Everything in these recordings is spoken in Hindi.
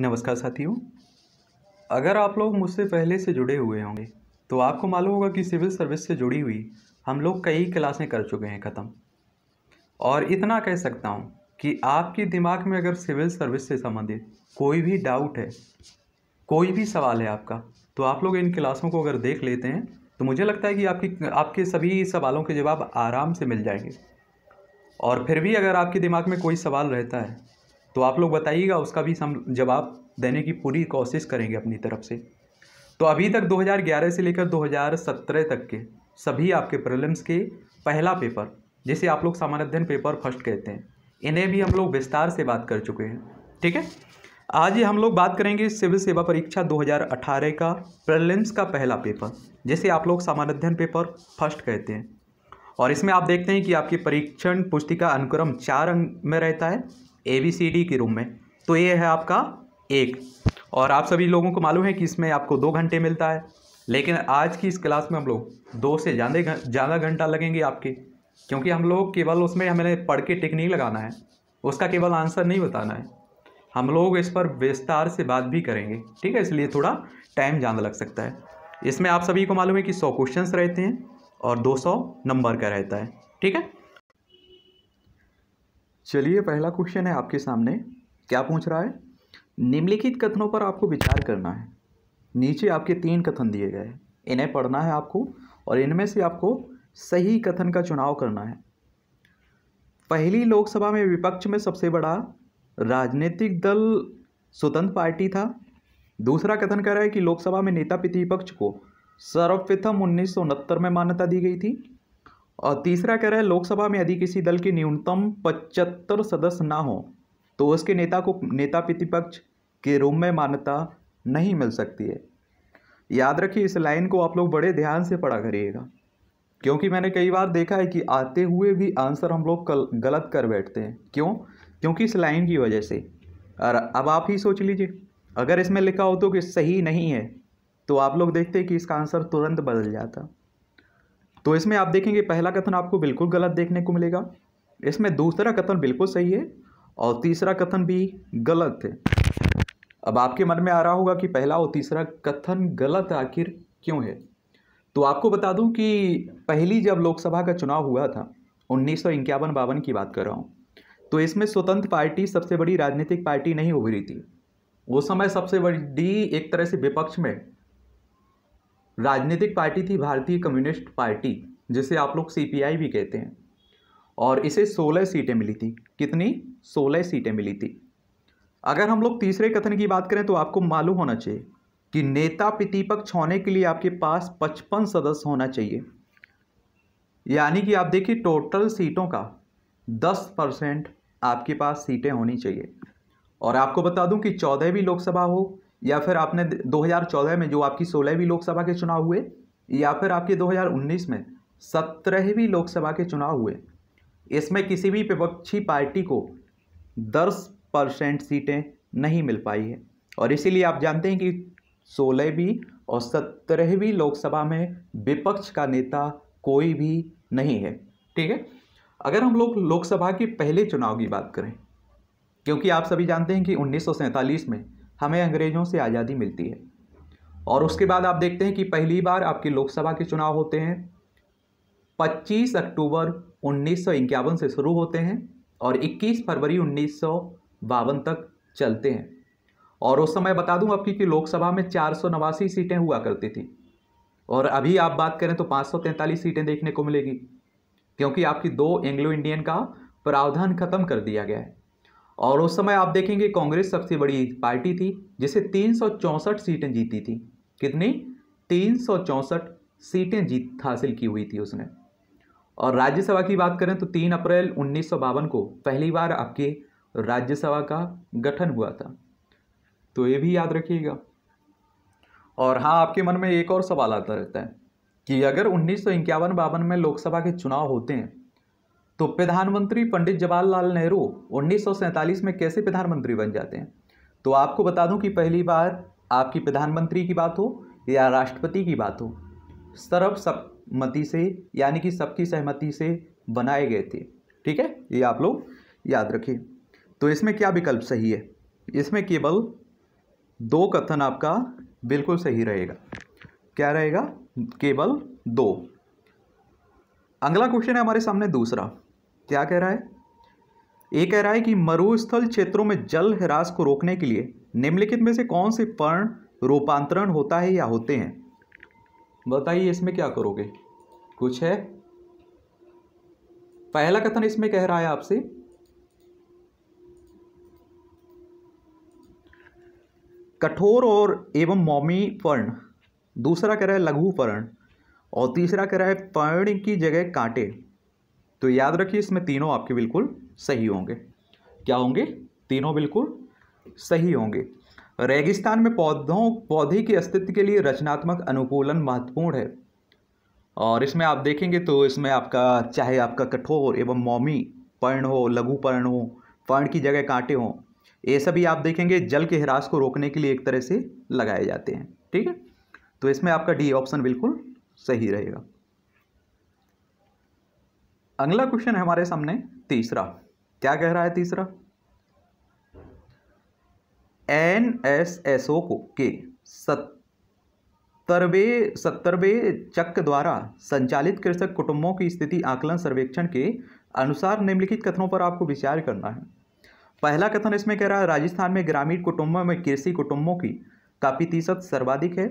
नमस्कार साथियों अगर आप लोग मुझसे पहले से जुड़े हुए होंगे तो आपको मालूम होगा कि सिविल सर्विस से जुड़ी हुई हम लोग कई क्लासें कर चुके हैं ख़त्म और इतना कह सकता हूँ कि आपके दिमाग में अगर सिविल सर्विस से संबंधित कोई भी डाउट है कोई भी सवाल है आपका तो आप लोग इन क्लासों को अगर देख लेते हैं तो मुझे लगता है कि आपकी आपके सभी सवालों के जवाब आराम से मिल जाएंगे और फिर भी अगर आपके दिमाग में कोई सवाल रहता है तो आप लोग बताइएगा उसका भी हम जवाब देने की पूरी कोशिश करेंगे अपनी तरफ से तो अभी तक 2011 से लेकर 2017 तक के सभी आपके प्रॉब्लम्स के पहला पेपर जिसे आप लोग सामान्य अध्ययन पेपर फर्स्ट कहते हैं इन्हें भी हम लोग विस्तार से बात कर चुके हैं ठीक है आज हम लोग बात करेंगे सिविल सेवा परीक्षा 2018 का प्रलिम्स का पहला पेपर जिसे आप लोग सामान्य अध्ययन पेपर फर्स्ट कहते हैं और इसमें आप देखते हैं कि आपकी परीक्षण पुस्तिका अनुक्रम चार अंक में रहता है ए बी सी डी के रूम में तो ये है आपका एक और आप सभी लोगों को मालूम है कि इसमें आपको दो घंटे मिलता है लेकिन आज की इस क्लास में हम लोग दो से ज़्यादा ज़्यादा घंटा लगेंगे आपके क्योंकि हम लोग केवल उसमें हमें पढ़ के टिक नहीं लगाना है उसका केवल आंसर नहीं बताना है हम लोग इस पर विस्तार से बात भी करेंगे ठीक है इसलिए थोड़ा टाइम ज़्यादा लग सकता है इसमें आप सभी को मालूम है कि सौ क्वेश्चन रहते हैं और दो सौ नंबर का रहता है ठीक है चलिए पहला क्वेश्चन है आपके सामने क्या पूछ रहा है निम्नलिखित कथनों पर आपको विचार करना है नीचे आपके तीन कथन दिए गए हैं इन्हें पढ़ना है आपको और इनमें से आपको सही कथन का चुनाव करना है पहली लोकसभा में विपक्ष में सबसे बड़ा राजनीतिक दल स्वतंत्र पार्टी था दूसरा कथन कह रहा है कि लोकसभा में नेता प्रतिपक्ष को सर्वप्रथम उन्नीस में मान्यता दी गई थी और तीसरा कह रहा है लोकसभा में यदि किसी दल के न्यूनतम पचहत्तर सदस्य ना हो तो उसके नेता को नेता प्रतिपक्ष के रूप में मान्यता नहीं मिल सकती है याद रखिए इस लाइन को आप लोग बड़े ध्यान से पढ़ा करिएगा क्योंकि मैंने कई बार देखा है कि आते हुए भी आंसर हम लोग कल गलत कर बैठते हैं क्यों क्योंकि इस लाइन की वजह से और अब आप ही सोच लीजिए अगर इसमें लिखा हो तो कि सही नहीं है तो आप लोग देखते कि इसका आंसर तुरंत बदल जाता तो इसमें आप देखेंगे पहला कथन आपको बिल्कुल गलत देखने को मिलेगा इसमें दूसरा कथन बिल्कुल सही है और तीसरा कथन भी गलत है अब आपके मन में आ रहा होगा कि पहला और तीसरा कथन गलत आखिर क्यों है तो आपको बता दूं कि पहली जब लोकसभा का चुनाव हुआ था उन्नीस सौ इक्यावन बावन की बात कर रहा हूँ तो इसमें स्वतंत्र पार्टी सबसे बड़ी राजनीतिक पार्टी नहीं उभरी थी वो समय सबसे बड़ी एक तरह से विपक्ष में राजनीतिक पार्टी थी भारतीय कम्युनिस्ट पार्टी जिसे आप लोग सी भी कहते हैं और इसे 16 सीटें मिली थी कितनी 16 सीटें मिली थी अगर हम लोग तीसरे कथन की बात करें तो आपको मालूम होना चाहिए कि नेता प्रतिपक्ष होने के लिए आपके पास पचपन सदस्य होना चाहिए यानी कि आप देखिए टोटल सीटों का दस परसेंट आपके पास सीटें होनी चाहिए और आपको बता दूं कि चौदहवीं लोकसभा हो या फिर आपने 2014 में जो आपकी सोलहवीं लोकसभा के चुनाव हुए या फिर आपके 2019 में सत्रहवीं लोकसभा के चुनाव हुए इसमें किसी भी विपक्षी पार्टी को दस परसेंट सीटें नहीं मिल पाई है और इसीलिए आप जानते हैं कि सोलहवीं और सत्रहवीं लोकसभा में विपक्ष का नेता कोई भी नहीं है ठीक है अगर हम लोग लोकसभा के पहले चुनाव की बात करें क्योंकि आप सभी जानते हैं कि उन्नीस में हमें अंग्रेज़ों से आज़ादी मिलती है और उसके बाद आप देखते हैं कि पहली बार आपके लोकसभा के चुनाव होते हैं 25 अक्टूबर उन्नीस से शुरू होते हैं और 21 फरवरी उन्नीस तक चलते हैं और उस समय बता दूं आपकी कि लोकसभा में चार सीटें हुआ करती थी और अभी आप बात करें तो पाँच सीटें देखने को मिलेगी क्योंकि आपकी दो एंग्लो इंडियन का प्रावधान खत्म कर दिया गया है और उस समय आप देखेंगे कांग्रेस सबसे बड़ी पार्टी थी जिसे तीन सीटें जीती थी कितनी तीन सीटें जीत हासिल की हुई थी उसने और राज्यसभा की बात करें तो तीन अप्रैल उन्नीस को पहली बार आपके राज्यसभा का गठन हुआ था तो ये भी याद रखिएगा और हाँ आपके मन में एक और सवाल आता रहता है कि अगर उन्नीस सौ में लोकसभा के चुनाव होते हैं तो प्रधानमंत्री पंडित जवाहरलाल नेहरू उन्नीस में कैसे प्रधानमंत्री बन जाते हैं तो आपको बता दूं कि पहली बार आपकी प्रधानमंत्री की बात हो या राष्ट्रपति की बात हो सर्व सर्वसम्मति से यानी कि सबकी सहमति से बनाए गए थे ठीक है ये आप लोग याद रखिए तो इसमें क्या विकल्प सही है इसमें केवल दो कथन आपका बिल्कुल सही रहेगा क्या रहेगा केवल दो अगला क्वेश्चन है हमारे सामने दूसरा क्या कह रहा है ये कह रहा है कि मरुस्थल क्षेत्रों में जल ह्रास को रोकने के लिए निम्नलिखित में से कौन से पर्ण रूपांतरण होता है या होते हैं बताइए इसमें क्या करोगे कुछ है पहला कथन इसमें कह रहा है आपसे कठोर और एवं मौमी पर्ण दूसरा कह रहा है लघु पर्ण और तीसरा कह रहा है पर्ण की जगह कांटे तो याद रखिए इसमें तीनों आपके बिल्कुल सही होंगे क्या होंगे तीनों बिल्कुल सही होंगे रेगिस्तान में पौधों पौधे के अस्तित्व के लिए रचनात्मक अनुकूलन महत्वपूर्ण है और इसमें आप देखेंगे तो इसमें आपका चाहे आपका कठोर एवं मौमी पर्ण हो लघु पर्ण हो पर्ण की जगह कांटे हों ये सभी आप देखेंगे जल के ह्रास को रोकने के लिए एक तरह से लगाए जाते हैं ठीक है तो इसमें आपका डी ऑप्शन बिल्कुल सही रहेगा अगला क्वेश्चन है हमारे सामने तीसरा क्या कह रहा है तीसरा एन एस एस ओ को के सत्तरवे सत्तरवे चक द्वारा संचालित कृषक कुटुंबों की स्थिति आकलन सर्वेक्षण के अनुसार निम्नलिखित कथनों पर आपको विचार करना है पहला कथन इसमें कह रहा है राजस्थान में ग्रामीण कुटुंबों में कृषि कुटुंबों की काफी तीसत सर्वाधिक है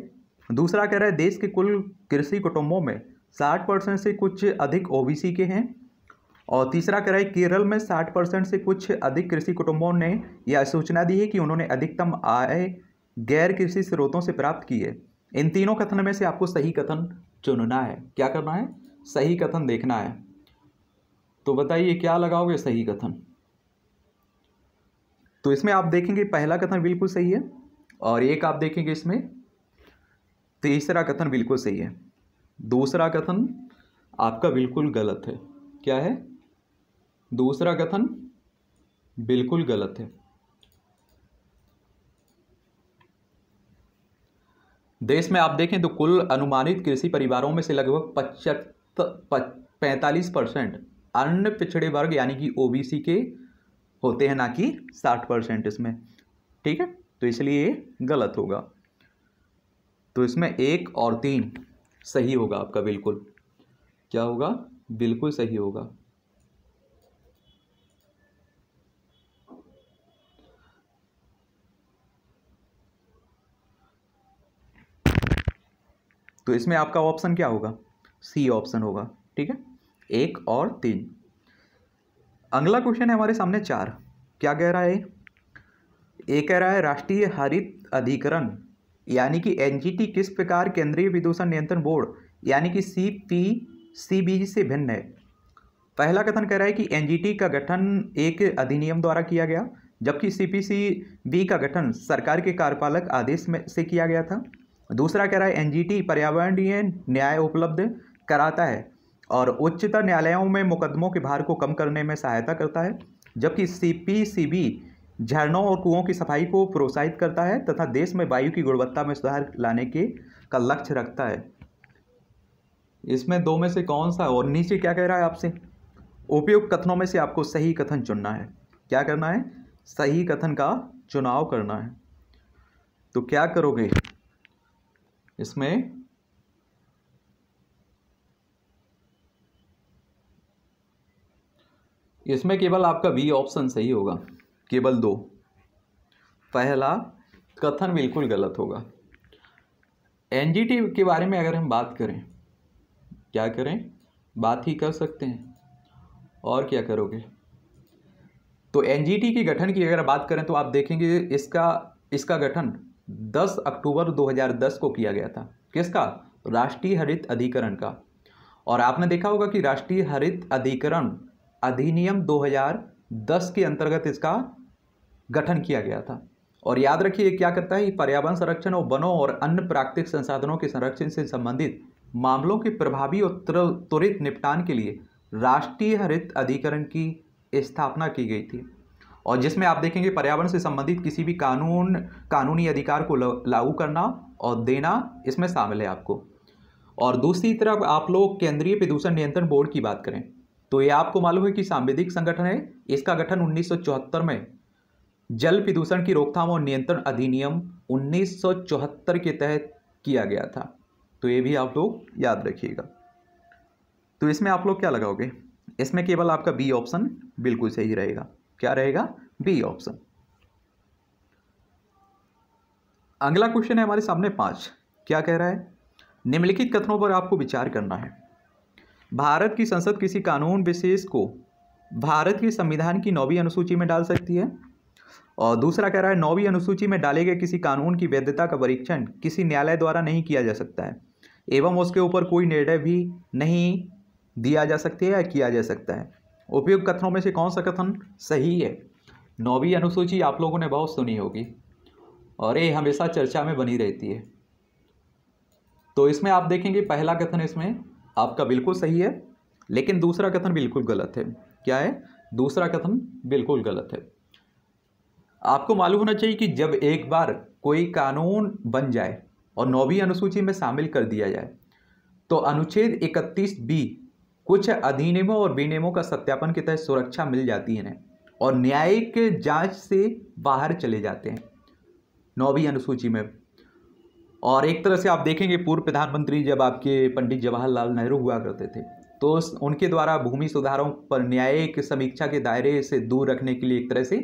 दूसरा कह रहा है देश के कुल कृषि कुटुंबों में साठ परसेंट से कुछ अधिक ओबीसी के हैं और तीसरा कराए केरल में साठ परसेंट से कुछ अधिक कृषि कुटुंबों ने यह सूचना दी है कि उन्होंने अधिकतम आय गैर कृषि स्रोतों से प्राप्त की है इन तीनों कथन में से आपको सही कथन चुनना है क्या करना है सही कथन देखना है तो बताइए क्या लगाओगे सही कथन तो इसमें आप देखेंगे पहला कथन बिल्कुल सही है और एक आप देखेंगे इसमें तीसरा कथन बिल्कुल सही है दूसरा कथन आपका बिल्कुल गलत है क्या है दूसरा कथन बिल्कुल गलत है देश में आप देखें तो कुल अनुमानित कृषि परिवारों में से लगभग पचहत्तर पैंतालीस परसेंट अन्य पिछड़े वर्ग यानी कि ओबीसी के होते हैं ना कि साठ परसेंट इसमें ठीक है तो इसलिए गलत होगा तो इसमें एक और तीन सही होगा आपका बिल्कुल क्या होगा बिल्कुल सही होगा तो इसमें आपका ऑप्शन क्या होगा सी ऑप्शन होगा ठीक है एक और तीन अगला क्वेश्चन है हमारे सामने चार क्या कह रहा है ये कह रहा है राष्ट्रीय हरित अधिकरण यानी कि एनजीटी किस प्रकार केंद्रीय प्रदूषण नियंत्रण बोर्ड यानी कि सी पी सी बी से भिन्न है पहला कथन कह रहा है कि एनजीटी का गठन एक अधिनियम द्वारा किया गया जबकि सीपीसीबी का गठन सरकार के कार्यपालक आदेश में से किया गया था दूसरा कह रहा है एनजीटी पर्यावरणीय न्याय उपलब्ध कराता है और उच्चतर न्यायालयों में मुकदमों के भार को कम करने में सहायता करता है जबकि सीपीसीबी झरनों और कुओं की सफाई को प्रोत्साहित करता है तथा देश में वायु की गुणवत्ता में सुधार लाने के का लक्ष्य रखता है इसमें दो में से कौन सा और नीचे क्या कह रहा है आपसे उपयुक्त कथनों में से आपको सही कथन चुनना है क्या करना है सही कथन का चुनाव करना है तो क्या करोगे इसमें इसमें केवल आपका बी ऑप्शन सही होगा केवल दो पहला कथन बिल्कुल गलत होगा एनजीटी के बारे में अगर हम बात करें क्या करें बात ही कर सकते हैं और क्या करोगे तो एनजीटी के गठन की अगर बात करें तो आप देखेंगे इसका इसका गठन 10 अक्टूबर 2010 को किया गया था किसका राष्ट्रीय हरित अधिकरण का और आपने देखा होगा कि राष्ट्रीय हरित अधिकरण अधिनियम 2010 के अंतर्गत इसका गठन किया गया था और याद रखिए क्या करता है पर्यावरण संरक्षण और वनों और अन्य प्राकृतिक संसाधनों के संरक्षण से संबंधित मामलों के प्रभावी और त्वरित निपटान के लिए राष्ट्रीय हरित अधिकरण की स्थापना की गई थी और जिसमें आप देखेंगे पर्यावरण से संबंधित किसी भी कानून कानूनी अधिकार को लागू करना और देना इसमें शामिल है आपको और दूसरी तरफ आप लोग केंद्रीय प्रदूषण नियंत्रण बोर्ड की बात करें तो ये आपको मालूम है कि सांविधिक संगठन है इसका गठन 1974 में जल प्रदूषण की रोकथाम और नियंत्रण अधिनियम 1974 के तहत किया गया था तो ये भी आप लोग याद रखिएगा तो इसमें आप लोग क्या लगाओगे इसमें केवल आपका बी ऑप्शन बिल्कुल सही रहेगा क्या रहेगा बी ऑप्शन अगला क्वेश्चन है हमारे सामने पाँच क्या कह रहा है निम्नलिखित कथनों पर आपको विचार करना है भारत की संसद किसी कानून विशेष को भारत के संविधान की नौवीं अनुसूची में डाल सकती है और दूसरा कह रहा है नौवीं अनुसूची में डाले गए किसी कानून की वैधता का परीक्षण किसी न्यायालय द्वारा नहीं किया जा सकता है एवं उसके ऊपर कोई निर्णय भी नहीं दिया जा सकती है या किया जा सकता है उपयुक्त कथनों में से कौन सा कथन सही है नौवीं अनुसूची आप लोगों ने बहुत सुनी होगी और ये हमेशा चर्चा में बनी रहती है तो इसमें आप देखेंगे पहला कथन इसमें आपका बिल्कुल सही है लेकिन दूसरा कथन बिल्कुल गलत है क्या है दूसरा कथन बिल्कुल गलत है आपको मालूम होना चाहिए कि जब एक बार कोई कानून बन जाए और नौवीं अनुसूची में शामिल कर दिया जाए तो अनुच्छेद 31 बी कुछ अधिनियमों और विनियमों का सत्यापन के तहत सुरक्षा मिल जाती है और न्यायिक जांच से बाहर चले जाते हैं नौवीं अनुसूची में और एक तरह से आप देखेंगे पूर्व प्रधानमंत्री जब आपके पंडित जवाहरलाल नेहरू हुआ करते थे तो उनके द्वारा भूमि सुधारों पर न्यायिक समीक्षा के दायरे से दूर रखने के लिए एक तरह से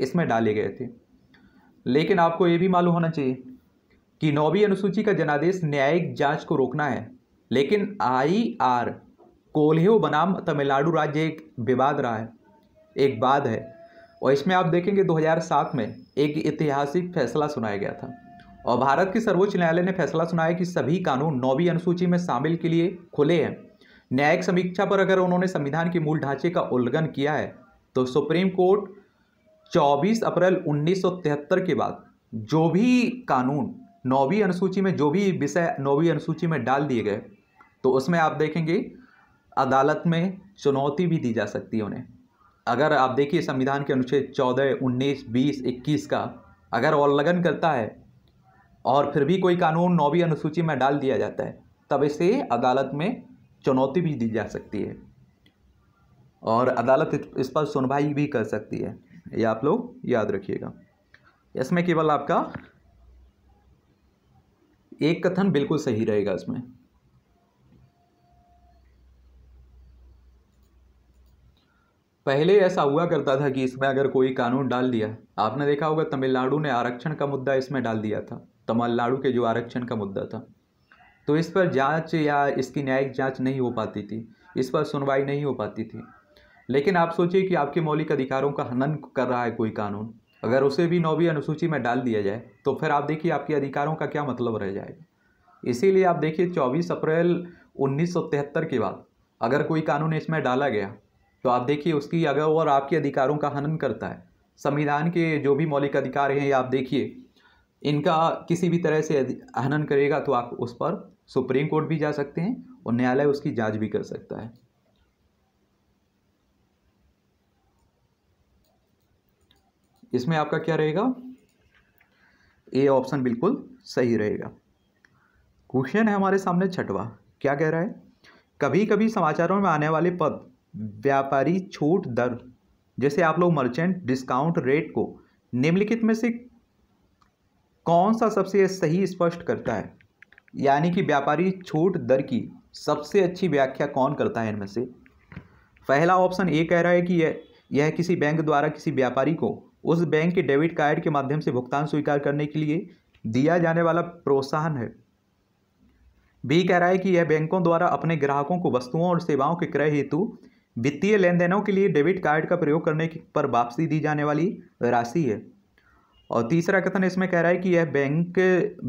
इसमें डाले गए थे लेकिन आपको ये भी मालूम होना चाहिए कि नौवीं अनुसूची का जनादेश न्यायिक जांच को रोकना है लेकिन आई आर कोल्हेव बनाम तमिलनाडु राज्य एक विवाद रहा है एक बाद है और इसमें आप देखेंगे 2007 में एक ऐतिहासिक फैसला सुनाया गया था और भारत के सर्वोच्च न्यायालय ने फैसला सुनाया कि सभी कानून नौवीं अनुसूची में शामिल के लिए खुले हैं न्यायिक समीक्षा पर अगर उन्होंने संविधान के मूल ढांचे का उल्लंघन किया है तो सुप्रीम कोर्ट 24 अप्रैल उन्नीस के बाद जो भी कानून नौवीं अनुसूची में जो भी विषय नौवीं अनुसूची में डाल दिए गए तो उसमें आप देखेंगे अदालत में चुनौती भी दी जा सकती है उन्हें अगर आप देखिए संविधान के अनुच्छेद चौदह उन्नीस बीस इक्कीस का अगर उल्लंघन करता है और फिर भी कोई कानून नौवीं अनुसूची में डाल दिया जाता है तब इसे अदालत में चुनौती भी दी जा सकती है और अदालत इस पर सुनवाई भी कर सकती है ये आप लोग याद रखिएगा इसमें केवल आपका एक कथन बिल्कुल सही रहेगा इसमें पहले ऐसा हुआ करता था कि इसमें अगर कोई कानून डाल दिया आपने देखा होगा तमिलनाडु ने आरक्षण का मुद्दा इसमें डाल दिया था तमिलनाडु के जो आरक्षण का मुद्दा था तो इस पर जांच या इसकी न्यायिक जांच नहीं हो पाती थी इस पर सुनवाई नहीं हो पाती थी लेकिन आप सोचिए कि आपके मौलिक अधिकारों का हनन कर रहा है कोई कानून अगर उसे भी नौवीं अनुसूची में डाल दिया जाए तो फिर आप देखिए आपके अधिकारों का क्या मतलब रह जाएगा इसीलिए आप देखिए 24 अप्रैल 1973 के बाद अगर कोई कानून इसमें डाला गया तो आप देखिए उसकी अगर और आपके अधिकारों का हनन करता है संविधान के जो भी मौलिक अधिकार हैं आप देखिए इनका किसी भी तरह से हनन करेगा तो आप उस पर सुप्रीम कोर्ट भी जा सकते हैं और न्यायालय उसकी जांच भी कर सकता है इसमें आपका क्या रहेगा ए ऑप्शन बिल्कुल सही रहेगा क्वेश्चन है हमारे सामने छठवा क्या कह रहा है कभी कभी समाचारों में आने वाले पद व्यापारी छूट दर जैसे आप लोग मर्चेंट डिस्काउंट रेट को निम्नलिखित में से कौन सा सबसे सही स्पष्ट करता है यानी कि व्यापारी छूट दर की सबसे अच्छी व्याख्या कौन करता है इनमें से पहला ऑप्शन ए कह रहा है कि यह यह किसी बैंक द्वारा किसी व्यापारी को उस बैंक के डेबिट कार्ड के माध्यम से भुगतान स्वीकार करने के लिए दिया जाने वाला प्रोत्साहन है बी कह रहा है कि यह बैंकों द्वारा अपने ग्राहकों को वस्तुओं और सेवाओं के क्रय हेतु वित्तीय लेन देनों के लिए डेबिट कार्ड का प्रयोग करने पर वापसी दी जाने वाली राशि है और तीसरा कथन इसमें कह रहा है कि यह बैंक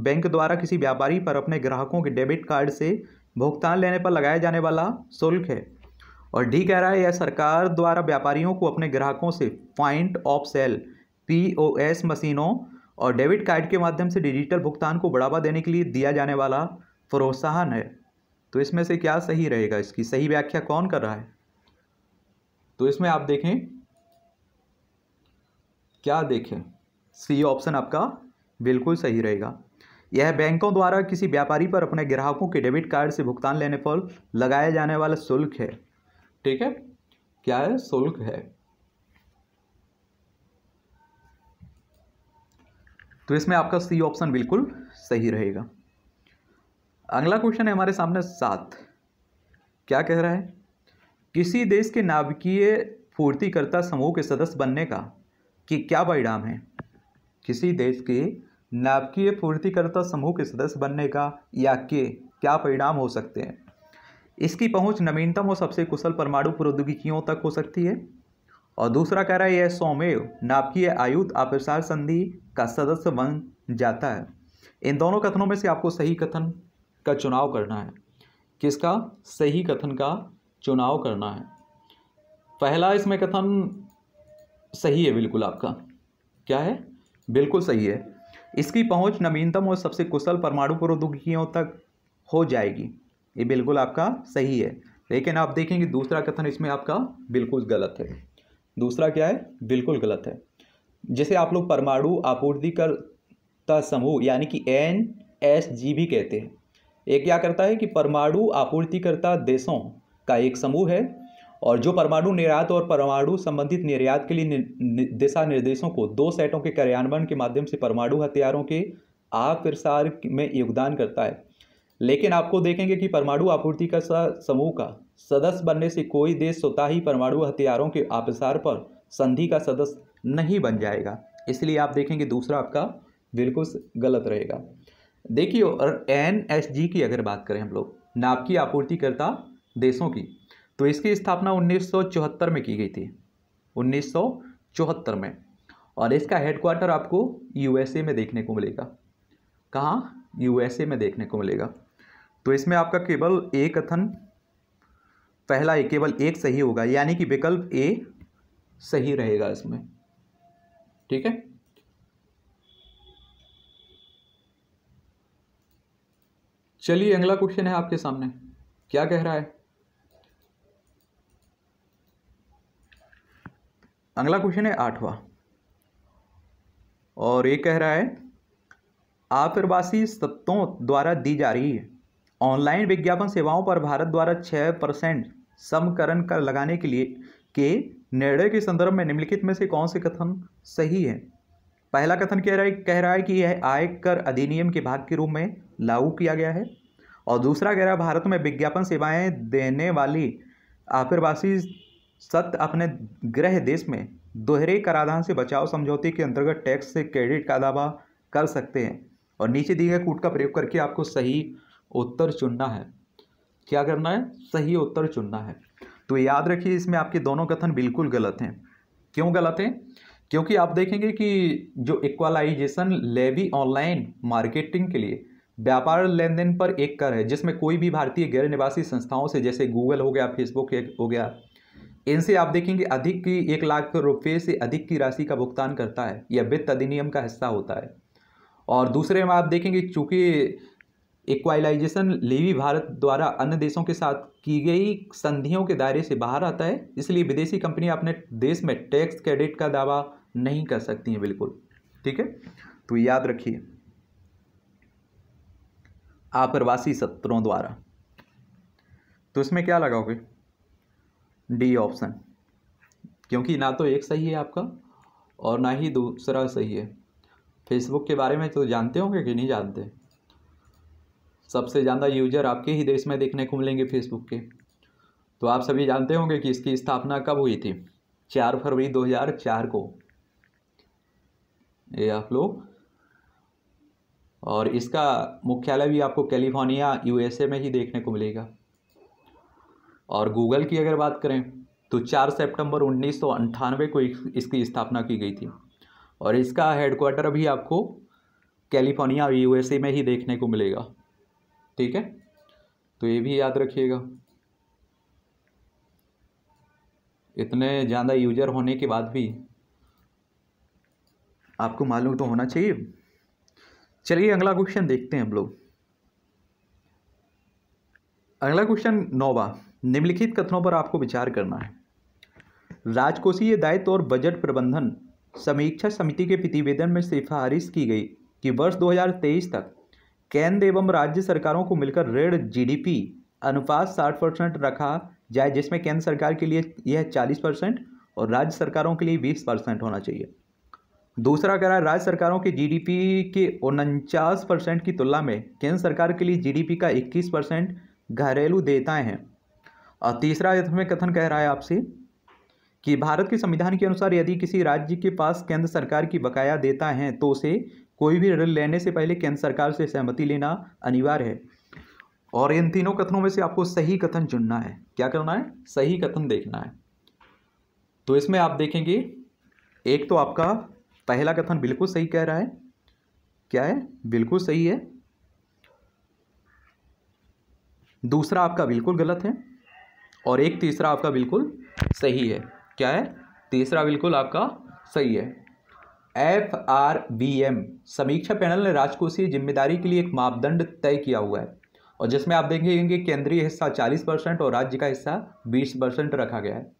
बैंक द्वारा किसी व्यापारी पर अपने ग्राहकों के डेबिट कार्ड से भुगतान लेने पर लगाया जाने वाला शुल्क है और डी कह रहा है यह सरकार द्वारा व्यापारियों को अपने ग्राहकों से पॉइंट ऑफ सेल पीओएस मशीनों और डेबिट कार्ड के माध्यम से डिजिटल भुगतान को बढ़ावा देने के लिए दिया जाने वाला प्रोत्साहन है तो इसमें से क्या सही रहेगा इसकी सही व्याख्या कौन कर रहा है तो इसमें आप देखें क्या देखें सी ऑप्शन आपका बिल्कुल सही रहेगा यह बैंकों द्वारा किसी व्यापारी पर अपने ग्राहकों के डेबिट कार्ड से भुगतान लेने पर लगाया जाने वाला शुल्क है ठीक है क्या है शुल्क है तो इसमें आपका सी ऑप्शन बिल्कुल सही रहेगा अगला क्वेश्चन है हमारे सामने सात क्या कह रहा है किसी देश के नाभिकीय पूर्तिकर्ता समूह के सदस्य बनने का कि क्या परिणाम है किसी देश के नाभिकीय पूर्तिकर्ता समूह के सदस्य बनने का या के क्या परिणाम हो सकते हैं इसकी पहुंच नवीनतम और सबसे कुशल परमाणु प्रौद्योगिकियों तक हो सकती है और दूसरा कह रहा है यह सौमेव नाभिकीय आयुध अपसार संधि का सदस्य बन जाता है इन दोनों कथनों में से आपको सही कथन का चुनाव करना है किसका सही कथन का चुनाव करना है पहला इसमें कथन सही है बिल्कुल आपका क्या है बिल्कुल सही है इसकी पहुंच नवीनतम और सबसे कुशल परमाणु प्रौद्योगिकियों तक हो जाएगी ये बिल्कुल आपका सही है लेकिन आप देखेंगे दूसरा कथन इसमें आपका बिल्कुल गलत है दूसरा क्या है बिल्कुल गलत है जैसे आप लोग परमाणु आपूर्तिकर्ता समूह यानी कि एन एस जी भी कहते हैं ये क्या करता है कि परमाणु आपूर्तिकर्ता देशों का एक समूह है और जो परमाणु निर्यात और परमाणु संबंधित निर्यात के लिए दिशा निर्देशों को दो सेटों के कार्यान्वयन के माध्यम से परमाणु हथियारों के आप में योगदान करता है लेकिन आपको देखेंगे कि परमाणु आपूर्ति का समूह का सदस्य बनने से कोई देश स्वतः ही परमाणु हथियारों के आपसार पर संधि का सदस्य नहीं बन जाएगा इसलिए आप देखेंगे दूसरा आपका बिल्कुल गलत रहेगा देखिए और एन एस जी की अगर बात करें हम लोग नाप की आपूर्तिकर्ता देशों की तो इसकी स्थापना 1974 में की गई थी 1974 में और इसका हेडक्वार्टर आपको यूएसए में देखने को मिलेगा कहाँ यूएसए में देखने को मिलेगा तो इसमें आपका केवल ए कथन पहला ए केवल एक सही होगा यानी कि विकल्प ए सही रहेगा इसमें ठीक है चलिए अगला क्वेश्चन है आपके सामने क्या कह रहा है अगला क्वेश्चन है आठवां और ये कह रहा है आप्रवासी सत्तों द्वारा दी जा रही है ऑनलाइन विज्ञापन सेवाओं पर भारत द्वारा छः परसेंट समकरण कर लगाने के लिए के निर्णय के संदर्भ में निम्नलिखित में से कौन से कथन सही है पहला कथन कह रहा है कह रहा है कि यह आयकर अधिनियम के भाग के रूप में लागू किया गया है और दूसरा कह रहा है भारत में विज्ञापन सेवाएं देने वाली आप्रवासी सत्य अपने गृह देश में दोहरे कराधान से बचाव समझौते के अंतर्गत टैक्स से क्रेडिट का दावा कर सकते हैं और नीचे दिए गए कूट का प्रयोग करके आपको सही उत्तर चुनना है क्या करना है सही उत्तर चुनना है तो याद रखिए इसमें आपके दोनों कथन बिल्कुल गलत हैं क्यों गलत हैं क्योंकि आप देखेंगे कि जो इक्वलाइजेशन लेवी ऑनलाइन मार्केटिंग के लिए व्यापार लेन देन पर एक कर है जिसमें कोई भी भारतीय गैर निवासी संस्थाओं से जैसे गूगल हो गया फेसबुक हो गया इनसे आप देखेंगे अधिक की एक लाख रुपये से अधिक की राशि का भुगतान करता है या वित्त अधिनियम का हिस्सा होता है और दूसरे में आप देखेंगे चूँकि इक्वालाइजेशन लेवी भारत द्वारा अन्य देशों के साथ की गई संधियों के दायरे से बाहर आता है इसलिए विदेशी कंपनियां अपने देश में टैक्स क्रेडिट का दावा नहीं कर सकती हैं बिल्कुल ठीक है तो याद रखिए आप्रवासी सत्रों द्वारा तो इसमें क्या लगाओगे डी ऑप्शन क्योंकि ना तो एक सही है आपका और ना ही दूसरा सही है फेसबुक के बारे में तो जानते होंगे कि नहीं जानते सबसे ज़्यादा यूजर आपके ही देश में देखने को मिलेंगे फेसबुक के तो आप सभी जानते होंगे कि इसकी स्थापना कब हुई थी चार फरवरी 2004 को ये आप लोग और इसका मुख्यालय भी आपको कैलिफोर्निया यूएसए में ही देखने को मिलेगा और गूगल की अगर बात करें तो चार सितंबर उन्नीस को इसकी स्थापना की गई थी और इसका हेडक्वार्टर भी आपको कैलिफोर्निया यूएसए में ही देखने को मिलेगा ठीक है तो ये भी याद रखिएगा इतने ज़्यादा यूजर होने के बाद भी आपको मालूम तो होना चाहिए चलिए अगला क्वेश्चन देखते हैं हम लोग अगला क्वेश्चन नौवा निम्नलिखित कथनों पर आपको विचार करना है राजकोषीय दायित्व और बजट प्रबंधन समीक्षा समिति के प्रतिवेदन में सिफारिश की गई कि वर्ष 2023 तक केंद्र एवं राज्य सरकारों को मिलकर ऋण जीडीपी अनुपात साठ परसेंट रखा जाए जिसमें केंद्र सरकार के लिए यह चालीस परसेंट और राज्य सरकारों के लिए बीस परसेंट होना चाहिए दूसरा कह रहा है राज्य सरकारों के जीडीपी के उनचास परसेंट की तुलना में केंद्र सरकार के लिए जीडीपी का इक्कीस परसेंट घरेलू देताएँ हैं और तीसरा इसमें कथन कह रहा है आपसे कि भारत के संविधान के अनुसार यदि किसी राज्य के पास केंद्र सरकार की बकाया देता है तो उसे कोई भी ऋण लेने से पहले केंद्र सरकार से सहमति लेना अनिवार्य है और इन तीनों कथनों में से आपको सही कथन चुनना है क्या करना है सही कथन देखना है तो इसमें आप देखेंगे एक तो आपका पहला कथन बिल्कुल सही कह रहा है क्या है बिल्कुल सही है दूसरा आपका बिल्कुल गलत है और एक तीसरा आपका बिल्कुल सही है क्या है तीसरा बिल्कुल आपका सही है एफ आर बी एम समीक्षा पैनल ने राजकोषीय जिम्मेदारी के लिए एक मापदंड तय किया हुआ है और जिसमें आप देखेंगे केंद्रीय हिस्सा 40 परसेंट और राज्य का हिस्सा 20 परसेंट रखा गया है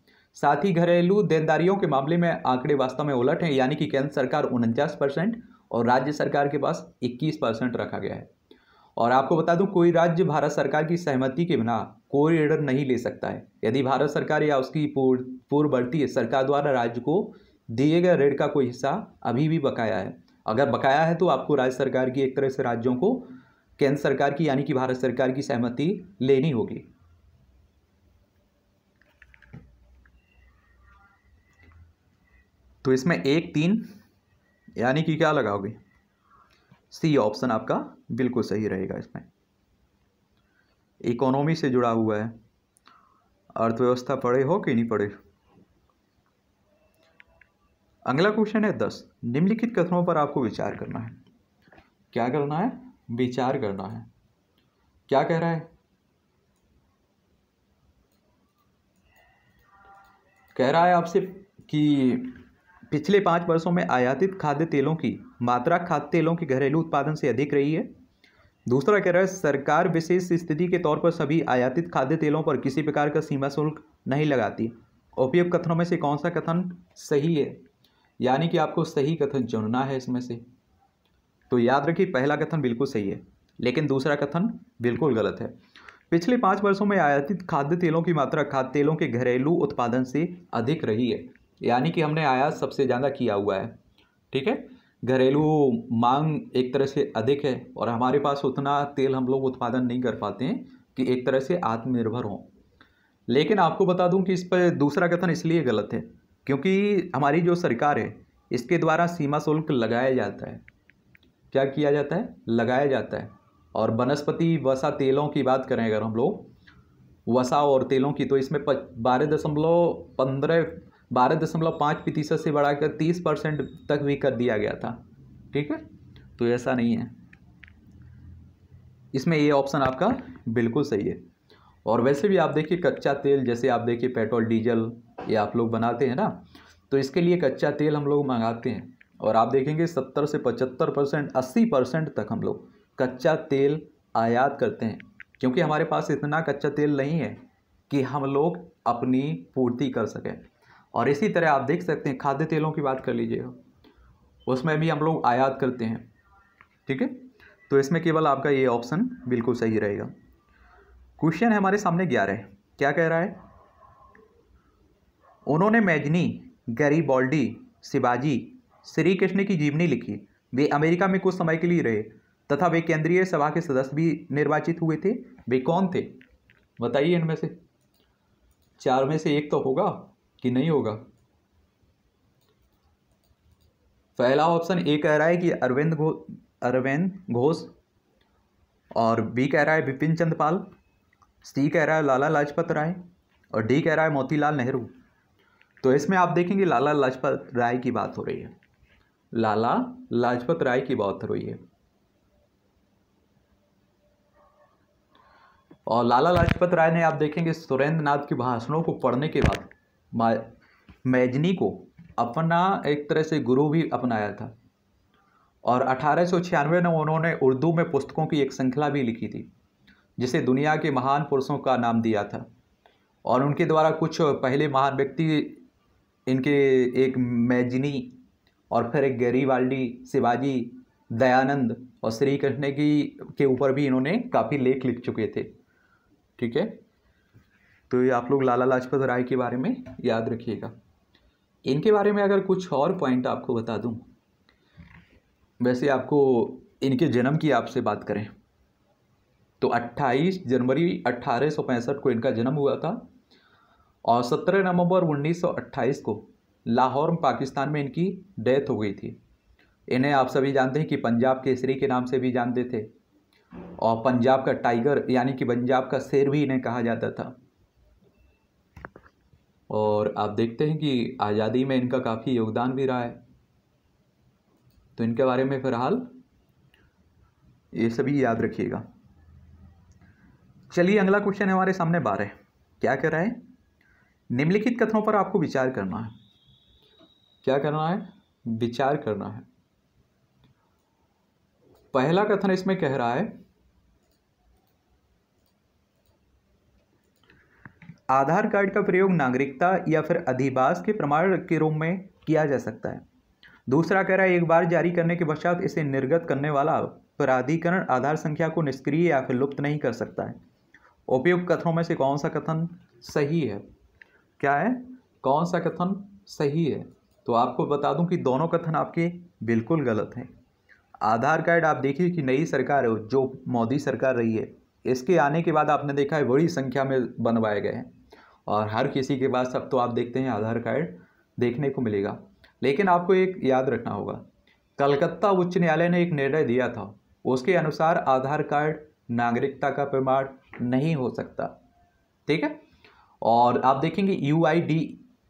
साथ ही घरेलू देनदारियों के मामले में आंकड़े वास्तव में उलट हैं यानी कि केंद्र सरकार उनचास परसेंट और राज्य सरकार के पास 21 परसेंट रखा गया है और आपको बता दूं कोई राज्य भारत सरकार की सहमति के बिना कोई ऋण नहीं ले सकता है यदि भारत सरकार या उसकी पूर्ववर्ती सरकार द्वारा राज्य को दिए गए ऋण का कोई हिस्सा अभी भी बकाया है अगर बकाया है तो आपको राज्य सरकार की एक तरह से राज्यों को केंद्र सरकार की यानी कि भारत सरकार की सहमति लेनी होगी तो इसमें एक तीन यानी कि क्या लगाओगे सी ऑप्शन आपका बिल्कुल सही रहेगा इसमें इकोनॉमी से जुड़ा हुआ है अर्थव्यवस्था पढ़े हो कि नहीं पढ़े अगला क्वेश्चन है दस निम्नलिखित कथनों पर आपको विचार करना है क्या करना है विचार करना है क्या कह रहा है कह रहा है आपसे कि पिछले पाँच वर्षों में आयातित खाद्य तेलों की मात्रा खाद्य तेलों के घरेलू उत्पादन से अधिक रही है दूसरा कह रहा है सरकार विशेष स्थिति के तौर पर सभी आयातित खाद्य तेलों पर किसी प्रकार का सीमा शुल्क नहीं लगाती उपयुक्त कथनों में से कौन सा कथन सही है यानी कि आपको सही कथन चुनना है इसमें से तो याद रखिए पहला कथन बिल्कुल सही है लेकिन दूसरा कथन बिल्कुल गलत है पिछले पाँच वर्षों में आयातित खाद्य तेलों की मात्रा खाद्य तेलों के घरेलू उत्पादन से अधिक रही है यानी कि हमने आयात सबसे ज़्यादा किया हुआ है ठीक है घरेलू मांग एक तरह से अधिक है और हमारे पास उतना तेल हम लोग उत्पादन नहीं कर पाते हैं कि एक तरह से आत्मनिर्भर हों लेकिन आपको बता दूं कि इस पर दूसरा कथन इसलिए गलत है क्योंकि हमारी जो सरकार है इसके द्वारा सीमा शुल्क लगाया जाता है क्या किया जाता है लगाया जाता है और वनस्पति वसा तेलों की बात करें अगर हम लोग वसा और तेलों की तो इसमें बारह दशमलव पंद्रह बारह दशमलव पाँच प्रतिशत से बढ़ाकर तीस परसेंट तक भी कर दिया गया था ठीक है तो ऐसा नहीं है इसमें ये ऑप्शन आपका बिल्कुल सही है और वैसे भी आप देखिए कच्चा तेल जैसे आप देखिए पेट्रोल डीजल ये आप लोग बनाते हैं ना तो इसके लिए कच्चा तेल हम लोग मंगाते हैं और आप देखेंगे सत्तर से पचहत्तर परसेंट अस्सी परसेंट तक हम लोग कच्चा तेल आयात करते हैं क्योंकि हमारे पास इतना कच्चा तेल नहीं है कि हम लोग अपनी पूर्ति कर सकें और इसी तरह आप देख सकते हैं खाद्य तेलों की बात कर लीजिए उसमें भी हम लोग आयात करते हैं ठीक है तो इसमें केवल आपका ये ऑप्शन बिल्कुल सही रहेगा क्वेश्चन है हमारे सामने ग्यारह क्या कह रहा है उन्होंने मैजनी गैरीबॉल्डी शिवाजी श्री कृष्ण की जीवनी लिखी वे अमेरिका में कुछ समय के लिए रहे तथा वे केंद्रीय सभा के सदस्य भी निर्वाचित हुए थे वे कौन थे बताइए इनमें से चार में से एक तो होगा कि नहीं होगा पहला ऑप्शन ए कह रहा है कि अरविंद घो अरविंद घोष और बी कह रहा है विपिन चंद पाल सी कह रहा है लाला लाजपत राय और डी कह रहा है मोतीलाल नेहरू तो इसमें आप देखेंगे लाला लाजपत राय की बात हो रही है लाला लाजपत राय की बात हो रही है और लाला लाजपत राय ने आप देखेंगे सुरेंद्र नाथ के भाषणों को पढ़ने के बाद मैजनी को अपना एक तरह से गुरु भी अपनाया था और अठारह में उन्होंने उर्दू में पुस्तकों की एक श्रृंखला भी लिखी थी जिसे दुनिया के महान पुरुषों का नाम दिया था और उनके द्वारा कुछ पहले महान व्यक्ति इनके एक मैजनी और फिर एक गरीवाल्डी शिवाजी दयानंद और श्री कृष्ण की के ऊपर भी इन्होंने काफ़ी लेख लिख चुके थे ठीक है तो ये आप लोग लाला लाजपत राय के बारे में याद रखिएगा इनके बारे में अगर कुछ और पॉइंट आपको बता दूं वैसे आपको इनके जन्म की आपसे बात करें तो 28 जनवरी अट्ठारह को इनका जन्म हुआ था और 17 नवंबर 1928 को लाहौर पाकिस्तान में इनकी डेथ हो गई थी इन्हें आप सभी जानते हैं कि पंजाब केसरी के नाम से भी जानते थे और पंजाब का टाइगर यानी कि पंजाब का शेर भी इन्हें कहा जाता था और आप देखते हैं कि आज़ादी में इनका काफ़ी योगदान भी रहा है तो इनके बारे में फ़िलहाल ये सभी याद रखिएगा चलिए अगला क्वेश्चन हमारे सामने बारह क्या कह रहा है निम्नलिखित कथनों पर आपको विचार करना है क्या करना है विचार करना है पहला कथन इसमें कह रहा है आधार कार्ड का प्रयोग नागरिकता या फिर अधिवास के प्रमाण के रूप में किया जा सकता है दूसरा कह रहा है एक बार जारी करने के पश्चात इसे निर्गत करने वाला प्राधिकरण आधार संख्या को निष्क्रिय या फिर लुप्त नहीं कर सकता है उपयुक्त कथनों में से कौन सा कथन सही है क्या है कौन सा कथन सही है तो आपको बता दूं कि दोनों कथन आपके बिल्कुल गलत हैं आधार कार्ड आप देखिए कि नई सरकार है जो मोदी सरकार रही है इसके आने के बाद आपने देखा है बड़ी संख्या में बनवाए गए हैं और हर किसी के पास अब तो आप देखते हैं आधार कार्ड देखने को मिलेगा लेकिन आपको एक याद रखना होगा कलकत्ता उच्च न्यायालय ने एक निर्णय दिया था उसके अनुसार आधार कार्ड नागरिकता का प्रमाण नहीं हो सकता ठीक है और आप देखेंगे यू आई डी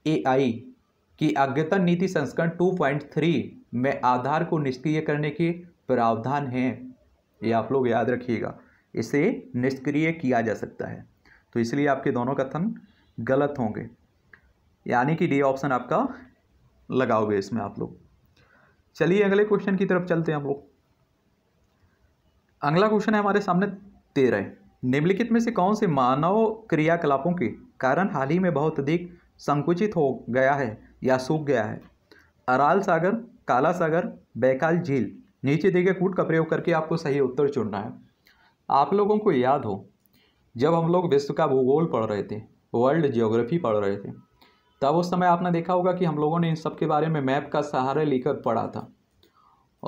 ए आई की अग्रतन नीति संस्करण 2.3 में आधार को निष्क्रिय करने के प्रावधान हैं ये आप लोग याद रखिएगा इसे निष्क्रिय किया जा सकता है तो इसलिए आपके दोनों कथन गलत होंगे यानी कि डी ऑप्शन आपका लगाओगे इसमें आप लोग चलिए अगले क्वेश्चन की तरफ चलते हैं हम लोग अगला क्वेश्चन है हमारे सामने तेरह निम्नलिखित में से कौन से मानव क्रियाकलापों के कारण हाल ही में बहुत अधिक संकुचित हो गया है या सूख गया है अराल सागर काला सागर बैकाल झील नीचे दिए गए कूट का प्रयोग करके आपको सही उत्तर चुनना है आप लोगों को याद हो जब हम लोग विश्व का भूगोल पढ़ रहे थे वर्ल्ड जियोग्राफी पढ़ रहे थे तब उस समय आपने देखा होगा कि हम लोगों ने इन सब के बारे में मैप का सहारा लेकर पढ़ा था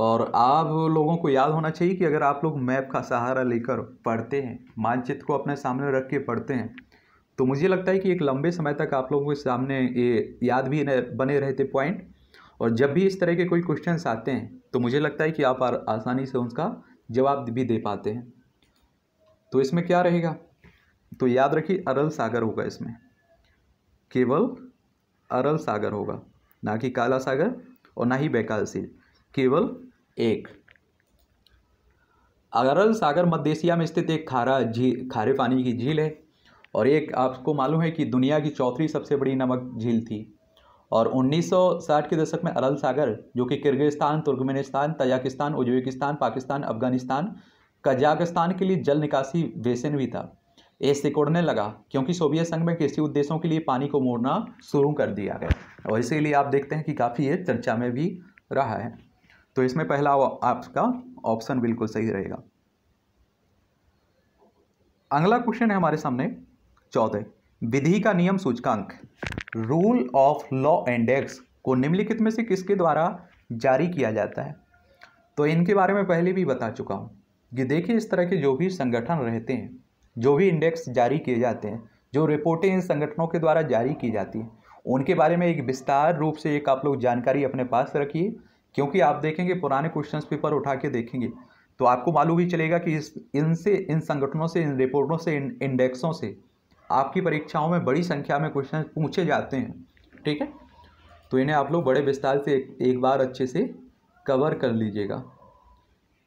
और आप लोगों को याद होना चाहिए कि अगर आप लोग मैप का सहारा लेकर पढ़ते हैं मानचित्र को अपने सामने रख के पढ़ते हैं तो मुझे लगता है कि एक लंबे समय तक आप लोगों के सामने ये याद भी बने रहते पॉइंट और जब भी इस तरह के कोई क्वेश्चन आते हैं तो मुझे लगता है कि आप आसानी से उनका जवाब भी दे पाते हैं तो इसमें क्या रहेगा तो याद रखिए अरल सागर होगा इसमें केवल अरल सागर होगा ना कि काला सागर और ना ही बैकाल सील केवल एक अरल सागर मध्य एशिया में स्थित एक खारा झील खारे पानी की झील है और एक आपको मालूम है कि दुनिया की चौथी सबसे बड़ी नमक झील थी और 1960 के दशक में अरल सागर जो कि Kyrgyzstan Turkmenistan Tajikistan Uzbekistan Pakistan Afghanistan Kazakhstan के लिए जल निकासी बेसिन भी था ये सिकुड़ने लगा क्योंकि सोवियत संघ में कृषि उद्देश्यों के लिए पानी को मोड़ना शुरू कर दिया गया और इसीलिए आप देखते हैं कि काफ़ी ये चर्चा में भी रहा है तो इसमें पहला आपका ऑप्शन बिल्कुल सही रहेगा अगला क्वेश्चन है हमारे सामने चौदह विधि का नियम सूचकांक रूल ऑफ लॉ इंडेक्स को निम्नलिखित में से किसके द्वारा जारी किया जाता है तो इनके बारे में पहले भी बता चुका हूँ कि देखिए इस तरह के जो भी संगठन रहते हैं जो भी इंडेक्स जारी किए जाते हैं जो रिपोर्टें इन संगठनों के द्वारा जारी की जाती हैं उनके बारे में एक विस्तार रूप से एक आप लोग जानकारी अपने पास रखिए क्योंकि आप देखेंगे पुराने क्वेश्चन पेपर उठा के देखेंगे तो आपको मालूम ही चलेगा कि इस इनसे इन संगठनों से इन रिपोर्टों से इन इंडेक्सों से आपकी परीक्षाओं में बड़ी संख्या में क्वेश्चन पूछे जाते हैं ठीक है तो इन्हें आप लोग बड़े विस्तार से एक, एक बार अच्छे से कवर कर लीजिएगा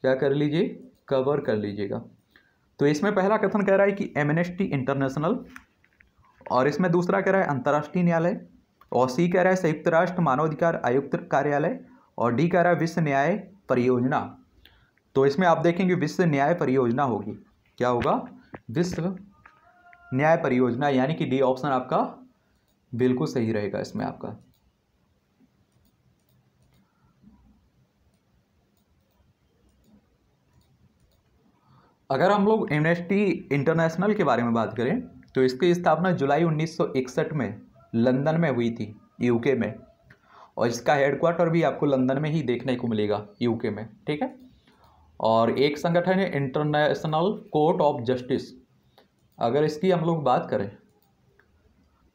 क्या कर लीजिए कवर कर लीजिएगा तो इसमें पहला कथन कह रहा है कि एमनेस्टी इंटरनेशनल और इसमें दूसरा कह रहा है अंतर्राष्ट्रीय न्यायालय और सी कह रहा है संयुक्त राष्ट्र मानवाधिकार आयुक्त कार्यालय और डी कह रहा है विश्व न्याय परियोजना तो इसमें आप देखेंगे विश्व न्याय परियोजना होगी क्या होगा विश्व न्याय परियोजना यानी कि डी ऑप्शन आपका बिल्कुल सही रहेगा इसमें आपका अगर हम लोग एमनेस्टी इंटरनेशनल के बारे में बात करें तो इसकी स्थापना जुलाई 1961 में लंदन में हुई थी यूके में और इसका हेडक्वार्टर भी आपको लंदन में ही देखने को मिलेगा यूके में ठीक है और एक संगठन है इंटरनेशनल कोर्ट ऑफ जस्टिस अगर इसकी हम लोग बात करें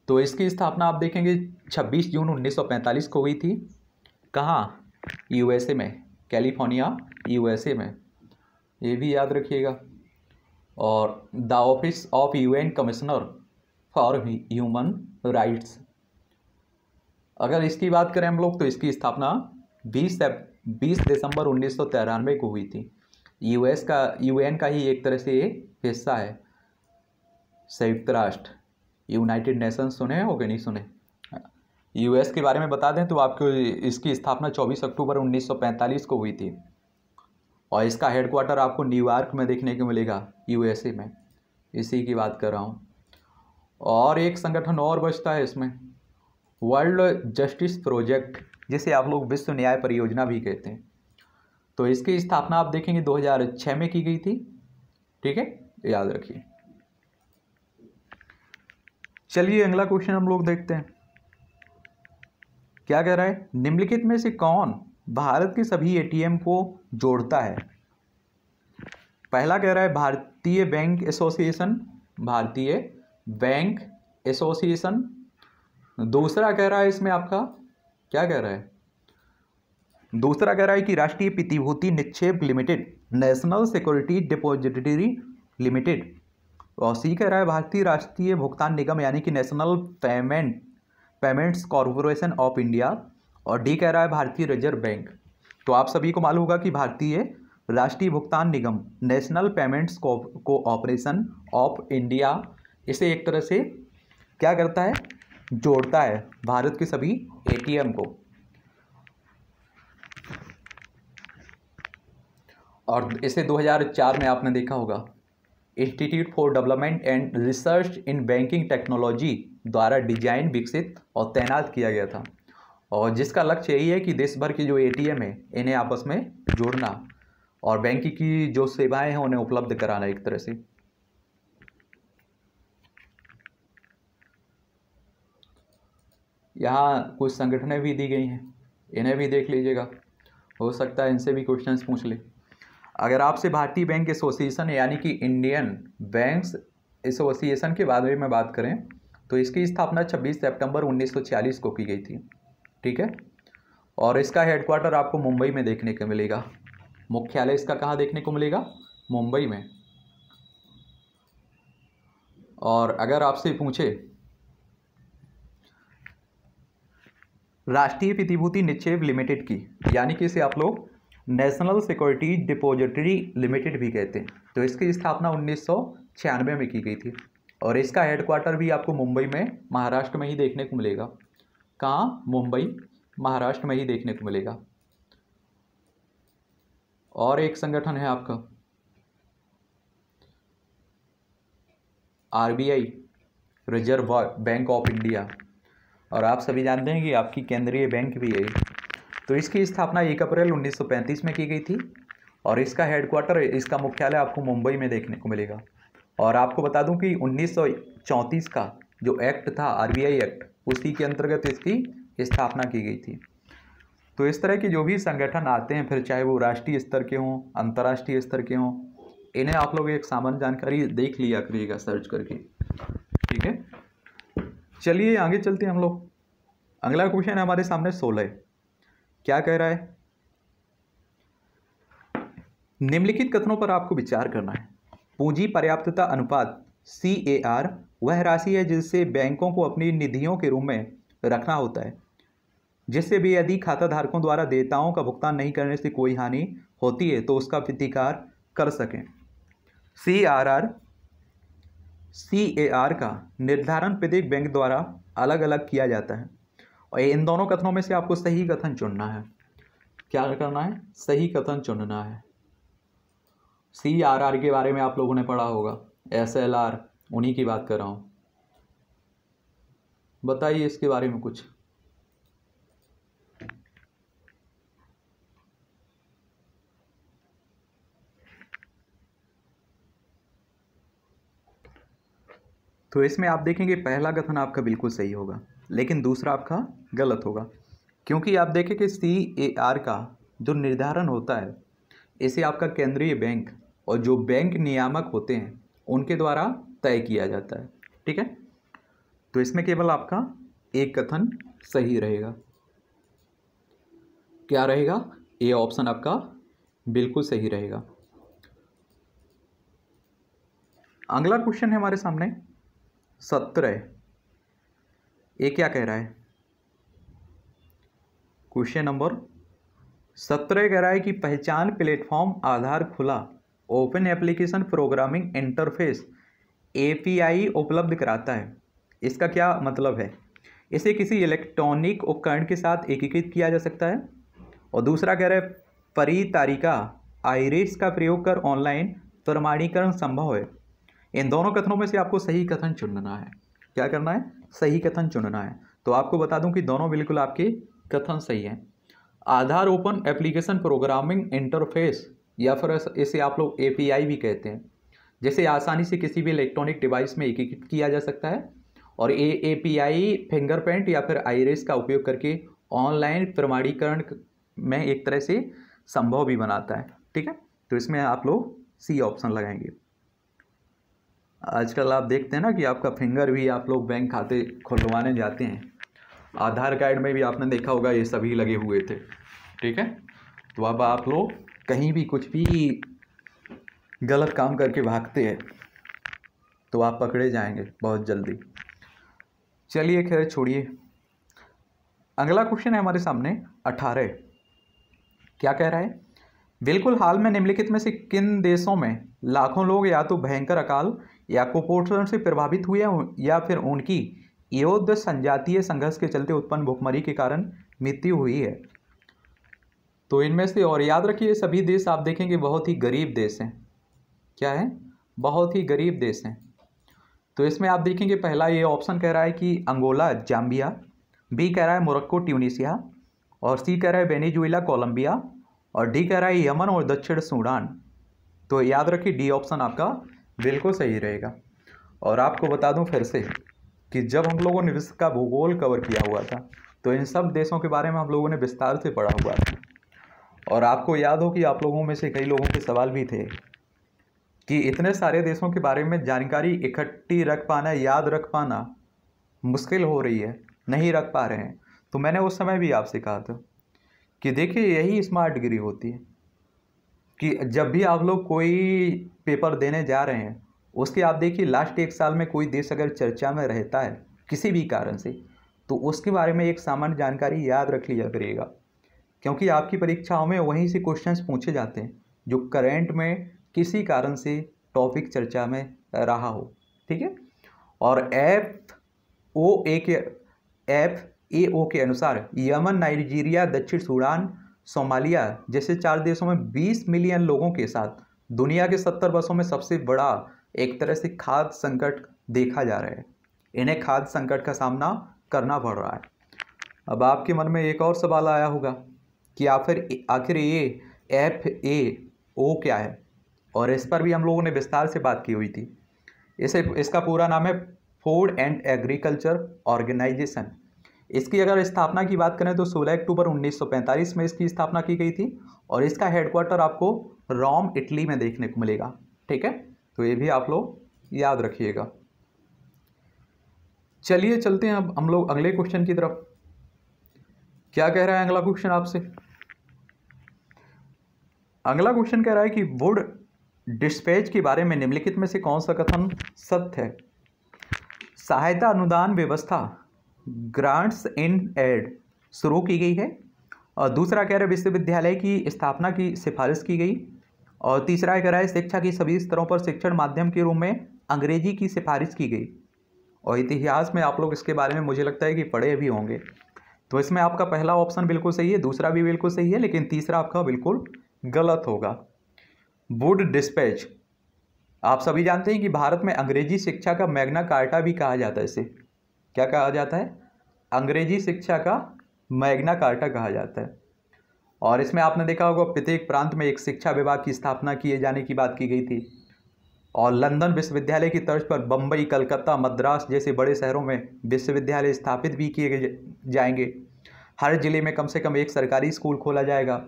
तो इसकी स्थापना आप देखेंगे 26 जून 1945 को हुई थी कहाँ यूएसए में कैलिफोर्निया यूएसए में ये भी याद रखिएगा और the office of UN commissioner for human rights अगर इसकी बात करें हम लोग तो इसकी स्थापना 20 बीस दिसंबर उन्नीस को हुई थी यूएस का यूएन का ही एक तरह से ये हिस्सा है संयुक्त राष्ट्र यूनाइटेड नेशन सुने हो होंगे नहीं सुने यूएस के बारे में बता दें तो आपको इसकी स्थापना 24 अक्टूबर 1945 को हुई थी और इसका हेडक्वार्टर आपको न्यूयॉर्क में देखने को मिलेगा यूएसए में इसी की बात कर रहा हूँ और एक संगठन और बचता है इसमें वर्ल्ड जस्टिस प्रोजेक्ट जिसे आप लोग विश्व न्याय परियोजना भी कहते हैं तो इसकी स्थापना आप देखेंगे 2006 में की गई थी ठीक है याद रखिए चलिए अगला क्वेश्चन हम लोग देखते हैं क्या कह रहा है निम्नलिखित में से कौन भारत के सभी एटीएम को जोड़ता है पहला कह रहा है भारतीय बैंक एसोसिएशन भारतीय बैंक एसोसिएशन दूसरा कह रहा है इसमें आपका क्या कह रहा है दूसरा कह रहा है कि राष्ट्रीय प्रतिभूति निक्षेप limited national security depository limited और सी कह रहा है भारतीय राष्ट्रीय भुगतान निगम यानी कि national payment payments corporation of India और डी कह रहा है भारतीय रिजर्व बैंक तो आप सभी को मालूम होगा कि भारतीय राष्ट्रीय भुगतान निगम national payments cooperation of India इसे एक तरह से क्या करता है जोड़ता है भारत के सभी एटीएम को और इसे 2004 में आपने देखा होगा institute for development and research in banking technology द्वारा डिजाइन विकसित और तैनात किया गया था और जिसका लक्ष्य यही है कि देश भर के जो ए टी है इन्हें आपस में जोड़ना और बैंकिंग की जो सेवाएं हैं उन्हें उपलब्ध कराना एक तरह से यहाँ कुछ संगठनें भी दी गई हैं इन्हें भी देख लीजिएगा हो सकता है इनसे भी क्वेश्चंस पूछ लें अगर आपसे भारतीय बैंक एसोसिएशन यानी कि इंडियन बैंक्स एसोसिएशन के बारे में बात करें तो इसकी स्थापना 26 सितंबर 1946 को की गई थी ठीक है और इसका हेडक्वार्टर आपको मुंबई में देखने को मिलेगा मुख्यालय इसका कहाँ देखने को मिलेगा मुंबई में और अगर आपसे पूछे राष्ट्रीय प्रतिभूति निक्षेप लिमिटेड की यानी कि इसे आप लोग नेशनल सिक्योरिटी डिपोजिटरी लिमिटेड भी कहते हैं तो इसकी स्थापना उन्नीस में की गई थी और इसका हेडक्वार्टर भी आपको मुंबई में महाराष्ट्र में ही देखने को मिलेगा कहाँ मुंबई महाराष्ट्र में ही देखने को मिलेगा और एक संगठन है आपका RBI reserve bank of India और आप सभी जानते हैं कि आपकी केंद्रीय बैंक भी है तो इसकी स्थापना एक अप्रैल 1935 में की गई थी और इसका हेडक्वार्टर इसका मुख्यालय आपको मुंबई में देखने को मिलेगा और आपको बता दूं कि 1934 का जो एक्ट था आरबीआई एक्ट उसी के अंतर्गत इसकी स्थापना की गई थी तो इस तरह के जो भी संगठन आते हैं फिर चाहे वो राष्ट्रीय स्तर के हों अंतर्राष्ट्रीय स्तर के हों इन्हें आप लोग एक सामान्य जानकारी देख लिया करिएगा सर्च करके ठीक है चलिए आगे चलते हैं हम लोग अगला क्वेश्चन है हमारे सामने सोलह क्या कह रहा है निम्नलिखित कथनों पर आपको विचार करना है पूंजी पर्याप्तता अनुपात सी ए आर वह राशि है जिससे बैंकों को अपनी निधियों के रूप में रखना होता है जिससे भी यदि खाताधारकों द्वारा देताओं का भुगतान नहीं करने से कोई हानि होती है तो उसका प्रतिकार कर सकें C R R C A R का निर्धारण प्रत्येक बैंक द्वारा अलग अलग किया जाता है और इन दोनों कथनों में से आपको सही कथन चुनना है क्या करना है सही कथन चुनना है सी आर आर के बारे में आप लोगों ने पढ़ा होगा एस एल आर उन्हीं की बात कर रहा हूँ बताइए इसके बारे में कुछ तो इसमें आप देखेंगे पहला कथन आपका बिल्कुल सही होगा लेकिन दूसरा आपका गलत होगा क्योंकि आप देखें कि सी ए आर का जो निर्धारण होता है इसे आपका केंद्रीय बैंक और जो बैंक नियामक होते हैं उनके द्वारा तय किया जाता है ठीक है तो इसमें केवल आपका एक कथन सही रहेगा क्या रहेगा ए ऑप्शन आपका बिल्कुल सही रहेगा अगला क्वेश्चन है हमारे सामने सत्रह ये क्या कह रहा है क्वेश्चन नंबर सत्रह कह रहा है कि पहचान प्लेटफॉर्म आधार खुला open application programming interface API उपलब्ध कराता है इसका क्या मतलब है इसे किसी इलेक्ट्रॉनिक उपकरण के साथ एकीकृत किया जा सकता है और दूसरा कह रहा है परी तारिका आईरिस का प्रयोग कर ऑनलाइन प्रमाणीकरण संभव है इन दोनों कथनों में से आपको सही कथन चुनना है क्या करना है सही कथन चुनना है तो आपको बता दूं कि दोनों बिल्कुल आपके कथन सही हैं Aadhaar open application programming interface या फिर इसे आप लोग ए भी कहते हैं जैसे आसानी से किसी भी इलेक्ट्रॉनिक डिवाइस में एकीकृत किया जा सकता है और ए ए पी आई फिंगरप्रिंट या फिर आईरेस का उपयोग करके ऑनलाइन प्रमाणीकरण में एक तरह से संभव भी बनाता है ठीक है तो इसमें आप लोग सी ऑप्शन लगाएंगे आजकल आप देखते हैं ना कि आपका फिंगर भी आप लोग बैंक खाते खुलवाने जाते हैं आधार कार्ड में भी आपने देखा होगा ये सभी लगे हुए थे ठीक है तो अब आप लोग कहीं भी कुछ भी गलत काम करके भागते हैं तो आप पकड़े जाएंगे बहुत जल्दी चलिए खैर छोड़िए अगला क्वेश्चन है हमारे सामने अठारह क्या कह रहा है बिल्कुल हाल में निम्नलिखित में से किन देशों में लाखों लोग या तो भयंकर अकाल या कुपोषण से प्रभावित हुए या फिर उनकी योद्ध संजातीय संघर्ष के चलते उत्पन्न भुखमरी के कारण मृत्यु हुई है तो इनमें से और याद रखिए सभी देश आप देखेंगे बहुत ही गरीब देश हैं क्या है बहुत ही गरीब देश हैं तो इसमें आप देखेंगे पहला ये ऑप्शन कह रहा है कि अंगोला जाम्बिया बी कह रहा है मोरक्को ट्यूनिशिया और सी कह रहा है वेनेजुएला कोलंबिया और डी कह रहा है यमन और दक्षिण सूडान तो याद रखिए डी ऑप्शन आपका बिल्कुल सही रहेगा और आपको बता दूं फिर से कि जब हम लोगों ने विश्व का भूगोल कवर किया हुआ था तो इन सब देशों के बारे में हम लोगों ने विस्तार से पढ़ा हुआ था और आपको याद हो कि आप लोगों में से कई लोगों के सवाल भी थे कि इतने सारे देशों के बारे में जानकारी इकट्ठी रख पाना याद रख पाना मुश्किल हो रही है नहीं रख पा रहे हैं तो मैंने उस समय भी आपसे कहा था कि देखिए यही स्मार्ट गिरी होती है कि जब भी आप लोग कोई पेपर देने जा रहे हैं उसके आप देखिए लास्ट एक साल में कोई देश अगर चर्चा में रहता है किसी भी कारण से तो उसके बारे में एक सामान्य जानकारी याद रख लिया करिएगा क्योंकि आपकी परीक्षाओं में वहीं से क्वेश्चंस पूछे जाते हैं जो करेंट में किसी कारण से टॉपिक चर्चा में रहा हो ठीक है और एफ ओ एक एफ ए के अनुसार यमन नाइजीरिया दक्षिण सूडान सोमालिया जैसे चार देशों में 20 मिलियन लोगों के साथ दुनिया के 70 वर्षों में सबसे बड़ा एक तरह से खाद्य संकट देखा जा रहा है इन्हें खाद्य संकट का सामना करना पड़ रहा है अब आपके मन में एक और सवाल आया होगा कि आखिर आखिर ये एफ ए ओ क्या है और इस पर भी हम लोगों ने विस्तार से बात की हुई थी इसे इसका पूरा नाम है फूड एंड एग्रीकल्चर ऑर्गेनाइजेशन इसकी अगर स्थापना की बात करें तो 16 अक्टूबर 1945 में इसकी स्थापना की गई थी और इसका हेडक्वार्टर आपको रोम इटली में देखने को मिलेगा ठीक है तो ये भी आप लोग याद रखिएगा चलिए चलते हैं अब हम लोग अगले क्वेश्चन की तरफ क्या कह रहा है अगला क्वेश्चन आपसे अगला क्वेश्चन कह रहा है कि वुड डिस्पैच के बारे में निम्नलिखित में से कौन सा कथन सत्य है सहायता अनुदान व्यवस्था ग्रांट्स इन एड शुरू की गई है और दूसरा कह रहा है विश्वविद्यालय की स्थापना की सिफारिश की गई और तीसरा कह रहा है शिक्षा की सभी स्तरों पर शिक्षण माध्यम के रूप में अंग्रेजी की सिफारिश की गई और इतिहास में आप लोग इसके बारे में मुझे लगता है कि पढ़े भी होंगे तो इसमें आपका पहला ऑप्शन बिल्कुल सही है दूसरा भी बिल्कुल सही है लेकिन तीसरा आपका बिल्कुल गलत होगा वुड डिस्पैच आप सभी जानते हैं कि भारत में अंग्रेजी शिक्षा का मैग्ना कार्टा भी कहा जाता है इसे क्या कहा जाता है अंग्रेजी शिक्षा का मैग्ना कार्टा कहा जाता है और इसमें आपने देखा होगा प्रत्येक प्रांत में एक शिक्षा विभाग की स्थापना किए जाने की बात की गई थी और लंदन विश्वविद्यालय की तर्ज पर बम्बई कलकत्ता मद्रास जैसे बड़े शहरों में विश्वविद्यालय स्थापित भी किए जाएंगे हर जिले में कम से कम एक सरकारी स्कूल खोला जाएगा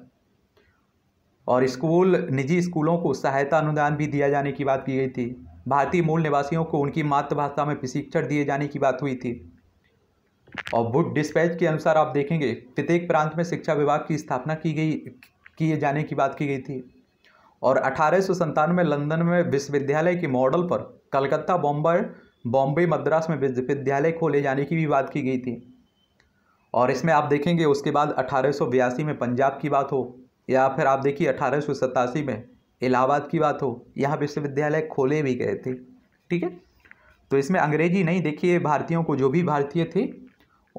और स्कूल निजी स्कूलों को सहायता अनुदान भी दिया जाने की बात की गई थी भारतीय मूल निवासियों को उनकी मातृभाषा में प्रशिक्षण दिए जाने की बात हुई थी और वुड डिस्पैच के अनुसार आप देखेंगे प्रत्येक प्रांत में शिक्षा विभाग की स्थापना की गई किए जाने की बात की गई थी और अठारह में लंदन में विश्वविद्यालय के मॉडल पर कलकत्ता बॉम्बे बॉम्बे मद्रास में विश्वविद्यालय खोले जाने की भी बात की गई थी और इसमें आप देखेंगे उसके बाद अठारह में पंजाब की बात हो या फिर आप देखिए अठारह में इलाहाबाद की बात हो यहाँ विश्वविद्यालय खोले भी गए थे ठीक है तो इसमें अंग्रेजी नहीं देखिए भारतीयों को जो भी भारतीय थे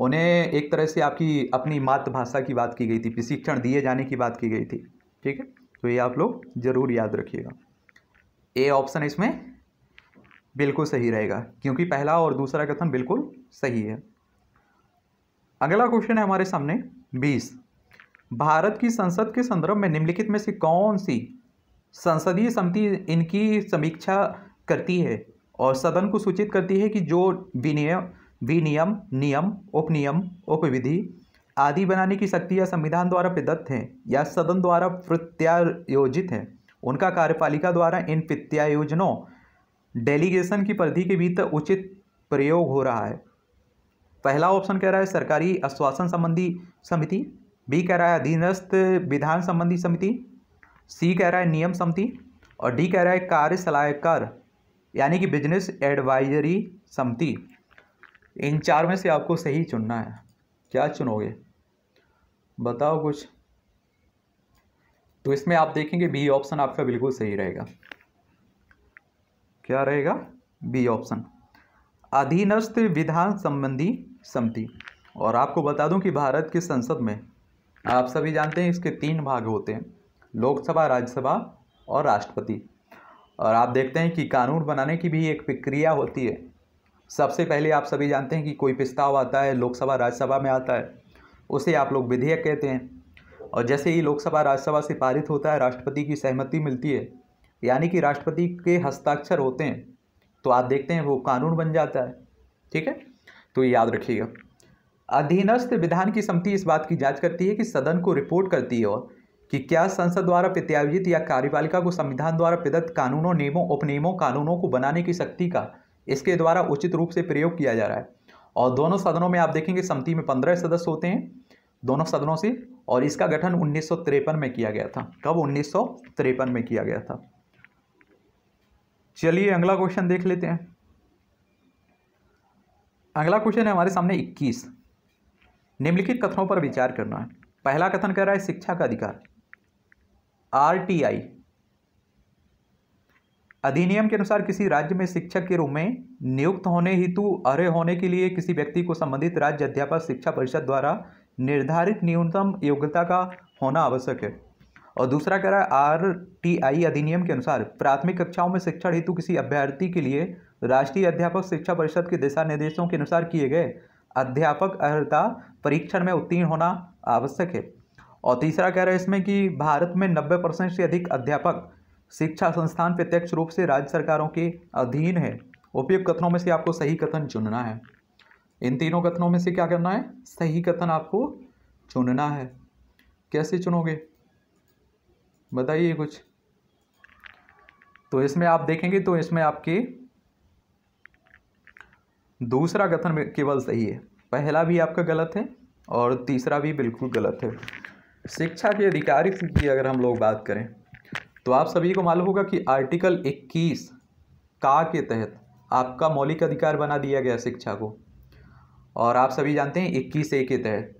उन्हें एक तरह से आपकी अपनी मातृभाषा की बात की गई थी प्रशिक्षण दिए जाने की बात की गई थी ठीक है तो ये आप लोग ज़रूर याद रखिएगा ए ऑप्शन इसमें बिल्कुल सही रहेगा क्योंकि पहला और दूसरा कथन बिल्कुल सही है अगला क्वेश्चन है हमारे सामने बीस भारत की संसद के संदर्भ में निम्नलिखित में से कौन सी संसदीय समिति इनकी समीक्षा करती है और सदन को सूचित करती है कि जो विनियम विनियम नियम उपनियम उपविधि आदि बनाने की शक्ति या संविधान द्वारा प्रदत्त हैं या सदन द्वारा प्रत्यायोजित हैं उनका कार्यपालिका द्वारा इन प्रत्यायोजनों डेलीगेशन की परिधि के भीतर उचित प्रयोग हो रहा है पहला ऑप्शन कह रहा है सरकारी आश्वासन संबंधी समिति बी कह रहा है अधीनस्थ विधान संबंधी समिति सी कह रहा है नियम समिति और डी कह रहा है कार्य सलाहकार यानी कि बिजनेस एडवाइजरी समिति इन चार में से आपको सही चुनना है क्या चुनोगे बताओ कुछ तो इसमें आप देखेंगे बी ऑप्शन आपका बिल्कुल सही रहेगा क्या रहेगा बी ऑप्शन अधीनस्थ विधान संबंधी समिति और आपको बता दूं कि भारत की संसद में आप सभी जानते हैं इसके तीन भाग होते हैं लोकसभा राज्यसभा और राष्ट्रपति और आप देखते हैं कि कानून बनाने की भी एक प्रक्रिया होती है सबसे पहले आप सभी जानते हैं कि कोई प्रस्ताव आता है लोकसभा राज्यसभा में आता है उसे आप लोग विधेयक कहते हैं और जैसे ही लोकसभा राज्यसभा से पारित होता है राष्ट्रपति की सहमति मिलती है यानी कि राष्ट्रपति के हस्ताक्षर होते हैं तो आप देखते हैं वो कानून बन जाता है ठीक है तो याद रखिएगा अधीनस्थ विधान की समिति इस बात की जांच करती है कि सदन को रिपोर्ट करती है और कि क्या संसद द्वारा प्रत्यायोजित या कार्यपालिका को संविधान द्वारा प्रदत्त कानूनों नियमों उपनियमों कानूनों को बनाने की शक्ति का इसके द्वारा उचित रूप से प्रयोग किया जा रहा है और दोनों सदनों में आप देखेंगे समिति में पंद्रह सदस्य होते हैं दोनों सदनों से और इसका गठन उन्नीस में किया गया था कब उन्नीस में किया गया था चलिए अगला क्वेश्चन देख लेते हैं अगला क्वेश्चन है हमारे सामने 21 निम्नलिखित कथनों पर विचार करना है पहला कथन कह रहा है शिक्षा का अधिकार आरटीआई अधिनियम के अनुसार किसी राज्य में शिक्षक के रूप में नियुक्त होने हेतु अरे होने के लिए किसी व्यक्ति को संबंधित राज्य अध्यापक शिक्षा परिषद द्वारा निर्धारित न्यूनतम योग्यता का होना आवश्यक है और दूसरा कह रहा है आर टी आई अधिनियम के अनुसार प्राथमिक कक्षाओं में शिक्षण हेतु किसी अभ्यर्थी के लिए राष्ट्रीय अध्यापक शिक्षा परिषद के दिशा निर्देशों के अनुसार किए गए अध्यापक अर्हता परीक्षण में उत्तीर्ण होना आवश्यक है और तीसरा कह रहे हैं इसमें कि भारत में नब्बे परसेंट से अधिक अध्यापक शिक्षा संस्थान प्रत्यक्ष रूप से राज्य सरकारों के अधीन है उपयुक्त कथनों में से आपको सही कथन चुनना है इन तीनों कथनों में से क्या करना है सही कथन आपको चुनना है कैसे चुनोगे बताइए कुछ तो इसमें आप देखेंगे तो इसमें आपके दूसरा कथन केवल सही है पहला भी आपका गलत है और तीसरा भी बिल्कुल गलत है शिक्षा के अधिकारिक की अगर हम लोग बात करें तो आप सभी को मालूम होगा कि आर्टिकल 21 का के तहत आपका मौलिक अधिकार बना दिया गया शिक्षा को और आप सभी जानते हैं इक्कीस ए के तहत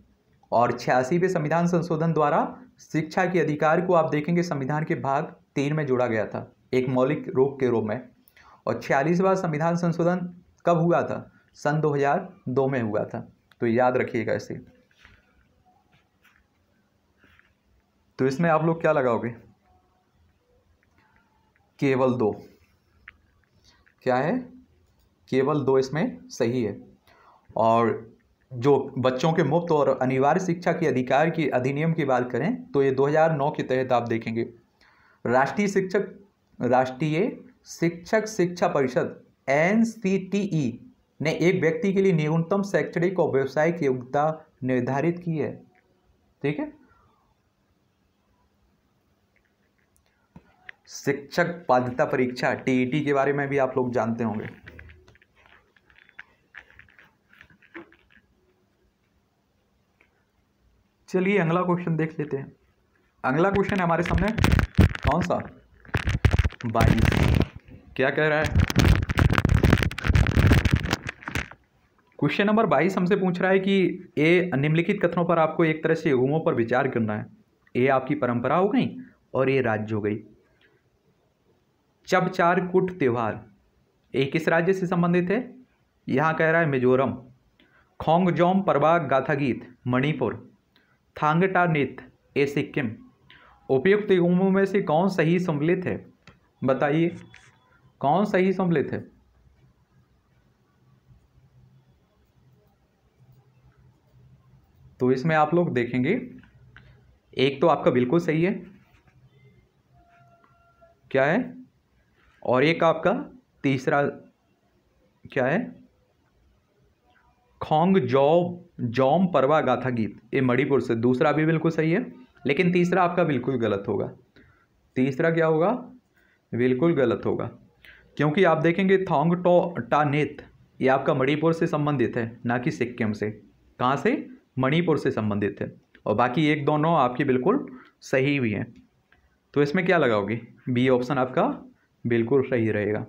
और छियासीवें संविधान संशोधन द्वारा शिक्षा के अधिकार को आप देखेंगे संविधान के भाग तीन में जोड़ा गया था एक मौलिक रूप के रूप में और बार संविधान संशोधन कब हुआ था सन 2002 में हुआ था तो याद रखिएगा इसे तो इसमें आप लोग क्या लगाओगे केवल दो क्या है केवल दो इसमें सही है और जो बच्चों के मुफ्त और अनिवार्य शिक्षा के अधिकार की अधिनियम की बात करें तो ये 2009 के तहत आप देखेंगे राष्ट्रीय शिक्षक राष्ट्रीय शिक्षक शिक्षा परिषद एन ने एक व्यक्ति के लिए न्यूनतम शैक्षणिक और व्यावसायिक योग्यता निर्धारित की है ठीक है शिक्षक पात्रता परीक्षा टीईटी e के बारे में भी आप लोग जानते होंगे चलिए अगला क्वेश्चन देख लेते हैं अगला क्वेश्चन है हमारे सामने कौन सा बाईस क्या कह रहा है क्वेश्चन नंबर बाईस हमसे पूछ रहा है कि ए निम्नलिखित कथनों पर आपको एक तरह से युगमों पर विचार करना है ए आपकी परंपरा हो गई और ये राज्य हो गई चबचार कुट त्यौहार ये किस राज्य से संबंधित है यहाँ कह रहा है मिजोरम खोंगजोम परवाग गाथा गीत मणिपुर थांगटा नृत्य ए सिक्किम उपयुक्त युगमों में से कौन सही सम्मिलित है बताइए कौन सही सम्मिलित है तो इसमें आप लोग देखेंगे एक तो आपका बिल्कुल सही है क्या है और एक आपका तीसरा क्या है खोंग जौ जौम परवा गाथा गीत ये मणिपुर से दूसरा भी बिल्कुल सही है लेकिन तीसरा आपका बिल्कुल गलत होगा तीसरा क्या होगा बिल्कुल गलत होगा क्योंकि आप देखेंगे थोंग टो टानेत ये आपका मणिपुर से संबंधित है ना कि सिक्किम से कहाँ से मणिपुर से संबंधित है और बाकी एक दोनों आपकी बिल्कुल सही भी हैं तो इसमें क्या लगाओगे बी ऑप्शन आपका बिल्कुल सही रहेगा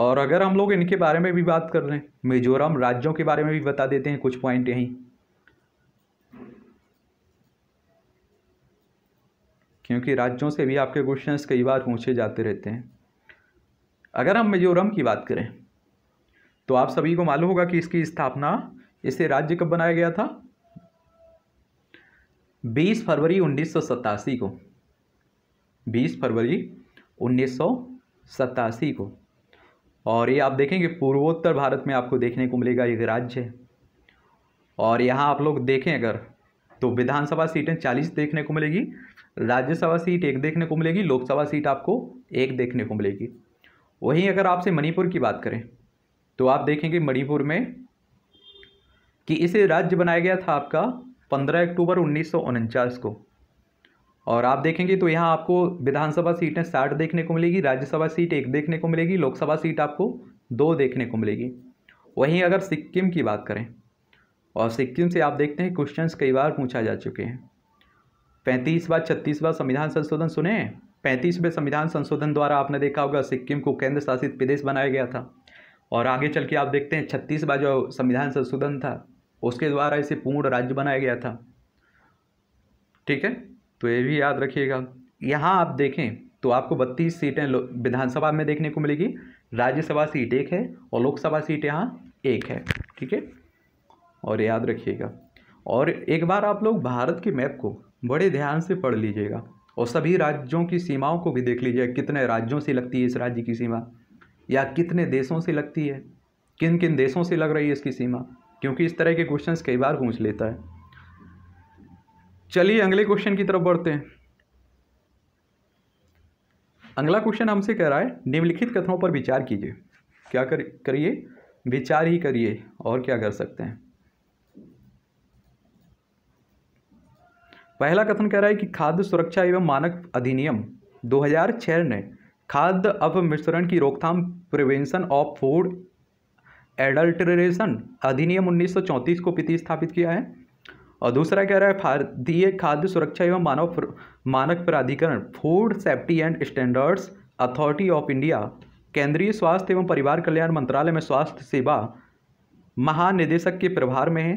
और अगर हम लोग इनके बारे में भी बात कर रहे हैं मिजोरम राज्यों के बारे में भी बता देते हैं कुछ पॉइंट यहीं क्योंकि राज्यों से भी आपके क्वेश्चन कई बार पूछे जाते रहते हैं अगर हम मिजोरम की बात करें तो आप सभी को मालूम होगा कि इसकी स्थापना इसे राज्य कब बनाया गया था 20 फरवरी उन्नीस को 20 फरवरी उन्नीस को और ये आप देखेंगे पूर्वोत्तर भारत में आपको देखने को मिलेगा ये राज्य और यहाँ आप लोग देखें अगर तो विधानसभा सीटें चालीस देखने को मिलेगी राज्यसभा सीट एक देखने को मिलेगी लोकसभा सीट आपको एक देखने को मिलेगी वहीं अगर आपसे मणिपुर की बात करें तो आप देखेंगे मणिपुर में कि इसे राज्य बनाया गया था आपका पंद्रह अक्टूबर उन्नीस को और आप देखेंगे तो यहाँ आपको विधानसभा सीटें साठ देखने को मिलेगी राज्यसभा सीट एक देखने को मिलेगी लोकसभा सीट आपको दो देखने को मिलेगी वहीं अगर सिक्किम की बात करें और सिक्किम से आप देखते हैं क्वेश्चंस कई बार पूछा जा चुके हैं पैंतीस बार छत्तीस बार संविधान संशोधन सुने पैंतीस पैंतीसवें संविधान संशोधन द्वारा आपने देखा होगा सिक्किम को केंद्र शासित प्रदेश बनाया गया था और आगे चल के आप देखते हैं छत्तीसवा जो संविधान संशोधन था उसके द्वारा इसे पूर्ण राज्य बनाया गया था ठीक है तो ये भी याद रखिएगा यहाँ आप देखें तो आपको बत्तीस सीटें विधानसभा में देखने को मिलेगी राज्यसभा सीट एक है और लोकसभा सीट यहाँ एक है ठीक है और याद रखिएगा और एक बार आप लोग भारत के मैप को बड़े ध्यान से पढ़ लीजिएगा और सभी राज्यों की सीमाओं को भी देख लीजिएगा कितने राज्यों से लगती है इस राज्य की सीमा या कितने देशों से लगती है किन किन देशों से लग रही है इसकी सीमा क्योंकि इस तरह के क्वेश्चंस कई बार पूछ लेता है चलिए अगले क्वेश्चन की तरफ बढ़ते हैं अगला क्वेश्चन हमसे कह रहा है निम्नलिखित कथनों पर विचार कीजिए क्या करिए विचार ही करिए और क्या कर सकते हैं पहला कथन कह रहा है कि खाद्य सुरक्षा एवं मानक अधिनियम 2006 ने खाद्य अपमिश्रण की रोकथाम प्रिवेंशन ऑफ फूड एडल्ट्रेशन अधिनियम 1934 को प्रतिस्थापित किया है और दूसरा कह रहा है भारतीय खाद्य सुरक्षा एवं मानव मानक प्राधिकरण food safety and standards authority of India केंद्रीय स्वास्थ्य एवं परिवार कल्याण मंत्रालय में स्वास्थ्य सेवा महानिदेशक के प्रभार में है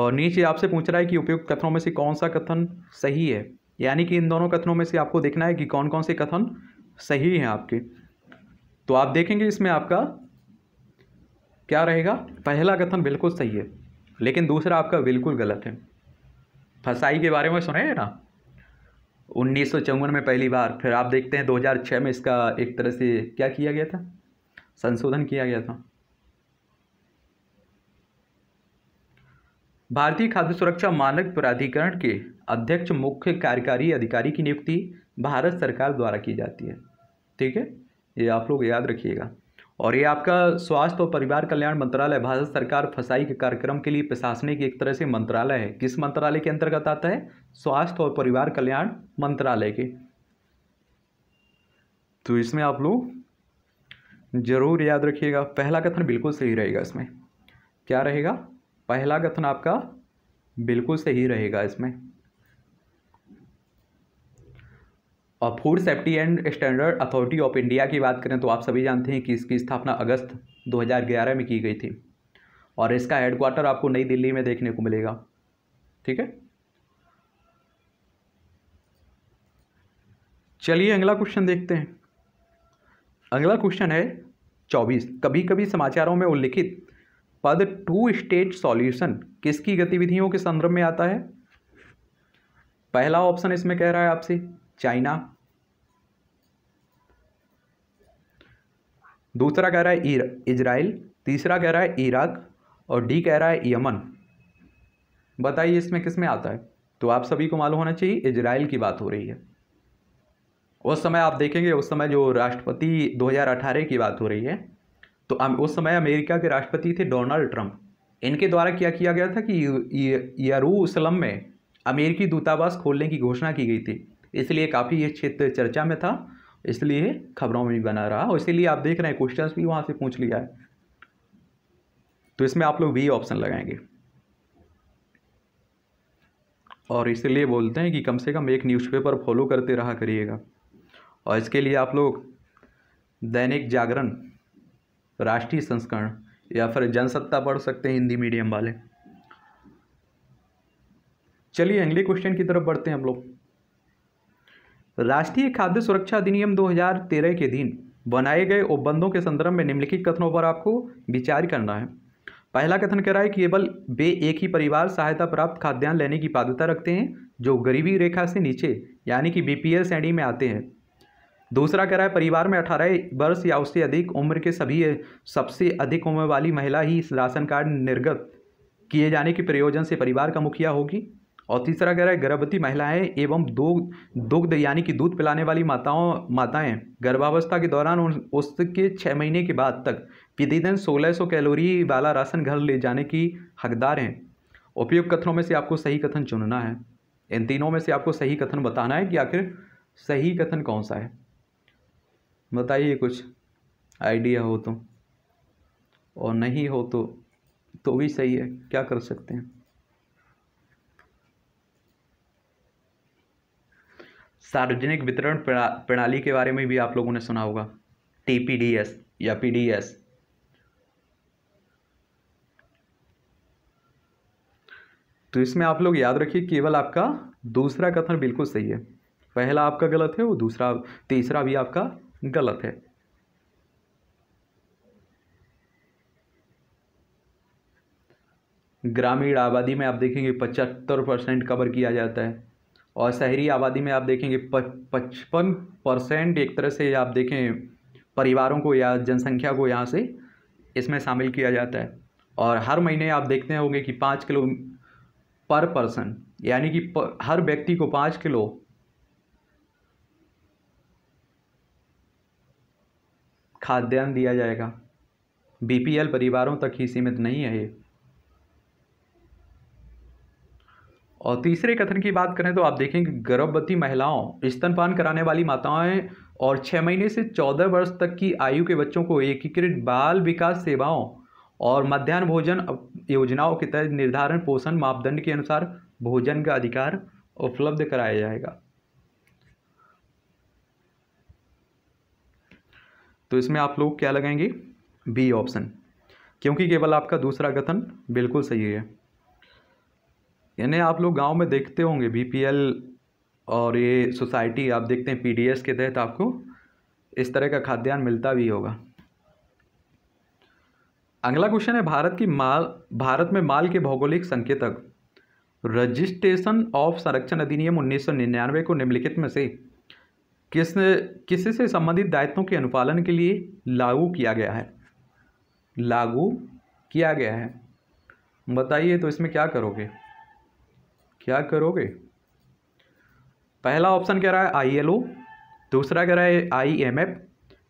और नीचे आपसे पूछ रहा है कि उपयुक्त कथनों में से कौन सा कथन सही है यानी कि इन दोनों कथनों में से आपको देखना है कि कौन कौन से कथन सही हैं आपके तो आप देखेंगे इसमें आपका क्या रहेगा पहला कथन बिल्कुल सही है लेकिन दूसरा आपका बिल्कुल गलत है फसाई के बारे में सुने ना उन्नीस में पहली बार फिर आप देखते हैं 2006 में इसका एक तरह से क्या किया गया था संशोधन किया गया था भारतीय खाद्य सुरक्षा मानक प्राधिकरण के अध्यक्ष मुख्य कार्यकारी अधिकारी की नियुक्ति भारत सरकार द्वारा की जाती है ठीक है ये आप लोग याद रखिएगा और ये आपका स्वास्थ्य और परिवार कल्याण मंत्रालय भारत सरकार फसाई के कार्यक्रम के लिए प्रशासनिक एक तरह से मंत्रालय है किस मंत्रालय के अंतर्गत आता है स्वास्थ्य और परिवार कल्याण मंत्रालय के तो इसमें आप लोग जरूर याद रखिएगा पहला कथन बिल्कुल सही रहेगा इसमें क्या रहेगा पहला कथन आपका बिल्कुल सही रहेगा इसमें और food safety and standard authority of India की बात करें तो आप सभी जानते हैं कि इसकी स्थापना अगस्त 2011 में की गई थी और इसका हेडक्वार्टर आपको नई दिल्ली में देखने को मिलेगा ठीक है चलिए अगला क्वेश्चन देखते हैं अगला क्वेश्चन है चौबीस कभी कभी समाचारों में उल्लिखित पद टू स्टेट सॉल्यूशन किसकी गतिविधियों के संदर्भ में आता है पहला ऑप्शन इसमें कह रहा है आपसे चाइना दूसरा कह रहा है इजराइल तीसरा कह रहा है इराक और डी कह रहा है यमन बताइए इसमें किस में आता है तो आप सभी को मालूम होना चाहिए इजराइल की बात हो रही है उस समय आप देखेंगे उस समय जो राष्ट्रपति 2018 की बात हो रही है तो उस समय अमेरिका के राष्ट्रपति थे डोनाल्ड ट्रंप इनके द्वारा क्या किया गया था कि यरूसलम में अमेरिकी दूतावास खोलने की घोषणा की गई थी इसलिए काफ़ी ये क्षेत्र चर्चा में था इसलिए खबरों में भी बना रहा और इसीलिए आप देख रहे हैं क्वेश्चन भी वहाँ से पूछ लिया है तो इसमें आप लोग वी ऑप्शन लगाएंगे और इसलिए बोलते हैं कि कम से कम एक न्यूज़पेपर फॉलो करते रहा करिएगा और इसके लिए आप लोग दैनिक जागरण राष्ट्रीय संस्करण या फिर जनसत्ता पढ़ सकते हैं हिंदी मीडियम वाले चलिए अगले क्वेश्चन की तरफ बढ़ते हैं हम लोग राष्ट्रीय खाद्य सुरक्षा अधिनियम 2013 के दिन बनाए गए उपबंधों के संदर्भ में निम्नलिखित कथनों पर आपको विचार करना है पहला कथन कह रहा है कि केवल वे एक ही परिवार सहायता प्राप्त खाद्यान्न लेने की बाध्यता रखते हैं जो गरीबी रेखा से नीचे यानी कि बीपीएल श्रेणी में आते हैं दूसरा कह रहा है परिवार में अठारह वर्ष या उससे अधिक उम्र के सभी सबसे अधिक उम्र वाली महिला ही इस राशन कार्ड निर्गत किए जाने के प्रयोजन से परिवार का मुखिया होगी और तीसरा कह रहा है गर्भवती महिलाएं एवं दुग्ध दुग्ध यानी कि दूध पिलाने वाली माताओं माताएं गर्भावस्था के दौरान उसके छः महीने के बाद तक प्रतिदिन सोलह सौ कैलोरी वाला राशन घर ले जाने की हकदार हैं उपयुक्त कथनों में से आपको सही कथन चुनना है इन तीनों में से आपको सही कथन बताना है कि आखिर सही कथन कौन सा है बताइए कुछ आइडिया हो तो और नहीं हो तो तो भी सही है क्या कर सकते हैं सार्वजनिक वितरण प्रणाली के बारे में भी आप लोगों ने सुना होगा टीपीडीएस या पी तो इसमें आप लोग याद रखिए केवल आपका दूसरा कथन बिल्कुल सही है पहला आपका गलत है और दूसरा तीसरा भी आपका गलत है ग्रामीण आबादी में आप देखेंगे पचहत्तर परसेंट कवर किया जाता है और शहरी आबादी में आप देखेंगे पचपन परसेंट एक तरह से आप देखें परिवारों को या जनसंख्या को यहाँ से इसमें शामिल किया जाता है और हर महीने आप देखते होंगे कि पाँच किलो पर पर्सन यानी कि पर, हर व्यक्ति को पाँच किलो खाद्यान्न दिया जाएगा बीपीएल परिवारों तक ही सीमित नहीं है ये और तीसरे कथन की बात करें तो आप देखेंगे गर्भवती महिलाओं स्तनपान कराने वाली माताएं और छः महीने से चौदह वर्ष तक की आयु के बच्चों को एकीकृत बाल विकास सेवाओं और मध्यान्ह भोजन योजनाओं के तहत निर्धारण पोषण मापदंड के अनुसार भोजन का अधिकार उपलब्ध कराया जाएगा तो इसमें आप लोग क्या लगाएंगे बी ऑप्शन क्योंकि केवल आपका दूसरा कथन बिल्कुल सही है यानी आप लोग गांव में देखते होंगे बीपीएल और ये सोसाइटी आप देखते हैं पीडीएस के तहत आपको इस तरह का खाद्यान्न मिलता भी होगा अगला क्वेश्चन है भारत की माल भारत में माल के भौगोलिक संकेतक रजिस्ट्रेशन ऑफ संरक्षण अधिनियम 1999 को निम्नलिखित में से किस किसी से संबंधित दायित्वों के अनुपालन के लिए लागू किया गया है लागू किया गया है बताइए तो इसमें क्या करोगे क्या करोगे पहला ऑप्शन कह रहा है आई दूसरा कह रहा है आई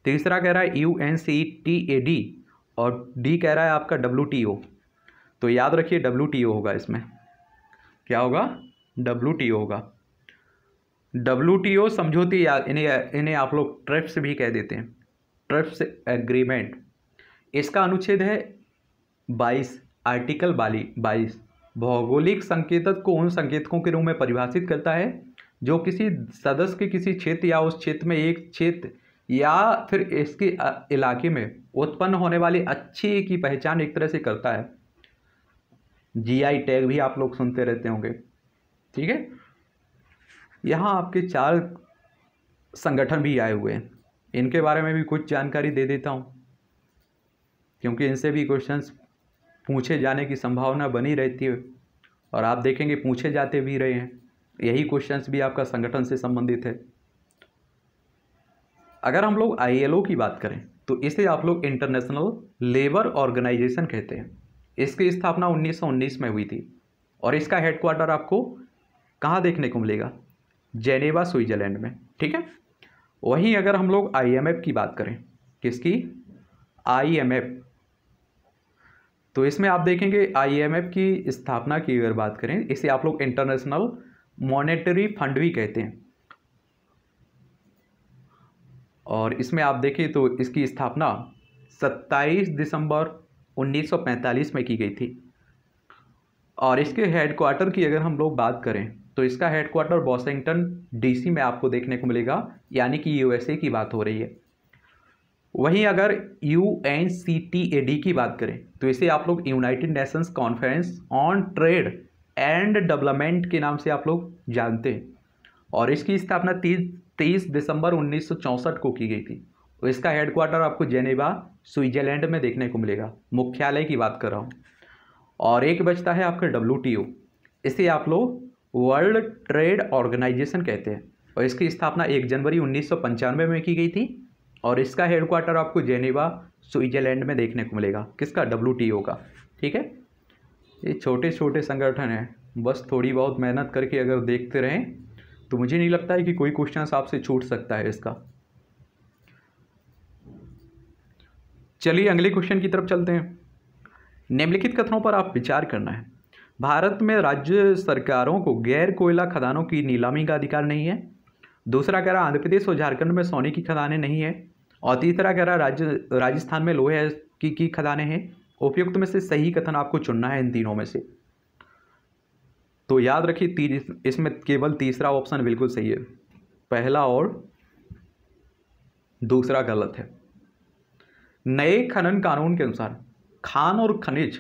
तीसरा कह रहा है U N C T A D और डी कह रहा है आपका डब्ल्यू टी ओ तो याद रखिए डब्ल्यू टी ओ होगा इसमें क्या होगा डब्ल्यू टी ओ होगा डब्ल्यू टी ओ समझौती इन्हें इन्हें आप लोग ट्रिप्स भी कह देते हैं ट्रिप्स एग्रीमेंट इसका अनुच्छेद है बाईस आर्टिकल बाली बाईस भौगोलिक संकेतक को उन संकेतकों के रूप में परिभाषित करता है जो किसी सदस्य के किसी क्षेत्र या उस क्षेत्र में एक क्षेत्र या फिर इसके इलाके में उत्पन्न होने वाली अच्छी की पहचान एक तरह से करता है जीआई टैग भी आप लोग सुनते रहते होंगे ठीक है यहाँ आपके चार संगठन भी आए हुए हैं इनके बारे में भी कुछ जानकारी दे देता हूँ क्योंकि इनसे भी क्वेश्चंस पूछे जाने की संभावना बनी रहती है और आप देखेंगे पूछे जाते भी रहे हैं यही क्वेश्चंस भी आपका संगठन से संबंधित है अगर हम लोग आई की बात करें तो इसे आप लोग इंटरनेशनल लेबर ऑर्गेनाइजेशन कहते हैं इसकी स्थापना 1919 में हुई थी और इसका हेडक्वार्टर आपको कहाँ देखने को मिलेगा जेनेवा स्विट्जरलैंड में ठीक है वहीं अगर हम लोग आईएमएफ की बात करें किसकी आईएमएफ तो इसमें आप देखेंगे आईएमएफ की स्थापना की अगर बात करें इसे आप लोग इंटरनेशनल मॉनेटरी फंड भी कहते हैं और इसमें आप देखें तो इसकी स्थापना 27 दिसंबर 1945 में की गई थी और इसके हेडक्वार्टर की अगर हम लोग बात करें तो इसका हेडक्वार्टर वॉशिंगटन डीसी में आपको देखने को मिलेगा यानी कि यूएसए की बात हो रही है वहीं अगर U N C T A D की बात करें तो इसे आप लोग United Nations conference on trade and development के नाम से आप लोग जानते हैं और इसकी स्थापना तीस तेईस दिसंबर उन्नीस को की गई थी और इसका हेडक्वार्टर आपको जेनेवा स्विट्जरलैंड में देखने को मिलेगा मुख्यालय की बात कर रहा हूँ और एक बचता है आपका डब्ल्यू इसे आप लोग वर्ल्ड ट्रेड ऑर्गेनाइजेशन कहते हैं और इसकी स्थापना एक जनवरी उन्नीस में की गई थी और इसका हेडक्वार्टर आपको जेनेवा स्विट्जरलैंड में देखने को मिलेगा किसका डब्ल्यू टी ओ का ठीक है ये छोटे छोटे संगठन हैं बस थोड़ी बहुत मेहनत करके अगर देखते रहें तो मुझे नहीं लगता है कि कोई क्वेश्चन आपसे छूट सकता है इसका चलिए अगले क्वेश्चन की तरफ चलते हैं निम्नलिखित कथनों पर आप विचार करना है भारत में राज्य सरकारों को गैर कोयला खदानों की नीलामी का अधिकार नहीं है दूसरा कह रहा आंध्र प्रदेश और झारखंड में सोने की खदानें नहीं है और तीसरा कह रहा राज्य राजस्थान में लोहे की की खदानें हैं उपयुक्त में से सही कथन आपको चुनना है इन तीनों में से तो याद रखिए इसमें केवल तीसरा ऑप्शन बिल्कुल सही है पहला और दूसरा गलत है नए खनन कानून के अनुसार खान और खनिज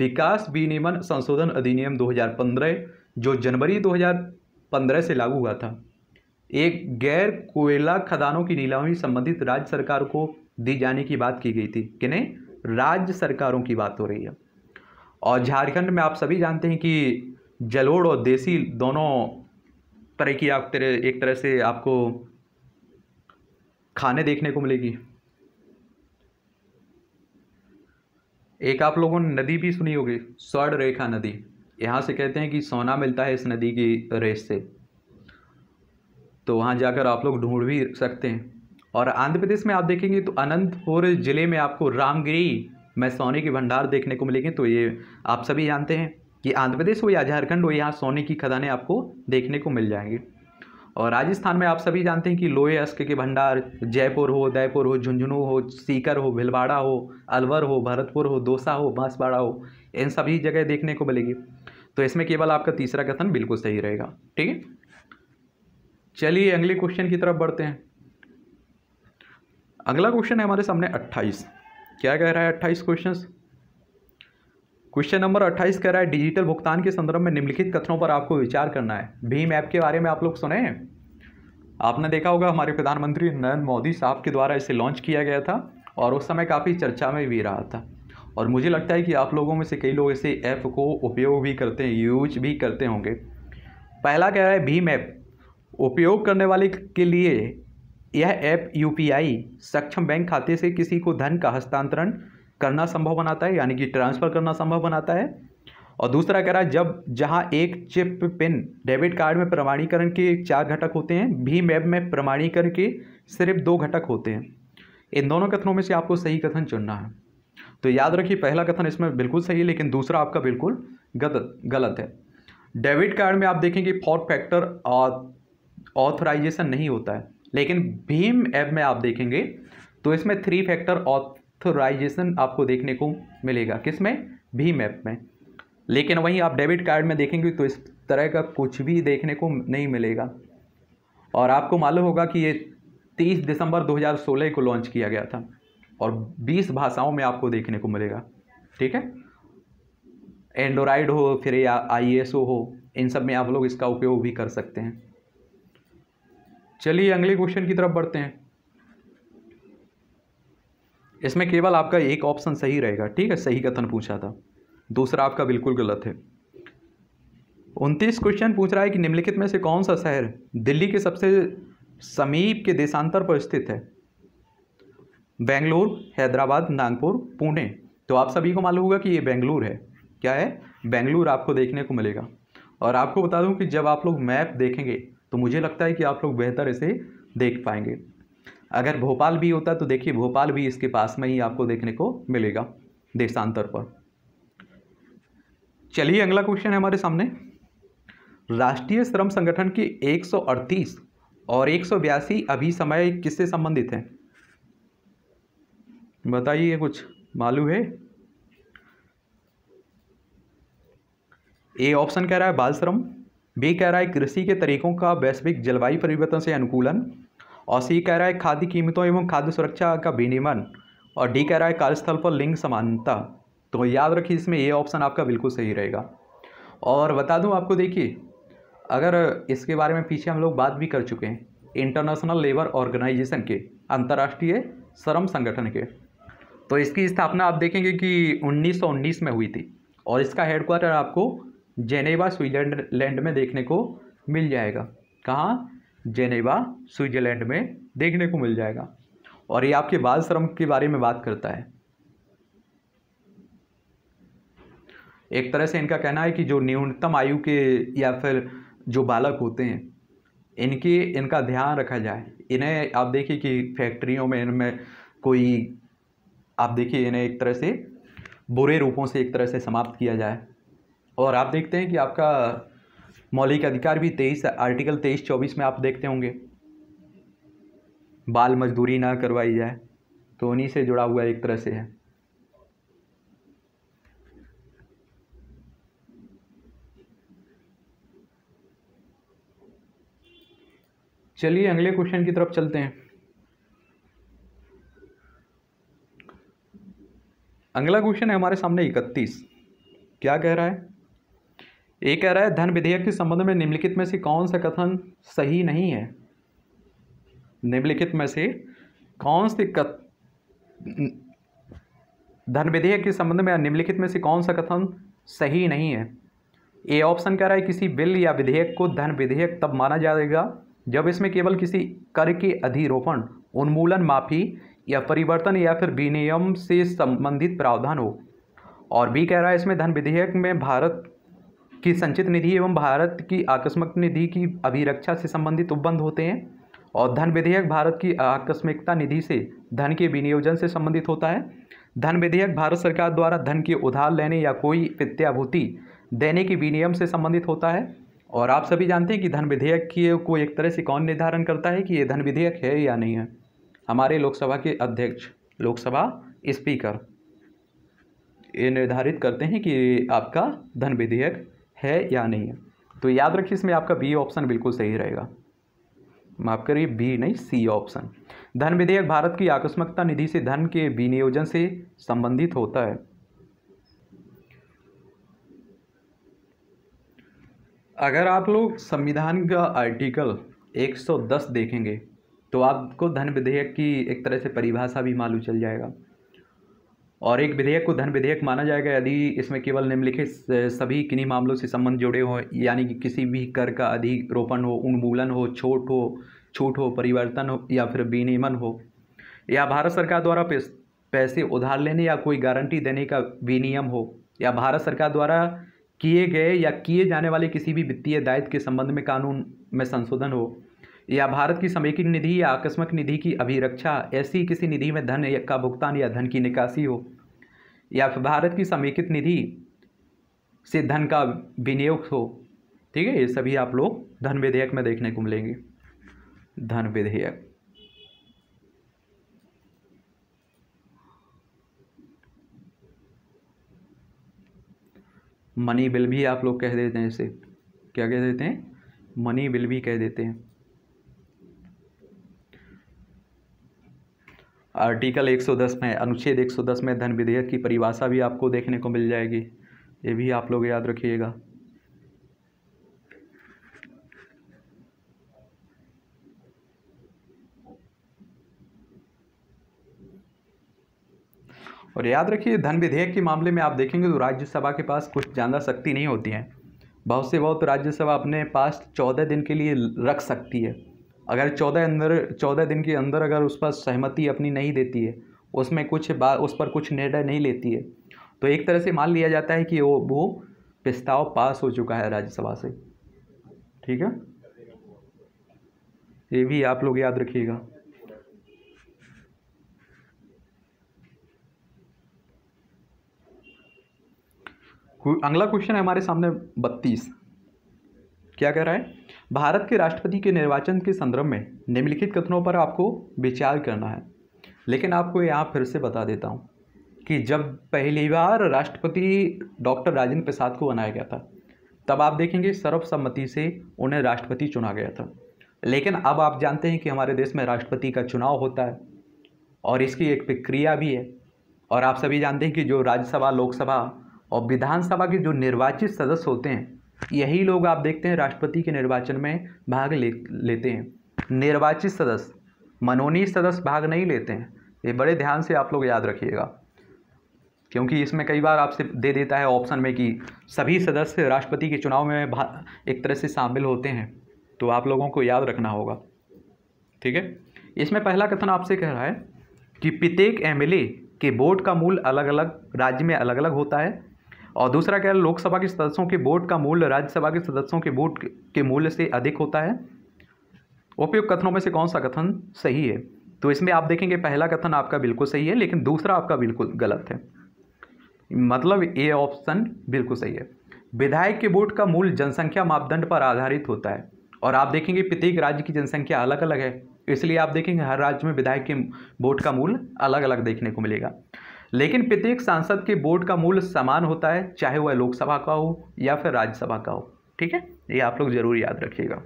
विकास विनियमन संशोधन अधिनियम 2015 जो जनवरी 2015 से लागू हुआ था एक गैर कोयला खदानों की नीलामी संबंधित राज्य सरकार को दी जाने की बात की गई थी कि नहीं राज्य सरकारों की बात हो रही है और झारखंड में आप सभी जानते हैं कि जलोड़ और देसी दोनों तरह की आप तरह एक तरह से आपको खाने देखने को मिलेगी एक आप लोगों ने नदी भी सुनी होगी स्वर्ण रेखा नदी यहाँ से कहते हैं कि सोना मिलता है इस नदी की रेस से तो वहाँ जाकर आप लोग ढूंढ भी सकते हैं और आंध्र प्रदेश में आप देखेंगे तो अनंतपुर ज़िले में आपको रामगिरी में सोने के भंडार देखने को मिलेंगे तो ये आप सभी जानते हैं कि आंध्र प्रदेश हो या झारखंड हो यहाँ सोने की खदानें आपको देखने को मिल जाएंगी और राजस्थान में आप सभी जानते हैं कि लोहे अस्क के भंडार जयपुर हो उदयपुर हो झुंझुनू हो सीकर हो भिलवाड़ा हो अलवर हो भरतपुर हो दोसा हो बांसवाड़ा हो इन सभी जगह देखने को मिलेगी तो इसमें केवल आपका तीसरा कथन बिल्कुल सही रहेगा ठीक है चलिए अगले क्वेश्चन की तरफ बढ़ते हैं अगला क्वेश्चन है हमारे सामने अट्ठाईस क्या कह रहा है अट्ठाईस क्वेश्चन क्वेश्चन नंबर अट्ठाईस कह रहा है डिजिटल भुगतान के संदर्भ में निम्नलिखित कथनों पर आपको विचार करना है भीम ऐप के बारे में आप लोग सुने हैं आपने देखा होगा हमारे प्रधानमंत्री नरेंद्र मोदी साहब के द्वारा इसे लॉन्च किया गया था और उस समय काफ़ी चर्चा में भी रहा था और मुझे लगता है कि आप लोगों में से कई लोग इसे ऐप को उपयोग भी करते हैं यूज भी करते होंगे पहला कह रहा है भीम ऐप उपयोग करने वाले के लिए यह ऐप यू सक्षम बैंक खाते से किसी को धन का हस्तांतरण करना संभव बनाता है यानी कि ट्रांसफ़र करना संभव बनाता है और दूसरा कह रहा है जब जहां एक चिप पिन डेबिट कार्ड में प्रमाणीकरण के चार घटक होते हैं भीम ऐप में प्रमाणीकरण के सिर्फ दो घटक होते हैं इन दोनों कथनों में से आपको सही कथन चुनना है तो याद रखिए पहला कथन इसमें बिल्कुल सही है लेकिन दूसरा आपका बिल्कुल गलत गलत है डेबिट कार्ड में आप देखेंगे फॉर फैक्टर और ऑथराइजेशन नहीं होता है लेकिन भीम ऐप में आप देखेंगे तो इसमें थ्री फैक्टर ऑथराइजेशन आपको देखने को मिलेगा किस में भीम ऐप में लेकिन वहीं आप डेबिट कार्ड में देखेंगे तो इस तरह का कुछ भी देखने को नहीं मिलेगा और आपको मालूम होगा कि ये 30 दिसंबर 2016 को लॉन्च किया गया था और 20 भाषाओं में आपको देखने को मिलेगा ठीक है एंड्रॉयड हो फिर या आई e हो इन सब में आप लोग इसका उपयोग भी कर सकते हैं चलिए अगले क्वेश्चन की तरफ बढ़ते हैं इसमें केवल आपका एक ऑप्शन सही रहेगा ठीक है सही कथन पूछा था दूसरा आपका बिल्कुल गलत है उनतीस क्वेश्चन पूछ रहा है कि निम्नलिखित में से कौन सा शहर दिल्ली के सबसे समीप के देशांतर पर स्थित है बेंगलोर हैदराबाद नागपुर पुणे तो आप सभी को मालूम होगा कि ये बेंगलोर है क्या है बेंगलोर आपको देखने को मिलेगा और आपको बता दूं कि जब आप लोग मैप देखेंगे तो मुझे लगता है कि आप लोग बेहतर इसे देख पाएंगे अगर भोपाल भी होता तो देखिए भोपाल भी इसके पास में ही आपको देखने को मिलेगा देशांतर पर चलिए अगला क्वेश्चन है हमारे सामने राष्ट्रीय श्रम संगठन के 138 और एक अभी समय किससे संबंधित हैं बताइए कुछ मालूम है ए ऑप्शन कह रहा है बाल श्रम बी कह रहा है कृषि के तरीकों का वैश्विक जलवायु परिवर्तन से अनुकूलन और सी कह रहा है खाद्य कीमतों एवं खाद्य सुरक्षा का विनियमन और डी कह रहा है कार्यस्थल पर लिंग समानता तो याद रखिए इसमें ये ऑप्शन आपका बिल्कुल सही रहेगा और बता दूं आपको देखिए अगर इसके बारे में पीछे हम लोग बात भी कर चुके हैं इंटरनेशनल लेबर ऑर्गेनाइजेशन के अंतर्राष्ट्रीय श्रम संगठन के तो इसकी स्थापना आप देखेंगे कि 1919 में हुई थी और इसका हेडक्वार्टर आपको जेनेवा स्विट्जरलैंड में देखने को मिल जाएगा कहाँ जेनेवा स्विट्जरलैंड में देखने को मिल जाएगा और ये आपके बाल श्रम के बारे में बात करता है एक तरह से इनका कहना है कि जो न्यूनतम आयु के या फिर जो बालक होते हैं इनके इनका ध्यान रखा जाए इन्हें आप देखिए कि फैक्ट्रियों में इनमें कोई आप देखिए इन्हें एक तरह से बुरे रूपों से एक तरह से समाप्त किया जाए और आप देखते हैं कि आपका मौलिक अधिकार भी तेईस आर्टिकल तेईस चौबीस में आप देखते होंगे बाल मजदूरी ना करवाई जाए तो उन्हीं से जुड़ा हुआ एक तरह से है चलिए अगले क्वेश्चन की तरफ चलते हैं अगला क्वेश्चन है हमारे सामने इकतीस क्या कह रहा है ये कह रहा है धन विधेयक के संबंध में निम्नलिखित में से कौन सा कथन सही नहीं है निम्नलिखित में से कौन सी कथ धन विधेयक के संबंध में निम्नलिखित में से कौन सा कथन सही नहीं है ए ऑप्शन कह रहा है किसी बिल या विधेयक को धन विधेयक तब माना जाएगा जब इसमें केवल किसी कर के अधिरोपण उन्मूलन माफी या परिवर्तन या फिर विनियम से संबंधित प्रावधान हो और बी कह रहा है इसमें धन विधेयक में भारत कि संचित निधि एवं भारत की आकस्मिक निधि की अभिरक्षा से संबंधित उपबंध होते हैं और धन विधेयक भारत की आकस्मिकता निधि से धन के विनियोजन से संबंधित होता है धन विधेयक भारत सरकार द्वारा धन के उधार लेने या कोई प्रत्याभूति देने के विनियम से संबंधित होता है और आप सभी जानते हैं कि धन विधेयक की को एक तरह से कौन निर्धारण करता है कि ये धन विधेयक है या नहीं है हमारे लोकसभा के अध्यक्ष लोकसभा स्पीकर ये निर्धारित करते हैं कि आपका धन विधेयक है या नहीं है तो याद रखिए इसमें आपका बी ऑप्शन बिल्कुल सही रहेगा माफ करिए बी नहीं सी ऑप्शन धन विधेयक भारत की आकस्मिकता निधि से धन के विनियोजन से संबंधित होता है अगर आप लोग संविधान का आर्टिकल 110 देखेंगे तो आपको धन विधेयक की एक तरह से परिभाषा भी मालूम चल जाएगा और एक विधेयक को धन विधेयक माना जाएगा यदि इसमें केवल निम्नलिखित सभी किन्हीं मामलों से संबंध जुड़े हों यानी कि किसी भी कर का अधिरोपण हो उन्मूलन हो छोट हो छूट हो परिवर्तन हो या फिर विनियमन हो या भारत सरकार द्वारा पैसे उधार लेने या कोई गारंटी देने का विनियम हो या भारत सरकार द्वारा किए गए या किए जाने वाले किसी भी वित्तीय दायित्व के संबंध में कानून में संशोधन हो या भारत की समेकित निधि या आकस्मिक निधि की अभिरक्षा ऐसी किसी निधि में धन का भुगतान या धन की निकासी हो या भारत की समेकित निधि से धन का विनियोग हो ठीक है ये सभी आप लोग धन विधेयक में देखने को मिलेंगे धन विधेयक मनी बिल भी आप लोग कह देते हैं इसे क्या कह देते हैं मनी बिल भी कह देते हैं आर्टिकल 110 में अनुच्छेद 110 में धन विधेयक की परिभाषा भी आपको देखने को मिल जाएगी ये भी आप लोग याद रखिएगा और याद रखिए धन विधेयक के मामले में आप देखेंगे तो राज्यसभा के पास कुछ ज़्यादा शक्ति नहीं होती है बहुत से बहुत राज्यसभा अपने पास चौदह दिन के लिए रख सकती है अगर चौदह अंदर चौदह दिन के अंदर अगर उस पर सहमति अपनी नहीं देती है उसमें कुछ बात उस पर कुछ निर्णय नहीं लेती है तो एक तरह से मान लिया जाता है कि वो वो प्रस्ताव पास हो चुका है राज्यसभा से ठीक है ये भी आप लोग याद रखिएगा अगला क्वेश्चन है हमारे सामने बत्तीस क्या कह रहा है भारत के राष्ट्रपति के निर्वाचन के संदर्भ में निम्नलिखित कथनों पर आपको विचार करना है लेकिन आपको यहाँ फिर से बता देता हूँ कि जब पहली बार राष्ट्रपति डॉक्टर राजेंद्र प्रसाद को बनाया गया था तब आप देखेंगे सर्वसम्मति से उन्हें राष्ट्रपति चुना गया था लेकिन अब आप जानते हैं कि हमारे देश में राष्ट्रपति का चुनाव होता है और इसकी एक प्रक्रिया भी है और आप सभी जानते हैं कि जो राज्यसभा लोकसभा और विधानसभा के जो निर्वाचित सदस्य होते हैं यही लोग आप देखते हैं राष्ट्रपति के निर्वाचन में भाग ले लेते हैं निर्वाचित सदस्य मनोनीत सदस्य भाग नहीं लेते हैं ये बड़े ध्यान से आप लोग याद रखिएगा क्योंकि इसमें कई बार आपसे दे देता है ऑप्शन में कि सभी सदस्य राष्ट्रपति के चुनाव में एक तरह से शामिल होते हैं तो आप लोगों को याद रखना होगा ठीक है इसमें पहला कथन आपसे कह रहा है कि प्रत्येक एमएलए के वोट का मूल अलग अलग राज्य में अलग अलग होता है और दूसरा क्या है लोकसभा के सदस्यों के वोट का मूल्य राज्यसभा के सदस्यों के वोट के मूल्य से अधिक होता है उपयुक्त कथनों में से कौन सा कथन सही है तो इसमें आप देखेंगे पहला कथन आपका बिल्कुल सही है लेकिन दूसरा आपका बिल्कुल गलत है मतलब ए ऑप्शन बिल्कुल सही है विधायक के वोट का मूल जनसंख्या मापदंड पर आधारित होता है और आप देखेंगे प्रत्येक राज्य की जनसंख्या अलग अलग है इसलिए आप देखेंगे हर राज्य में विधायक के वोट का मूल अलग अलग देखने को मिलेगा लेकिन प्रत्येक सांसद के बोर्ड का मूल समान होता है चाहे वह लोकसभा का हो या फिर राज्यसभा का हो ठीक है ये आप लोग जरूर याद रखिएगा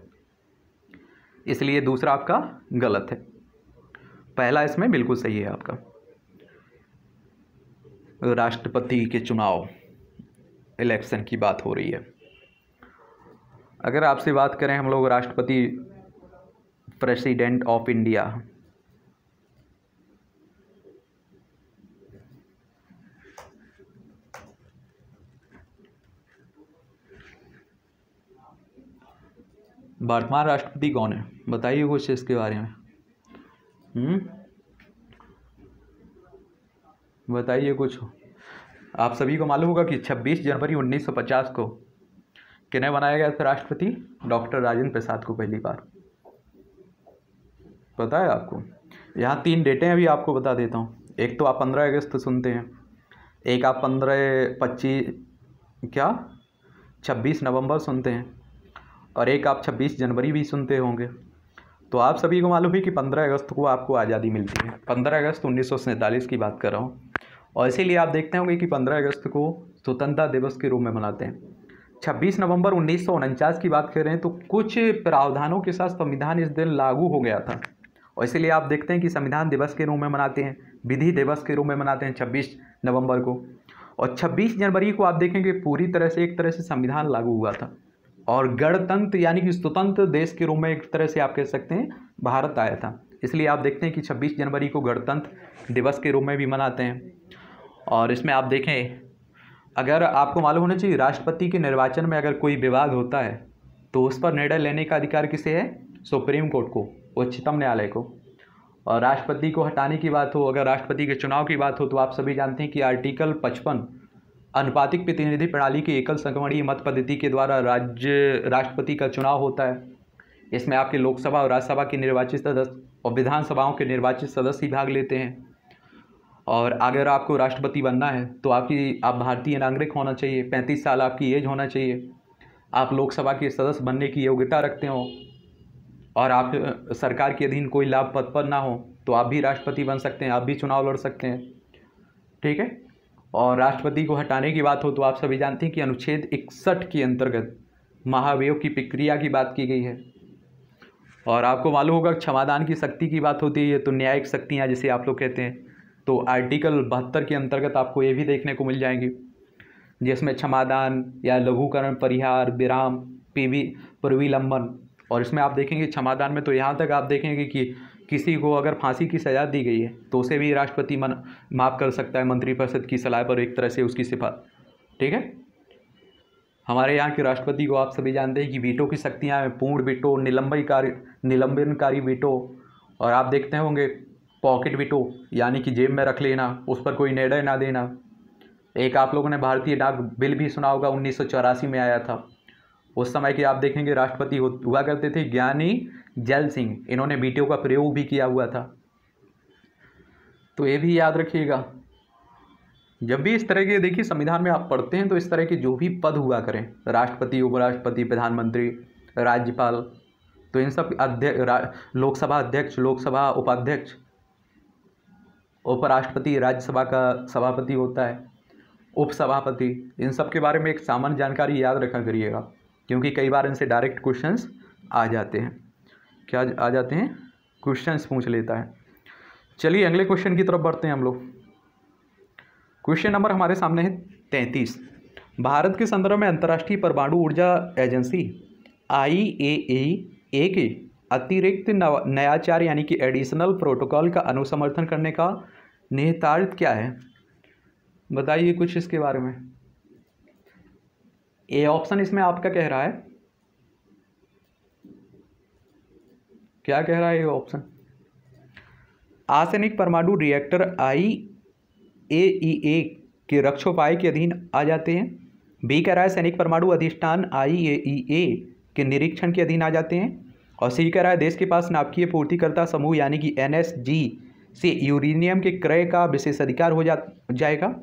इसलिए दूसरा आपका गलत है पहला इसमें बिल्कुल सही है आपका राष्ट्रपति के चुनाव इलेक्शन की बात हो रही है अगर आपसे बात करें हम लोग राष्ट्रपति प्रेसिडेंट ऑफ इंडिया वर्तमान राष्ट्रपति कौन है बताइए कुछ इसके बारे में हम्म? बताइए कुछ आप सभी को मालूम होगा कि 26 जनवरी 1950 को किन्हें बनाया गया था राष्ट्रपति डॉक्टर राजेंद्र प्रसाद को पहली बार पता है आपको यहाँ तीन डेटें अभी आपको बता देता हूँ एक तो आप पंद्रह अगस्त सुनते हैं एक आप पंद्रह पच्चीस क्या छब्बीस नवंबर सुनते हैं और एक आप छब्बीस जनवरी भी सुनते होंगे तो आप सभी को मालूम है कि पंद्रह अगस्त को आपको आज़ादी मिलती है पंद्रह अगस्त उन्नीस की बात कर रहा हूँ और इसीलिए आप देखते होंगे कि पंद्रह अगस्त को स्वतंत्रता दिवस के रूप में मनाते हैं 26 नवंबर उन्नीस की बात करें तो कुछ प्रावधानों के साथ संविधान इस दिन लागू हो गया था और इसीलिए आप देखते हैं कि संविधान दिवस के रूप में मनाते हैं विधि दिवस के रूप में मनाते हैं छब्बीस नवम्बर को और 26 जनवरी को आप देखेंगे पूरी तरह से एक तरह से संविधान लागू हुआ था और गणतंत्र यानी कि स्वतंत्र देश के रूप में एक तरह से आप कह सकते हैं भारत आया था इसलिए आप देखते हैं कि छब्बीस जनवरी को गणतंत्र दिवस के रूप में भी मनाते हैं और इसमें आप देखें अगर आपको मालूम होना चाहिए राष्ट्रपति के निर्वाचन में अगर कोई विवाद होता है तो उस पर निर्णय लेने का अधिकार किसे है सुप्रीम कोर्ट को उच्चतम न्यायालय को और राष्ट्रपति को हटाने की बात हो अगर राष्ट्रपति के चुनाव की बात हो तो आप सभी जानते हैं कि आर्टिकल पचपन अनुपातिक प्रतिनिधि प्रणाली की एकल संक्रमणीय मत पद्धति के द्वारा राज्य राष्ट्रपति का चुनाव होता है इसमें आपके लोकसभा और राज्यसभा के निर्वाचित सदस्य और विधानसभाओं के निर्वाचित सदस्य ही भाग लेते हैं और अगर आपको राष्ट्रपति बनना है तो आपकी आप भारतीय नागरिक होना चाहिए पैंतीस साल आपकी एज होना चाहिए आप लोकसभा के सदस्य बनने की योग्यता रखते हो और आप सरकार के अधीन कोई लाभ पद पर ना हो तो आप भी राष्ट्रपति बन सकते हैं आप भी चुनाव लड़ सकते हैं ठीक है और राष्ट्रपति को हटाने की बात हो तो आप सभी जानते हैं कि अनुच्छेद इकसठ के अंतर्गत महाभियोग की प्रक्रिया की बात की गई है और आपको मालूम होगा क्षमादान की शक्ति की बात होती है तो न्यायिक शक्तियाँ जिसे आप लोग कहते हैं तो आर्टिकल बहत्तर के अंतर्गत आपको ये भी देखने को मिल जाएंगी जिसमें क्षमादान या लघुकरण परिहार विराम पीवी प्रविलंबन और इसमें आप देखेंगे क्षमादान में तो यहाँ तक आप देखेंगे कि किसी को अगर फांसी की सज़ा दी गई है तो उसे भी राष्ट्रपति माफ़ कर सकता है मंत्रिपरिषद की सलाह पर एक तरह से उसकी सिफारिश ठीक है हमारे यहाँ के राष्ट्रपति को आप सभी जानते हैं कि वीटो की शक्तियाँ हैं पूर्ण वीटो कार्य निलंबनकारी वीटो और आप देखते होंगे पॉकेट वीटो यानी कि जेब में रख लेना उस पर कोई निर्णय ना देना एक आप लोगों ने भारतीय डाक बिल भी सुना होगा उन्नीस में आया था उस समय की आप देखेंगे राष्ट्रपति हुआ करते थे ज्ञानी जल सिंह इन्होंने बी का प्रयोग भी किया हुआ था तो ये भी याद रखिएगा जब भी इस तरह के देखिए संविधान में आप पढ़ते हैं तो इस तरह के जो भी पद हुआ करें राष्ट्रपति उपराष्ट्रपति प्रधानमंत्री राज्यपाल तो इन सब अध्यक्ष लोकसभा अध्यक्ष लोकसभा उपाध्यक्ष उपराष्ट्रपति राज्यसभा का सभापति होता है उपसभापति इन सब के बारे में एक सामान्य जानकारी याद रखा करिएगा क्योंकि कई बार इनसे डायरेक्ट क्वेश्चंस आ जाते हैं क्या आ जाते हैं क्वेश्चन पूछ लेता है चलिए अगले क्वेश्चन की तरफ बढ़ते हैं हम लोग क्वेश्चन नंबर हमारे सामने है तैंतीस भारत के संदर्भ में अंतर्राष्ट्रीय परमाणु ऊर्जा एजेंसी आई ए ए के अतिरिक्त नयाचार यानी कि एडिशनल प्रोटोकॉल का अनुसमर्थन करने का निहितार्थ क्या है बताइए कुछ इसके बारे में ए ऑप्शन इसमें आपका कह रहा है क्या कह रहा है ये ऑप्शन आसनिक परमाणु रिएक्टर आई ए ई ए के रक्षोपाय के अधीन आ जाते हैं बी कह रहा है सैनिक परमाणु अधिष्ठान आई ए ई ए के निरीक्षण के अधीन आ जाते हैं और सी कह रहा है देश के पास नाभिकीय पूर्तिकर्ता समूह यानी कि एन एस जी से यूरेनियम के क्रय का विशेष अधिकार हो जा जाएगा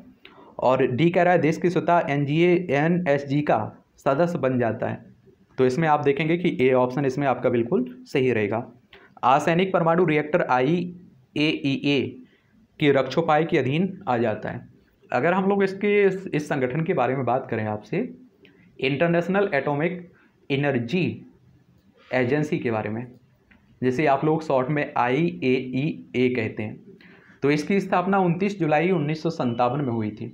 और डी कह रहा है देश की स्वतः N G N S G का सदस्य बन जाता है तो इसमें आप देखेंगे कि ए ऑप्शन इसमें आपका बिल्कुल सही रहेगा आसैनिक परमाणु रिएक्टर आई ए ई ए की रक्षोपाय के अधीन आ जाता है अगर हम लोग इसके इस संगठन के बारे में बात करें आपसे इंटरनेशनल एटॉमिक एनर्जी एजेंसी के बारे में जिसे आप लोग शॉर्ट में आई ए ई ए कहते हैं तो इसकी स्थापना 29 जुलाई उन्नीस में हुई थी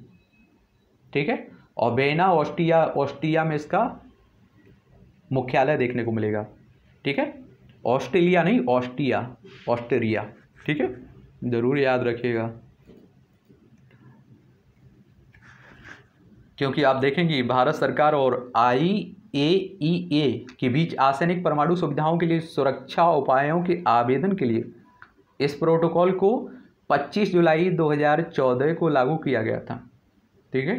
ठीक है और बेना ऑस्ट्रिया ऑस्ट्रिया में इसका मुख्यालय देखने को मिलेगा ठीक है ऑस्ट्रेलिया नहीं ऑस्ट्रिया ऑस्ट्रेलिया ठीक है ज़रूर याद रखिएगा क्योंकि आप देखेंगे भारत सरकार और आई ए ई ए के बीच आसनिक परमाणु सुविधाओं के लिए सुरक्षा उपायों के आवेदन के लिए इस प्रोटोकॉल को 25 जुलाई 2014 को लागू किया गया था ठीक है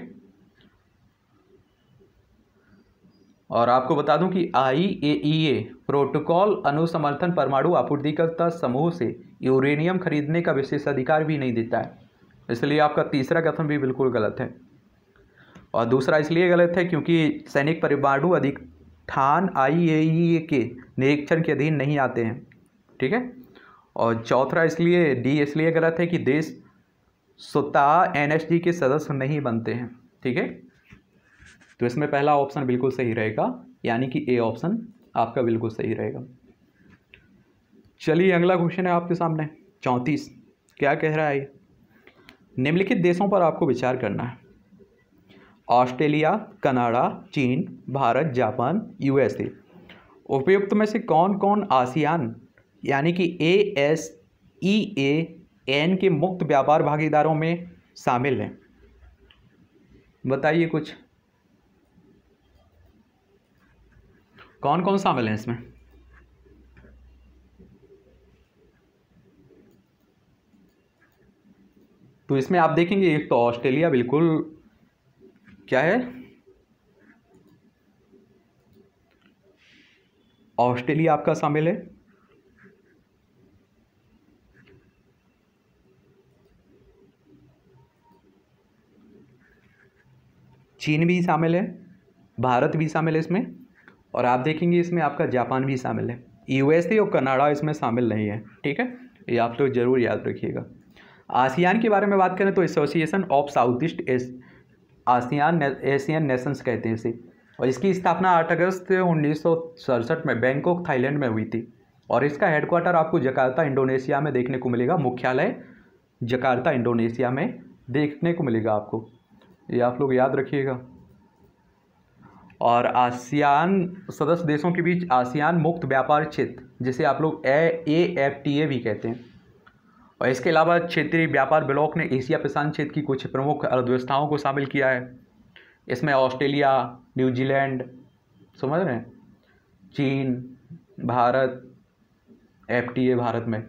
और आपको बता दूं कि आई ए ई ए प्रोटोकॉल अनुसमर्थन परमाणु आपूर्तिकर्ता समूह से यूरेनियम खरीदने का विशेष अधिकार भी नहीं देता है इसलिए आपका तीसरा कथन भी बिल्कुल गलत है और दूसरा इसलिए गलत है क्योंकि सैनिक परमाणु अधिष्ठान आई ए ई e ए के निरीक्षण के अधीन नहीं आते हैं ठीक है और चौथा इसलिए डी इसलिए गलत है कि देश स्वतः एन के सदस्य नहीं बनते हैं ठीक है तो इसमें पहला ऑप्शन बिल्कुल सही रहेगा यानी कि ए ऑप्शन आपका बिल्कुल सही रहेगा चलिए अगला क्वेश्चन है आपके सामने चौंतीस क्या कह रहा है ये निम्नलिखित देशों पर आपको विचार करना है ऑस्ट्रेलिया कनाडा चीन भारत जापान यूएसए उपयुक्त में से कौन कौन आसियान यानी कि A S E A N के मुक्त व्यापार भागीदारों में शामिल हैं बताइए कुछ कौन कौन सा है इसमें तो इसमें आप देखेंगे एक तो ऑस्ट्रेलिया बिल्कुल क्या है ऑस्ट्रेलिया आपका शामिल है चीन भी शामिल है भारत भी शामिल है इसमें और आप देखेंगे इसमें आपका जापान भी शामिल है यूएसए और कनाडा इसमें शामिल नहीं है ठीक है ये आप लोग ज़रूर याद रखिएगा आसियान के बारे में बात करें तो association of south east S ASEAN Asian nations कहते हैं इसे और इसकी स्थापना आठ अगस्त उन्नीस में बैंकॉक थाईलैंड में हुई थी और इसका हेडक्वार्टर आपको जकार्ता इंडोनेशिया में देखने को मिलेगा मुख्यालय जकार्ता इंडोनेशिया में देखने को मिलेगा आपको ये आप लोग याद रखिएगा और आसियान सदस्य देशों के बीच आसियान मुक्त व्यापार क्षेत्र जिसे आप लोग ए ए एफ टी ए भी कहते हैं और इसके अलावा क्षेत्रीय व्यापार ब्लॉक ने एशिया प्रशांत क्षेत्र की कुछ प्रमुख अर्थव्यवस्थाओं को शामिल किया है इसमें ऑस्ट्रेलिया न्यूजीलैंड समझ रहे हैं चीन Bharat F T A Bharat में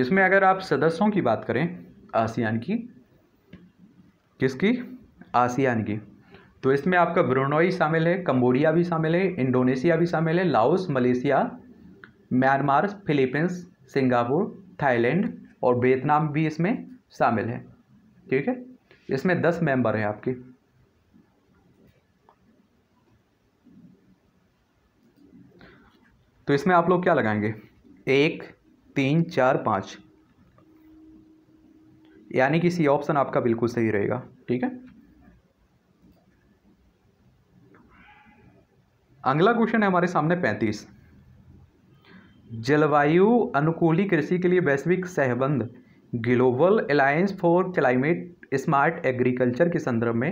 इसमें अगर आप सदस्यों की बात करें आसियान की किसकी आसियान की तो इसमें आपका ब्रुनोई शामिल है कम्बोडिया भी शामिल है इंडोनेशिया भी शामिल है Laos Malaysia Myanmar Philippines Singapore Thailand और वियतनाम भी इसमें शामिल है ठीक है इसमें दस मेंबर हैं आपके तो इसमें आप लोग क्या लगाएंगे एक तीन चार पाँच यानी कि सी ऑप्शन आपका बिल्कुल सही रहेगा ठीक है अगला क्वेश्चन है हमारे सामने पैंतीस जलवायु अनुकूली कृषि के लिए वैश्विक सहबंध global alliance for climate smart agriculture के संदर्भ में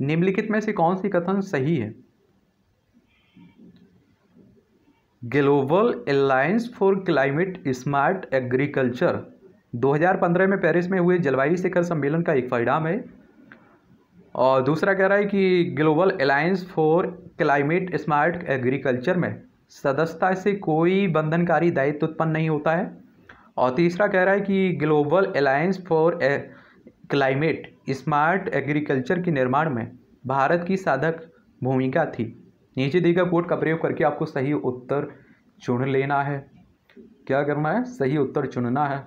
निम्नलिखित में से कौन सी कथन सही है global alliance for climate smart agriculture 2015 में पेरिस में हुए जलवायु शिखर सम्मेलन का एक परिणाम है और दूसरा कह रहा है कि global alliance for climate smart agriculture में सदस्यता से कोई बंधनकारी दायित्व उत्पन्न नहीं होता है और तीसरा कह रहा है कि global alliance for climate smart agriculture के निर्माण में भारत की साधक भूमिका थी नीचे दी गई कोट का प्रयोग करके आपको सही उत्तर चुन लेना है क्या करना है सही उत्तर चुनना है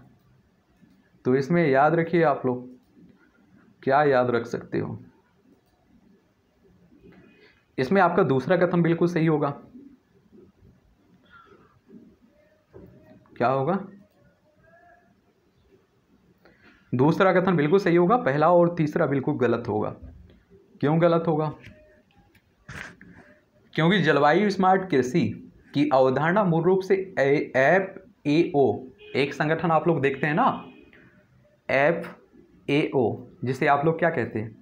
तो इसमें याद रखिए आप लोग क्या याद रख सकते हो इसमें आपका दूसरा कथन बिल्कुल सही होगा क्या होगा दूसरा कथन बिल्कुल सही होगा पहला और तीसरा बिल्कुल गलत होगा क्यों गलत होगा क्योंकि जलवायु स्मार्ट कृषि की अवधारणा मूल रूप से एफ ए ओ एक संगठन आप लोग देखते हैं ना एफ ए ओ जिसे आप लोग क्या कहते हैं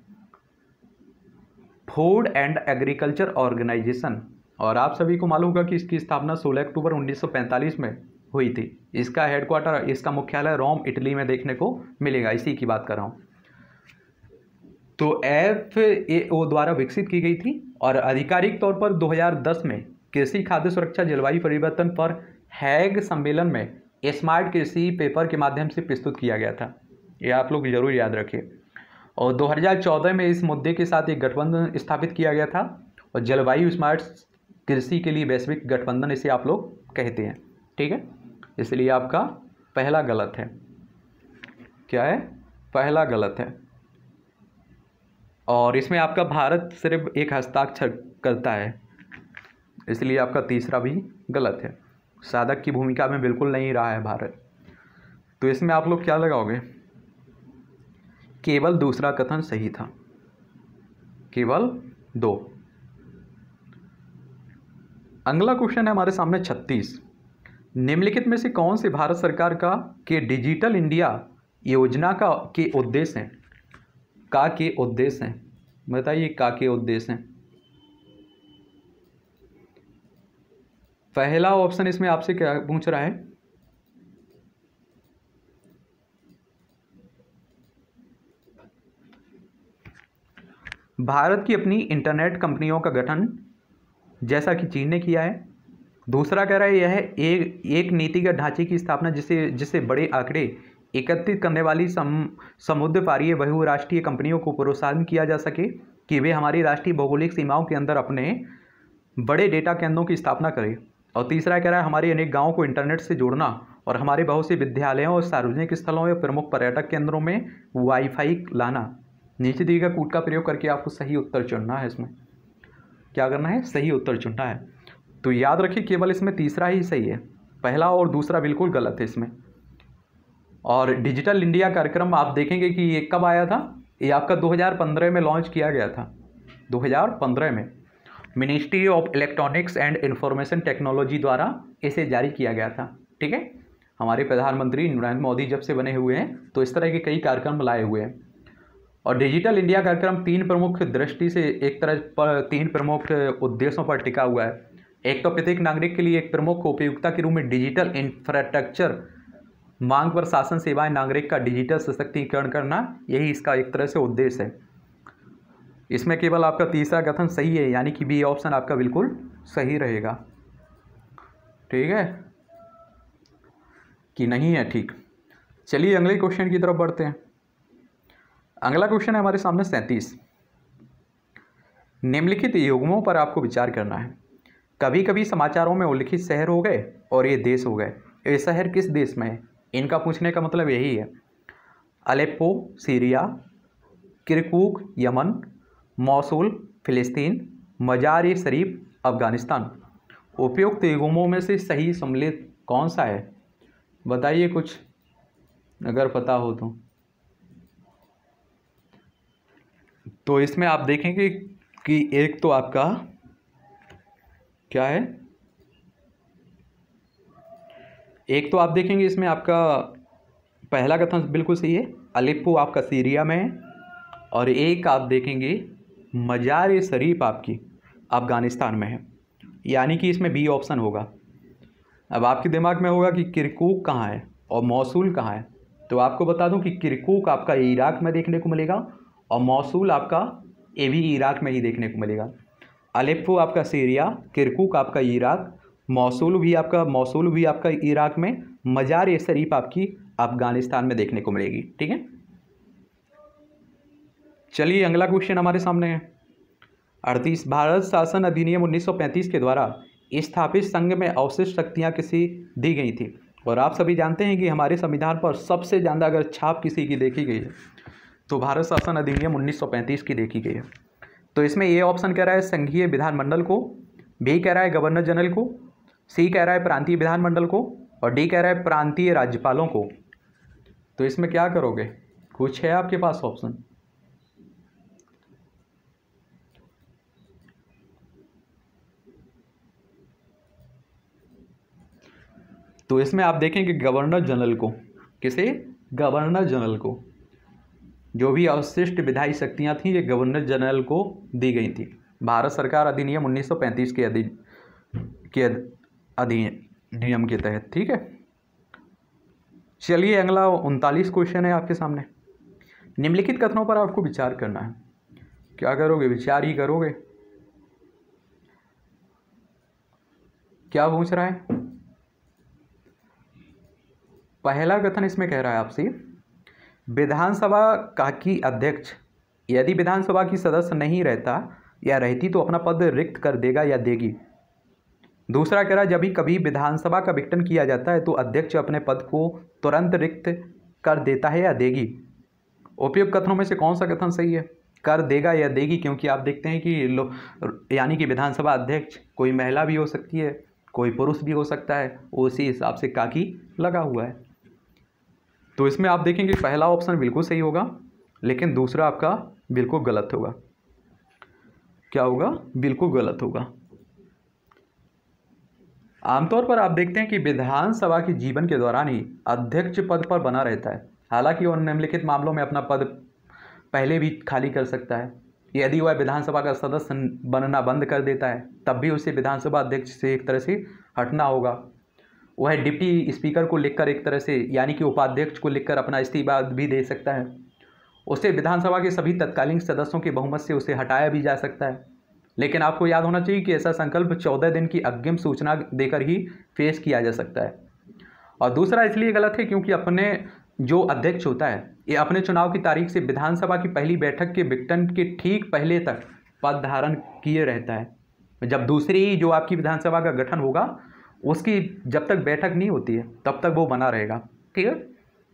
फूड एंड एग्रीकल्चर ऑर्गेनाइजेशन और आप सभी को मालूम होगा कि इसकी स्थापना 16 अक्टूबर 1945 में हुई थी इसका हेडक्वार्टर इसका मुख्यालय रोम इटली में देखने को मिलेगा इसी की बात कर रहा हूँ तो एफ ए ओ द्वारा विकसित की गई थी और आधिकारिक तौर पर 2010 में कृषि खाद्य सुरक्षा जलवायु परिवर्तन पर हैग सम्मेलन में स्मार्ट कृषि पेपर के माध्यम से प्रस्तुत किया गया था ये आप लोग जरूर याद रखिए और 2014 में इस मुद्दे के साथ एक गठबंधन स्थापित किया गया था और जलवायु स्मार्ट कृषि के लिए वैश्विक गठबंधन इसे आप लोग कहते हैं ठीक है इसलिए आपका पहला गलत है क्या है पहला गलत है और इसमें आपका भारत सिर्फ एक हस्ताक्षर करता है इसलिए आपका तीसरा भी गलत है साधक की भूमिका में बिल्कुल नहीं रहा है भारत तो इसमें आप लोग क्या लगाओगे केवल दूसरा कथन सही था केवल दो अगला क्वेश्चन है हमारे सामने छत्तीस निम्नलिखित में से कौन से भारत सरकार का के डिजिटल इंडिया योजना का के उद्देश्य हैं का के उद्देश्य हैं बताइए का के उद्देश्य हैं पहला ऑप्शन इसमें आपसे क्या पूछ रहा है भारत की अपनी इंटरनेट कंपनियों का गठन जैसा कि चीन ने किया है दूसरा कह रहा है यह एक एक नीतिगत ढांचे की स्थापना जिसे जिससे बड़े आंकड़े एकत्रित करने वाली सम समुद्र पारीय बहुराष्ट्रीय कंपनियों को प्रोत्साहन किया जा सके कि वे हमारी राष्ट्रीय भौगोलिक सीमाओं के अंदर अपने बड़े डेटा केंद्रों की स्थापना करें और तीसरा कह रहा है हमारे अनेक गाँव को इंटरनेट से जोड़ना और हमारे बहुत से विद्यालयों और सार्वजनिक स्थलों या प्रमुख पर्यटक केंद्रों में वाईफाई लाना नीचे दिए गए कूट का प्रयोग करके आपको सही उत्तर चुनना है इसमें क्या करना है सही उत्तर चुनना है तो याद रखिए केवल इसमें तीसरा ही सही है पहला और दूसरा बिल्कुल गलत है इसमें और डिजिटल इंडिया कार्यक्रम आप देखेंगे कि ये कब आया था ये आपका 2015 में लॉन्च किया गया था 2015 में ministry of electronics and information technology द्वारा इसे जारी किया गया था ठीक है हमारे प्रधानमंत्री नरेंद्र मोदी जब से बने हुए हैं तो इस तरह के कई कार्यक्रम लाए हुए हैं और डिजिटल इंडिया कार्यक्रम तीन प्रमुख दृष्टि से एक तरह पर तीन प्रमुख उद्देश्यों पर टिका हुआ है एक तो प्रत्येक नागरिक के लिए एक प्रमुख उपयोगिता के रूप में डिजिटल इंफ्रास्ट्रक्चर मांग पर शासन सेवाएं नागरिक का डिजिटल सशक्तिकरण करना यही इसका एक तरह से उद्देश्य है इसमें केवल आपका तीसरा कथन सही है यानी कि बी ऑप्शन आपका बिल्कुल सही रहेगा ठीक है कि नहीं है ठीक चलिए अगले क्वेश्चन की तरफ बढ़ते हैं अगला क्वेश्चन है हमारे सामने सैंतीस निम्नलिखित युग्मों पर आपको विचार करना है कभी कभी समाचारों में उल्लिखित शहर हो गए और ये देश हो गए ये शहर किस देश में है इनका पूछने का मतलब यही है Aleppo Syria Kirkuk Yemen Mosul फ़िलिस्तीन मजार शरीफ अफ़गानिस्तान उपयुक्त युगमों में से सही सम्मिलित कौन सा है बताइए कुछ अगर पता हो तो तो इसमें आप देखेंगे कि एक तो आपका क्या है एक तो आप देखेंगे इसमें आपका पहला कथन बिल्कुल सही है अलिप्पो आपका सीरिया में है और एक आप देखेंगे मजार शरीफ आपकी अफ़गानिस्तान में है यानी कि इसमें बी ऑप्शन होगा अब आपके दिमाग में होगा कि किरकूक कहाँ है और मौसूल कहाँ है तो आपको बता दूं कि किरकूक आपका इराक में देखने को मिलेगा और मौसूल आपका ये भी इराक में ही देखने को मिलेगा अलेप्पो आपका सीरिया किरकूक आपका इराक मौसूल भी आपका मौसूल भी आपका इराक में मजार ए शरीफ आपकी अफगानिस्तान में देखने को मिलेगी ठीक है चलिए अगला क्वेश्चन हमारे सामने है अड़तीस भारत शासन अधिनियम 1935 के द्वारा स्थापित संघ में अवशिष्ट शक्तियाँ किसी दी गई थी और आप सभी जानते हैं कि हमारे संविधान पर सबसे ज़्यादा अगर छाप किसी की देखी गई है तो भारत शासन अधिनियम 1935 की देखी गई है तो इसमें ये ऑप्शन कह रहा है संघीय विधानमंडल को भी कह रहा है गवर्नर जनरल को सी कह रहा है प्रांतीय विधानमंडल को और डी कह रहा है प्रांतीय राज्यपालों को तो इसमें क्या करोगे कुछ है आपके पास ऑप्शन तो इसमें आप देखेंगे गवर्नर जनरल को किसे गवर्नर जनरल को जो भी अवशिष्ट विधायी शक्तियां थी ये गवर्नर जनरल को दी गई थी भारत सरकार अधिनियम 1935 के अधीन के अधिनियम के तहत ठीक है चलिए अगला उनतालीस क्वेश्चन है आपके सामने निम्नलिखित कथनों पर आपको विचार करना है क्या करोगे विचार ही करोगे क्या पूछ रहा है पहला कथन इसमें कह रहा है आपसे विधानसभा का की अध्यक्ष यदि विधानसभा की सदस्य नहीं रहता या रहती तो अपना पद रिक्त कर देगा या देगी दूसरा कह रहा है जब भी कभी विधानसभा का विघटन किया जाता है तो अध्यक्ष अपने पद को तुरंत रिक्त कर देता है या देगी उपयुक्त कथनों में से कौन सा कथन सही है कर देगा या देगी क्योंकि आप देखते हैं कि यानी कि विधानसभा अध्यक्ष कोई महिला भी हो सकती है कोई पुरुष भी हो सकता है उसी हिसाब से काकी लगा हुआ है तो इसमें आप देखेंगे पहला ऑप्शन बिल्कुल सही होगा लेकिन दूसरा आपका बिल्कुल गलत होगा क्या होगा बिल्कुल गलत होगा आमतौर पर आप देखते हैं कि विधानसभा के जीवन के दौरान ही अध्यक्ष पद पर बना रहता है हालांकि वह निम्नलिखित मामलों में अपना पद पहले भी खाली कर सकता है यदि वह विधानसभा का सदस्य बनना बंद कर देता है तब भी उसे विधानसभा अध्यक्ष से एक तरह से हटना होगा वह डिप्टी स्पीकर को लिखकर एक तरह से यानी कि उपाध्यक्ष को लिखकर अपना इस्तीफा भी दे सकता है उसे विधानसभा के सभी तत्कालीन सदस्यों के बहुमत से उसे हटाया भी जा सकता है लेकिन आपको याद होना चाहिए कि ऐसा संकल्प चौदह दिन की अग्रिम सूचना देकर ही पेश किया जा सकता है और दूसरा इसलिए गलत है क्योंकि अपने जो अध्यक्ष होता है ये अपने चुनाव की तारीख से विधानसभा की पहली बैठक के विघटन के ठीक पहले तक पद धारण किए रहता है जब दूसरी जो आपकी विधानसभा का गठन होगा उसकी जब तक बैठक नहीं होती है तब तक वो बना रहेगा ठीक है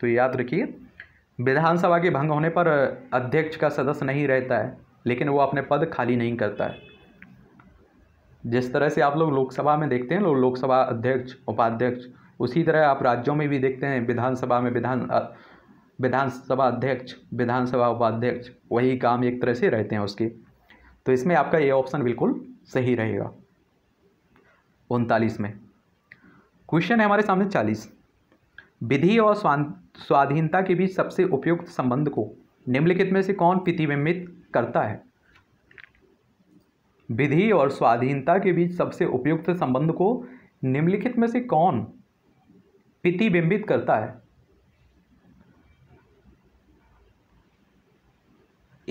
तो याद रखिए विधानसभा के भंग होने पर अध्यक्ष का सदस्य नहीं रहता है लेकिन वो अपने पद खाली नहीं करता है जिस तरह से आप लोग लोकसभा में देखते हैं लोग लोकसभा अध्यक्ष उपाध्यक्ष उसी तरह आप राज्यों में भी देखते हैं विधानसभा में विधान विधानसभा अध्यक्ष विधानसभा उपाध्यक्ष वही काम एक तरह से रहते हैं उसके तो इसमें आपका ये ऑप्शन बिल्कुल सही रहेगा उनतालीस में क्वेश्चन है हमारे सामने चालीस विधि और स्वाधीनता के बीच सबसे उपयुक्त संबंध को निम्नलिखित में से कौन प्रतिबिंबित करता है विधि और स्वाधीनता के बीच सबसे उपयुक्त संबंध को निम्नलिखित में से कौन प्रतिबिंबित करता है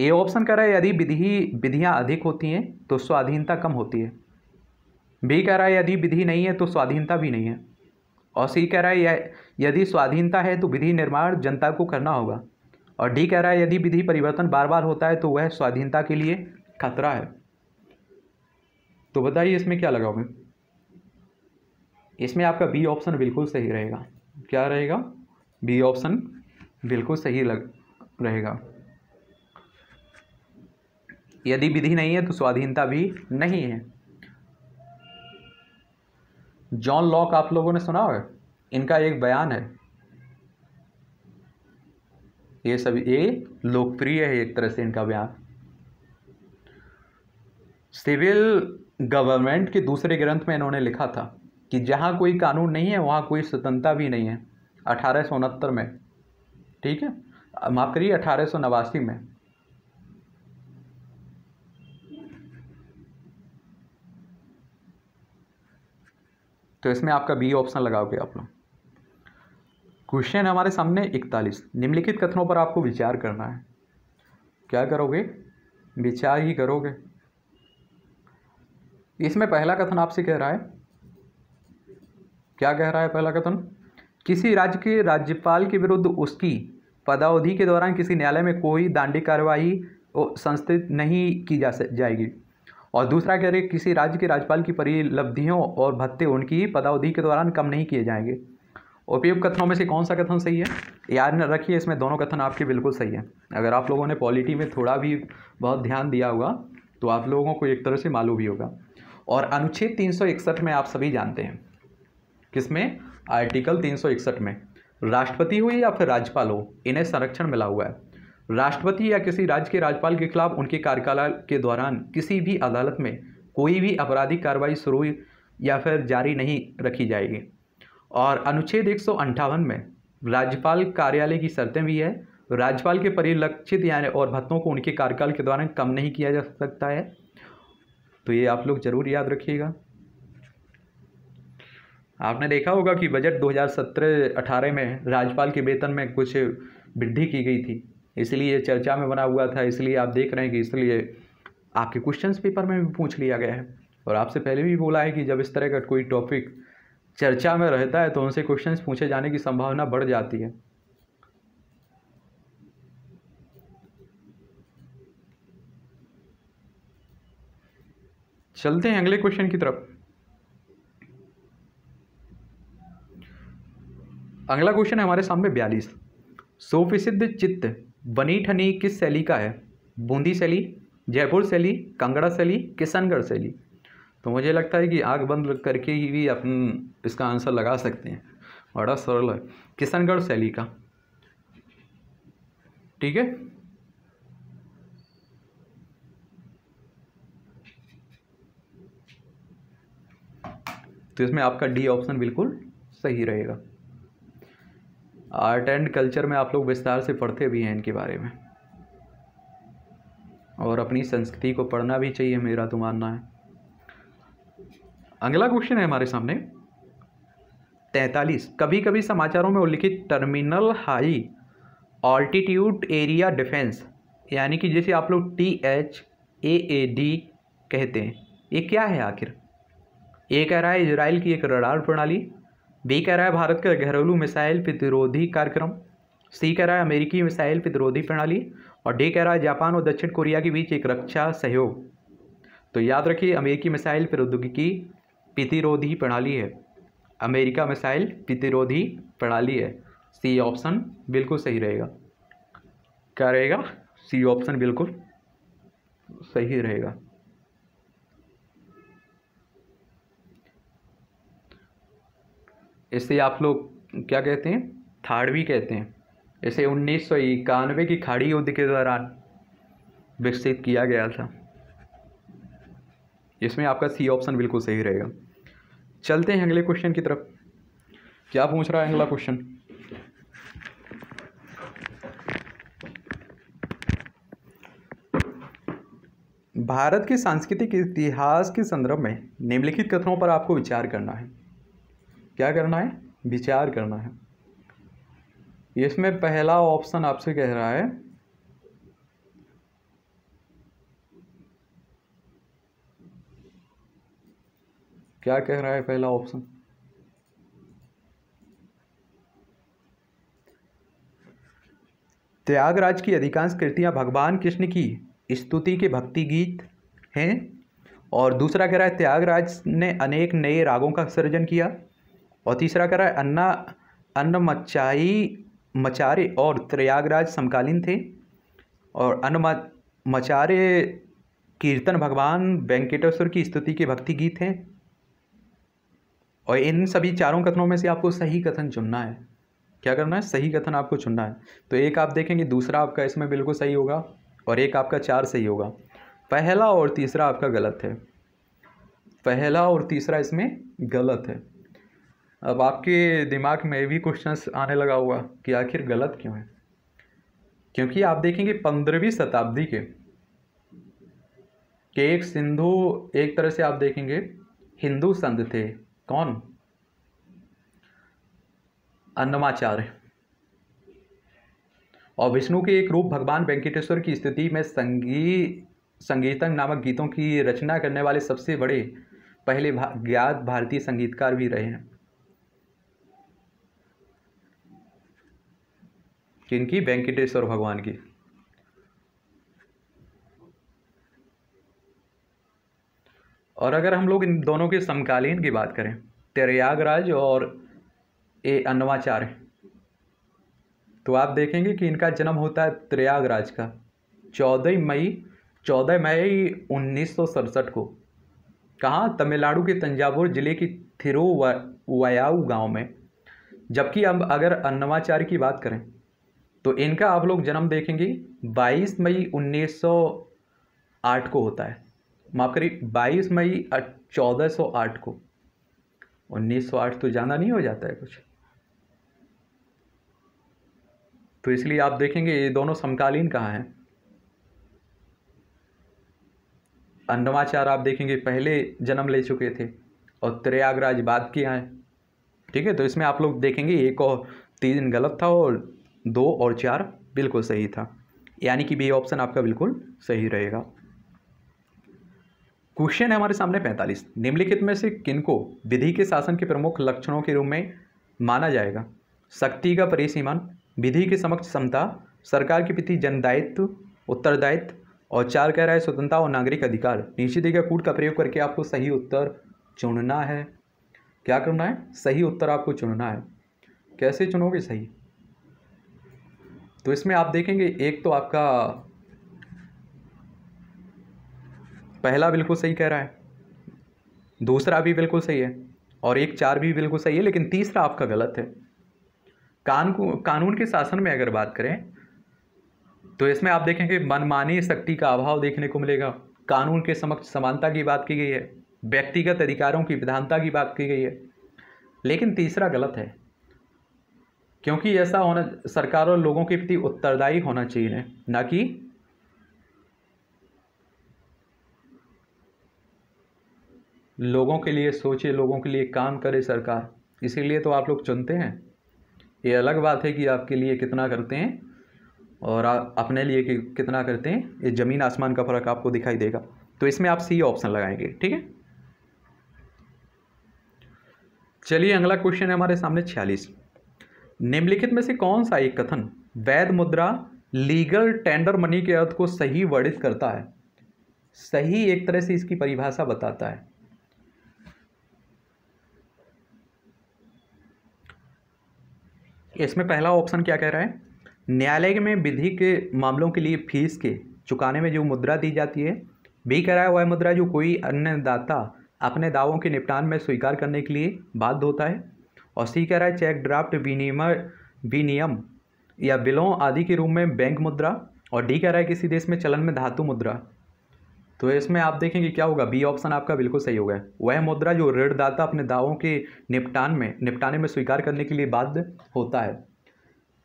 ए ऑप्शन कह रहा है यदि विधि विधियां अधिक होती हैं तो स्वाधीनता कम होती है बी कह रहा है यदि विधि नहीं है तो स्वाधीनता भी नहीं है और सी कह रहा है यदि स्वाधीनता है तो विधि निर्माण जनता को करना होगा और डी कह रहा है यदि विधि परिवर्तन बार बार होता है तो वह स्वाधीनता के लिए खतरा है तो बताइए इसमें क्या लगाओगे इसमें आपका बी ऑप्शन बिल्कुल सही रहेगा क्या रहेगा बी ऑप्शन बिल्कुल सही लग रहेगा यदि विधि नहीं है तो स्वाधीनता भी नहीं है जॉन लॉक आप लोगों ने सुना है इनका एक बयान है ये सभी ये लोकप्रिय है एक तरह से इनका बयान सिविल गवर्नमेंट के दूसरे ग्रंथ में इन्होंने लिखा था कि जहाँ कोई कानून नहीं है वहाँ कोई स्वतंत्रता भी नहीं है अठारह में ठीक है माफ़ करिए अठारह में तो इसमें आपका बी ऑप्शन लगाओगे आप लोग क्वेश्चन हमारे सामने इकतालीस निम्नलिखित कथनों पर आपको विचार करना है क्या करोगे विचार ही करोगे इसमें पहला कथन आपसे कह रहा है क्या कह रहा है पहला कथन किसी राज्य के राज्यपाल के विरुद्ध उसकी पदावधि के दौरान किसी न्यायालय में कोई दांडी कार्रवाई संस्थित नहीं की जा जाएगी और दूसरा कह रहे किसी राज्य के राज्यपाल की परिलब्धियों और भत्ते उनकी पदावधि के दौरान कम नहीं किए जाएंगे उपयुक्त कथनों में से कौन सा कथन सही है याद न रखिए इसमें दोनों कथन आपके बिल्कुल सही है अगर आप लोगों ने पॉलिटी में थोड़ा भी बहुत ध्यान दिया होगा तो आप लोगों को एक तरह से मालूम भी होगा और अनुच्छेद 361 में आप सभी जानते हैं किसमें आर्टिकल 361 में राष्ट्रपति हो या फिर राज्यपाल हो इन्हें संरक्षण मिला हुआ है राष्ट्रपति या किसी राज्य के राज्यपाल के खिलाफ उनके कार्यकाल के दौरान किसी भी अदालत में कोई भी आपराधिक कार्रवाई शुरू या फिर जारी नहीं रखी जाएगी और अनुच्छेद एक में राज्यपाल कार्यालय की शर्तें भी है राज्यपाल के परिलक्षित यानी और भत्तों को उनके कार्यकाल के दौरान कम नहीं किया जा सकता है तो ये आप लोग ज़रूर याद रखिएगा आपने देखा होगा कि बजट 2017-18 में राज्यपाल के वेतन में कुछ वृद्धि की गई थी इसलिए ये चर्चा में बना हुआ था इसलिए आप देख रहे हैं कि इसलिए आपके क्वेश्चंस पेपर में भी पूछ लिया गया है और आपसे पहले भी बोला है कि जब इस तरह का कोई टॉपिक चर्चा में रहता है तो उनसे क्वेश्चंस पूछे जाने की संभावना बढ़ जाती है चलते हैं अगले क्वेश्चन की तरफ अगला क्वेश्चन है हमारे सामने बयालीस सुप्रसिद्ध चित्त बनी ठनी किस शैली का है बूंदी शैली जयपुर शैली कांगड़ा शैली किशनगढ़ शैली तो मुझे लगता है कि आग बंद करके ही भी अपन इसका आंसर लगा सकते हैं बड़ा सरल है किशनगढ़ शैली का ठीक है तो इसमें आपका डी ऑप्शन बिल्कुल सही रहेगा आर्ट एंड कल्चर में आप लोग विस्तार से पढ़ते भी हैं इनके बारे में और अपनी संस्कृति को पढ़ना भी चाहिए मेरा तो मानना है अगला क्वेश्चन है हमारे सामने तैंतालीस कभी कभी समाचारों में उल्लिखित terminal high altitude area defence यानी कि जिसे आप लोग T H A A D कहते हैं ये क्या है आखिर ए कह रहा है इसराइल की एक रडार प्रणाली बी कह रहा है भारत का घरेलू मिसाइल प्रतिरोधी कार्यक्रम सी कह रहा है अमेरिकी मिसाइल प्रतिरोधी प्रणाली और डी कह रहा है जापान और दक्षिण कोरिया के बीच एक रक्षा सहयोग तो याद रखिए अमेरिकी मिसाइल प्रौद्योगिकी प्रतिरोधी प्रणाली है अमेरिका मिसाइल प्रतिरोधी प्रणाली है सी ऑप्शन बिल्कुल सही रहेगा क्या रहेगा सी ऑप्शन बिल्कुल सही रहेगा इसे आप लोग क्या कहते हैं थाड़वी कहते हैं इसे उन्नीस सौ इक्यानवे की खाड़ी युद्ध के दौरान विकसित किया गया था इसमें आपका सी ऑप्शन बिल्कुल सही रहेगा चलते हैं अगले क्वेश्चन की तरफ क्या पूछ रहा है अगला क्वेश्चन भारत के सांस्कृतिक इतिहास के संदर्भ में निम्नलिखित कथनों पर आपको विचार करना है क्या करना है विचार करना है इसमें पहला ऑप्शन आपसे कह रहा है क्या कह रहा है पहला ऑप्शन त्यागराज की अधिकांश कृतियां भगवान कृष्ण की स्तुति के भक्ति गीत हैं और दूसरा कह रहा है त्यागराज ने अनेक नए रागों का सृजन किया और तीसरा कह रहा है अन्ना अन्नमचाई मचारे और प्रयागराज समकालीन थे और अन्न मचारे कीर्तन भगवान वेंकटेश्वर की स्तुति के भक्ति गीत हैं और इन सभी चारों कथनों में से आपको सही कथन चुनना है क्या करना है सही कथन आपको चुनना है तो एक आप देखेंगे दूसरा आपका इसमें बिल्कुल सही होगा और एक आपका चार सही होगा पहला और तीसरा आपका गलत है पहला और तीसरा इसमें गलत है अब आपके दिमाग में भी क्वेश्चन आने लगा होगा कि आखिर गलत क्यों है क्योंकि आप देखेंगे पंद्रहवीं शताब्दी के के एक सिंधु एक तरह से आप देखेंगे हिंदू संत थे कौन अन्नमाचार्य और विष्णु के एक रूप भगवान वेंकटेश्वर की स्थिति में संगी संगीतंग नामक गीतों की रचना करने वाले सबसे बड़े पहले भा, ज्ञात भारतीय संगीतकार भी रहे हैं किनकी वेंकटेश्वर भगवान की और अगर हम लोग इन दोनों के समकालीन की बात करें त्रयागराज और ए अन्वाचार्य तो आप देखेंगे कि इनका जन्म होता है प्रयागराज का चौदह मई चौदह मई उन्नीस को कहाँ तमिलनाडु के तंजावुर जिले की थिरुवयाऊ गांव में जबकि अब अगर अन्नवाचार्य की बात करें तो इनका आप लोग जन्म देखेंगे 22 मई 1908 को होता है माफ करिए 22 मई 1408 को 1908 तो ज़्यादा नहीं हो जाता है कुछ तो इसलिए आप देखेंगे ये दोनों समकालीन कहाँ हैं अंडमाचार आप देखेंगे पहले जन्म ले चुके थे और प्रयागराज बाद के आए ठीक है तो इसमें आप लोग देखेंगे एक और तीन गलत था और दो और चार बिल्कुल सही था यानी कि बी ऑप्शन आपका बिल्कुल सही रहेगा क्वेश्चन है हमारे सामने पैंतालीस निम्नलिखित में से किनको विधि के शासन के प्रमुख लक्षणों के रूप में माना जाएगा शक्ति का परिसीमन विधि के समक्ष क्षमता सरकार के प्रति जनदायित्व उत्तरदायित्व और चार कह रहा है स्वतंत्रता और नागरिक अधिकार नीचे दिए गए कूट का प्रयोग करके आपको सही उत्तर चुनना है क्या करना है सही उत्तर आपको चुनना है कैसे चुनोगे सही तो इसमें आप देखेंगे एक तो आपका पहला बिल्कुल सही कह रहा है दूसरा भी बिल्कुल सही है और एक चार भी बिल्कुल सही है लेकिन तीसरा आपका गलत है कान कानून के शासन में अगर बात करें तो इसमें आप देखेंगे मनमानी शक्ति का अभाव देखने को मिलेगा कानून के समक्ष समानता की बात की गई है व्यक्तिगत अधिकारों की विधानता की बात की गई है लेकिन तीसरा गलत है क्योंकि ऐसा होना सरकार और लोगों के प्रति उत्तरदायी होना चाहिए ना कि लोगों के लिए सोचे लोगों के लिए काम करे सरकार इसीलिए तो आप लोग चुनते हैं ये अलग बात है कि आपके लिए कितना करते हैं और अपने लिए कि, कितना करते हैं ये ज़मीन आसमान का फ़र्क आपको दिखाई देगा तो इसमें आप सी ऑप्शन लगाएंगे ठीक है चलिए अगला क्वेश्चन है हमारे सामने छियालीस निम्नलिखित में से कौन सा एक कथन वैध मुद्रा लीगल टेंडर मनी के अर्थ को सही वर्णित करता है सही एक तरह से इसकी परिभाषा बताता है इसमें पहला ऑप्शन क्या कह रहा है न्यायालय में विधि के मामलों के लिए फीस के चुकाने में जो मुद्रा दी जाती है भी कह रहा है वह मुद्रा जो कोई अन्य दाता अपने दावों के निपटान में स्वीकार करने के लिए बाध्य होता है और सी कह रहा है चेक ड्राफ्ट विनियम विनियम या बिलों आदि के रूप में बैंक मुद्रा और डी कह रहा है किसी देश में चलन में धातु मुद्रा तो इसमें आप देखेंगे क्या होगा बी ऑप्शन आपका बिल्कुल सही होगा वह मुद्रा जो ऋणदाता अपने दावों के निपटान में निपटाने में स्वीकार करने के लिए बाध्य होता है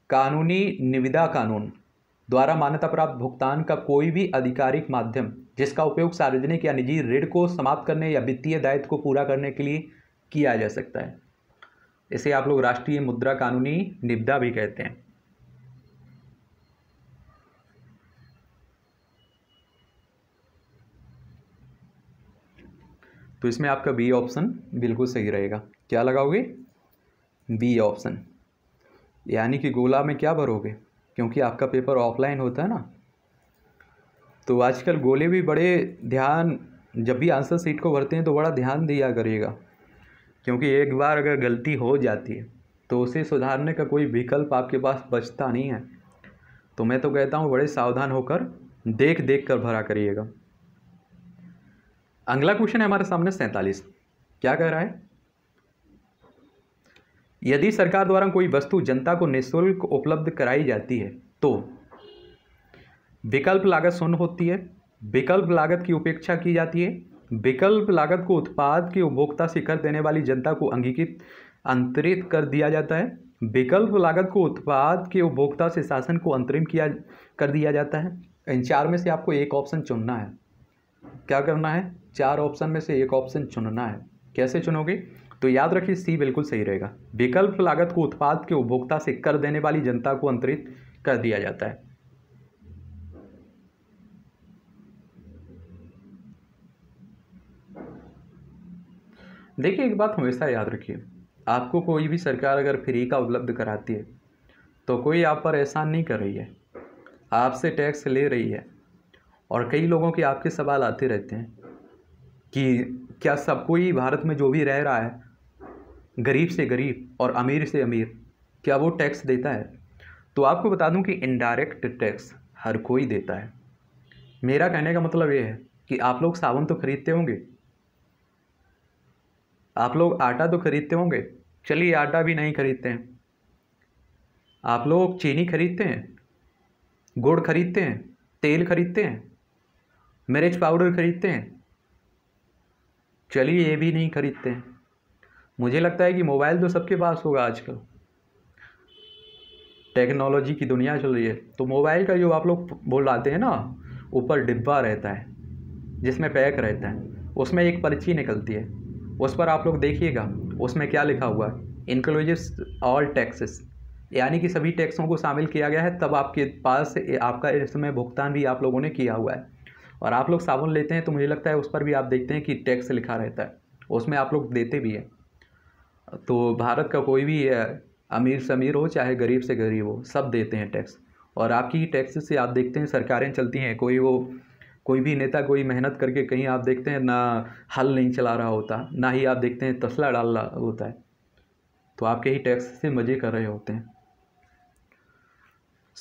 कानूनी निविदा कानून द्वारा मान्यता प्राप्त भुगतान का कोई भी आधिकारिक माध्यम जिसका उपयोग सार्वजनिक या निजी ऋण को समाप्त करने या वित्तीय दायित्व को पूरा करने के लिए किया जा सकता है इसे आप लोग राष्ट्रीय मुद्रा कानूनी निविदा भी कहते हैं तो इसमें आपका बी ऑप्शन बिल्कुल सही रहेगा क्या लगाओगे बी ऑप्शन यानी कि गोला में क्या भरोगे क्योंकि आपका पेपर ऑफलाइन होता है ना तो आजकल गोले भी बड़े ध्यान जब भी आंसर सीट को भरते हैं तो बड़ा ध्यान दिया करिएगा क्योंकि एक बार अगर गलती हो जाती है तो उसे सुधारने का कोई विकल्प आपके पास बचता नहीं है तो मैं तो कहता हूँ बड़े सावधान होकर देख देख कर भरा करिएगा अगला क्वेश्चन है हमारे सामने सैंतालीस क्या कह रहा है यदि सरकार द्वारा कोई वस्तु जनता को निःशुल्क उपलब्ध कराई जाती है तो विकल्प लागत शून्य होती है विकल्प लागत की उपेक्षा की जाती है विकल्प लागत को उत्पाद के उपभोक्ता से कर देने वाली जनता को अंगीकृत अंतरित कर दिया जाता है विकल्प लागत को उत्पाद के उपभोक्ता से शासन को अंतरिम किया कर दिया जाता है इन चार में से आपको एक ऑप्शन चुनना है क्या करना है चार ऑप्शन में से एक ऑप्शन चुनना है कैसे चुनोगे तो याद रखिए सी बिल्कुल सही रहेगा विकल्प लागत को उत्पाद के उपभोक्ता से कर देने वाली जनता को अंतरित कर दिया जाता है देखिए एक बात हमेशा याद रखिए आपको कोई भी सरकार अगर फ्री का उपलब्ध कराती है तो कोई आप पर एहसान नहीं कर रही है आपसे टैक्स ले रही है और कई लोगों के आपके सवाल आते रहते हैं कि क्या सब कोई भारत में जो भी रह रहा है गरीब से गरीब और अमीर से अमीर क्या वो टैक्स देता है तो आपको बता दूं कि इनडायरेक्ट टैक्स हर कोई देता है मेरा कहने का मतलब ये है कि आप लोग साबुन तो खरीदते होंगे आप लोग आटा तो खरीदते होंगे चलिए आटा भी नहीं खरीदते हैं आप लोग चीनी खरीदते हैं गुड़ खरीदते हैं तेल खरीदते हैं मिर्च पाउडर खरीदते हैं चलिए ये भी नहीं खरीदते हैं मुझे लगता है कि मोबाइल तो सबके पास होगा आजकल टेक्नोलॉजी की दुनिया चल रही है तो मोबाइल का जो आप लोग बुलाते हैं ना ऊपर डिब्बा रहता है जिसमें पैक रहता है उसमें एक पर्ची निकलती है उस पर आप लोग देखिएगा उसमें क्या लिखा हुआ है इंक्लूजिव ऑल टैक्सेस यानी कि सभी टैक्सों को शामिल किया गया है तब आपके पास आपका इसमें भुगतान भी आप लोगों ने किया हुआ है और आप लोग साबुन लेते हैं तो मुझे लगता है उस पर भी आप देखते हैं कि टैक्स लिखा रहता है उसमें आप लोग देते भी हैं तो भारत का कोई भी अमीर से अमीर हो चाहे गरीब से गरीब हो सब देते हैं टैक्स और आपकी टैक्स से आप देखते हैं सरकारें चलती हैं कोई वो कोई भी नेता कोई मेहनत करके कहीं आप देखते हैं ना हल नहीं चला रहा होता ना ही आप देखते हैं तसला डाल रहा होता है तो आपके ही टैक्स से मज़े कर रहे होते हैं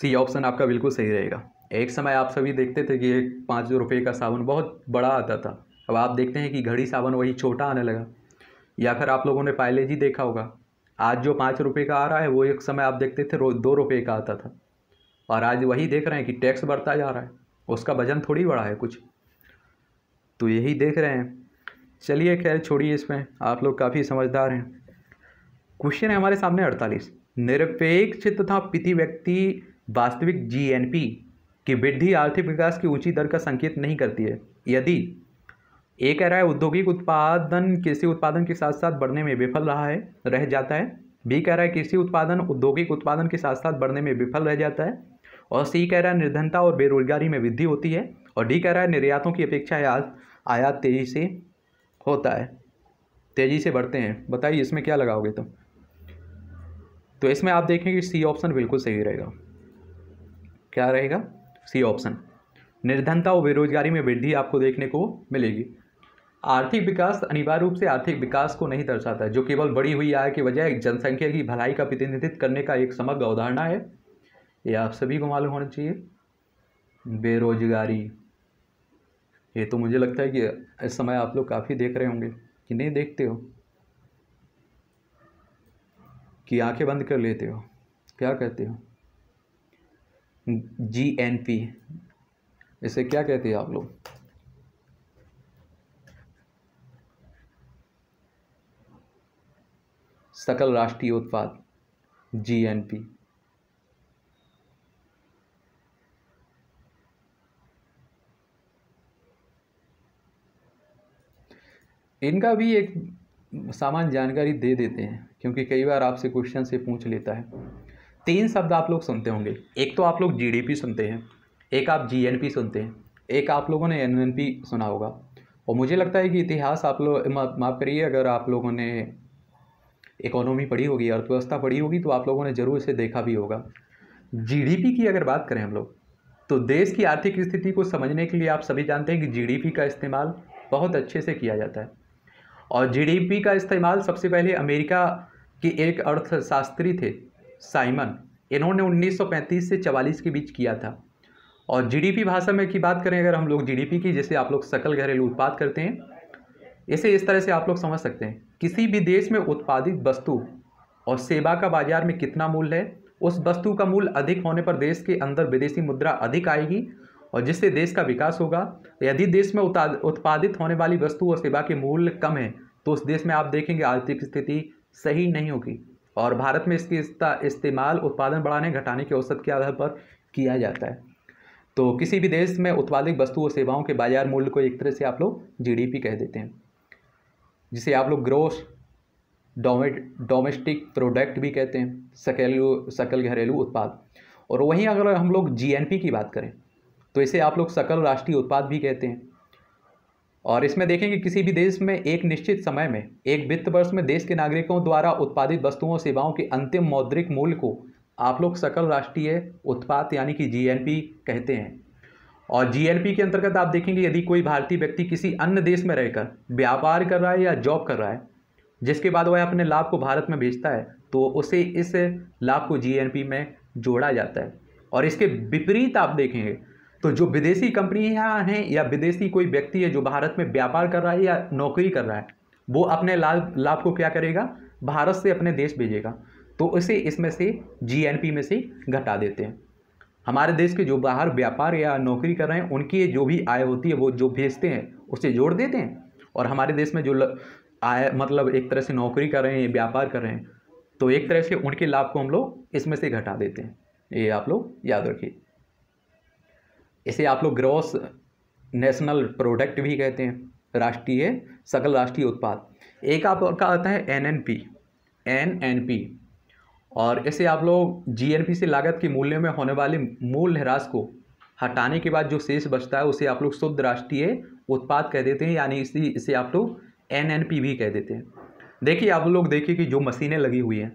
सी ऑप्शन आपका बिल्कुल सही रहेगा एक समय आप सभी देखते थे कि एक पाँच रुपये का साबुन बहुत बड़ा आता था अब आप देखते हैं कि घड़ी साबुन वही छोटा आने लगा या फिर आप लोगों ने पहले जी देखा होगा आज जो पाँच रुपये का आ रहा है वो एक समय आप देखते थे रोज दो रुपये का आता था और आज वही देख रहे हैं कि टैक्स बढ़ता जा रहा है उसका वज़न थोड़ी बड़ा है कुछ तो यही देख रहे हैं चलिए खैर छोड़िए इसमें आप लोग काफ़ी समझदार हैं क्वेश्चन है हमारे सामने अड़तालीस निरपेक्ष तथा पिति व्यक्ति वास्तविक जीएनपी की वृद्धि आर्थिक विकास की ऊंची दर का संकेत नहीं करती है यदि ये कह रहा है औद्योगिक उत्पादन कृषि उत्पादन के साथ साथ बढ़ने में विफल रहा है रह जाता है बी कह रहा है कृषि उत्पादन औद्योगिक उत्पादन के साथ साथ बढ़ने में विफल रह जाता है और सी कह रहा है निर्धनता और बेरोजगारी में वृद्धि होती है और डी कह रहा है निर्यातों की अपेक्षा आयात आयात तेज़ी से होता है तेज़ी से बढ़ते हैं बताइए इसमें क्या लगाओगे तुम तो इसमें आप देखें कि सी ऑप्शन बिल्कुल सही रहेगा क्या रहेगा सी ऑप्शन निर्धनता और बेरोजगारी में वृद्धि आपको देखने को मिलेगी आर्थिक विकास अनिवार्य रूप से आर्थिक विकास को नहीं दर्शाता है जो केवल बढ़ी हुई आय की वजह जनसंख्या की भलाई का प्रतिनिधित्व करने का एक समग्र अवधारणा है ये आप सभी को मालूम होना चाहिए बेरोजगारी ये तो मुझे लगता है कि इस समय आप लोग काफ़ी देख रहे होंगे कि नहीं देखते हो कि आंखें बंद कर लेते हो क्या कहते हो जी एन पी इसे क्या कहते हैं आप लोग सकल राष्ट्रीय उत्पाद जी एन पी इनका भी एक सामान्य जानकारी दे देते हैं क्योंकि कई बार आपसे क्वेश्चन से पूछ लेता है तीन शब्द आप लोग सुनते होंगे एक तो आप लोग जीडीपी सुनते हैं एक आप जीएनपी सुनते हैं एक आप लोगों ने एनएनपी सुना होगा और मुझे लगता है कि इतिहास आप लोग माफ़ करिए अगर आप लोगों ने इकोनॉमी पढ़ी होगी अर्थव्यवस्था पढ़ी होगी तो आप लोगों ने ज़रूर इसे देखा भी होगा जीडीपी की अगर बात करें हम लोग तो देश की आर्थिक स्थिति को समझने के लिए आप सभी जानते हैं कि जीडीपी का इस्तेमाल बहुत अच्छे से किया जाता है और जीडीपी का इस्तेमाल सबसे पहले अमेरिका के एक अर्थशास्त्री थे साइमन इन्होंने 1935 से 44 के बीच किया था और जीडीपी भाषा में की बात करें अगर हम लोग जीडीपी की जैसे आप लोग सकल घरेलू उत्पाद करते हैं इसे इस तरह से आप लोग समझ सकते हैं किसी भी देश में उत्पादित वस्तु और सेवा का बाजार में कितना मूल्य है उस वस्तु का मूल्य अधिक होने पर देश के अंदर विदेशी मुद्रा अधिक आएगी और जिससे देश का विकास होगा तो यदि देश में उत्पादित होने वाली वस्तु और सेवा के मूल्य कम है तो उस देश में आप देखेंगे आर्थिक स्थिति सही नहीं होगी और भारत में इसकी इस्तेमाल उत्पादन बढ़ाने घटाने के औसत के आधार पर किया जाता है तो किसी भी देश में उत्पादित वस्तु और सेवाओं के बाजार मूल्य को एक तरह से आप लोग जीडीपी कह देते हैं जिसे आप लोग ग्रोस डोमेस्टिक प्रोडक्ट भी कहते हैं सकल सकल घरेलू उत्पाद और वहीं अगर हम लोग जीएनपी की बात करें तो इसे आप लोग सकल राष्ट्रीय उत्पाद भी कहते हैं और इसमें देखें कि किसी भी देश में एक निश्चित समय में एक वित्त वर्ष में देश के नागरिकों द्वारा उत्पादित वस्तुओं सेवाओं के अंतिम मौद्रिक मूल्य को आप लोग सकल राष्ट्रीय उत्पाद यानी कि जीएनपी कहते हैं और जीएनपी के अंतर्गत आप देखेंगे यदि कोई भारतीय व्यक्ति किसी अन्य देश में रहकर व्यापार कर रहा है या जॉब कर रहा है जिसके बाद वह अपने लाभ को भारत में भेजता है तो उसे इस लाभ को जी में जोड़ा जाता है और इसके विपरीत आप देखेंगे तो जो विदेशी कंपनियाँ हैं या विदेशी कोई व्यक्ति है जो भारत में व्यापार कर रहा है या नौकरी कर रहा है वो अपने लाभ लाभ को क्या करेगा भारत से अपने देश भेजेगा तो उसे इसमें से जीएनपी में से घटा देते हैं हमारे देश के जो बाहर व्यापार या नौकरी कर रहे हैं उनकी जो भी आय होती है वो जो भेजते हैं उसे जोड़ देते हैं और हमारे देश में जो आय मतलब एक तरह से नौकरी कर रहे हैं व्यापार कर रहे हैं तो एक तरह से उनके लाभ को हम लोग इसमें से घटा देते हैं ये आप लोग याद रखिए इसे आप लोग ग्रॉस नेशनल प्रोडक्ट भी कहते हैं राष्ट्रीय है, सकल राष्ट्रीय उत्पाद एक आपका आता है N N P N N P और इसे आप लोग जीएनपी से लागत के मूल्य में होने वाले मूल ह्रास को हटाने के बाद जो शेष बचता है उसे आप लोग शुद्ध राष्ट्रीय उत्पाद कह देते हैं यानी इसी इसे आप लोग एन एन पी भी कह देते हैं देखिए आप लोग देखिए कि जो मशीनें लगी हुई हैं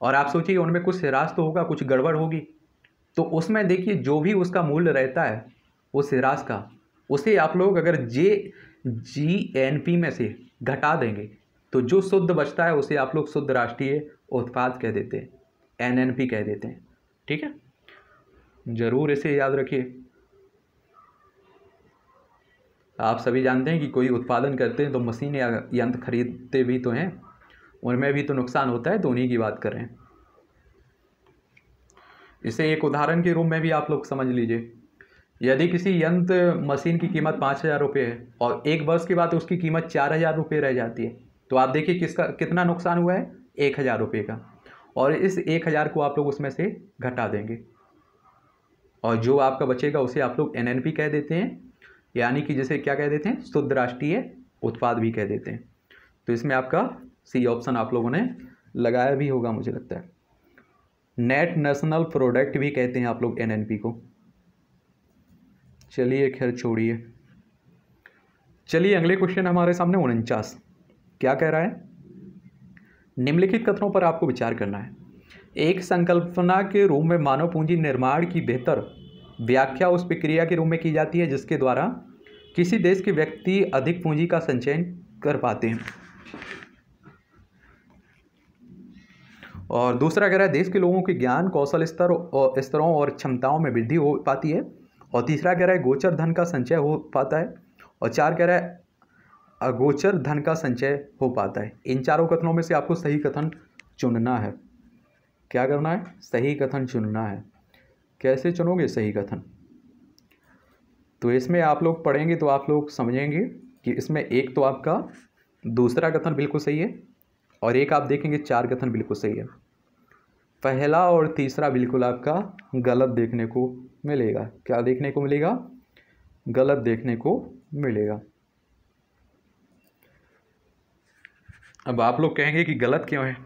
और आप सोचिए उनमें कुछ ह्रास तो होगा कुछ गड़बड़ होगी तो उसमें देखिए जो भी उसका मूल्य रहता है उस राशि का उसे आप लोग अगर जे जी एन पी में से घटा देंगे तो जो शुद्ध बचता है उसे आप लोग शुद्ध राष्ट्रीय उत्पाद कह देते हैं एन एन पी कह देते हैं ठीक है ज़रूर इसे याद रखिए आप सभी जानते हैं कि कोई उत्पादन करते हैं तो मशीन या यंत्र खरीदते भी तो हैं उनमें भी तो नुकसान होता है तो उन्हीं की बात कर रहे हैं इसे एक उदाहरण के रूप में भी आप लोग समझ लीजिए यदि किसी यंत्र मशीन की कीमत पाँच हज़ार रुपये है और एक वर्ष के बाद उसकी कीमत चार हज़ार रुपये रह जाती है तो आप देखिए किसका कितना नुकसान हुआ है एक हज़ार रुपये का और इस एक हज़ार को आप लोग उसमें से घटा देंगे और जो आपका बचेगा उसे आप लोग एन कह देते हैं यानी कि जिसे क्या कह देते हैं शुद्ध राष्ट्रीय उत्पाद भी कह देते हैं तो इसमें आपका सी ऑप्शन आप लोगों ने लगाया भी होगा मुझे लगता है नेट नेशनल प्रोडक्ट भी कहते हैं आप लोग एनएनपी को चलिए खैर छोड़िए चलिए अगले क्वेश्चन हमारे सामने उनचास क्या कह रहा है निम्नलिखित कथनों पर आपको विचार करना है एक संकल्पना के रूप में मानव पूंजी निर्माण की बेहतर व्याख्या उस प्रक्रिया के रूप में की जाती है जिसके द्वारा किसी देश के व्यक्ति अधिक पूंजी का संचयन कर पाते हैं और दूसरा कह रहा है देश के लोगों के ज्ञान कौशल स्तर और स्तरों और क्षमताओं में वृद्धि हो पाती है और तीसरा कह रहा है गोचर धन का संचय हो पाता है और चार कह रहा है अगोचर धन का संचय हो पाता है इन चारों कथनों में से आपको सही कथन चुनना है क्या करना है सही कथन चुनना है कैसे चुनोगे सही कथन तो इसमें आप लोग पढ़ेंगे तो आप लोग समझेंगे कि इसमें एक तो आपका दूसरा कथन बिल्कुल सही है और एक आप देखेंगे चार कथन बिल्कुल सही है पहला और तीसरा बिल्कुल आपका गलत देखने को मिलेगा क्या देखने को मिलेगा गलत देखने को मिलेगा अब आप लोग कहेंगे कि गलत क्यों है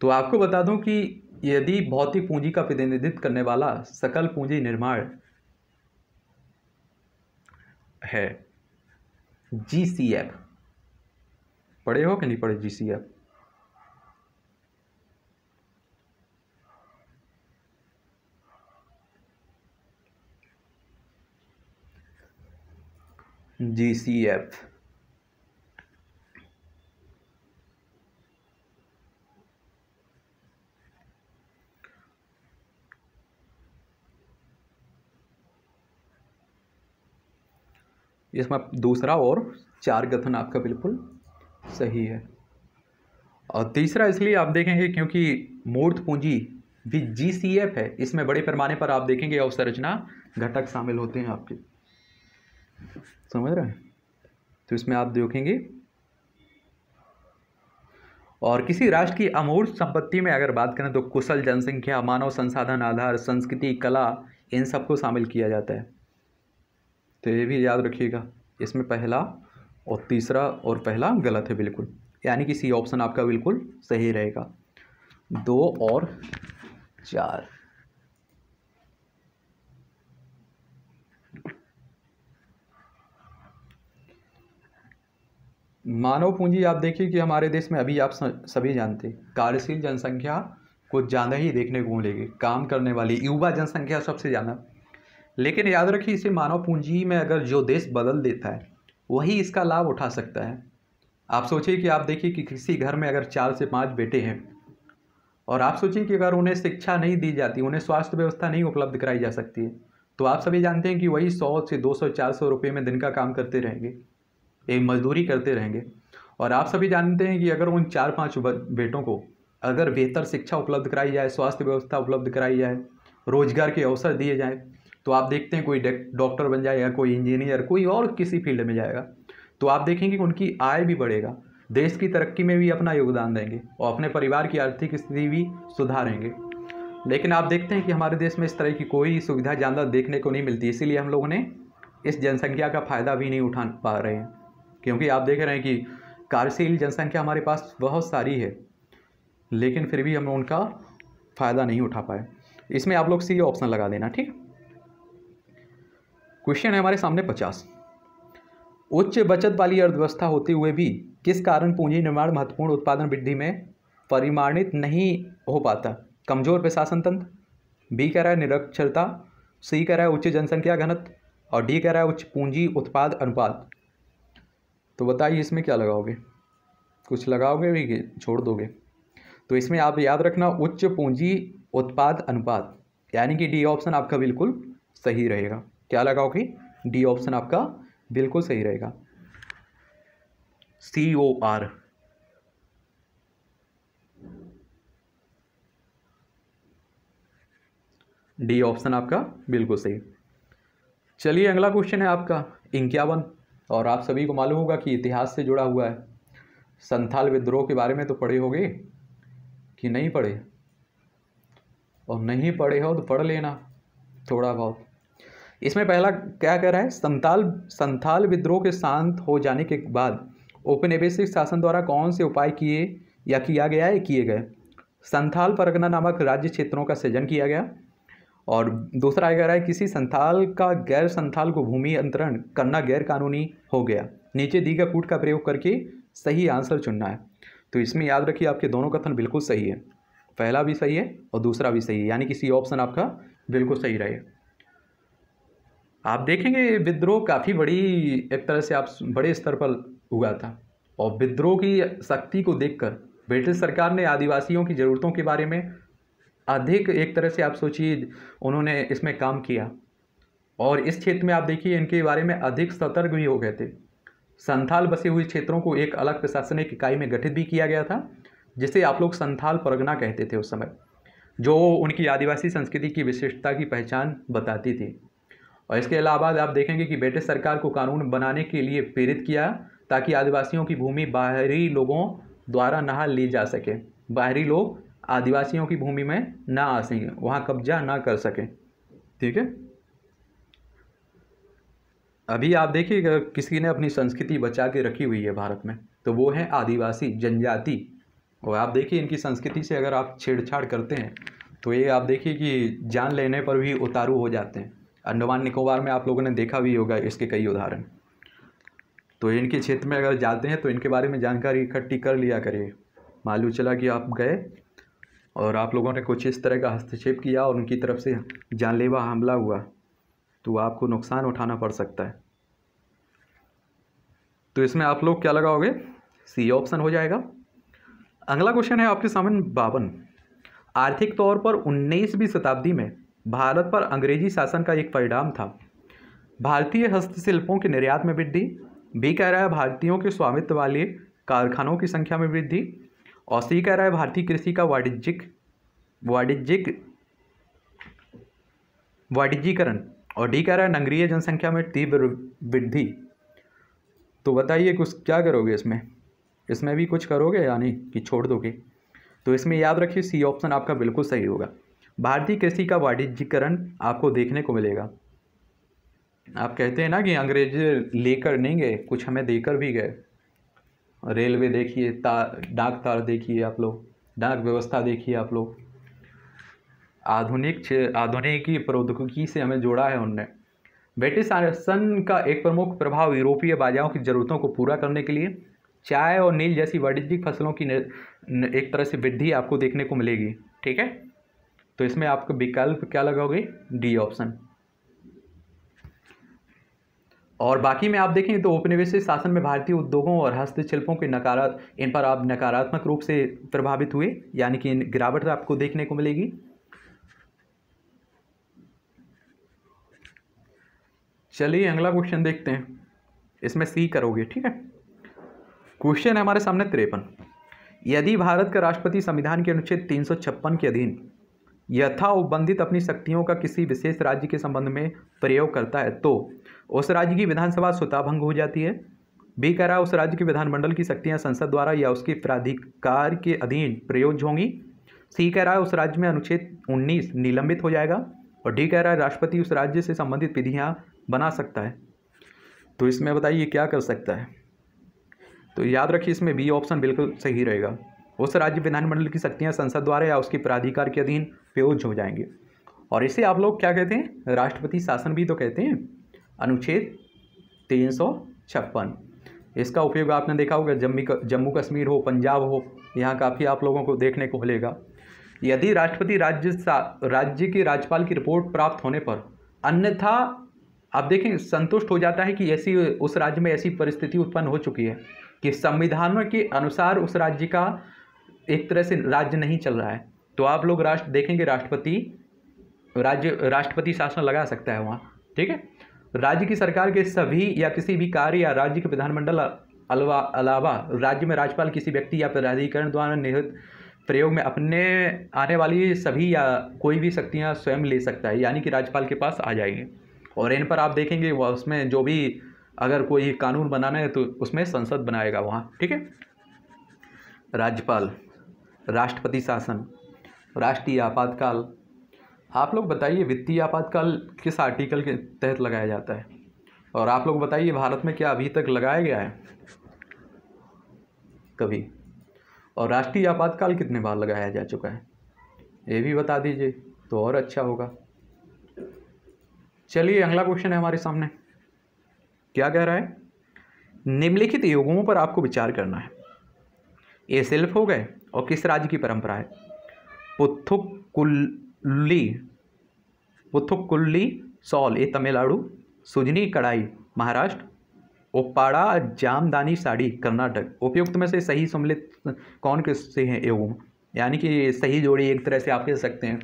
तो आपको बता दूं कि यदि भौतिक पूंजी का प्रतिनिधित्व करने वाला सकल पूंजी निर्माण है जी सी एफ पढ़े हो कि नहीं पढ़े जी सी एफ इसमें दूसरा और चार गथन आपका बिल्कुल सही है और तीसरा इसलिए आप देखेंगे क्योंकि मूर्त पूंजी भी जी सी एफ है इसमें बड़े पैमाने पर आप देखेंगे अवसंरचना घटक शामिल होते हैं आपके समझ रहे हैं तो इसमें आप देखेंगे और किसी राष्ट्र की अमूर्त संपत्ति में अगर बात करें तो कुशल जनसंख्या मानव संसाधन आधार संस्कृति कला इन सबको शामिल किया जाता है तो ये भी याद रखिएगा इसमें पहला और तीसरा और पहला गलत है बिल्कुल यानी कि सी ऑप्शन आपका बिल्कुल सही रहेगा दो और चार मानव पूंजी आप देखिए कि हमारे देश में अभी आप सभी जानते कार्यशील जनसंख्या को ज़्यादा ही देखने को मिलेगी काम करने वाली युवा जनसंख्या सबसे ज़्यादा लेकिन याद रखिए इसे मानव पूंजी में अगर जो देश बदल देता है वही इसका लाभ उठा सकता है आप सोचिए कि आप देखिए कि किसी घर में अगर चार से पाँच बेटे हैं और आप सोचिए कि अगर उन्हें शिक्षा नहीं दी जाती उन्हें स्वास्थ्य व्यवस्था नहीं उपलब्ध कराई जा सकती है तो आप सभी जानते हैं कि वही सौ से दो सौ चार सौ रुपये में दिन का काम करते रहेंगे एक मजदूरी करते रहेंगे और आप सभी जानते हैं कि अगर उन चार पाँच बेटों को अगर बेहतर शिक्षा उपलब्ध कराई जाए स्वास्थ्य व्यवस्था उपलब्ध कराई जाए रोजगार के अवसर दिए जाएँ तो आप देखते हैं कोई डॉक्टर बन जाएगा कोई इंजीनियर कोई और किसी फील्ड में जाएगा तो आप देखेंगे कि उनकी आय भी बढ़ेगा देश की तरक्की में भी अपना योगदान देंगे और अपने परिवार की आर्थिक स्थिति भी सुधारेंगे लेकिन आप देखते हैं कि हमारे देश में इस तरह की कोई सुविधा ज़्यादा देखने को नहीं मिलती इसीलिए हम लोगों ने इस जनसंख्या का फ़ायदा भी नहीं उठा पा रहे हैं क्योंकि आप देख रहे हैं कि कार्यशील जनसंख्या हमारे पास बहुत सारी है लेकिन फिर भी हम उनका फ़ायदा नहीं उठा पाए इसमें आप लोग सी ऑप्शन लगा देना ठीक क्वेश्चन है हमारे सामने पचास उच्च बचत वाली अर्थव्यवस्था होते हुए भी किस कारण पूंजी निर्माण महत्वपूर्ण उत्पादन वृद्धि में परिमाणित नहीं हो पाता कमजोर प्रशासन तंत्र बी कह रहा है निरक्षरता सी कह रहा है उच्च जनसंख्या घनत्व और डी कह रहा है उच्च पूंजी उत्पाद अनुपात तो बताइए इसमें क्या लगाओगे कुछ लगाओगे भी छोड़ दोगे तो इसमें आप याद रखना उच्च पूंजी उत्पाद अनुपात यानी कि डी ऑप्शन आपका बिल्कुल सही रहेगा क्या लगाओगे डी ऑप्शन आपका बिल्कुल सही रहेगा C O R D option आपका बिल्कुल सही चलिए अगला क्वेश्चन है आपका इंक्यावन और आप सभी को मालूम होगा कि इतिहास से जुड़ा हुआ है संथाल विद्रोह के बारे में तो पढ़े होगे कि नहीं पढ़े और नहीं पढ़े हो तो पढ़ लेना थोड़ा बहुत इसमें पहला क्या कह रहा है संताल संथाल विद्रोह के शांत हो जाने के बाद औपनिवेशिक शासन द्वारा कौन से उपाय किए या किया गया है किए गए संथाल परगना नामक राज्य क्षेत्रों का सृजन किया गया और दूसरा कह रहा है किसी संथाल का गैर संथाल को भूमि अंतरण करना गैर कानूनी हो गया नीचे दी गई कूट का प्रयोग करके सही आंसर चुनना है तो इसमें याद रखिए आपके दोनों कथन बिल्कुल सही है पहला भी सही है और दूसरा भी सही है यानी कि सी ऑप्शन आपका बिल्कुल सही रहे आप देखेंगे विद्रोह काफ़ी बड़ी एक तरह से आप बड़े स्तर पर हुआ था और विद्रोह की शक्ति को देखकर ब्रिटिश सरकार ने आदिवासियों की ज़रूरतों के बारे में अधिक एक तरह से आप सोचिए उन्होंने इसमें काम किया और इस क्षेत्र में आप देखिए इनके बारे में अधिक सतर्क भी हो गए थे संथाल बसे हुए क्षेत्रों को एक अलग प्रशासनिक इकाई में गठित भी किया गया था जिसे आप लोग संथाल परगना कहते थे उस समय जो उनकी आदिवासी संस्कृति की विशिष्टता की पहचान बताती थी और इसके अलावा आप देखेंगे कि ब्रिटिश सरकार को कानून बनाने के लिए प्रेरित किया ताकि आदिवासियों की भूमि बाहरी लोगों द्वारा नहा ली जा सके बाहरी लोग आदिवासियों की भूमि में ना आ सके वहाँ कब्जा ना कर सकें ठीक है अभी आप देखिए किसी ने अपनी संस्कृति बचा के रखी हुई है भारत में तो वो है आदिवासी जनजाति और आप देखिए इनकी संस्कृति से अगर आप छेड़छाड़ करते हैं तो ये आप देखिए कि जान लेने पर भी उतारू हो जाते हैं अंडमान निकोबार में आप लोगों ने देखा भी होगा इसके कई उदाहरण तो इनके क्षेत्र में अगर जाते हैं तो इनके बारे में जानकारी इकट्ठी कर लिया करिए मालूम चला कि आप गए और आप लोगों ने कुछ इस तरह का हस्तक्षेप किया और उनकी तरफ से जानलेवा हमला हुआ तो आपको नुकसान उठाना पड़ सकता है तो इसमें आप लोग क्या लगाओगे सी ऑप्शन हो जाएगा अगला क्वेश्चन है आपके सामने बावन आर्थिक तौर पर उन्नीसवीं शताब्दी में भारत पर अंग्रेजी शासन का एक परिणाम था भारतीय हस्तशिल्पों के निर्यात में वृद्धि बी कह रहा है भारतीयों के स्वामित्व वाले कारखानों की संख्या में वृद्धि और सी कह रहा है भारतीय कृषि का वाणिज्यिक वाणिज्यिक वाणिज्यीकरण और डी कह रहा है नगरीय जनसंख्या में तीव्र वृद्धि तो बताइए कुछ क्या करोगे इसमें इसमें भी कुछ करोगे या नहीं कि छोड़ दोगे तो इसमें याद रखिए सी ऑप्शन आपका बिल्कुल सही होगा भारतीय कृषि का वाणिज्यकरण आपको देखने को मिलेगा आप कहते हैं ना कि अंग्रेज लेकर नहीं गए कुछ हमें देकर भी गए रेलवे देखिए तार डाक तार देखिए आप लोग डाक व्यवस्था देखिए आप लोग आधुनिक आधुनिकी प्रौद्योगिकी से हमें जोड़ा है उनने ब्रिटिश शासन का एक प्रमुख प्रभाव यूरोपीय बाजारों की ज़रूरतों को पूरा करने के लिए चाय और नील जैसी वाणिज्यिक फसलों की एक तरह से वृद्धि आपको देखने को मिलेगी ठीक है तो इसमें आपको विकल्प क्या लगाओगे डी ऑप्शन और बाकी में आप देखें तो उपनिवेश शासन में भारतीय उद्योगों और हस्तशिल्पों के नकारात इन पर आप नकारात्मक रूप से प्रभावित हुए यानी कि गिरावट आपको देखने को मिलेगी चलिए अगला क्वेश्चन देखते हैं इसमें सी करोगे ठीक है क्वेश्चन है हमारे सामने तिरपन यदि भारत का राष्ट्रपति संविधान के अनुच्छेद तीन के अधीन यथा उपबंधित अपनी शक्तियों का किसी विशेष राज्य के संबंध में प्रयोग करता है तो उस राज्य की विधानसभा स्वताभंग हो जाती है बी कह रहा उस राज्य के विधानमंडल की शक्तियाँ संसद द्वारा या उसके प्राधिकार के अधीन प्रयोग होंगी सी कह रहा है उस राज्य में अनुच्छेद उन्नीस निलंबित हो जाएगा और डी कह रहा है राष्ट्रपति उस राज्य से संबंधित विधियाँ बना सकता है तो इसमें बताइए क्या कर सकता है तो याद रखिए इसमें बी ऑप्शन बिल्कुल सही रहेगा उस राज्य विधानमंडल की शक्तियाँ संसद द्वारा या उसके प्राधिकार के अधीन फ्यूज हो जाएंगे और इसे आप लोग क्या कहते हैं राष्ट्रपति शासन भी तो कहते हैं अनुच्छेद तीन सौ छप्पन इसका उपयोग आपने देखा होगा जम्मी जम्मू कश्मीर हो पंजाब हो यहाँ काफ़ी आप लोगों को देखने को मिलेगा यदि राष्ट्रपति राज्य राज्य के राज्यपाल की रिपोर्ट प्राप्त होने पर अन्यथा आप देखें संतुष्ट हो जाता है कि ऐसी उस राज्य में ऐसी परिस्थिति उत्पन्न हो चुकी है कि संविधान के अनुसार उस राज्य का एक तरह से राज्य नहीं चल रहा है तो आप लोग राष्ट्र देखेंगे राष्ट्रपति राज्य राष्ट्रपति शासन लगा सकता है वहाँ ठीक है राज्य की सरकार के सभी या किसी भी कार्य या राज्य के विधानमंडल अलवा अलावा राज्य में राज्यपाल किसी व्यक्ति या प्राधिकरण द्वारा निहित प्रयोग में अपने आने वाली सभी या कोई भी शक्तियाँ स्वयं ले सकता है यानी कि राज्यपाल के पास आ जाएंगे और इन पर आप देखेंगे वह उसमें जो भी अगर कोई कानून बनाना है तो उसमें संसद बनाएगा वहाँ ठीक है राज्यपाल राष्ट्रपति शासन राष्ट्रीय आपातकाल आप लोग बताइए वित्तीय आपातकाल किस आर्टिकल के तहत लगाया जाता है और आप लोग बताइए भारत में क्या अभी तक लगाया गया है कभी और राष्ट्रीय आपातकाल कितने बार लगाया जा चुका है ये भी बता दीजिए तो और अच्छा होगा चलिए अगला क्वेश्चन है हमारे सामने क्या कह रहा है निम्नलिखित युगों पर आपको विचार करना है ये सेल्फ हो गए और किस राज्य की परंपरा है पुथुकुल्ली पुथुकुल्ली सॉल ये तमिलनाडु सुजनी कढ़ाई महाराष्ट्र ओपाड़ा जामदानी साड़ी कर्नाटक उपयुक्त में से सही सम्मिलित कौन से हैं एवं यानी कि सही जोड़ी एक तरह से आप कह सकते हैं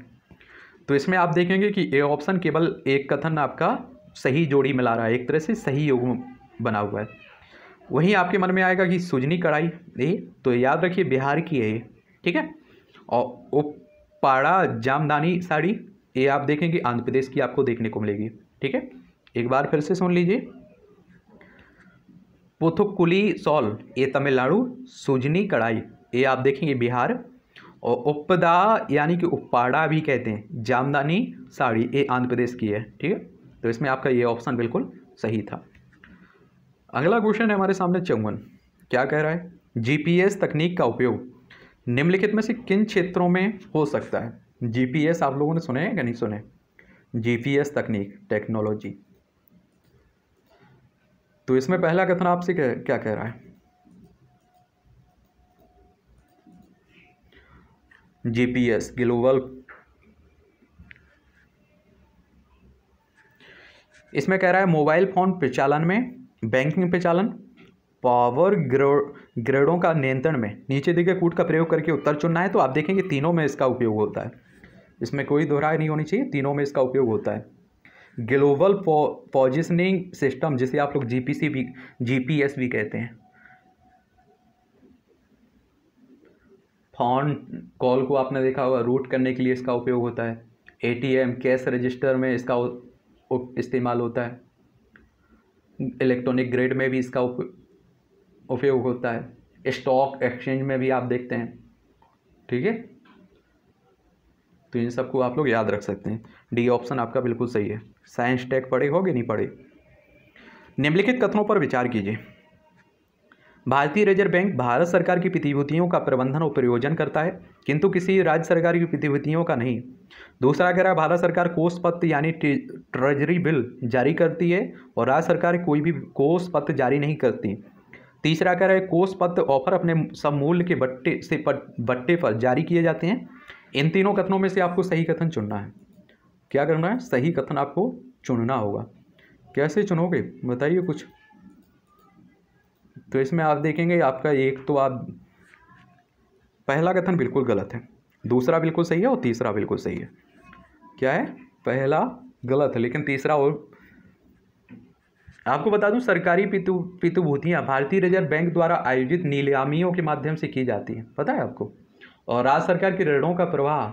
तो इसमें आप देखेंगे कि ए ऑप्शन केवल एक कथन आपका सही जोड़ी मिला रहा है एक तरह से सही योग बना हुआ है वहीं आपके मन में आएगा कि सुजनी कढ़ाई ये तो याद रखिए बिहार की है ये ठीक है और पाड़ा जामदानी साड़ी ये आप देखेंगे आंध्र प्रदेश की आपको देखने को मिलेगी ठीक है एक बार फिर से सुन लीजिए पुथुकुली सॉल ये तमिलनाडु सुजनी कढ़ाई ये आप देखेंगे बिहार और उपदा यानी कि उपाड़ा भी कहते हैं जामदानी साड़ी ये आंध्र प्रदेश की है ठीक है तो इसमें आपका ये ऑप्शन बिल्कुल सही था अगला क्वेश्चन है हमारे सामने चौवन क्या कह रहा है जीपीएस तकनीक का उपयोग निम्नलिखित में से किन क्षेत्रों में हो सकता है जीपीएस आप लोगों ने सुने हैं या नहीं सुने जीपीएस तकनीक टेक्नोलॉजी तो इसमें पहला कथन आपसे क्या, क्या कह रहा है जीपीएस ग्लोबल इसमें कह रहा है मोबाइल फोन प्रचालन में बैंकिंग प्रचालन पावर ग्रेडों का नियंत्रण में नीचे दिखे कूट का प्रयोग करके उत्तर चुनना है तो आप देखेंगे तीनों में इसका उपयोग होता है इसमें कोई दोहराई नहीं होनी चाहिए तीनों में इसका उपयोग होता है ग्लोबल पॉजिशनिंग सिस्टम जिसे आप लोग जीपीसी भी जीपीएस भी कहते हैं फॉन कॉल को आपने देखा होगा रूट करने के लिए इसका उपयोग होता है एटीएम कैश रजिस्टर में इसका इस्तेमाल होता है इलेक्ट्रॉनिक ग्रेड में भी इसका उपयोग होता है स्टॉक एक्सचेंज में भी आप देखते हैं ठीक है तो इन सबको आप लोग याद रख सकते हैं डी ऑप्शन आपका बिल्कुल सही है साइंस टेक पढ़े होगे नहीं पढ़े निम्नलिखित कथनों पर विचार कीजिए भारतीय रिजर्व बैंक भारत सरकार की प्रतिभूतियों का प्रबंधन और प्रयोजन करता है किंतु किसी राज्य सरकार की प्रतिभूतियों का नहीं दूसरा कह रहा है भारत सरकार कोष पत्र यानी ट्रेजरी बिल जारी करती है और राज्य सरकार कोई भी कोष पत्र जारी नहीं करती तीसरा कह रहा है कोष पत्र ऑफर अपने सब मूल्य के बट्टे से बट्टे पर जारी किए जाते हैं इन तीनों कथनों में से आपको सही कथन चुनना है क्या करना है सही कथन आपको चुनना होगा कैसे चुनोगे बताइए कुछ तो इसमें आप देखेंगे आपका एक तो आप पहला कथन बिल्कुल गलत है दूसरा बिल्कुल सही है और तीसरा बिल्कुल सही है क्या है पहला गलत है लेकिन तीसरा और आपको बता दूं सरकारी पितु पितुभूतियाँ भारतीय रिजर्व बैंक द्वारा आयोजित नीलामियों के माध्यम से की जाती हैं पता है आपको और राज्य सरकार के ऋणों का प्रवाह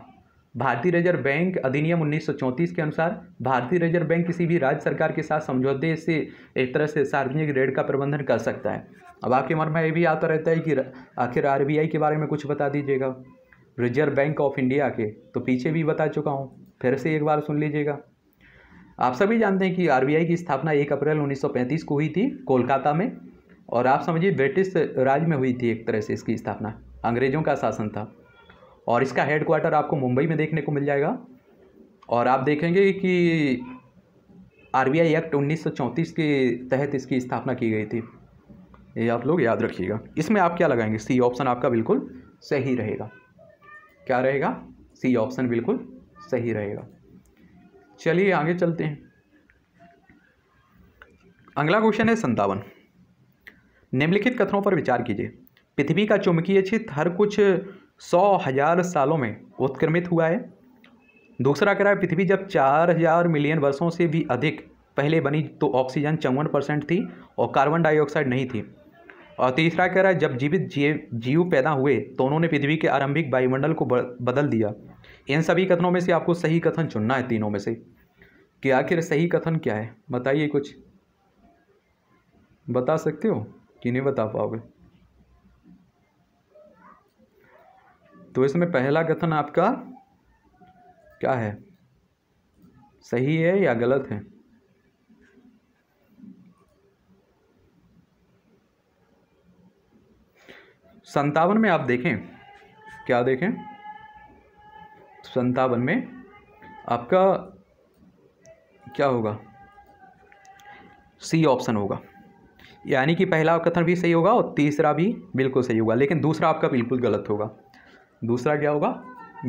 भारतीय रिजर्व बैंक अधिनियम 1934 के अनुसार भारतीय रिजर्व बैंक किसी भी राज्य सरकार के साथ समझौते से एक तरह से सार्वजनिक ऋण का प्रबंधन कर सकता है अब आपके मन में ये भी आता रहता है कि आखिर आर के बारे में कुछ बता दीजिएगा रिजर्व बैंक ऑफ इंडिया के तो पीछे भी बता चुका हूँ फिर से एक बार सुन लीजिएगा आप सभी जानते हैं कि आरबीआई की स्थापना एक अप्रैल 1935 को हुई थी कोलकाता में और आप समझिए ब्रिटिश राज में हुई थी एक तरह से इसकी स्थापना अंग्रेज़ों का शासन था और इसका हेडक्वार्टर आपको मुंबई में देखने को मिल जाएगा और आप देखेंगे कि आरबीआई एक्ट 1934 के तहत इसकी स्थापना की गई थी ये आप लोग याद रखिएगा इसमें आप क्या लगाएंगे सी ऑप्शन आपका बिल्कुल सही रहेगा क्या रहेगा सी ऑप्शन बिल्कुल सही रहेगा चलिए आगे चलते हैं अगला क्वेश्चन है संतावन निम्नलिखित कथनों पर विचार कीजिए पृथ्वी का चुंबकीय क्षेत्र हर कुछ सौ हजार सालों में उत्क्रमित हुआ है दूसरा कह रहा है पृथ्वी जब चार हजार मिलियन वर्षों से भी अधिक पहले बनी तो ऑक्सीजन चौवन परसेंट थी और कार्बन डाइऑक्साइड नहीं थी और तीसरा कह रहा है जब जीवित जीव जीव पैदा हुए तो उन्होंने पृथ्वी के आरंभिक वायुमंडल को बदल दिया इन सभी कथनों में से आपको सही कथन चुनना है तीनों में से कि आखिर सही कथन क्या है बताइए कुछ बता सकते हो कि नहीं बता पाओगे तो इसमें पहला कथन आपका क्या है सही है या गलत है संतावन में आप देखें क्या देखें संतावन में आपका क्या होगा सी ऑप्शन होगा यानी कि पहला कथन भी सही होगा और तीसरा भी बिल्कुल सही होगा लेकिन दूसरा आपका बिल्कुल गलत होगा दूसरा क्या होगा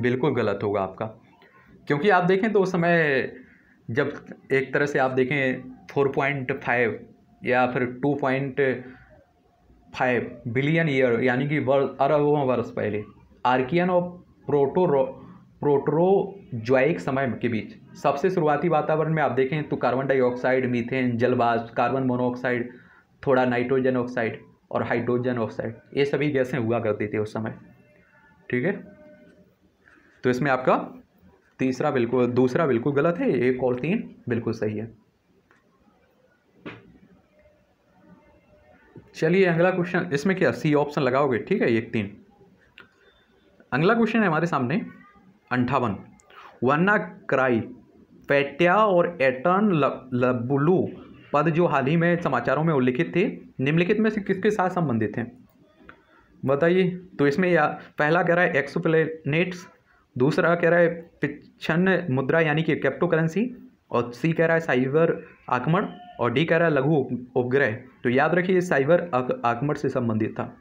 बिल्कुल गलत होगा आपका क्योंकि आप देखें तो उस समय जब एक तरह से आप देखें फोर पॉइंट फाइव या फिर two point five billion year यानी कि वर्ष अरबों वर्ष पहले आर्कियन और प्रोटो प्रोटरोजोइक समय के बीच सबसे शुरुआती वातावरण में आप देखें तो कार्बन डाइऑक्साइड मीथेन जलवाष्प कार्बन मोनोऑक्साइड थोड़ा नाइट्रोजन ऑक्साइड और हाइड्रोजन ऑक्साइड ये सभी गैसें हुआ करती थी उस समय ठीक है तो इसमें आपका तीसरा बिल्कुल दूसरा बिल्कुल गलत है एक और तीन बिल्कुल सही है चलिए अगला क्वेश्चन इसमें क्या सी ऑप्शन लगाओगे ठीक है एक तीन अगला क्वेश्चन है हमारे सामने अंठावन वन्ना क्राई फैटिया और एटर्न लबुलू पद जो हाल ही में समाचारों में उल्लिखित थे निम्नलिखित में से किसके साथ संबंधित हैं बताइए तो इसमें या पहला कह रहा है एक्सोप्लेनेट्स दूसरा कह रहा है पिछन्न मुद्रा यानी कि क्रिप्टो करेंसी और सी कह रहा है साइबर आक्रमण और डी कह रहा है लघु उपग्रह तो याद रखिए साइबर आक्रमण से संबंधित था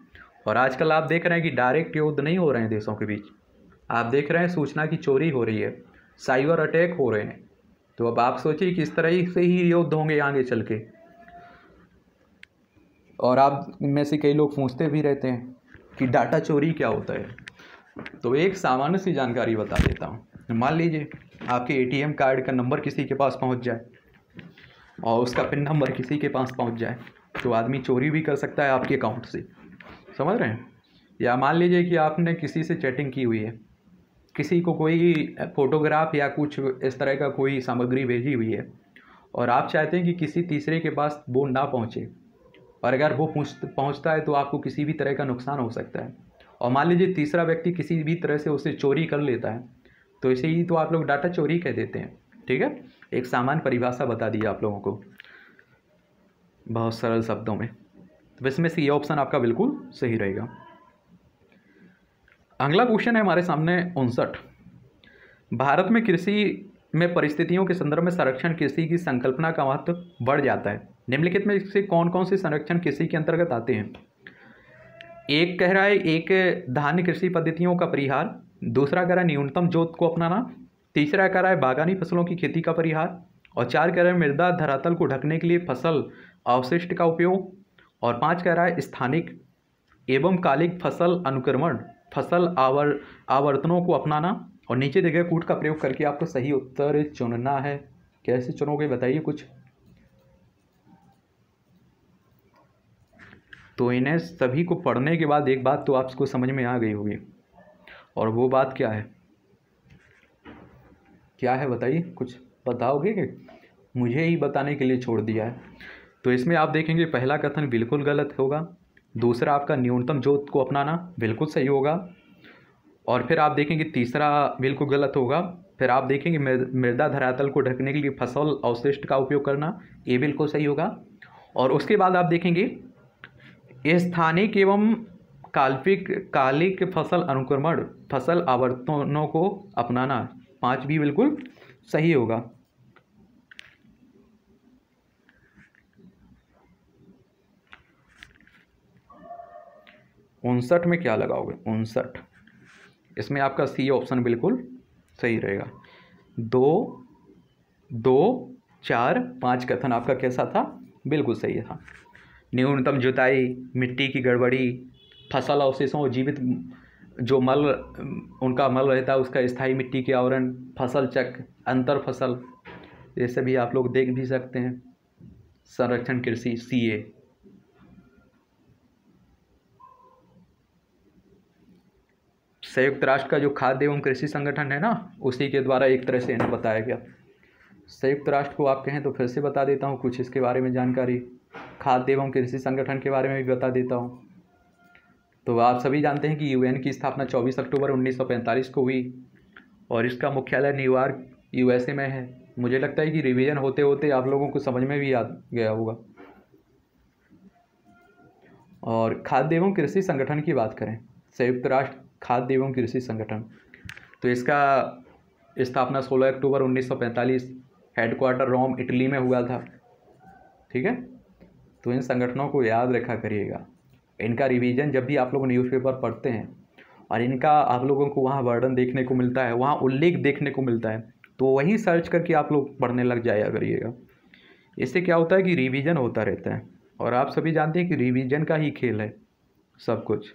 और आजकल आप देख रहे हैं कि डायरेक्ट युद्ध नहीं हो रहे हैं देशों के बीच आप देख रहे हैं सूचना की चोरी हो रही है साइबर अटैक हो रहे हैं तो अब आप सोचिए किस तरह से ही युद्ध होंगे आगे चल के और आप में से कई लोग पूछते भी रहते हैं कि डाटा चोरी क्या होता है तो एक सामान्य सी जानकारी बता देता हूँ मान लीजिए आपके एटीएम कार्ड का नंबर किसी के पास पहुँच जाए और उसका पिन नंबर किसी के पास पहुँच जाए तो आदमी चोरी भी कर सकता है आपके अकाउंट से समझ रहे हैं या मान लीजिए कि आपने किसी से चैटिंग की हुई है किसी को कोई फ़ोटोग्राफ या कुछ इस तरह का कोई सामग्री भेजी हुई है और आप चाहते हैं कि किसी तीसरे के पास वो ना पहुँचे और अगर वो पहुँचता है तो आपको किसी भी तरह का नुकसान हो सकता है और मान लीजिए तीसरा व्यक्ति किसी भी तरह से उसे चोरी कर लेता है तो इसे ही तो आप लोग डाटा चोरी कह देते हैं ठीक है एक सामान्य परिभाषा बता दी आप लोगों को बहुत सरल शब्दों में तो इसमें से ये ऑप्शन आपका बिल्कुल सही रहेगा अगला क्वेश्चन है हमारे सामने उनसठ भारत में कृषि में परिस्थितियों के संदर्भ में संरक्षण कृषि की संकल्पना का महत्व बढ़ जाता है निम्नलिखित में से कौन कौन से संरक्षण कृषि के अंतर्गत आते हैं एक कह रहा है एक धान्य कृषि पद्धतियों का परिहार दूसरा कह रहा है न्यूनतम जोत को अपनाना तीसरा कह रहा है बागानी फसलों की खेती का परिहार और चार कह रहा है मृदा धरातल को ढकने के लिए फसल अवशिष्ट का उपयोग और पाँच कह रहा है स्थानिक एवं कालिक फसल अनुक्रमण फसल आवर आवर्तनों को अपनाना और नीचे दिखे कूट का प्रयोग करके आपको सही उत्तर चुनना है कैसे चुनोगे बताइए कुछ तो इन्हें सभी को पढ़ने के बाद एक बात तो आपको समझ में आ गई होगी और वो बात क्या है क्या है बताइए कुछ बताओगे कि मुझे ही बताने के लिए छोड़ दिया है तो इसमें आप देखेंगे पहला कथन बिल्कुल गलत होगा दूसरा आपका न्यूनतम जोत को अपनाना बिल्कुल सही होगा और फिर आप देखेंगे तीसरा बिल्कुल गलत होगा फिर आप देखेंगे मृदा धरातल को ढकने के लिए फसल अवशिष्ट का उपयोग करना ये बिल्कुल सही होगा और उसके बाद आप देखेंगे स्थानिक एवं काल्पिक कालिक फसल अनुक्रमण फसल आवर्तनों को अपनाना पाँच भी बिल्कुल सही होगा उनसठ में क्या लगाओगे उनसठ इसमें आपका सी ऑप्शन बिल्कुल सही रहेगा दो दो चार पाँच कथन आपका कैसा था बिल्कुल सही था न्यूनतम जुताई मिट्टी की गड़बड़ी फसल अवशेषों और जीवित जो मल उनका मल रहता है उसका स्थायी मिट्टी के आवरण फसल चक्र अंतर फसल ये भी आप लोग देख भी सकते हैं संरक्षण कृषि सी ए संयुक्त राष्ट्र का जो खाद्य एवं कृषि संगठन है ना उसी के द्वारा एक तरह से इन्हें बताया गया संयुक्त राष्ट्र को आप कहें तो फिर से बता देता हूँ कुछ इसके बारे में जानकारी खाद्य एवं कृषि संगठन के बारे में भी बता देता हूँ तो आप सभी जानते हैं कि यूएन की स्थापना 24 अक्टूबर 1945 को हुई और इसका मुख्यालय न्यूयॉर्क यूएसए में है मुझे लगता है कि रिवीजन होते होते आप लोगों को समझ में भी आ गया होगा और खाद्य एवं कृषि संगठन की बात करें संयुक्त राष्ट्र खाद्य एवं कृषि संगठन तो इसका स्थापना 16 अक्टूबर 1945 हेडक्वार्टर रोम इटली में हुआ था ठीक है तो इन संगठनों को याद रखा करिएगा इनका रिवीजन जब भी आप लोग न्यूज़पेपर पढ़ते हैं और इनका आप लोगों को वहाँ वर्णन देखने को मिलता है वहाँ उल्लेख देखने को मिलता है तो वही सर्च करके आप लोग पढ़ने लग जाया करिएगा इससे क्या होता है कि रिवीजन होता रहता है और आप सभी जानते हैं कि रिवीजन का ही खेल है सब कुछ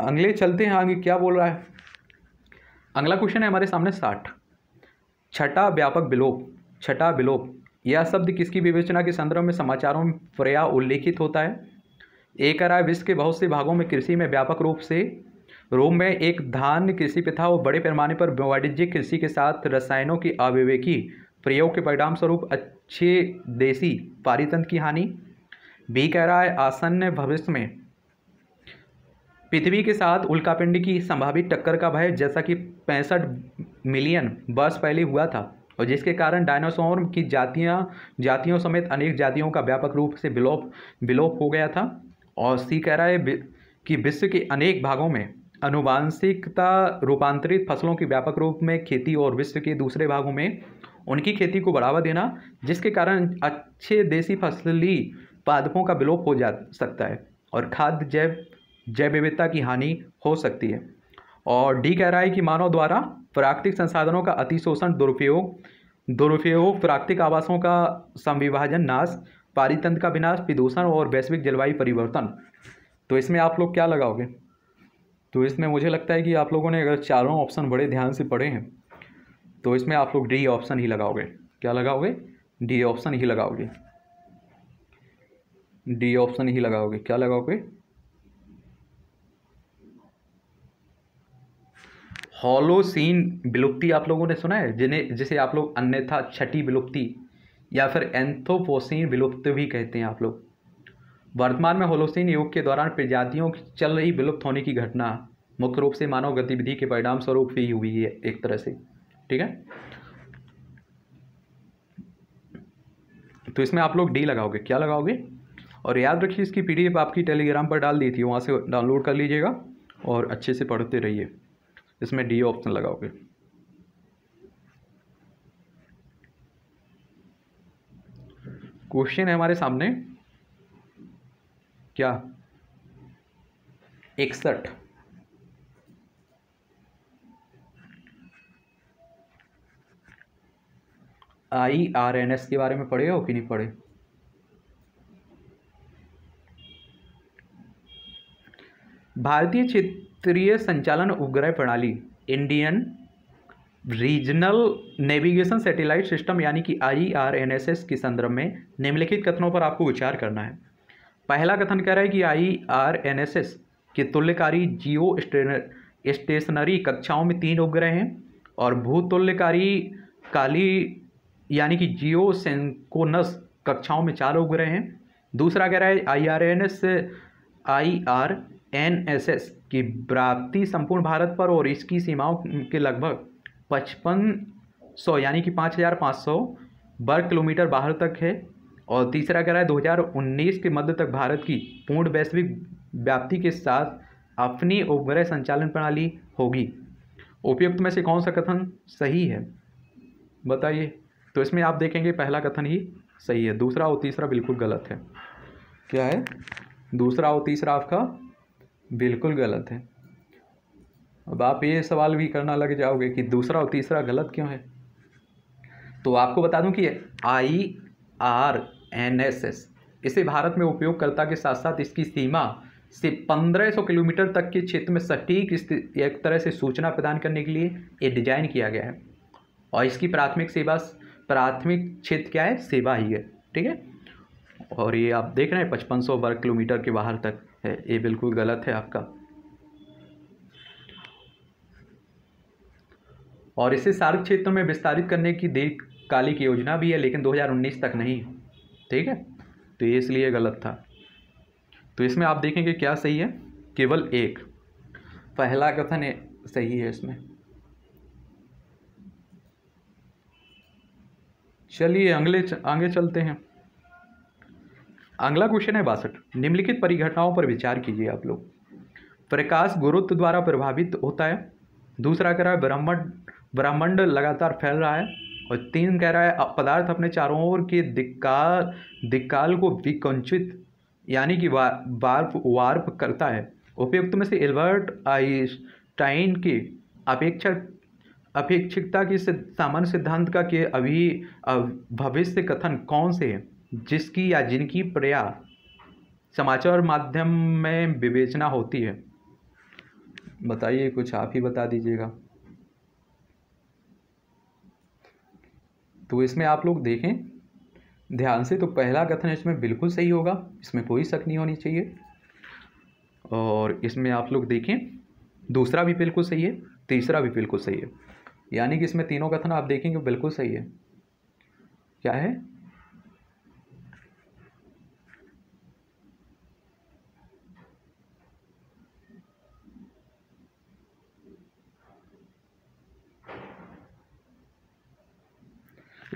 अगले चलते हैं आगे क्या बोल रहा है अगला क्वेश्चन है हमारे सामने साठ छठा व्यापक विलोप छठा विलोप यह शब्द किसकी विवेचना के संदर्भ में समाचारों में प्रया उल्लेखित होता है एक राय विश्व के बहुत से भागों में कृषि में व्यापक रूप से रोम में एक धान कृषि प्रथा और बड़े पैमाने पर वाणिज्यिक कृषि के साथ रसायनों की अविवेकी प्रयोग के परिणाम स्वरूप अच्छे देसी पारितंत्र की हानि बी कह रहा है आसन्न भविष्य में पृथ्वी के साथ उल्कापिंड की संभावित टक्कर का भय जैसा कि पैंसठ मिलियन वर्ष पहले हुआ था और जिसके कारण डायनासोर की जातियां जातियों समेत अनेक जातियों का व्यापक रूप से विलोप विलोप हो गया था और सी कह रहा है कि विश्व के अनेक भागों में अनुवांशिकता रूपांतरित फसलों की व्यापक रूप में खेती और विश्व के दूसरे भागों में उनकी खेती को बढ़ावा देना जिसके कारण अच्छे देसी फसली पादपों का विलोप हो जा सकता है और खाद्य जैव जैव विविधता की हानि हो सकती है और डी कह रहा है कि मानव द्वारा प्राकृतिक संसाधनों का अतिशोषण दुरुपयोग दुरुपयोग प्राकृतिक आवासों का संविभाजन नाश पारितंत्र का विनाश प्रदूषण और वैश्विक जलवायु परिवर्तन तो इसमें आप लोग क्या लगाओगे तो इसमें मुझे लगता है कि आप लोगों ने अगर चारों ऑप्शन बड़े ध्यान से पढ़े हैं तो इसमें आप लोग डी ऑप्शन ही लगाओगे क्या लगाओगे डी ऑप्शन ही लगाओगे डी ऑप्शन ही लगाओगे क्या लगाओगे होलोसीन विलुप्ति आप लोगों ने सुना है जिन्हें जिसे आप लोग अन्यथा छठी विलुप्ति या फिर एंथोपोसिन विलुप्त भी कहते हैं आप लोग वर्तमान में होलोसीन युग के दौरान प्रजातियों की चल रही विलुप्त होने की घटना मुख्य रूप से मानव गतिविधि के परिणाम स्वरूप ही हुई है एक तरह से ठीक है तो इसमें आप लोग डी लगाओगे क्या लगाओगे और याद रखिए इसकी पीडीएफ आपकी टेलीग्राम पर डाल दी थी वहाँ से डाउनलोड कर लीजिएगा और अच्छे से पढ़ते रहिए इसमें डी ऑप्शन लगाओगे क्वेश्चन है हमारे सामने क्या इकसठ आई आर एन एस के बारे में पढ़े हो कि नहीं पढ़े भारतीय क्षेत्र स्तरीय संचालन उपग्रह प्रणाली Indian regional navigation satellite system यानी कि I R N S S के संदर्भ में निम्नलिखित कथनों पर आपको विचार करना है पहला कथन कह रहा है कि I R N S S के तुल्यकारी जियो स्टेशनरी कक्षाओं में तीन उपग्रह हैं और भूतुल्यकारी काली यानी कि जियो सेंकोनस कक्षाओं में चार उपग्रह हैं दूसरा कह रहा है I R N S I R N S S की प्राप्ति संपूर्ण भारत पर और इसकी सीमाओं के लगभग पचपन सौ यानी कि पाँच हज़ार पाँच सौ वर्ग किलोमीटर बाहर तक है और तीसरा कह रहा है उन्नीस के मध्य तक भारत की पूर्ण वैश्विक व्याप्ति के साथ अपनी उपग्रह संचालन प्रणाली होगी उपयुक्त में से कौन सा कथन सही है बताइए तो इसमें आप देखेंगे पहला कथन ही सही है दूसरा और तीसरा बिल्कुल गलत है क्या है दूसरा और तीसरा आपका बिल्कुल गलत है अब आप ये सवाल भी करना लग जाओगे कि दूसरा और तीसरा गलत क्यों है तो आपको बता दूं कि I R N S S इसे भारत में उपयोगकर्ता के साथ साथ इसकी सीमा से 1500 किलोमीटर तक के क्षेत्र में सटीक एक तरह से सूचना प्रदान करने के लिए ये डिजाइन किया गया है और इसकी प्राथमिक सेवा प्राथमिक क्षेत्र क्या है सेवा ही है ठीक है और ये आप देख रहे हैं पचपन सौ वर्ग किलोमीटर के बाहर तक है ये बिल्कुल गलत है आपका और इसे सार्क क्षेत्र में विस्तारित करने की दीर्घकालिक योजना भी है लेकिन 2019 तक नहीं ठीक है तो ये इसलिए गलत था तो इसमें आप देखेंगे क्या सही है केवल एक पहला कथन सही है इसमें चलिए अगले आगे चलते हैं अगला क्वेश्चन है बासठ निम्नलिखित परिघटनाओं पर विचार कीजिए आप लोग प्रकाश गुरुत्व द्वारा प्रभावित होता है दूसरा कह रहा है ब्रह्मंड ब्रह्मंड लगातार फैल रहा है और तीन कह रहा है पदार्थ अपने चारों ओर के दिक्का दिक्काल को विकंचित यानी कि वार्प वार्प करता है उपयुक्त में से एल्बर्ट आइंस्टाइन की अपेक्षा अपेक्षिकता की सामान्य सिद्धांत का के अभी भविष्य कथन कौन से है जिसकी या जिनकी प्रया समाचार माध्यम में विवेचना होती है बताइए कुछ आप ही बता दीजिएगा तो इसमें आप लोग देखें ध्यान से तो पहला कथन इसमें बिल्कुल सही होगा इसमें कोई शक नहीं होनी चाहिए और इसमें आप लोग देखें दूसरा भी बिल्कुल सही है तीसरा भी बिल्कुल सही है यानी कि इसमें तीनों कथन आप देखेंगे बिल्कुल सही है क्या है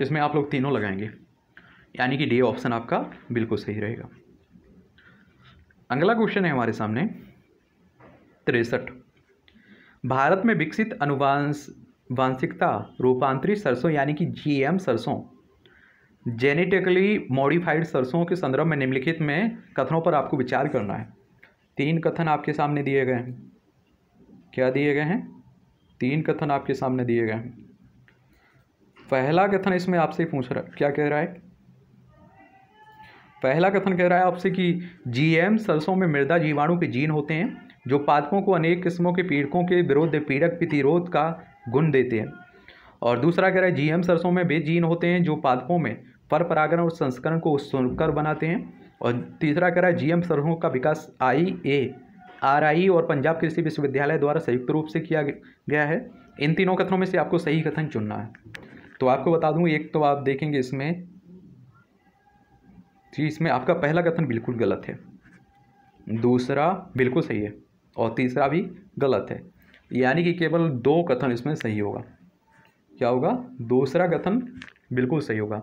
इसमें आप लोग तीनों लगाएंगे यानी कि डी ऑप्शन आपका बिल्कुल सही रहेगा अगला क्वेश्चन है हमारे सामने तिरसठ भारत में विकसित अनुवांश वांशिकता रूपांतरित सरसों यानी कि जीएम सरसों जेनेटिकली मॉडिफाइड सरसों के संदर्भ में निम्नलिखित में कथनों पर आपको विचार करना है तीन कथन आपके सामने दिए गए हैं क्या दिए गए हैं तीन कथन आपके सामने दिए गए हैं पहला कथन इसमें आपसे पूछ रहा क्या कह रहा है पहला कथन कह रहा है आपसे कि जीएम सरसों में मृदा जीवाणु के जीन होते हैं जो पादपों को अनेक किस्मों के पीड़कों के विरुद्ध पीड़क प्रतिरोध का गुण देते हैं और दूसरा कह रहा है जीएम सरसों में वे जीन होते हैं जो पादपों में पर परागण और संस्करण को सुनकर बनाते हैं और तीसरा कह रहा है जीएम सरसों का विकास आई ए आर आई और पंजाब कृषि विश्वविद्यालय द्वारा संयुक्त रूप से किया गया है इन तीनों कथनों में से आपको सही कथन चुनना है तो आपको बता दूँ एक तो आप देखेंगे इसमें जी इसमें आपका पहला कथन बिल्कुल गलत है दूसरा बिल्कुल सही है और तीसरा भी गलत है यानी कि केवल दो कथन इसमें सही होगा क्या होगा दूसरा कथन बिल्कुल सही होगा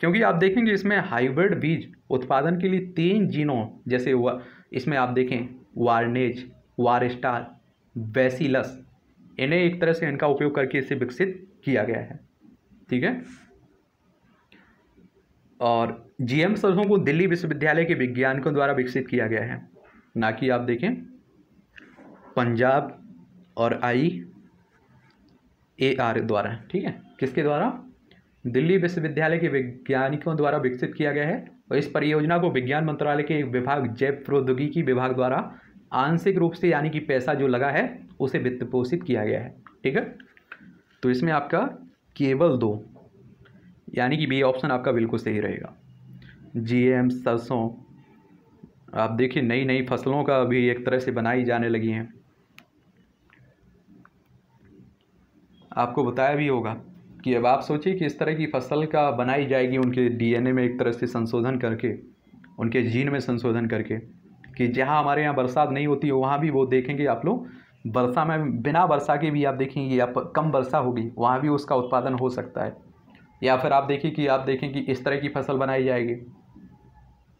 क्योंकि आप देखेंगे इसमें हाइब्रिड बीज उत्पादन के लिए तीन जीनों जैसे हुआ इसमें आप देखें वारनेज वारस्टार वैसीलस इन्हें एक तरह से इनका उपयोग करके इसे विकसित किया गया है ठीक है और जीएम सरसों को दिल्ली विश्वविद्यालय के विज्ञानिकों द्वारा विकसित किया गया है ना कि आप देखें पंजाब और आई ए आर द्वारा ठीक है किसके द्वारा दिल्ली विश्वविद्यालय के वैज्ञानिकों द्वारा विकसित किया गया है और इस परियोजना को विज्ञान मंत्रालय के एक विभाग जैव प्रौद्योगिकी विभाग द्वारा आंशिक रूप से यानी कि पैसा जो लगा है उसे वित्त पोषित किया गया है ठीक है तो इसमें आपका केवल दो यानी कि बी ऑप्शन आपका बिल्कुल सही रहेगा जीएम सरसों आप देखिए नई नई फसलों का भी एक तरह से बनाई जाने लगी हैं आपको बताया भी होगा कि अब आप सोचिए कि इस तरह की फसल का बनाई जाएगी उनके डीएनए में एक तरह से संशोधन करके उनके जीन में संशोधन करके कि जहाँ हमारे यहाँ बरसात नहीं होती हो वहाँ भी वो देखेंगे आप लोग वर्षा में बिना वर्षा के भी आप देखेंगे या कम वर्षा होगी वहाँ भी उसका उत्पादन हो सकता है या फिर आप देखें कि आप देखें कि इस तरह की फसल बनाई जाएगी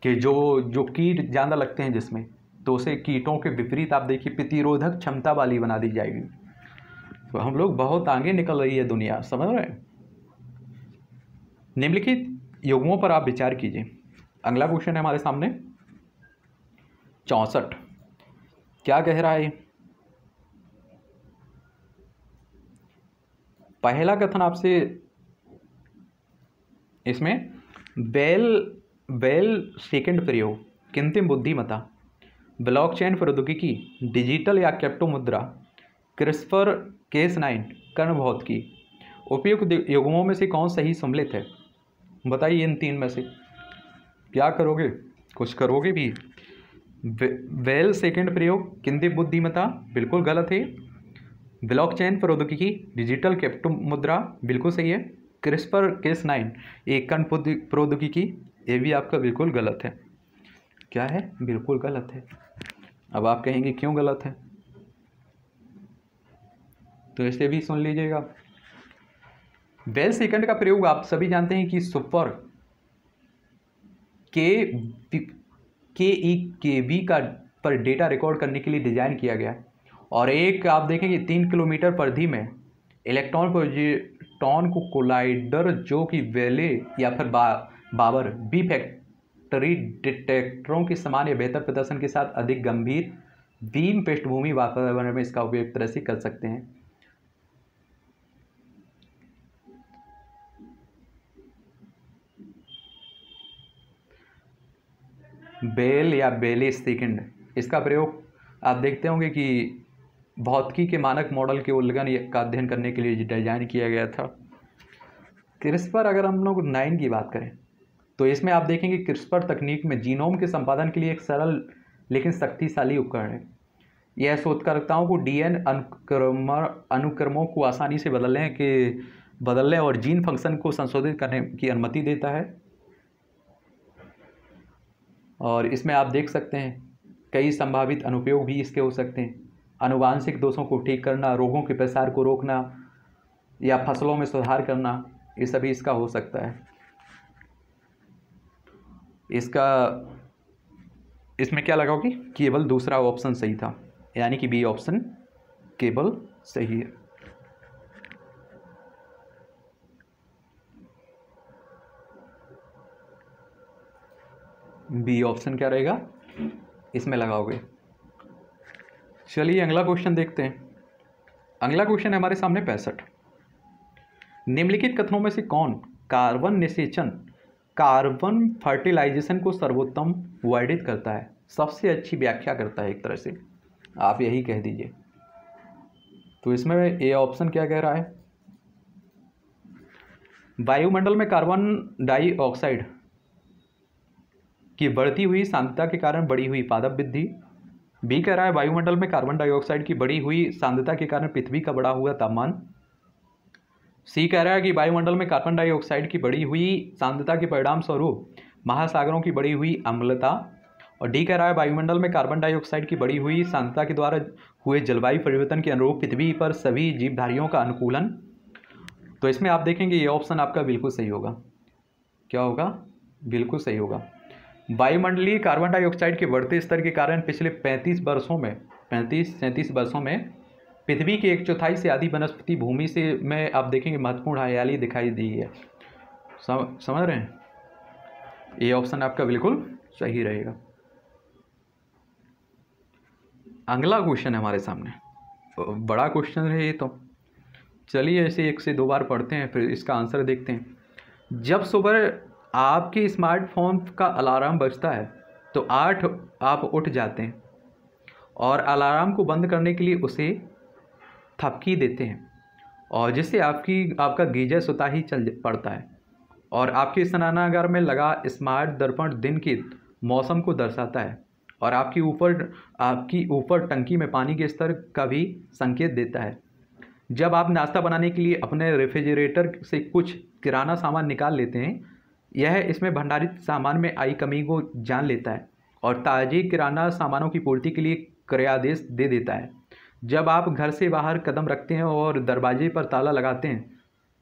कि जो जो कीट ज़्यादा लगते हैं जिसमें तो उसे कीटों के विपरीत आप देखिए प्रतिरोधक क्षमता वाली बना दी जाएगी तो हम लोग बहुत आगे निकल रही है दुनिया समझ रहे हैं निम्नलिखित युगमों पर आप विचार कीजिए अगला क्वेश्चन है हमारे सामने चौंसठ क्या कह रहा है पहला कथन आपसे इसमें बेल बेल सेकंड प्रयोग किंतिम बुद्धिमता ब्लॉकचेन प्रौद्योगिकी डिजिटल या कैप्टो मुद्रा क्रिस्पर केस नाइन कर्ण भौतिकी उपयुक्त युगमों में से कौन सही सम्मिलित है बताइए इन तीन में से क्या करोगे कुछ करोगे भी वेल सेकंड प्रयोग किंतिम बुद्धिमता बिल्कुल गलत है ब्लॉकचेन प्रौद्योगिकी डिजिटल कैप्टो मुद्रा बिल्कुल सही है क्रिस्पर केस नाइन एकन प्रौद्योगिकी ये भी आपका बिल्कुल गलत है क्या है बिल्कुल गलत है अब आप कहेंगे क्यों गलत है तो इसे भी सुन लीजिएगा बेल सेकंड का प्रयोग आप सभी जानते हैं कि सुपर के के ई के बी का पर डेटा रिकॉर्ड करने के लिए डिजाइन किया गया और एक आप देखेंगे तीन किलोमीटर परिधि में इलेक्ट्रॉन प्रोजेक्टॉन को कोलाइडर जो कि वेले या फिर बा बाबर बी फैक्टरी डिटेक्टरों के समान या बेहतर प्रदर्शन के साथ अधिक गंभीर बीम पृष्ठभूमि वातावरण में इसका उपयोग तरह से कर सकते हैं बेल या बेले सेकेंड इसका प्रयोग आप देखते होंगे कि भौतिकी के मानक मॉडल के उल्लंघन का अध्ययन करने के लिए डिजाइन किया गया था क्रिस्पर अगर हम लोग नाइन की बात करें तो इसमें आप देखेंगे क्रिस्पर तकनीक में जीनोम के संपादन के लिए एक सरल लेकिन शक्तिशाली उपकरण है यह शोधकर्ताओं को डीएन अनुक्रम अनुक्रमों को आसानी से बदलने के बदलने और जीन फंक्शन को संशोधित करने की अनुमति देता है और इसमें आप देख सकते हैं कई संभावित अनुपयोग भी इसके हो सकते हैं अनुवांशिक दोषों को ठीक करना रोगों के प्रसार को रोकना या फसलों में सुधार करना ये सभी इसका हो सकता है इसका इसमें क्या लगाओगे केवल दूसरा ऑप्शन सही था यानी कि बी ऑप्शन केबल सही है बी ऑप्शन क्या रहेगा इसमें लगाओगे चलिए अगला क्वेश्चन देखते हैं अगला क्वेश्चन है हमारे सामने पैंसठ निम्नलिखित कथनों में से कौन कार्बन निषेचन कार्बन फर्टिलाइजेशन को सर्वोत्तम वर्णित करता है सबसे अच्छी व्याख्या करता है एक तरह से आप यही कह दीजिए तो इसमें ए ऑप्शन क्या कह रहा है वायुमंडल में कार्बन डाइऑक्साइड की बढ़ती हुई शांतता के कारण बढ़ी हुई पादप वृद्धि बी कह रहा है वायुमंडल में कार्बन डाइऑक्साइड की बढ़ी हुई सांद्रता के कारण पृथ्वी का बढ़ा हुआ तापमान सी कह रहा है कि वायुमंडल में कार्बन डाइऑक्साइड की बढ़ी हुई सांद्रता के परिणाम स्वरूप महासागरों की बढ़ी हुई अम्लता और डी कह रहा है वायुमंडल में कार्बन डाइऑक्साइड की बढ़ी हुई सांद्रता के द्वारा हुए जलवायु परिवर्तन के अनुरूप पृथ्वी पर सभी जीवधारियों का अनुकूलन तो इसमें आप देखेंगे ये ऑप्शन आपका बिल्कुल सही होगा क्या होगा बिल्कुल सही होगा वायुमंडलीय कार्बन डाइऑक्साइड के बढ़ते स्तर के कारण पिछले 35 वर्षों में 35 सैंतीस वर्षों में पृथ्वी की एक चौथाई से आधी वनस्पति भूमि से में आप देखेंगे महत्वपूर्ण हरियाली दिखाई दी है सम, समझ रहे हैं ये ऑप्शन आपका बिल्कुल सही रहेगा अगला क्वेश्चन है हमारे सामने बड़ा क्वेश्चन है ये तो चलिए ऐसे एक से दो बार पढ़ते हैं फिर इसका आंसर देखते हैं जब सुबह आपके स्मार्टफोन का अलार्म बजता है तो आठ आप उठ जाते हैं और अलार्म को बंद करने के लिए उसे थपकी देते हैं और जिससे आपकी आपका गीजर सुता ही चल पड़ता है और आपके स्नानागार में लगा स्मार्ट दर्पण दिन के मौसम को दर्शाता है और आपकी ऊपर आपकी ऊपर टंकी में पानी के स्तर का भी संकेत देता है जब आप नाश्ता बनाने के लिए अपने रेफ्रिजरेटर से कुछ किराना सामान निकाल लेते हैं यह इसमें भंडारित सामान में आई कमी को जान लेता है और ताजे किराना सामानों की पूर्ति के लिए क्रयादेश दे देता है जब आप घर से बाहर कदम रखते हैं और दरवाजे पर ताला लगाते हैं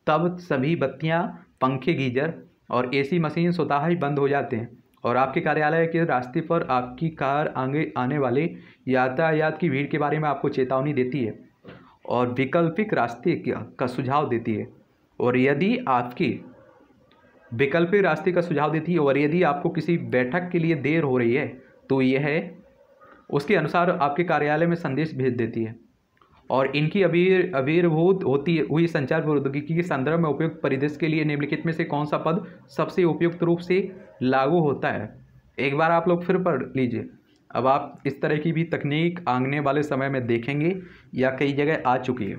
तब सभी बत्तियां, पंखे गीजर और एसी मशीन स्वतः ही बंद हो जाते हैं और आपके कार्यालय के रास्ते पर आपकी कार आगे आने वाले यातायात की भीड़ के बारे में आपको चेतावनी देती है और वैकल्पिक रास्ते का सुझाव देती है और यदि आपकी वैकल्पिक रास्ते का सुझाव देती है और यदि आपको किसी बैठक के लिए देर हो रही है तो यह है उसके अनुसार आपके कार्यालय में संदेश भेज देती है और इनकी अबीर अबीरभूत होती हुई संचार प्रौद्योगिकी के संदर्भ में उपयुक्त परिदृश्य के लिए निम्नलिखित में से कौन सा पद सबसे उपयुक्त रूप से लागू होता है एक बार आप लोग फिर पढ़ लीजिए अब आप इस तरह की भी तकनीक आंगने वाले समय में देखेंगे या कई जगह आ चुकी है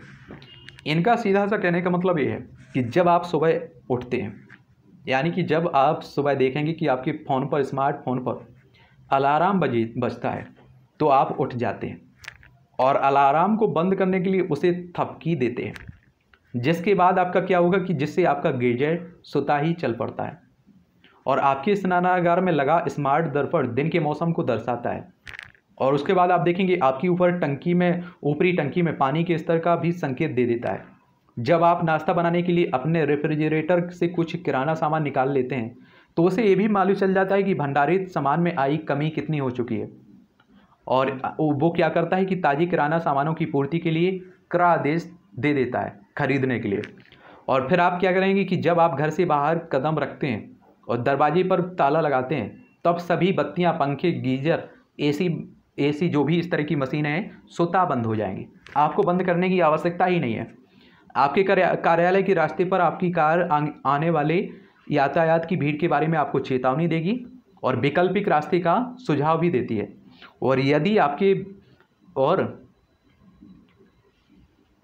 इनका सीधा सा कहने का मतलब ये है कि जब आप सुबह उठते हैं यानी कि जब आप सुबह देखेंगे कि आपके फ़ोन पर स्मार्टफोन पर अलार्म बजे बजता है तो आप उठ जाते हैं और अलार्म को बंद करने के लिए उसे थपकी देते हैं जिसके बाद आपका क्या होगा कि जिससे आपका गेजेट सुता ही चल पड़ता है और आपके स्नानागार में लगा स्मार्ट दर्पण दिन के मौसम को दर्शाता है और उसके बाद आप देखेंगे आपके ऊपर टंकी में ऊपरी टंकी में पानी के स्तर का भी संकेत दे देता है जब आप नाश्ता बनाने के लिए अपने रेफ्रिजरेटर से कुछ किराना सामान निकाल लेते हैं तो उसे ये भी मालूम चल जाता है कि भंडारित सामान में आई कमी कितनी हो चुकी है और वो क्या करता है कि ताज़ी किराना सामानों की पूर्ति के लिए करा आदेश दे देता है खरीदने के लिए और फिर आप क्या करेंगे कि जब आप घर से बाहर कदम रखते हैं और दरवाजे पर ताला लगाते हैं तब सभी बत्तियाँ पंखे गीजर एसी एसी जो भी इस तरह की मशीनें हैं सो बंद हो जाएंगी आपको बंद करने की आवश्यकता ही नहीं है आपके कार्यालय के रास्ते पर आपकी कार आने वाले यातायात की भीड़ के बारे में आपको चेतावनी देगी और वैकल्पिक रास्ते का सुझाव भी देती है और यदि आपके और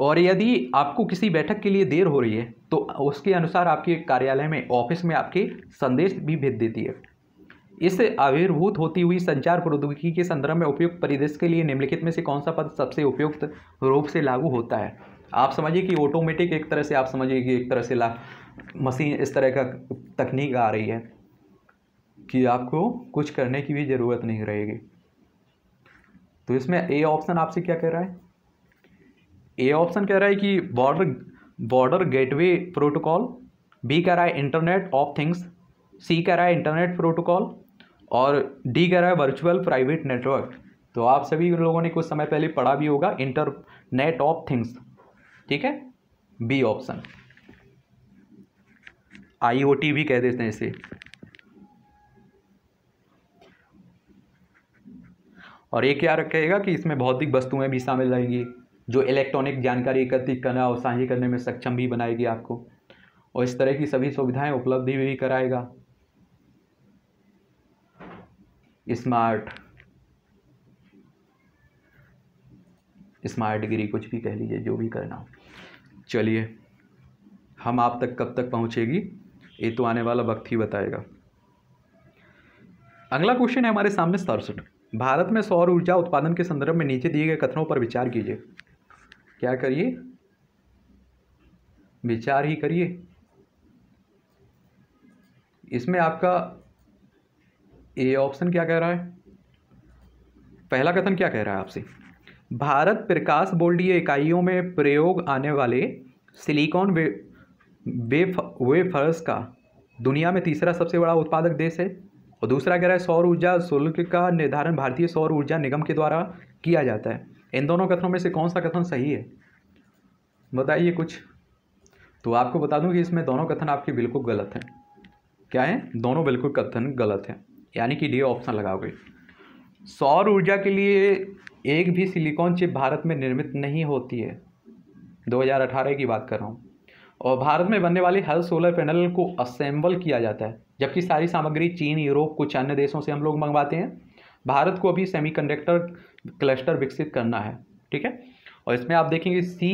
और यदि आपको किसी बैठक के लिए देर हो रही है तो उसके अनुसार आपके कार्यालय में ऑफिस में आपके संदेश भी भेज देती है इस आविर्भूत होती हुई संचार प्रौद्योगिकी के संदर्भ में उपयुक्त परिदृश्य के लिए निम्नलिखित में से कौन सा पद सबसे उपयुक्त रूप से लागू होता है आप समझिए कि ऑटोमेटिक एक तरह से आप समझिए कि एक तरह से ला मशीन इस तरह का तकनीक आ रही है कि आपको कुछ करने की भी ज़रूरत नहीं रहेगी तो इसमें ए ऑप्शन आपसे क्या कह रहा है ए ऑप्शन कह रहा है कि border border gateway protocol B कह रहा है इंटरनेट ऑफ थिंग्स सी कह रहा है इंटरनेट प्रोटोकॉल और डी कह रहा है वर्चुअल प्राइवेट नेटवर्क तो आप सभी लोगों ने कुछ समय पहले पढ़ा भी होगा इंटरनेट ऑफ थिंग्स ठीक है बी ऑप्शन आईओटी भी कह देते हैं इसे और ये क्या रखेगा कि इसमें भौतिक वस्तुएं भी शामिल रहेंगी जो इलेक्ट्रॉनिक जानकारी एकत्रित करना और साझी करने में सक्षम भी बनाएगी आपको और इस तरह की सभी सुविधाएं उपलब्ध भी, कराएगा स्मार्ट स्मार्ट गिरी कुछ भी कह लीजिए जो भी करना हो चलिए हम आप तक कब तक पहुँचेगी ये तो आने वाला वक्त ही बताएगा अगला क्वेश्चन है हमारे सामने सड़सठ भारत में सौर ऊर्जा उत्पादन के संदर्भ में नीचे दिए गए कथनों पर विचार कीजिए क्या करिए विचार ही करिए इसमें आपका ए ऑप्शन क्या कह रहा है पहला कथन क्या कह रहा है आपसे भारत प्रकाश बोल्डीय इकाइयों में प्रयोग आने वाले सिलिकॉन वे वेफ वेफर्स का दुनिया में तीसरा सबसे बड़ा उत्पादक देश है और दूसरा कह रहा है सौर ऊर्जा शुल्क का निर्धारण भारतीय सौर ऊर्जा निगम के द्वारा किया जाता है इन दोनों कथनों में से कौन सा कथन सही है बताइए कुछ तो आपको बता दूं कि इसमें दोनों कथन आपके बिल्कुल गलत हैं क्या है दोनों बिल्कुल कथन गलत हैं यानी कि डी ऑप्शन लगाओगे सौर ऊर्जा के लिए एक भी सिलिकॉन चिप भारत में निर्मित नहीं होती है 2018 की बात कर रहा हूँ और भारत में बनने वाले हर सोलर पैनल को असेंबल किया जाता है जबकि सारी सामग्री चीन यूरोप कुछ अन्य देशों से हम लोग मंगवाते हैं भारत को अभी सेमीकंडक्टर क्लस्टर विकसित करना है ठीक है और इसमें आप देखेंगे सी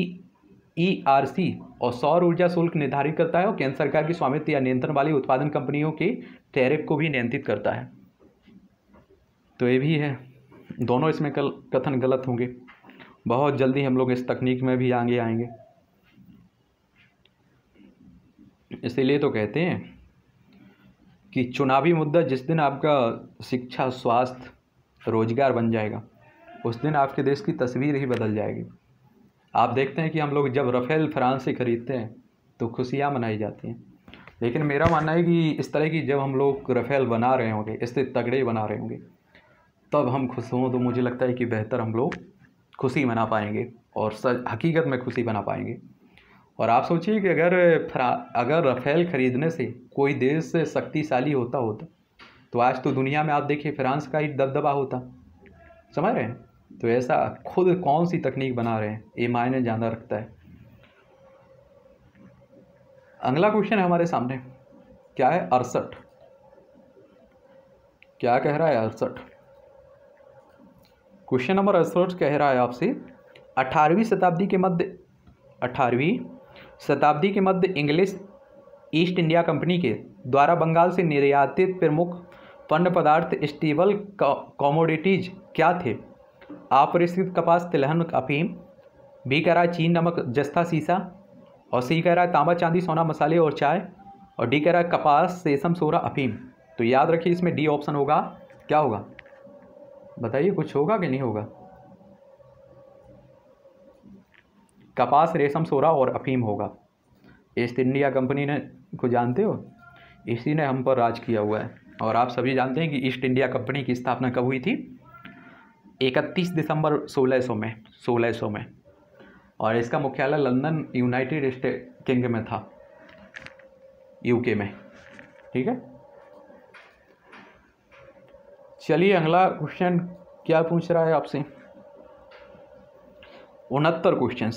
ई आर सी और सौर ऊर्जा शुल्क निर्धारित करता है और केंद्र सरकार की स्वामित्व या नियंत्रण वाली उत्पादन कंपनियों के टैरिफ को भी नियंत्रित करता है तो ये भी है दोनों इसमें कल कथन गलत होंगे बहुत जल्दी हम लोग इस तकनीक में भी आगे आएंगे इसीलिए तो कहते हैं कि चुनावी मुद्दा जिस दिन आपका शिक्षा स्वास्थ्य रोजगार बन जाएगा उस दिन आपके देश की तस्वीर ही बदल जाएगी आप देखते हैं कि हम लोग जब रफेल फ्रांस से ख़रीदते हैं तो खुशियाँ मनाई जाती हैं लेकिन मेरा मानना है कि इस तरह की जब हम लोग रफेल बना रहे होंगे इससे तगड़े बना रहे होंगे तब हम खुश हों तो मुझे लगता है कि बेहतर हम लोग खुशी मना पाएंगे और सच हकीकत में खुशी मना पाएंगे और आप सोचिए कि अगर अगर रफेल ख़रीदने से कोई देश शक्तिशाली होता होता तो आज तो दुनिया में आप देखिए फ्रांस का ही दबदबा होता समझ रहे हैं तो ऐसा खुद कौन सी तकनीक बना रहे हैं ये मायने ज़्यादा रखता है अगला क्वेश्चन है हमारे सामने क्या है अड़सठ क्या कह रहा है अड़सठ क्वेश्चन नंबर अड़सठ कह रहा है आपसे अठारहवीं शताब्दी के मध्य अठारहवीं शताब्दी के मध्य इंग्लिश ईस्ट इंडिया कंपनी के द्वारा बंगाल से निर्यातित प्रमुख पण्य पदार्थ स्टेबल कॉमोडिटीज क्या थे अपरिष्कृत कपास तिलहन अफीम बी कह रहा है चीन नमक जस्ता सीसा और सी कह रहा है तांबा चांदी सोना मसाले और चाय और डी कह रहा है कपास सेसम सोरा अफीम तो याद रखिए इसमें डी ऑप्शन होगा क्या होगा बताइए कुछ होगा कि नहीं होगा कपास रेशम सोरा और अफीम होगा ईस्ट इंडिया कंपनी ने को जानते हो इसी ने हम पर राज किया हुआ है और आप सभी जानते हैं कि ईस्ट इंडिया कंपनी की स्थापना कब हुई थी 31 दिसंबर 1600 में 1600 में और इसका मुख्यालय लंदन यूनाइटेड स्टेट किंग में था यूके में ठीक है चलिए अगला क्वेश्चन क्या पूछ रहा है आपसे उनहत्तर क्वेश्चन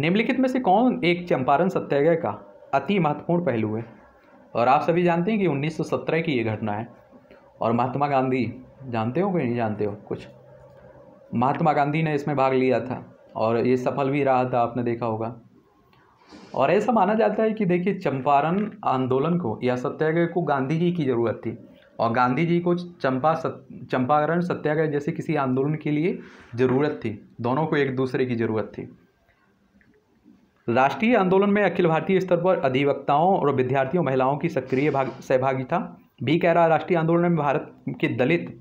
निम्नलिखित में से कौन एक चंपारण सत्याग्रह का अति महत्वपूर्ण पहलू है और आप सभी जानते हैं कि 1917 की ये घटना है और महात्मा गांधी जानते हो कि नहीं जानते हो कुछ महात्मा गांधी ने इसमें भाग लिया था और ये सफल भी रहा था आपने देखा होगा और ऐसा माना जाता है कि देखिए चंपारण आंदोलन को या सत्याग्रह को गांधी जी की ज़रूरत थी और गांधी जी को चंपा सत चंपारण सत्याग्रह जैसे किसी आंदोलन के लिए ज़रूरत थी दोनों को एक दूसरे की ज़रूरत थी राष्ट्रीय आंदोलन में अखिल भारतीय स्तर पर अधिवक्ताओं और विद्यार्थियों महिलाओं की सक्रिय भाग सहभागिता भी कह रहा राष्ट्रीय आंदोलन में भारत के दलित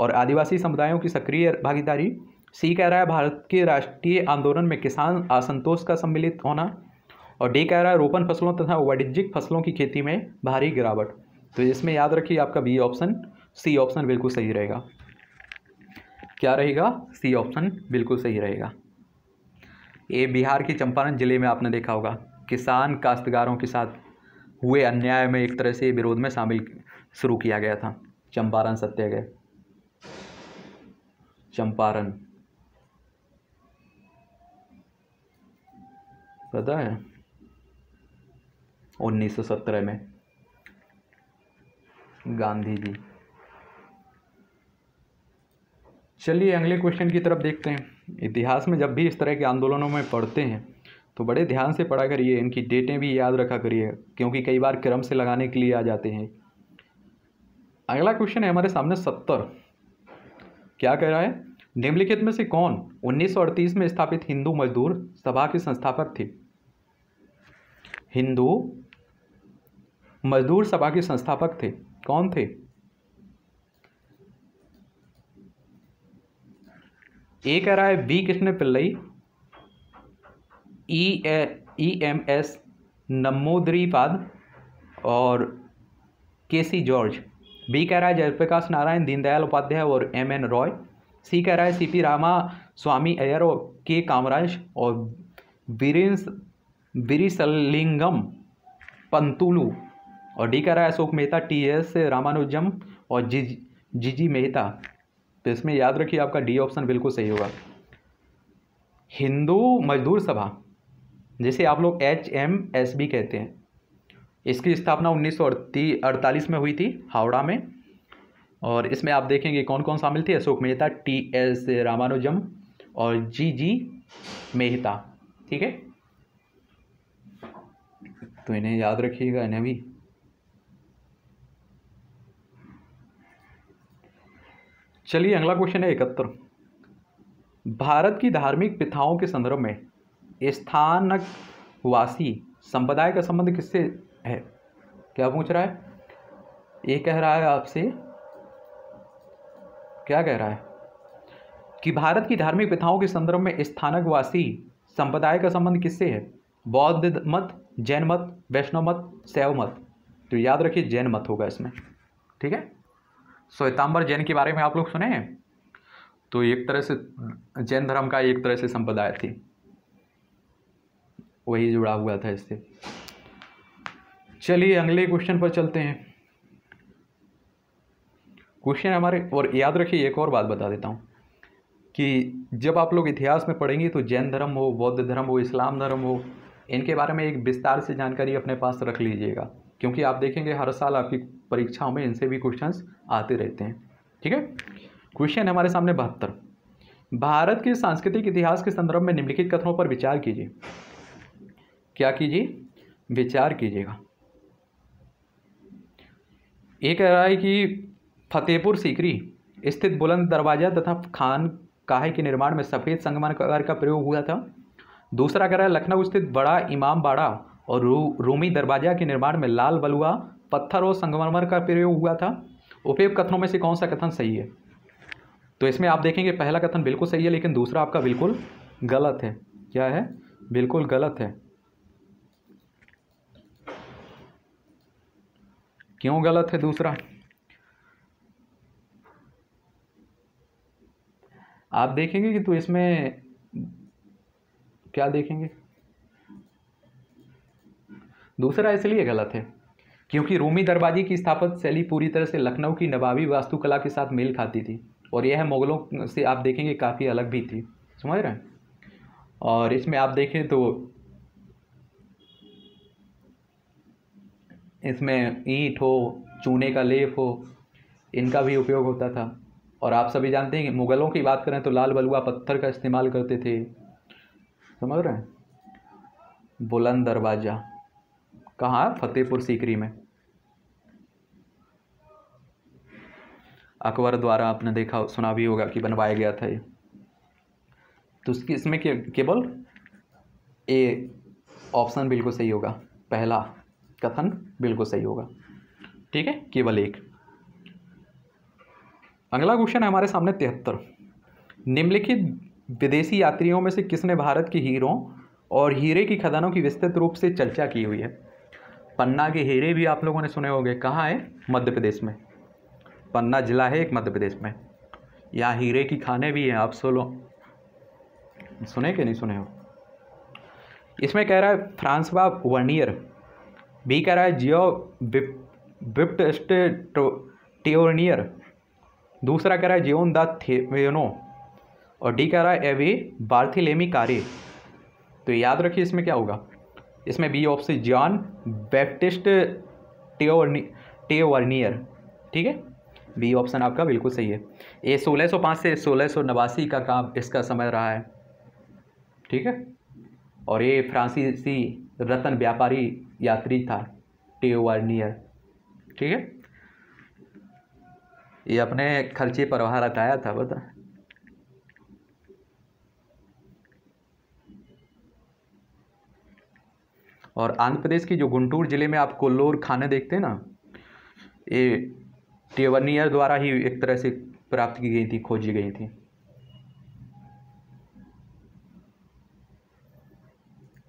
और आदिवासी समुदायों की सक्रिय भागीदारी सी कह रहा है भारत के राष्ट्रीय आंदोलन में किसान असंतोष का सम्मिलित होना और डी कह रहा है रोपण फसलों तथा वाणिज्यिक फसलों की खेती में भारी गिरावट तो इसमें याद रखिए आपका बी ऑप्शन सी ऑप्शन बिल्कुल सही रहेगा क्या रहेगा सी ऑप्शन बिल्कुल सही रहेगा ये बिहार के चंपारण जिले में आपने देखा होगा किसान काश्तकारों के साथ हुए अन्याय में एक तरह से विरोध में शामिल शुरू किया गया था चंपारण सत्याग्रह चंपारण पता है 1917 में गांधी जी चलिए अगले क्वेश्चन की तरफ देखते हैं इतिहास में जब भी इस तरह के आंदोलनों में पढ़ते हैं तो बड़े ध्यान से पढ़ा करिए इनकी डेटें भी याद रखा करिए क्योंकि कई बार क्रम से लगाने के लिए आ जाते हैं अगला क्वेश्चन है हमारे सामने सत्तर क्या कह रहा है निम्नलिखित में से कौन 1938 में स्थापित हिंदू मजदूर सभा के संस्थापक थे हिंदू मजदूर सभा के संस्थापक थे कौन थे ए कह रहा है B Krishna Pillai E E M S Namboodiripad और के सी जॉर्ज बी कह रहा है जयप्रकाश नारायण दीनदयाल उपाध्याय और एम एन रॉय सी कह रहा है C P Ramaswamy Iyer और के कामराज और बीरेंस बिरिसलिंगम पंतुलू और डी कह रहा है अशोक मेहता टी एस रामानुजम और जी जी जी मेहता तो इसमें याद रखिए आपका डी ऑप्शन बिल्कुल सही होगा हिंदू मजदूर सभा जिसे आप लोग एच एम एस बी कहते हैं इसकी स्थापना उन्नीस सौ अड़तालीस में हुई थी हावड़ा में और इसमें आप देखेंगे कौन कौन शामिल थे अशोक मेहता टी एस रामानुजम और जी जी मेहता ठीक है तो इन्हें याद रखिएगा इन्हें भी चलिए अगला क्वेश्चन है इकहत्तर भारत की धार्मिक प्रथाओं के संदर्भ में स्थानकवासी संप्रदाय का संबंध किससे है क्या पूछ रहा है ये कह रहा है आपसे क्या कह रहा है कि भारत की धार्मिक प्रथाओं के संदर्भ में स्थानकवासी संप्रदाय का संबंध किससे है बौद्ध मत जैन मत वैष्णव मत शैव मत तो याद रखिए जैन मत होगा इसमें ठीक है श्वेतांबर जैन के बारे में आप लोग सुने हैं तो एक तरह से जैन धर्म का एक तरह से संप्रदाय थी वही जुड़ा हुआ था इससे चलिए अगले क्वेश्चन पर चलते हैं क्वेश्चन हमारे और याद रखिए एक और बात बता देता हूँ कि जब आप लोग इतिहास में पढ़ेंगे तो जैन धर्म हो बौद्ध धर्म हो इस्लाम धर्म हो इनके बारे में एक विस्तार से जानकारी अपने पास रख लीजिएगा क्योंकि आप देखेंगे हर साल आपकी परीक्षाओं में इनसे भी क्वेश्चंस आते रहते हैं ठीक है क्वेश्चन हमारे सामने बहत्तर भारत के सांस्कृतिक इतिहास के संदर्भ में निम्नलिखित कथनों पर विचार कीजिए क्या कीजिए विचार कीजिएगा ये कह रहा है कि फतेहपुर सीकरी स्थित बुलंद दरवाजा तथा खान काहे के निर्माण में सफ़ेद संगमरमर का प्रयोग हुआ था दूसरा कह रहा है लखनऊ स्थित बड़ा इमाम बाड़ा और रू, रूमी दरवाजा के निर्माण में लाल बलुआ पत्थर और संगमरमर का प्रयोग हुआ था उपयुक्त कथनों में से कौन सा कथन सही है तो इसमें आप देखेंगे पहला कथन बिल्कुल सही है लेकिन दूसरा आपका बिल्कुल गलत है क्या है बिल्कुल गलत है क्यों गलत है दूसरा आप देखेंगे कि तो इसमें क्या देखेंगे दूसरा इसलिए गलत है क्योंकि रूमी दरवाजे की स्थापत शैली पूरी तरह से लखनऊ की नवाबी वास्तुकला के साथ मेल खाती थी और यह मुग़लों से आप देखेंगे काफ़ी अलग भी थी समझ रहे हैं और इसमें आप देखें तो इसमें ईंट हो चूने का लेप हो इनका भी उपयोग होता था और आप सभी जानते हैं मुग़लों की बात करें तो लाल बलुआ पत्थर का इस्तेमाल करते थे समझ रहे हैं बुलंद दरवाज़ा कहाँ फतेहपुर सीकरी में अकबर द्वारा आपने देखा सुना भी होगा कि बनवाया गया था ये तो उसकी इसमें के, केवल ए ऑप्शन बिल्कुल सही होगा पहला कथन बिल्कुल सही होगा ठीक है केवल एक अगला क्वेश्चन है हमारे सामने तिहत्तर निम्नलिखित विदेशी यात्रियों में से किसने भारत के हीरों और हीरे की खदानों की विस्तृत रूप से चर्चा की हुई है पन्ना के हीरे भी आप लोगों ने सुने होंगे कहाँ है मध्य प्रदेश में पन्ना जिला है एक मध्य प्रदेश में यहाँ हीरे की खाने भी हैं आप सोलो सुने के नहीं सुने हो इसमें कह रहा है फ्रांसवा वर्नियर भी कह रहा है जियो बिप्ट टियोनियर दूसरा कह रहा है जियोन द और डी कह रहा है एवी बार्थिलेमी कार्य तो याद रखिए इसमें क्या होगा इसमें B option John Baptiste Taverni Tavernier ठीक है बी ऑप्शन आपका बिल्कुल सही है ये 1605 से सोलह नवासी का काम इसका समय रहा है ठीक है और ये फ्रांसीसी रतन व्यापारी यात्री था टेवर्नियर ठीक है ये अपने खर्चे पर वहाँ रखाया था बता और आंध्र प्रदेश की जो गुंटूर ज़िले में आप कोल्लोर खाने देखते हैं ना ये टेवनियर द्वारा ही एक तरह से प्राप्त की गई थी खोजी गई थी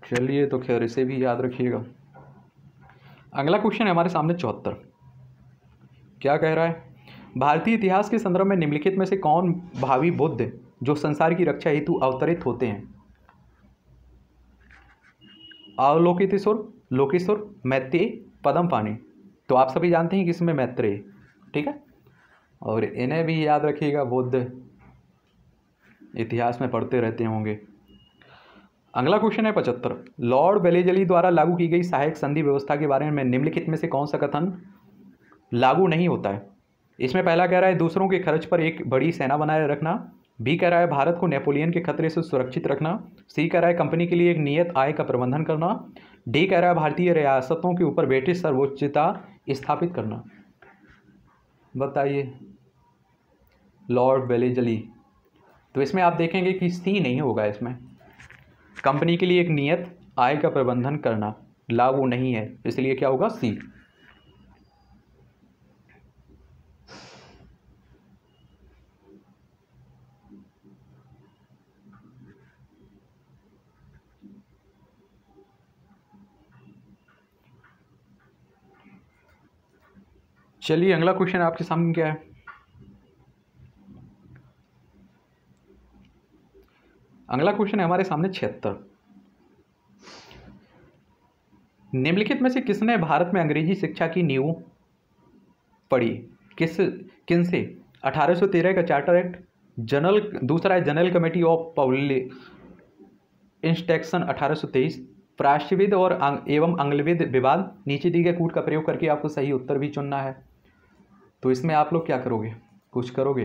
चलिए तो खैर इसे भी याद रखिएगा अगला क्वेश्चन है हमारे सामने चौहत्तर क्या कह रहा है भारतीय इतिहास के संदर्भ में निम्नलिखित में से कौन भावी बुद्ध जो संसार की रक्षा हेतु अवतरित होते हैं अवलोकित सुर लोकिस्वर मैत्रेय पदम पानी तो आप सभी जानते हैं कि इसमें मैत्रेय ठीक है और इन्हें भी याद रखिएगा बुद्ध इतिहास में पढ़ते रहते होंगे अगला क्वेश्चन है पचहत्तर लॉर्ड बेलेजली द्वारा लागू की गई सहायक संधि व्यवस्था के बारे में निम्नलिखित में से कौन सा कथन लागू नहीं होता है इसमें पहला कह रहा है दूसरों के खर्च पर एक बड़ी सेना बनाए रखना बी कह रहा है भारत को नेपोलियन के खतरे से सुरक्षित रखना सी कह रहा है कंपनी के लिए एक नियत आय का प्रबंधन करना डी कह रहा है भारतीय रियासतों के ऊपर ब्रिटिश सर्वोच्चता स्थापित करना बताइए लॉर्ड बेलेजली तो इसमें आप देखेंगे कि सी नहीं होगा इसमें कंपनी के लिए एक नियत आय का प्रबंधन करना लागू नहीं है इसलिए क्या होगा सी चलिए अगला क्वेश्चन आपके सामने क्या है अगला क्वेश्चन है हमारे सामने छिहत्तर निम्नलिखित में से किसने भारत में अंग्रेजी शिक्षा की नींव पड़ी किस किन से 1813 का चार्टर एक्ट जनरल दूसरा है general committee of public instruction 1823 प्राश्यविद और एवं अंग्लविद विवाद नीचे दी गए कूट का प्रयोग करके आपको सही उत्तर भी चुनना है तो इसमें आप लोग क्या करोगे कुछ करोगे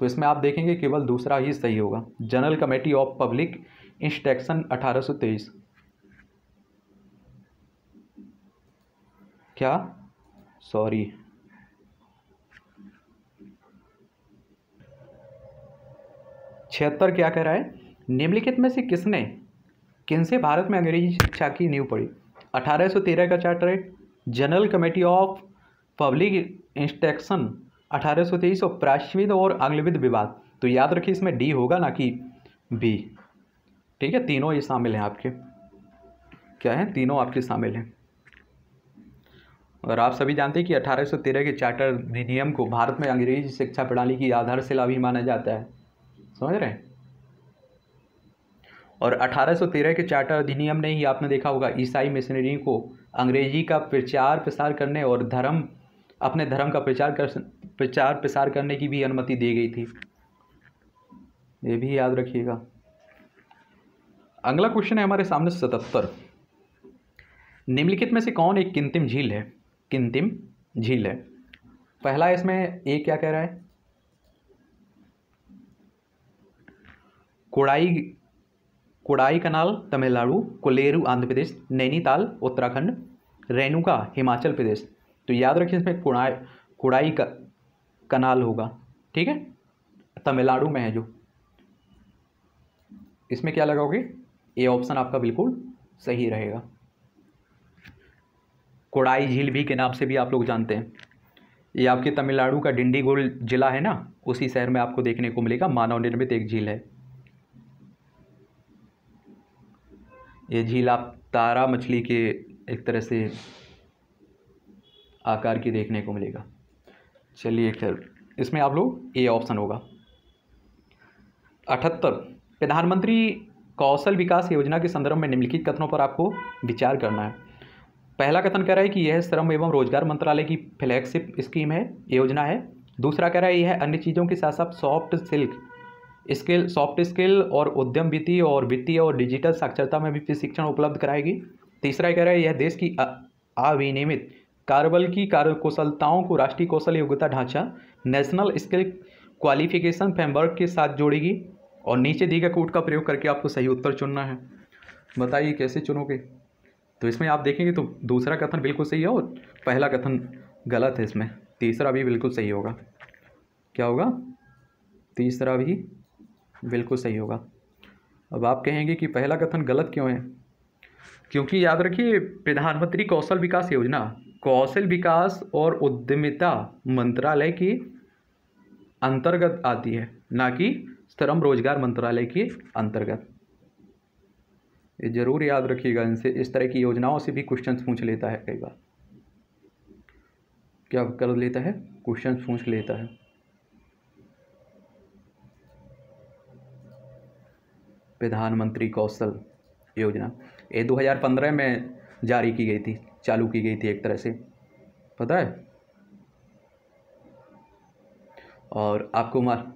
तो इसमें आप देखेंगे केवल दूसरा ही सही होगा general committee of public instruction 1823 क्या सॉरी छिहत्तर क्या कह रहा है निम्नलिखित में से किसने किनसे भारत में अंग्रेजी शिक्षा की नींव पड़ी 1813 का चार्टर है general committee of public instruction अठारह सौ तेईस और प्राश्विद और अग्लविद विवाद तो याद रखिए इसमें डी होगा ना कि बी ठीक है तीनों ये शामिल हैं आपके क्या है तीनों आपके शामिल हैं और आप सभी जानते हैं कि 1813 के चार्टर अधिनियम को भारत में अंग्रेजी शिक्षा प्रणाली की आधारशिला भी माना जाता है समझ रहे हैं और 1813 के चार्टर अधिनियम ने ही आपने देखा होगा ईसाई मिशनरी को अंग्रेजी का प्रचार प्रसार करने और धर्म अपने धर्म का प्रचार कर प्रचार प्रसार करने की भी अनुमति दी गई थी ये भी याद रखिएगा अगला क्वेश्चन है हमारे सामने सतहत्तर निम्नलिखित में से कौन एक किंतिम झील है किंतिम झील है पहला इसमें ए क्या कह रहा है कोड़ाई कोड़ाई कनाल तमिलनाडु कोलेरू आंध्र प्रदेश नैनीताल उत्तराखंड रेणुका हिमाचल प्रदेश तो याद रखिए इसमें कुड़ाई कुड़ाई का कनाल होगा ठीक है तमिलनाडु में है जो इसमें क्या लगाओगे ये ऑप्शन आपका बिल्कुल सही रहेगा कोड़ाई झील भी के नाम से भी आप लोग जानते हैं ये आपके तमिलनाडु का डिंडीगुल जिला है ना उसी शहर में आपको देखने को मिलेगा मानव निर्मित एक झील है ये झील आप तारा मछली के एक तरह से आकार की देखने को मिलेगा चलिए खैर इसमें आप लोग ए ऑप्शन होगा अठहत्तर प्रधानमंत्री कौशल विकास योजना के संदर्भ में निम्नलिखित कथनों पर आपको विचार करना है पहला कथन कह रहा है कि यह श्रम एवं रोजगार मंत्रालय की फ्लैगशिप स्कीम है योजना है दूसरा कह रहा है यह अन्य चीज़ों के साथ साथ soft silk skill soft skill और उद्यम वित्तीय और वित्तीय और डिजिटल साक्षरता में भी प्रशिक्षण उपलब्ध कराएगी तीसरा कह रहा है यह देश की अविनियमित कारबल की कार्य कुशलताओं को राष्ट्रीय कौशल योग्यता ढांचा नेशनल स्किल क्वालिफिकेशन फ्रेमवर्क के साथ जोड़ेगी और नीचे दी गए कोड का प्रयोग करके आपको सही उत्तर चुनना है बताइए कैसे चुनोगे तो इसमें आप देखेंगे तो दूसरा कथन बिल्कुल सही है और पहला कथन गलत है इसमें तीसरा भी बिल्कुल सही होगा क्या होगा तीसरा भी बिल्कुल सही होगा अब आप कहेंगे कि पहला कथन गलत क्यों है क्योंकि याद रखिए प्रधानमंत्री कौशल विकास योजना कौशल विकास और उद्यमिता मंत्रालय के अंतर्गत आती है ना कि श्रम रोजगार मंत्रालय के अंतर्गत ये जरूर याद रखिएगा इनसे इस तरह की योजनाओं से भी क्वेश्चन पूछ लेता है कई बार क्या कर लेता है क्वेश्चन पूछ लेता है प्रधानमंत्री कौशल योजना ये 2015 में जारी की गई थी चालू की गई थी एक तरह से पता है और आपको मार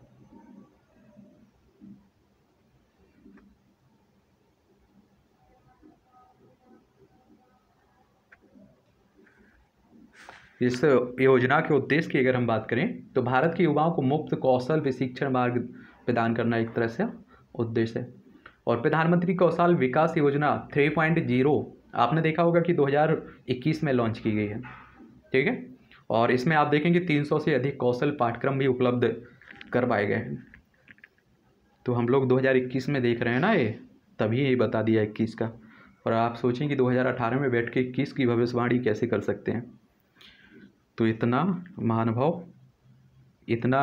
इस योजना के उद्देश्य की अगर हम बात करें तो भारत के युवाओं को मुफ्त कौशल प्रशिक्षण मार्ग प्रदान करना एक तरह से उद्देश्य है और प्रधानमंत्री कौशल विकास योजना थ्री पॉइंट जीरो आपने देखा होगा कि 2021 में लॉन्च की गई है ठीक है और इसमें आप देखेंगे 300 से अधिक कौशल पाठ्यक्रम भी उपलब्ध करवाए गए हैं तो हम लोग 2021 में देख रहे हैं ना ये तभी ये बता दिया इक्कीस का और आप सोचें कि 2018 में बैठ के इक्कीस की भविष्यवाणी कैसे कर सकते हैं तो इतना महानुभाव इतना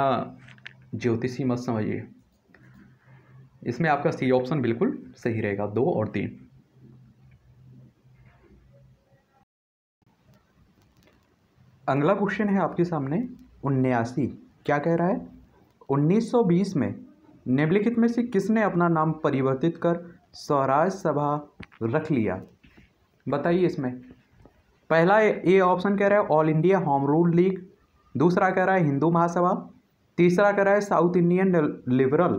ज्योतिषी मत समझिए इसमें आपका सी ऑप्शन बिल्कुल सही रहेगा दो और तीन अगला क्वेश्चन है आपके सामने उन्यासी क्या कह रहा है 1920 में निम्नलिखित में से किसने अपना नाम परिवर्तित कर स्वराज सभा रख लिया बताइए इसमें पहला ए ऑप्शन कह रहा है all India home rule league दूसरा कह रहा है हिंदू महासभा तीसरा कह रहा है साउथ इंडियन लिबरल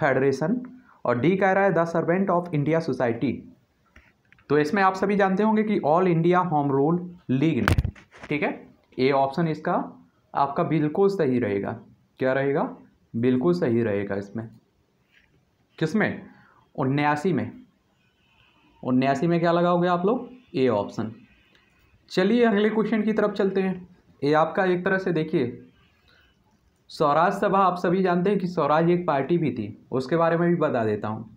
फेडरेशन और डी कह रहा है the servant of India society तो इसमें आप सभी जानते होंगे कि all India home rule league ने ठीक है ए ऑप्शन इसका आपका बिल्कुल सही रहेगा क्या रहेगा बिल्कुल सही रहेगा इसमें किसमें उन्यासी में उन्यासी में क्या लगाओगे आप लोग ए ऑप्शन चलिए अगले क्वेश्चन की तरफ चलते हैं ये आपका एक तरह से देखिए स्वराज सभा आप सभी जानते हैं कि स्वराज एक पार्टी भी थी उसके बारे में भी बता देता हूँ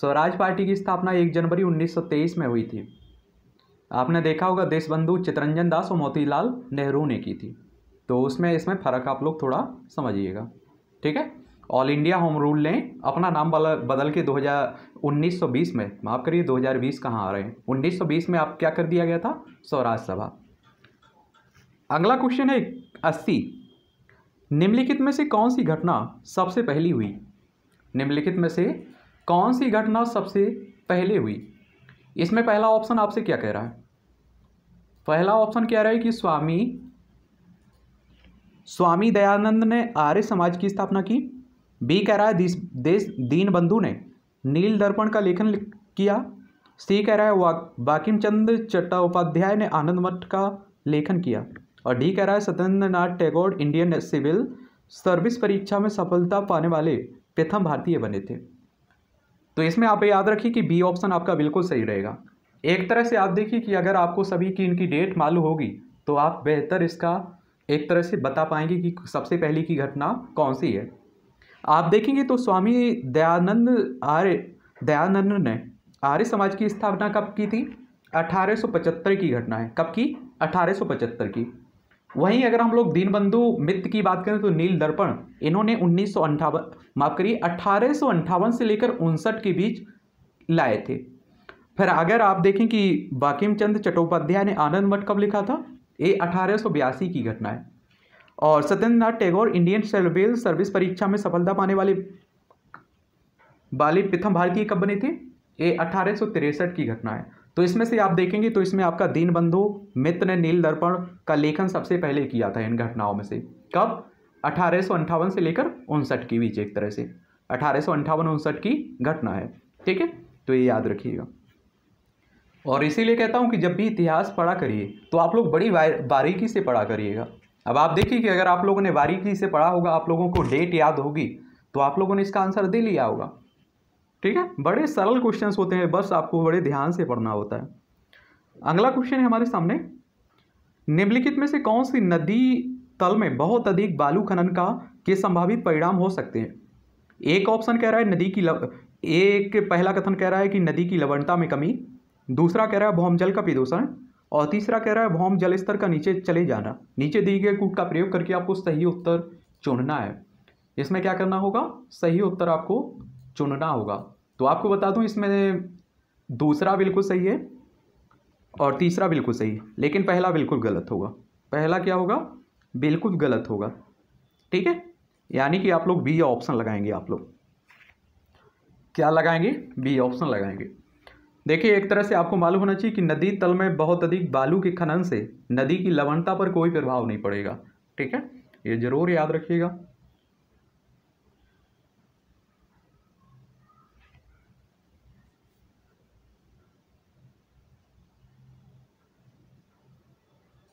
स्वराज पार्टी की स्थापना एक जनवरी 1923 में हुई थी आपने देखा होगा देशबंधु चितरंजन दास और मोतीलाल नेहरू ने की थी तो उसमें इसमें फ़र्क आप लोग थोड़ा समझिएगा ठीक है ऑल इंडिया होम रूल ने अपना नाम बदल बदल के 2019-20 में माफ़ करिए 2020 कहाँ आ रहे हैं 1920 में आप क्या कर दिया गया था स्वराज सभा अगला क्वेश्चन है अस्सी निम्नलिखित में से कौन सी घटना सबसे पहली हुई निम्नलिखित में से कौन सी घटना सबसे पहले हुई इसमें पहला ऑप्शन आपसे क्या कह रहा है पहला ऑप्शन कह रहा है कि स्वामी स्वामी दयानंद ने आर्य समाज की स्थापना की बी कह रहा है देश दीन बंधु ने नील दर्पण का लेखन किया सी कह रहा है वा बाकिम चंद चट्टोपाध्याय ने आनंद मठ का लेखन किया और डी कह रहा है Satyendra Nath Tagore Indian civil service परीक्षा में सफलता पाने वाले प्रथम भारतीय बने थे तो इसमें आप याद रखिए कि बी ऑप्शन आपका बिल्कुल सही रहेगा एक तरह से आप देखिए कि अगर आपको सभी की इनकी डेट मालूम होगी तो आप बेहतर इसका एक तरह से बता पाएंगे कि सबसे पहली की घटना कौन सी है आप देखेंगे तो स्वामी दयानंद आर्य दयानंद ने आर्य समाज की स्थापना कब की थी 1875 की घटना है कब की 1875 की वहीं अगर हम लोग दीनबंधु मित्र की बात करें तो नील दर्पण इन्होंने उन्नीस सौ अंठावन माफ करिए अट्ठारह सौ अंठावन से लेकर उनसठ के बीच लाए थे फिर अगर आप देखें कि वाकिम चंद चट्टोपाध्याय ने आनंद मठ कब लिखा था ये अठारह की घटना है और Satyendra Nath Tagore Indian civil service परीक्षा में सफलता पाने वाले वाले प्रथम भारतीय कब बने थे ये अठारह की घटना है तो इसमें से आप देखेंगे तो इसमें आपका दीनबंधु मित्र ने नील दर्पण का लेखन सबसे पहले किया था इन घटनाओं में से कब अठारह से लेकर उनसठ के बीच एक तरह से अठारह उनसठ की घटना है ठीक है तो ये याद रखिएगा और इसीलिए कहता हूँ कि जब भी इतिहास पढ़ा करिए तो आप लोग बड़ी बारीकी से पढ़ा करिएगा अब आप देखिए कि अगर आप लोगों ने बारीकी से पढ़ा होगा आप लोगों को डेट याद होगी तो आप लोगों ने इसका आंसर दे लिया होगा ठीक है बड़े सरल क्वेश्चंस होते हैं बस आपको बड़े ध्यान से पढ़ना होता है अगला क्वेश्चन है हमारे सामने निम्नलिखित में से कौन सी नदी तल में बहुत अधिक बालू खनन का के संभावित परिणाम हो सकते हैं एक ऑप्शन कह रहा है नदी की लव... एक पहला कथन कह रहा है कि नदी की लवणता में कमी दूसरा कह रहा है भौम जल का प्रदूषण और तीसरा कह रहा है भौम जल स्तर का नीचे चले जाना नीचे दिए गए कूट का प्रयोग करके आपको सही उत्तर चुनना है इसमें क्या करना होगा सही उत्तर आपको चुनना होगा तो आपको बता दूं इसमें दूसरा बिल्कुल सही है और तीसरा बिल्कुल सही है लेकिन पहला बिल्कुल गलत होगा पहला क्या होगा बिल्कुल गलत होगा ठीक है यानी कि आप लोग बी ऑप्शन लगाएंगे आप लोग क्या लगाएंगे बी ऑप्शन लगाएंगे देखिए एक तरह से आपको मालूम होना चाहिए कि नदी तल में बहुत अधिक बालू के खनन से नदी की लवणता पर कोई प्रभाव नहीं पड़ेगा ठीक है ये ज़रूर याद रखिएगा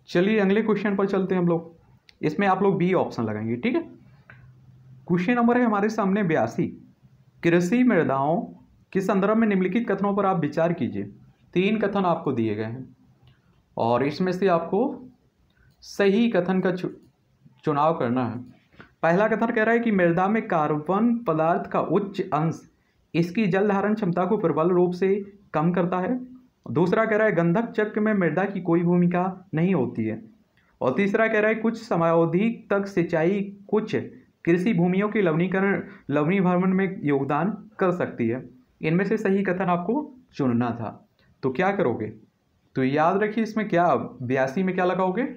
चलिए अगले क्वेश्चन पर चलते हैं हम लोग इसमें आप लोग बी ऑप्शन लगाएंगे ठीक है क्वेश्चन नंबर है हमारे सामने बयासी कृषि मृदाओं के संदर्भ में निम्नलिखित कथनों पर आप विचार कीजिए तीन कथन आपको दिए गए हैं और इसमें से आपको सही कथन का चुनाव करना है पहला कथन कह रहा है कि मृदा में कार्बन पदार्थ का उच्च अंश इसकी जल धारण क्षमता को प्रबल रूप से कम करता है दूसरा कह रहा है गंधक चक्र में मृदा की कोई भूमिका नहीं होती है और तीसरा कह रहा है कुछ समयावधि तक सिंचाई कुछ कृषि भूमियों के लवणीकरण भ्रमण में योगदान कर सकती है इनमें से सही कथन आपको चुनना था तो क्या करोगे तो याद रखिए इसमें क्या बयासी में क्या लगाओगे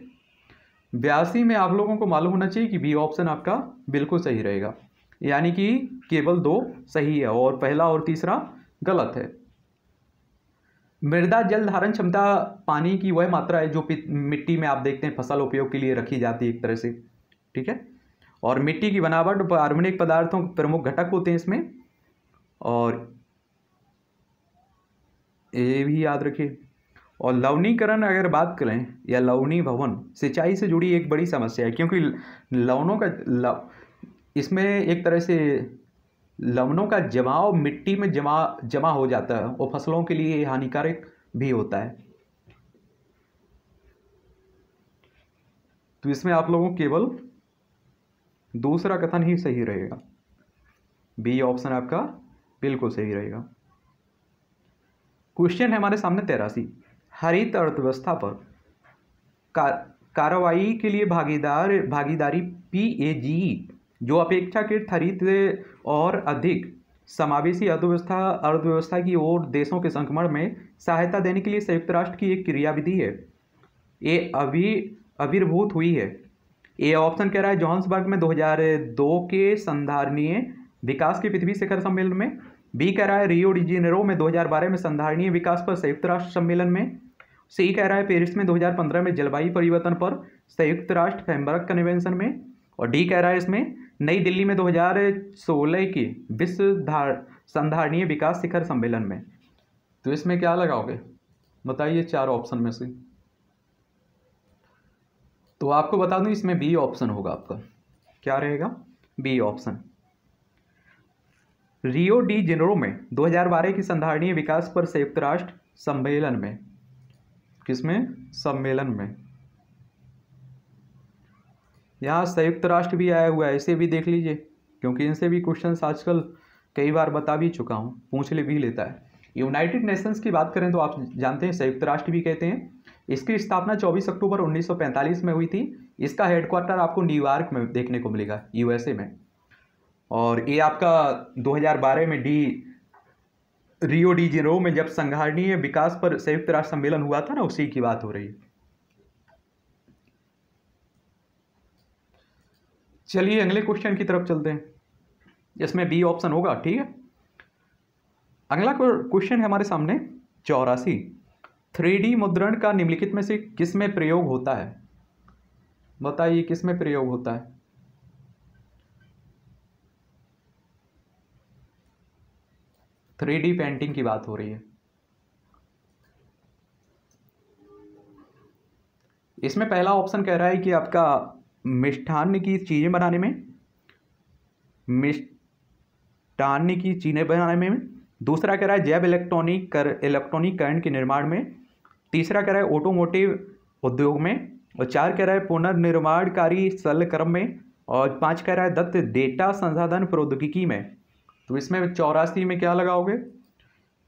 बयासी में आप लोगों को मालूम होना चाहिए कि बी ऑप्शन आपका बिल्कुल सही रहेगा यानी कि केवल दो सही है और पहला और तीसरा गलत है मृदा जल धारण क्षमता पानी की वह मात्रा है जो मिट्टी में आप देखते हैं फसल उपयोग के लिए रखी जाती है एक तरह से ठीक है और मिट्टी की बनावट कार्बनिक पदार्थों के प्रमुख घटक होते हैं इसमें और ये भी याद रखिए और लवणीकरण अगर बात करें या लवणी भवन सिंचाई से जुड़ी एक बड़ी समस्या है क्योंकि लवणों का लव इसमें एक तरह से लवणों का जमाव मिट्टी में जमा जमा हो जाता है और फसलों के लिए हानिकारक भी होता है तो इसमें आप लोगों केवल दूसरा कथन ही सही रहेगा बी ऑप्शन आपका बिल्कुल सही रहेगा क्वेश्चन है हमारे सामने तेरासी हरित अर्थव्यवस्था पर कार्रवाई के लिए भागीदार भागीदारी पी ए जी जो अपेक्षाकृत त्वरित और अधिक समावेशी अर्थव्यवस्था अर्थव्यवस्था की ओर देशों के संक्रमण में सहायता देने के लिए संयुक्त राष्ट्र की एक क्रियाविधि है ये अभी अविर्भूत हुई है ये ऑप्शन कह रहा है जॉन्सबर्ग में 2002 के संधारणीय विकास के पृथ्वी शिखर सम्मेलन में बी कह रहा है रियो डिजिनेरो में 2012 में संधारणीय विकास पर संयुक्त राष्ट्र सम्मेलन में सी कह रहा है पेरिस में 2015 में जलवायु परिवर्तन पर संयुक्त राष्ट्र फैमबर्ग कन्वेंशन में और डी कह रहा है इसमें नई दिल्ली में 2016 की विश्व धार संधारणीय विकास शिखर सम्मेलन में तो इसमें क्या लगाओगे बताइए चार ऑप्शन में से तो आपको बता दूं इसमें बी ऑप्शन होगा आपका क्या रहेगा B option Rio de Janeiro में 2012 की संधारणीय विकास पर संयुक्त राष्ट्र सम्मेलन में किसमें सम्मेलन में यहाँ संयुक्त राष्ट्र भी आया हुआ है इसे भी देख लीजिए क्योंकि इनसे भी क्वेश्चन आजकल कई बार बता भी चुका हूँ पूछ ले भी लेता है यूनाइटेड नेशंस की बात करें तो आप जानते हैं संयुक्त राष्ट्र भी कहते हैं इसकी स्थापना 24 अक्टूबर 1945 में हुई थी इसका हेडक्वार्टर आपको न्यूयॉर्क में देखने को मिलेगा यूएसए में और ये आपका 2012 में डी रियो डी जीरो में जब संघारणीय विकास पर संयुक्त राष्ट्र सम्मेलन हुआ था ना उसी की बात हो रही है चलिए अगले क्वेश्चन की तरफ चलते हैं जिसमें बी ऑप्शन होगा ठीक है अगला क्वेश्चन है हमारे सामने चौरासी थ्री मुद्रण का निम्नलिखित में से किस में प्रयोग होता है बताइए किस में प्रयोग होता है थ्री डी पेंटिंग की बात हो रही है इसमें पहला ऑप्शन कह रहा है कि आपका मिष्ठान्न की चीज़ें बनाने में मिष्ठान्न की चीज़ें बनाने में दूसरा कह रहा है जैव इलेक्ट्रॉनिक कर इलेक्ट्रॉनिक करंट के निर्माण में तीसरा कह रहा है ऑटोमोटिव उद्योग में और चार कह रहा है पुनर्निर्माणकारी सल क्रम में और पाँच कह रहा है दत्त डेटा संसाधन प्रौद्योगिकी में तो इसमें चौरासी में क्या लगाओगे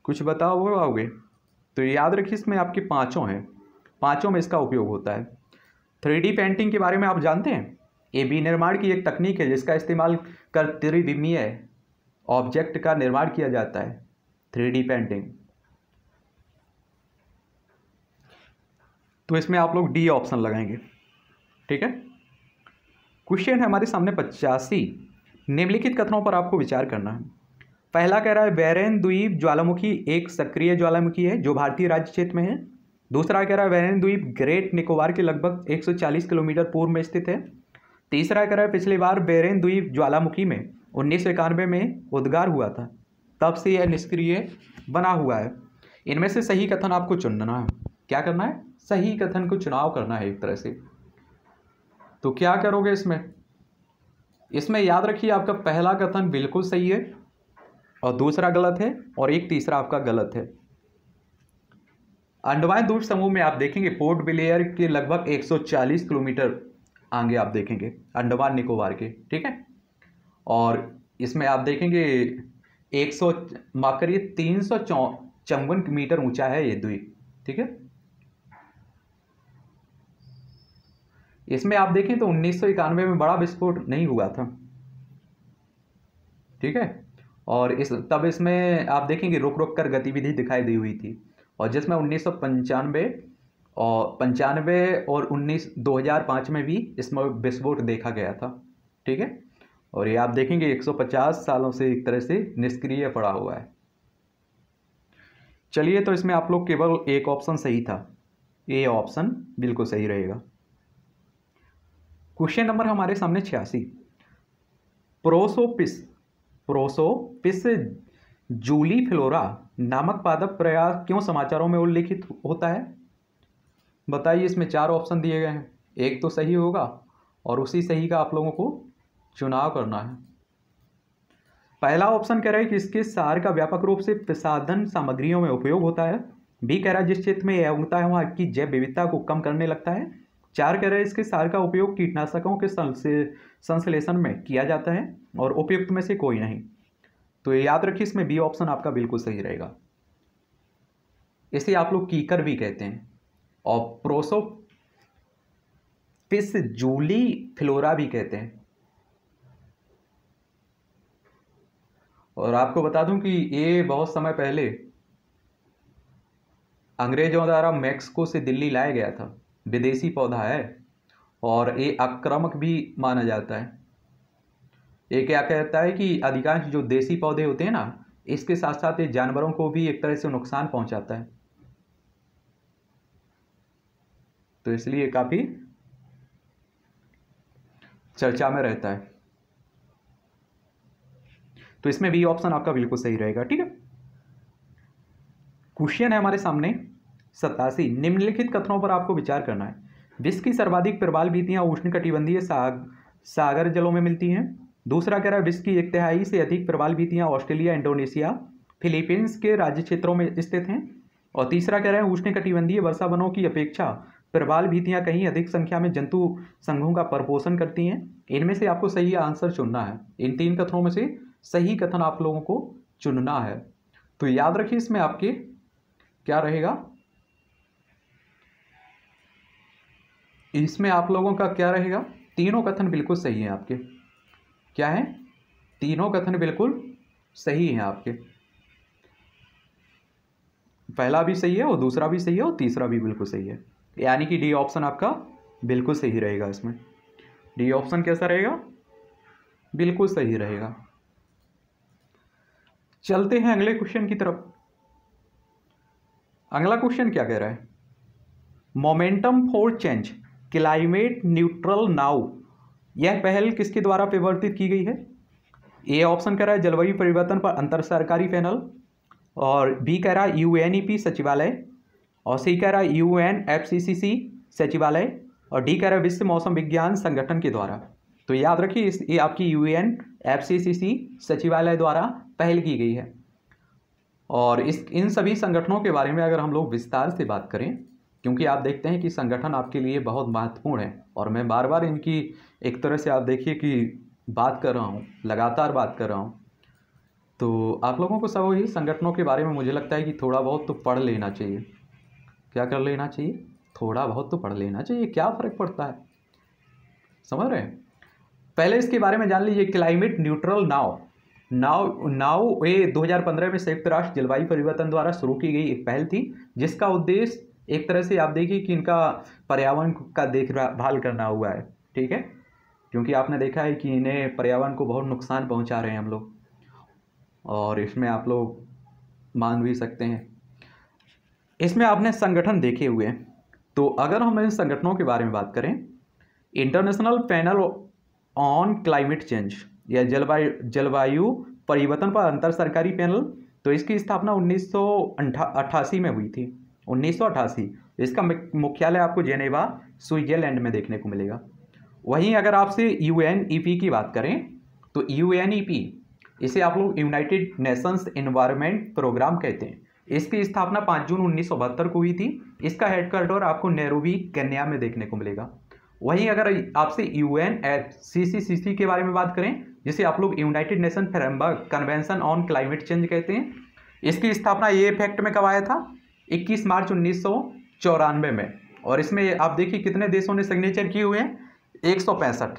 कुछ बताओगे तो याद रखिए इसमें आपके पाँचों हैं पाँचों में इसका उपयोग होता है थ्री पेंटिंग के बारे में आप जानते हैं ये निर्माण की एक तकनीक है जिसका इस्तेमाल कर त्रिविमीय ऑब्जेक्ट का निर्माण किया जाता है थ्री पेंटिंग तो इसमें आप लोग डी ऑप्शन लगाएंगे ठीक है क्वेश्चन है हमारे सामने पचासी निम्नलिखित कथनों पर आपको विचार करना है पहला कह रहा है बैरेन द्वीप ज्वालामुखी एक सक्रिय ज्वालामुखी है जो भारतीय राज्य क्षेत्र में है दूसरा कह रहा है वेरेन द्वीप ग्रेट निकोबार के लगभग 140 किलोमीटर पूर्व में स्थित है तीसरा कह रहा है पिछली बार बेरेन द्वीप ज्वालामुखी में उन्नीस में उद्गार हुआ था तब से यह निष्क्रिय बना हुआ है इनमें से सही कथन आपको चुनना है क्या करना है सही कथन को चुनाव करना है एक तरह से तो क्या करोगे इसमें इसमें याद रखिए आपका पहला कथन बिल्कुल सही है और दूसरा गलत है और एक तीसरा आपका गलत है अंडमान द्वीप समूह में आप देखेंगे पोर्ट ब्लेयर के लगभग 140 किलोमीटर आगे आप देखेंगे अंडमान निकोबार के ठीक है और इसमें आप देखेंगे 100 सौ माफ करिए तीन सौ चौवन मीटर ऊंचा है ये द्वीप ठीक है इसमें आप देखें तो उन्नीस में बड़ा विस्फोट नहीं हुआ था ठीक है और इस तब इसमें आप देखेंगे रुक रुक कर गतिविधि दिखाई दी हुई थी और जिसमें उन्नीस सौ पंचानवे और पंचानवे और उन्नीस दो हज़ार पाँच में भी इसमें विस्फोट देखा गया था ठीक है और ये आप देखेंगे एक सौ पचास सालों से एक तरह से निष्क्रिय पड़ा हुआ है चलिए तो इसमें आप लोग केवल एक ऑप्शन सही था ये ऑप्शन बिल्कुल सही रहेगा क्वेश्चन नंबर हमारे सामने छियासी प्रोसोपिस प्रोसोपिस जूली फ्लोरा नामक पादप प्रयास क्यों समाचारों में उल्लेखित होता है बताइए इसमें चार ऑप्शन दिए गए हैं एक तो सही होगा और उसी सही का आप लोगों को चुनाव करना है पहला ऑप्शन कह रहा है कि इसके सार का व्यापक रूप से प्रसाधन सामग्रियों में उपयोग होता है बी कह रहा है जिस क्षेत्र में यह उगता है वहाँ की जैव विविधता को कम करने लगता है चार कह रहा है इसके सार का उपयोग कीटनाशकों के संश्लेषण में किया जाता है और उपयुक्त में से कोई नहीं तो ये याद रखिए इसमें बी ऑप्शन आपका बिल्कुल सही रहेगा इसे आप लोग कीकर भी कहते हैं और प्रोसो पिस जूली फ्लोरा भी कहते हैं और आपको बता दूं कि ये बहुत समय पहले अंग्रेजों द्वारा मैक्सिको से दिल्ली लाया गया था विदेशी पौधा है और ये आक्रामक भी माना जाता है ये क्या कहता है कि अधिकांश जो देसी पौधे होते हैं ना इसके साथ साथ ये जानवरों को भी एक तरह से नुकसान पहुंचाता है तो इसलिए काफ़ी चर्चा में रहता है तो इसमें भी ऑप्शन आपका बिल्कुल सही रहेगा ठीक है क्वेश्चन है हमारे सामने सतासी निम्नलिखित कथनों पर आपको विचार करना है विश्व की सर्वाधिक प्रबाल बीतियां उष्ण कटिबंधीय साग सागर जलों में मिलती हैं दूसरा कह रहा है विश्व की एक तिहाई से अधिक प्रवाल बीतियाँ ऑस्ट्रेलिया इंडोनेशिया फिलीपींस के राज्य क्षेत्रों में स्थित हैं और तीसरा कह रहा है उष्ण कटिबंधीय वर्षा वनों की अपेक्षा प्रवाल भीतियाँ कहीं अधिक संख्या में जंतु संघों का प्रपोषण करती हैं इनमें से आपको सही आंसर चुनना है इन तीन कथनों में से सही कथन आप लोगों को चुनना है तो याद रखिए इसमें आपके क्या रहेगा इसमें आप लोगों का क्या रहेगा तीनों कथन बिल्कुल सही है आपके क्या है तीनों कथन बिल्कुल सही हैं आपके पहला भी सही है और दूसरा भी सही है और तीसरा भी बिल्कुल सही है यानी कि डी ऑप्शन आपका बिल्कुल सही रहेगा इसमें डी ऑप्शन कैसा रहेगा बिल्कुल सही रहेगा चलते हैं अगले क्वेश्चन की तरफ अगला क्वेश्चन क्या कह रहा है momentum for change climate neutral now यह पहल किसके द्वारा परिवर्तित की गई है ए ऑप्शन कह रहा है जलवायु परिवर्तन पर अंतर सरकारी पैनल और बी कह रहा है यू एन ई पी सचिवालय और सी कह रहा है U N F C C C सचिवालय और डी कह रहा है विश्व मौसम विज्ञान संगठन के द्वारा तो याद रखिए इस ये आपकी U N F C C C सचिवालय द्वारा पहल की गई है और इस इन सभी संगठनों के बारे में अगर हम लोग विस्तार से बात करें क्योंकि हम्म। आप देखते हैं कि संगठन आपके लिए बहुत महत्वपूर्ण है और मैं बार बार इनकी एक तरह से आप देखिए कि बात कर रहा हूँ लगातार बात कर रहा हूँ तो आप लोगों को सब ही संगठनों के बारे में मुझे लगता है कि थोड़ा बहुत तो पढ़ लेना चाहिए क्या कर लेना चाहिए थोड़ा बहुत तो पढ़ लेना चाहिए क्या फ़र्क पड़ता है समझ रहे हैं पहले इसके बारे में जान लीजिए क्लाइमेट न्यूट्रल नाव नाव नाव ए 2015 में संयुक्त राष्ट्र जलवायु परिवर्तन द्वारा शुरू की गई एक पहल थी जिसका उद्देश्य एक तरह से आप देखिए कि इनका पर्यावरण का देखभाल करना हुआ है ठीक है क्योंकि आपने देखा है कि इन्हें पर्यावरण को बहुत नुकसान पहुंचा रहे हैं हम लोग और इसमें आप लोग मान भी सकते हैं इसमें आपने संगठन देखे हुए हैं तो अगर हम इन संगठनों के बारे में बात करें International Panel on Climate Change या जलवायु जलवायु परिवर्तन पर अंतर सरकारी पैनल तो इसकी स्थापना उन्नीस में हुई थी उन्नीस इसका मुख्यालय आपको जेनेवा स्विट्जरलैंड में देखने को मिलेगा वहीं अगर आपसे यू की बात करें तो यू इसे आप लोग यूनाइटेड नेशंस इन्वायरमेंट प्रोग्राम कहते हैं इसकी स्थापना 5 जून उन्नीस को हुई थी इसका हेडक्वार्टर आपको नेहरूवी कन्या में देखने को मिलेगा वहीं अगर आपसे यू एन के बारे में बात करें जिसे आप लोग United Nation Framework Convention on Climate Change कहते हैं इसकी स्थापना ये इफेक्ट में कब आया था 21 मार्च उन्नीस में और इसमें आप देखिए कितने देशों ने सिग्नेचर किए हुए हैं एक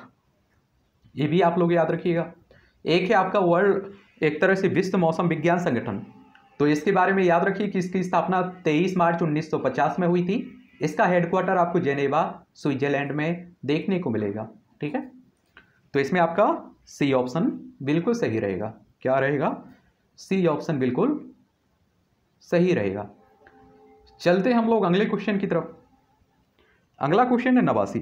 ये भी आप लोग याद रखिएगा एक है आपका वर्ल्ड एक तरह से विश्व मौसम विज्ञान संगठन तो इसके बारे में याद रखिए कि इसकी स्थापना 23 मार्च 1950 में हुई थी इसका हेडक्वार्टर आपको जेनेवा स्विट्जरलैंड में देखने को मिलेगा ठीक है तो इसमें आपका सी ऑप्शन बिल्कुल सही रहेगा क्या रहेगा सी ऑप्शन बिल्कुल सही रहेगा चलते हम लोग अगले क्वेश्चन की तरफ अगला क्वेश्चन है नवासी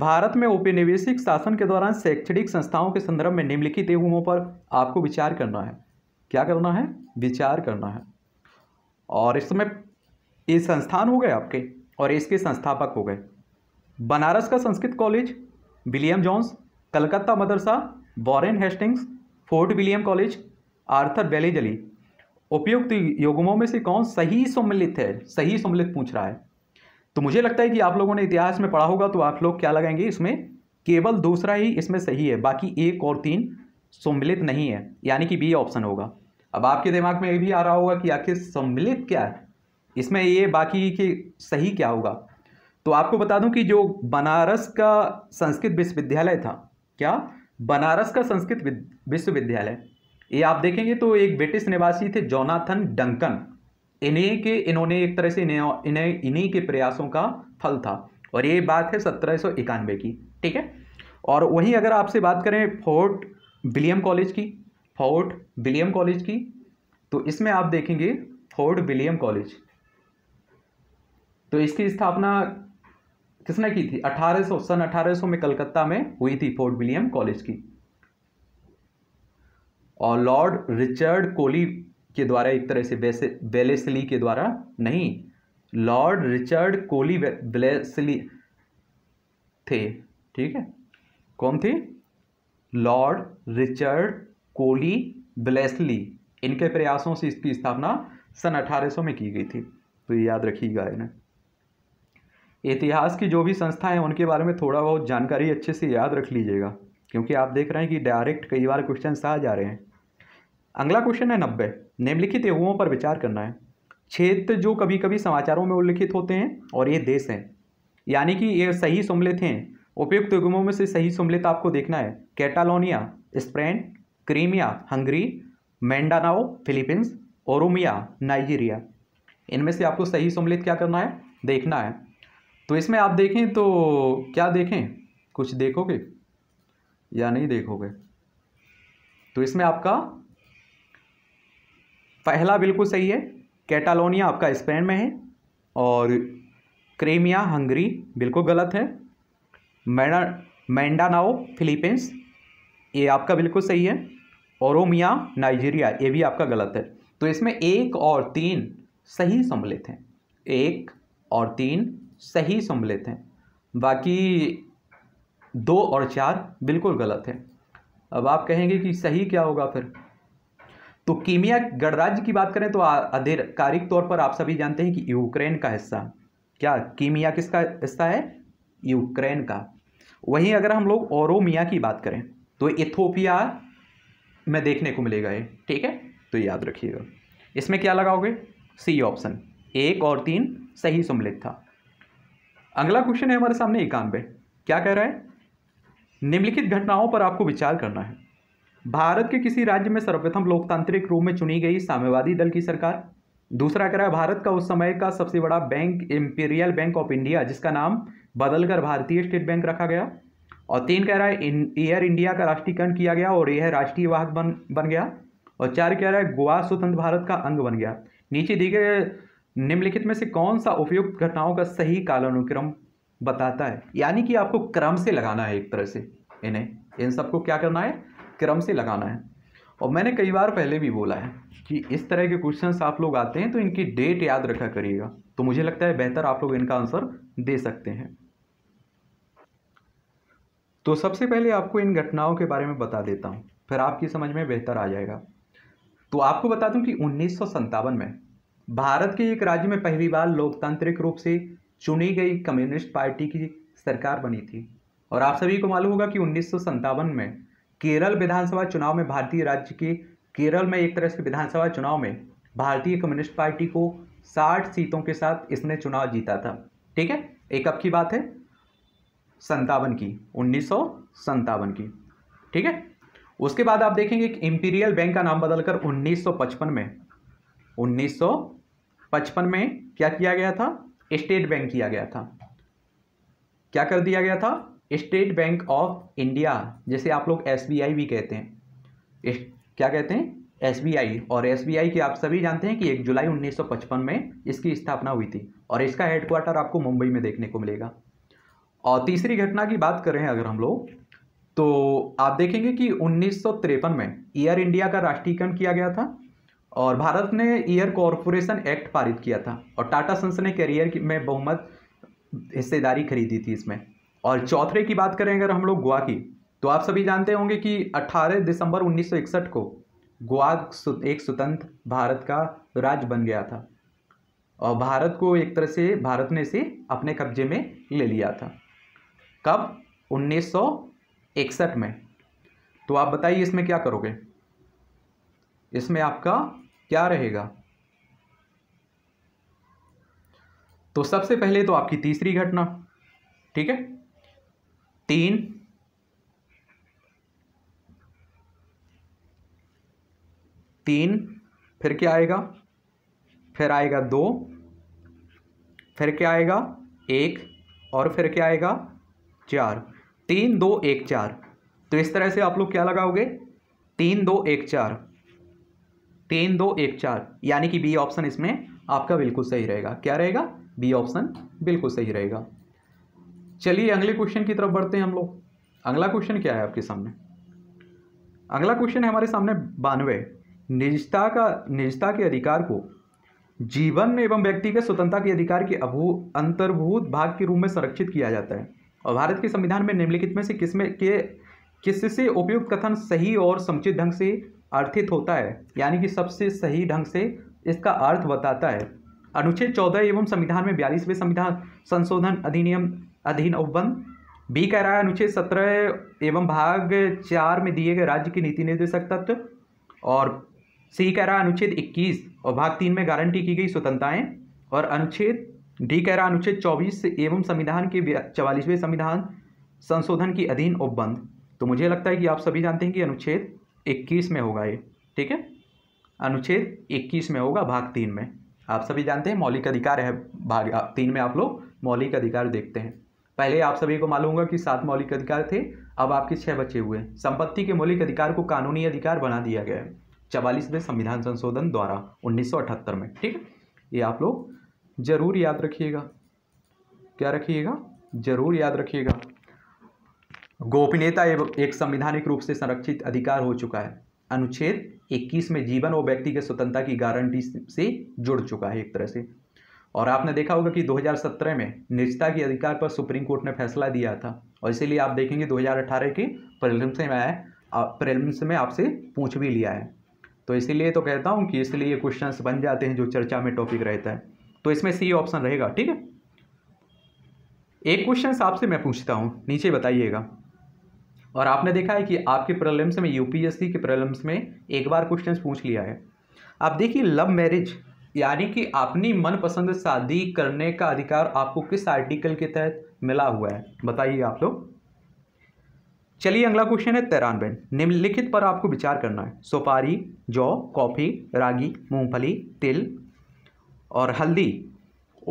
भारत में औपनिवेशिक शासन के दौरान शैक्षणिक संस्थाओं के संदर्भ में निम्नलिखित एवं पर आपको विचार करना है क्या करना है विचार करना है और इसमें ये संस्थान हो गए आपके और इसके संस्थापक हो गए बनारस का Sanskrit College William Jones Calcutta Madrasa Warren Hastings Fort William College Arthur Wellesley उपयुक्त युगमों में से कौन सही सम्मिलित है सही सम्मिलित पूछ रहा है तो मुझे लगता है कि आप लोगों ने इतिहास में पढ़ा होगा तो आप लोग क्या लगाएंगे इसमें केवल दूसरा ही इसमें सही है बाकी एक और तीन सम्मिलित नहीं है यानी कि बी ऑप्शन होगा अब आपके दिमाग में ये भी आ रहा होगा कि आखिर सम्मिलित क्या है इसमें ये बाकी के सही क्या होगा तो आपको बता दूं कि जो बनारस का संस्कृत विश्वविद्यालय था क्या बनारस का संस्कृत विश्वविद्यालय ये आप देखेंगे तो एक ब्रिटिश निवासी थे जोनाथन डंकन इन्हीं के इन्होंने एक तरह से इन्हें इन्हीं के प्रयासों का फल था और ये बात है सत्रह की ठीक है और वहीं अगर आपसे बात करें फोर्ट विलियम कॉलेज की फोर्ट विलियम कॉलेज की तो इसमें आप देखेंगे फोर्ट विलियम कॉलेज तो इसकी स्थापना किसने की थी 1800 सन 1800 में कलकत्ता में हुई थी फोर्ट विलियम कॉलेज की और लॉर्ड रिचर्ड कोली के द्वारा एक तरह से बेसे बेलेसली के द्वारा नहीं लॉर्ड रिचर्ड कोली बेलेसली थे ठीक है कौन थे लॉर्ड रिचर्ड कोली ब्लेसली इनके प्रयासों से इसकी स्थापना सन 1800 में की गई थी तो ये याद रखिएगा इन्हें इतिहास की जो भी संस्थाएं उनके बारे में थोड़ा बहुत जानकारी अच्छे से याद रख लीजिएगा क्योंकि आप देख रहे हैं कि डायरेक्ट कई बार क्वेश्चन आ जा रहे हैं अगला क्वेश्चन है नब्बे निम्नलिखित एवं पर विचार करना है क्षेत्र जो कभी कभी समाचारों में उल्लिखित होते हैं और ये देश हैं यानी कि ये सही सम्मिलित हैं उपयुक्त युगमों में से सही सम्मिलित आपको देखना है Catalonia Spain Crimea Hungary Mindanao Philippines Oromia Nigeria इनमें से आपको सही सम्मिलित क्या करना है देखना है तो इसमें आप देखें तो क्या देखें कुछ देखोगे या नहीं देखोगे तो इसमें आपका पहला बिल्कुल सही है कैटालोनिया आपका स्पेन में है और क्रेमिया हंगरी बिल्कुल गलत है मैडा मैंडानाओ फिलीपींस ये आपका बिल्कुल सही है ओरोमिया नाइजीरिया ये भी आपका गलत है तो इसमें एक और तीन सही सम्मिलित हैं एक और तीन सही सम्मिलित हैं बाकी दो और चार बिल्कुल गलत है अब आप कहेंगे कि सही क्या होगा फिर तो कीमिया गणराज्य की बात करें तो आधिकारिक तौर पर आप सभी जानते हैं कि यूक्रेन का हिस्सा क्या कीमिया किसका हिस्सा है यूक्रेन का वहीं अगर हम लोग ओरोमिया की बात करें तो इथोपिया में देखने को मिलेगा ये ठीक है तो याद रखिएगा इसमें क्या लगाओगे सी ऑप्शन एक और तीन सही सम्मिलित था अगला क्वेश्चन है हमारे सामने इक्यानवे क्या कह रहा है निम्नलिखित घटनाओं पर आपको विचार करना है भारत के किसी राज्य में सर्वप्रथम लोकतांत्रिक रूप में चुनी गई साम्यवादी दल की सरकार दूसरा कह रहा है भारत का उस समय का सबसे बड़ा bank Imperial Bank of India जिसका नाम बदलकर भारतीय स्टेट बैंक रखा गया और तीन कह रहा है एयर इंडिया का राष्ट्रीयकरण किया गया और यह राष्ट्रीय वाहक बन बन गया और चार कह रहा है गोवा स्वतंत्र भारत का अंग बन गया नीचे दिए गए निम्नलिखित में से कौन सा उपयुक्त घटनाओं का सही कालानुक्रम बताता है यानी कि आपको क्रम से लगाना है एक तरह से इन्हें इन सबको क्या करना है क्रम से लगाना है और मैंने कई बार पहले भी बोला है कि इस तरह के क्वेश्चन आप लोग आते हैं तो इनकी डेट याद रखा करिएगा तो मुझे लगता है बेहतर आप लोग इनका आंसर दे सकते हैं तो सबसे पहले आपको इन घटनाओं के बारे में बता देता हूँ फिर आपकी समझ में बेहतर आ जाएगा तो आपको बता दूं कि उन्नीस में भारत के एक राज्य में पहली बार लोकतांत्रिक रूप से चुनी गई कम्युनिस्ट पार्टी की सरकार बनी थी और आप सभी को मालूम होगा कि उन्नीस में केरल विधानसभा चुनाव में भारतीय राज्य के केरल में एक तरह से विधानसभा चुनाव में भारतीय कम्युनिस्ट पार्टी को 60 सीटों के साथ इसने चुनाव जीता था ठीक है एक अब की बात है संतावन की उन्नीस की ठीक है उसके बाद आप देखेंगे कि इंपीरियल बैंक का नाम बदलकर 1955 में 1955 में क्या किया गया था स्टेट बैंक किया गया था क्या कर दिया गया था स्टेट बैंक ऑफ इंडिया जिसे आप लोग एस भी कहते हैं क्या कहते हैं एस और एस की आप सभी जानते हैं कि एक जुलाई 1955 में इसकी स्थापना हुई थी और इसका हेडक्वार्टर आपको मुंबई में देखने को मिलेगा और तीसरी घटना की बात करें अगर हम लोग तो आप देखेंगे कि उन्नीस में एयर इंडिया का राष्ट्रीयकरण किया गया था और भारत ने ईयर कॉरपोरेशन एक्ट पारित किया था और टाटा सन्स ने कैरियर में बहुमत हिस्सेदारी खरीदी थी इसमें और चौथे की बात करें अगर हम लोग गोवा की तो आप सभी जानते होंगे कि 18 दिसंबर 1961 को गोवा एक स्वतंत्र भारत का राज्य बन गया था और भारत को एक तरह से भारत ने इसे अपने कब्जे में ले लिया था कब 1961 में तो आप बताइए इसमें क्या करोगे इसमें आपका क्या रहेगा तो सबसे पहले तो आपकी तीसरी घटना ठीक है तीन तीन फिर क्या आएगा फिर आएगा दो फिर क्या आएगा एक और फिर क्या आएगा चार तीन दो एक चार तो इस तरह से आप लोग क्या लगाओगे तीन दो एक चार तीन दो एक चार यानी कि बी ऑप्शन इसमें आपका बिल्कुल सही रहेगा क्या रहेगा बी ऑप्शन बिल्कुल सही रहेगा चलिए अगले क्वेश्चन की तरफ बढ़ते हैं हम लोग अगला क्वेश्चन क्या है आपके सामने अगला क्वेश्चन है हमारे सामने बानवे निजता का निजता के अधिकार को जीवन एवं व्यक्ति के स्वतंत्रता के अधिकार के अभू अंतर्भूत भाग के रूप में संरक्षित किया जाता है और भारत के संविधान में निम्नलिखित में से किसमें के किससे उपयुक्त कथन सही और समुचित ढंग से अर्थित होता है यानी कि सबसे सही ढंग से इसका अर्थ बताता है अनुच्छेद चौदह एवं संविधान में बयालीसवें संविधान संशोधन अधिनियम अधीन उपबंध बी कह रहा है अनुच्छेद सत्रह एवं भाग चार में दिए गए राज्य की नीति निर्देशक तत्व और सी कह रहा है अनुच्छेद इक्कीस और भाग तीन में गारंटी की गई स्वतंत्रताएं और अनुच्छेद डी कह रहा अनुच्छेद चौबीस एवं संविधान के चवालीसवें संविधान संशोधन की अधीन उपबंध तो मुझे लगता है कि आप सभी जानते हैं कि अनुच्छेद इक्कीस में होगा ये ठीक है अनुच्छेद इक्कीस में होगा भाग तीन में आप सभी जानते हैं मौलिक अधिकार है भाग तीन में आप लोग मौलिक अधिकार देखते हैं पहले आप सभी को मालूम होगा कि सात मौलिक अधिकार थे अब आपके छः बचे हुए हैं संपत्ति के मौलिक अधिकार को कानूनी अधिकार बना दिया गया है चवालीसवें संविधान संशोधन द्वारा 1978 में ठीक ये आप लोग जरूर याद रखिएगा क्या रखिएगा जरूर याद रखिएगा गोपनीयता एक संविधानिक रूप से संरक्षित अधिकार हो चुका है अनुच्छेद 21 में जीवन और व्यक्ति के स्वतंत्रता की गारंटी से जुड़ चुका है एक तरह से और आपने देखा होगा कि 2017 में निजता के अधिकार पर सुप्रीम कोर्ट ने फैसला दिया था और इसीलिए आप देखेंगे 2018 के प्रिलिम्स में आया प्रिलिम्स में आपसे पूछ भी लिया है तो इसीलिए तो कहता हूँ कि इसलिए ये क्वेश्चन बन जाते हैं जो चर्चा में टॉपिक रहता है तो इसमें सी ऑप्शन रहेगा ठीक है एक क्वेश्चन आपसे मैं पूछता हूँ नीचे बताइएगा और आपने देखा है कि आपके प्रॉब्लम्स में यूपीएससी के प्रॉब्लम्स में एक बार क्वेश्चन पूछ लिया है आप देखिए लव मैरिज यानी कि अपनी मनपसंद शादी करने का अधिकार आपको किस आर्टिकल के तहत मिला हुआ है बताइए आप लोग चलिए अगला क्वेश्चन है तेरानवे निम्नलिखित पर आपको विचार करना है सुपारी जौ कॉफ़ी रागी मूंगफली तिल और हल्दी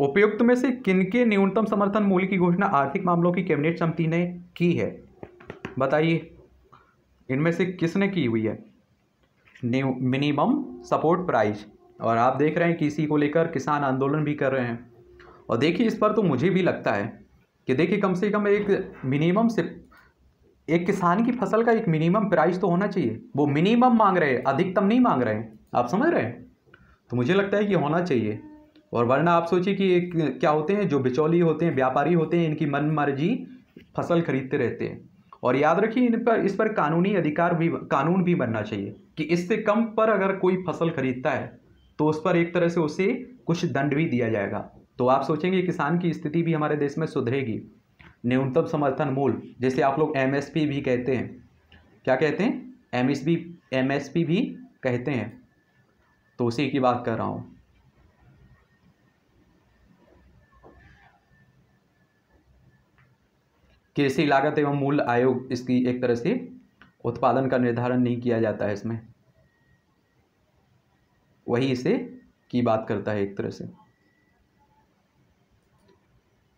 उपयुक्त में से किनके न्यूनतम समर्थन मूल्य की घोषणा आर्थिक मामलों की कैबिनेट समिति ने की है बताइए इनमें से किसने की हुई है मिनिमम सपोर्ट प्राइस और आप देख रहे हैं कि इसी को लेकर किसान आंदोलन भी कर रहे हैं और देखिए इस पर तो मुझे भी लगता है कि देखिए कम से कम एक मिनिमम से एक किसान की फसल का एक मिनिमम प्राइस तो होना चाहिए वो मिनिमम मांग रहे हैं अधिकतम नहीं मांग रहे हैं आप समझ रहे हैं तो मुझे लगता है कि होना चाहिए और वरना आप सोचिए कि एक क्या होते हैं जो बिचौली होते हैं व्यापारी होते हैं इनकी मन मर्जी फसल खरीदते रहते हैं और याद रखिए इन पर इस पर कानूनी अधिकार भी कानून भी बनना चाहिए कि इससे कम पर अगर कोई फसल खरीदता है तो उस पर एक तरह से उसे कुछ दंड भी दिया जाएगा तो आप सोचेंगे किसान की स्थिति भी हमारे देश में सुधरेगी न्यूनतम समर्थन मूल्य जैसे आप लोग एम भी कहते हैं क्या कहते हैं एम एस भी कहते हैं तो उसी की बात कर रहा हूँ कृषि लागत एवं मूल्य आयोग इसकी एक तरह से उत्पादन का निर्धारण नहीं किया जाता है इसमें वही इसे की बात करता है एक तरह से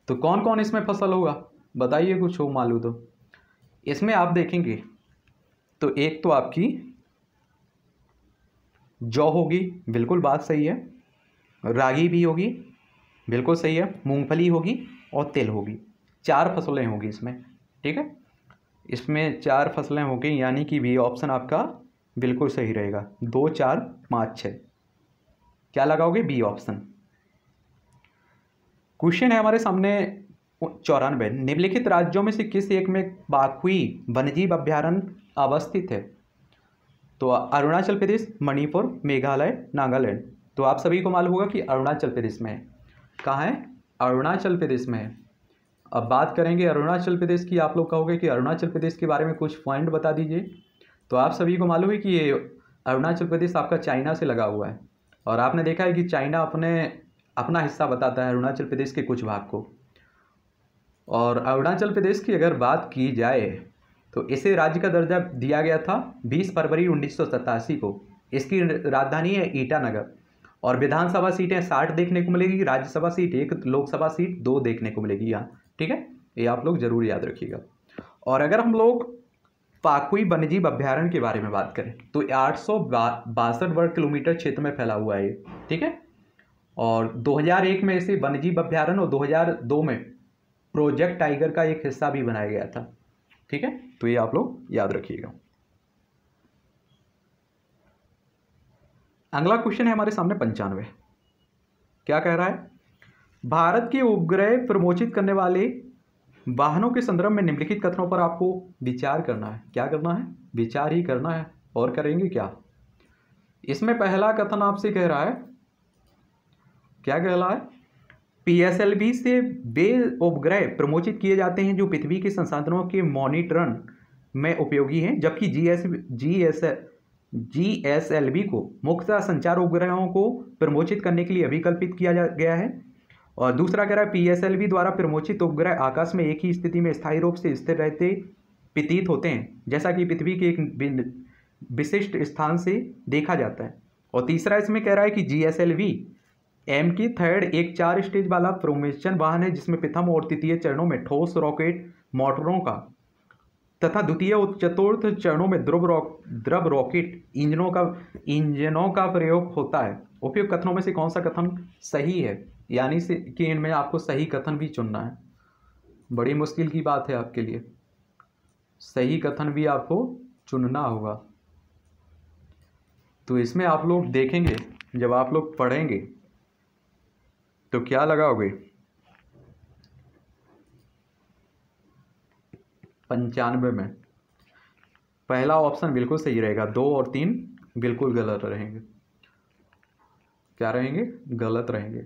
तो कौन कौन इसमें फसल होगा बताइए कुछ हो मालूम तो इसमें आप देखेंगे तो एक तो आपकी जौ होगी बिल्कुल बात सही है रागी भी होगी बिल्कुल सही है मूंगफली होगी और तिल होगी चार फसलें होगी इसमें ठीक है इसमें चार फसलें होंगी यानी कि भी ऑप्शन आपका बिल्कुल सही रहेगा दो चार पाँच छः क्या लगाओगे बी ऑप्शन क्वेश्चन है हमारे सामने चौरानवे निम्नलिखित राज्यों में से किस एक में बाकुई वन्यजीव अभ्यारण्य अवस्थित है तो अरुणाचल प्रदेश मणिपुर मेघालय नागालैंड तो आप सभी को मालूम होगा कि अरुणाचल प्रदेश में है कहाँ है अरुणाचल प्रदेश में है अब बात करेंगे अरुणाचल प्रदेश की आप लोग कहोगे कि अरुणाचल प्रदेश के बारे में कुछ पॉइंट बता दीजिए तो आप सभी को मालूम है कि ये अरुणाचल प्रदेश आपका चाइना से लगा हुआ है और आपने देखा है कि चाइना अपने अपना हिस्सा बताता है अरुणाचल प्रदेश के कुछ भाग को और अरुणाचल प्रदेश की अगर बात की जाए तो इसे राज्य का दर्जा दिया गया था 20 फरवरी उन्नीस को इसकी राजधानी है ईटानगर और विधानसभा सीटें साठ देखने को मिलेगी राज्यसभा सीट एक लोकसभा सीट दो देखने को मिलेगी यहाँ ठीक है ये आप लोग ज़रूर याद रखिएगा और अगर हम लोग पाकुई वन्यजीव अभ्यारण्य के बारे में बात करें तो आठ सौ वर्ग किलोमीटर क्षेत्र में फैला हुआ है ये ठीक है और 2001 में इसे वन्यजीव अभ्यारण्य और 2002 में प्रोजेक्ट टाइगर का एक हिस्सा भी बनाया गया था ठीक है तो ये आप लोग याद रखिएगा अगला क्वेश्चन है हमारे सामने पंचानवे क्या कह रहा है भारत के उपग्रह प्रमोचित करने वाले वाहनों के संदर्भ में निम्नलिखित कथनों पर आपको विचार करना है क्या करना है विचार ही करना है और करेंगे क्या इसमें पहला कथन आपसे कह रहा है क्या कह रहा है पीएसएलवी से वे उपग्रह प्रमोचित किए जाते हैं जो पृथ्वी के संसाधनों के मॉनिटरन में उपयोगी हैं जबकि G S G S G S L V को मुख्यतः संचार उपग्रहों को प्रमोचित करने के लिए अभिकल्पित किया गया है और दूसरा कह रहा है पीएसएलवी द्वारा प्रमोचित उपग्रह आकाश में एक ही स्थिति में स्थायी रूप से स्थिर रहते प्रतीत होते हैं जैसा कि पृथ्वी के एक विशिष्ट स्थान से देखा जाता है और तीसरा इसमें कह रहा है कि G S L V M की थर्ड एक चार स्टेज वाला प्रोमेशन वाहन है जिसमें प्रथम और तृतीय चरणों में ठोस रॉकेट मोटरों का तथा द्वितीय और चतुर्थ चरणों में द्रव रॉक द्रव रॉकेट इंजनों का इंजनों का प्रयोग होता है उपयुक्त कथनों में से कौन सा कथन सही है यानी से कि इनमें आपको सही कथन भी चुनना है बड़ी मुश्किल की बात है आपके लिए सही कथन भी आपको चुनना होगा तो इसमें आप लोग देखेंगे जब आप लोग पढ़ेंगे तो क्या लगाओगे पंचानवे में पहला ऑप्शन बिल्कुल सही रहेगा दो और तीन बिल्कुल गलत रहेंगे क्या रहेंगे गलत रहेंगे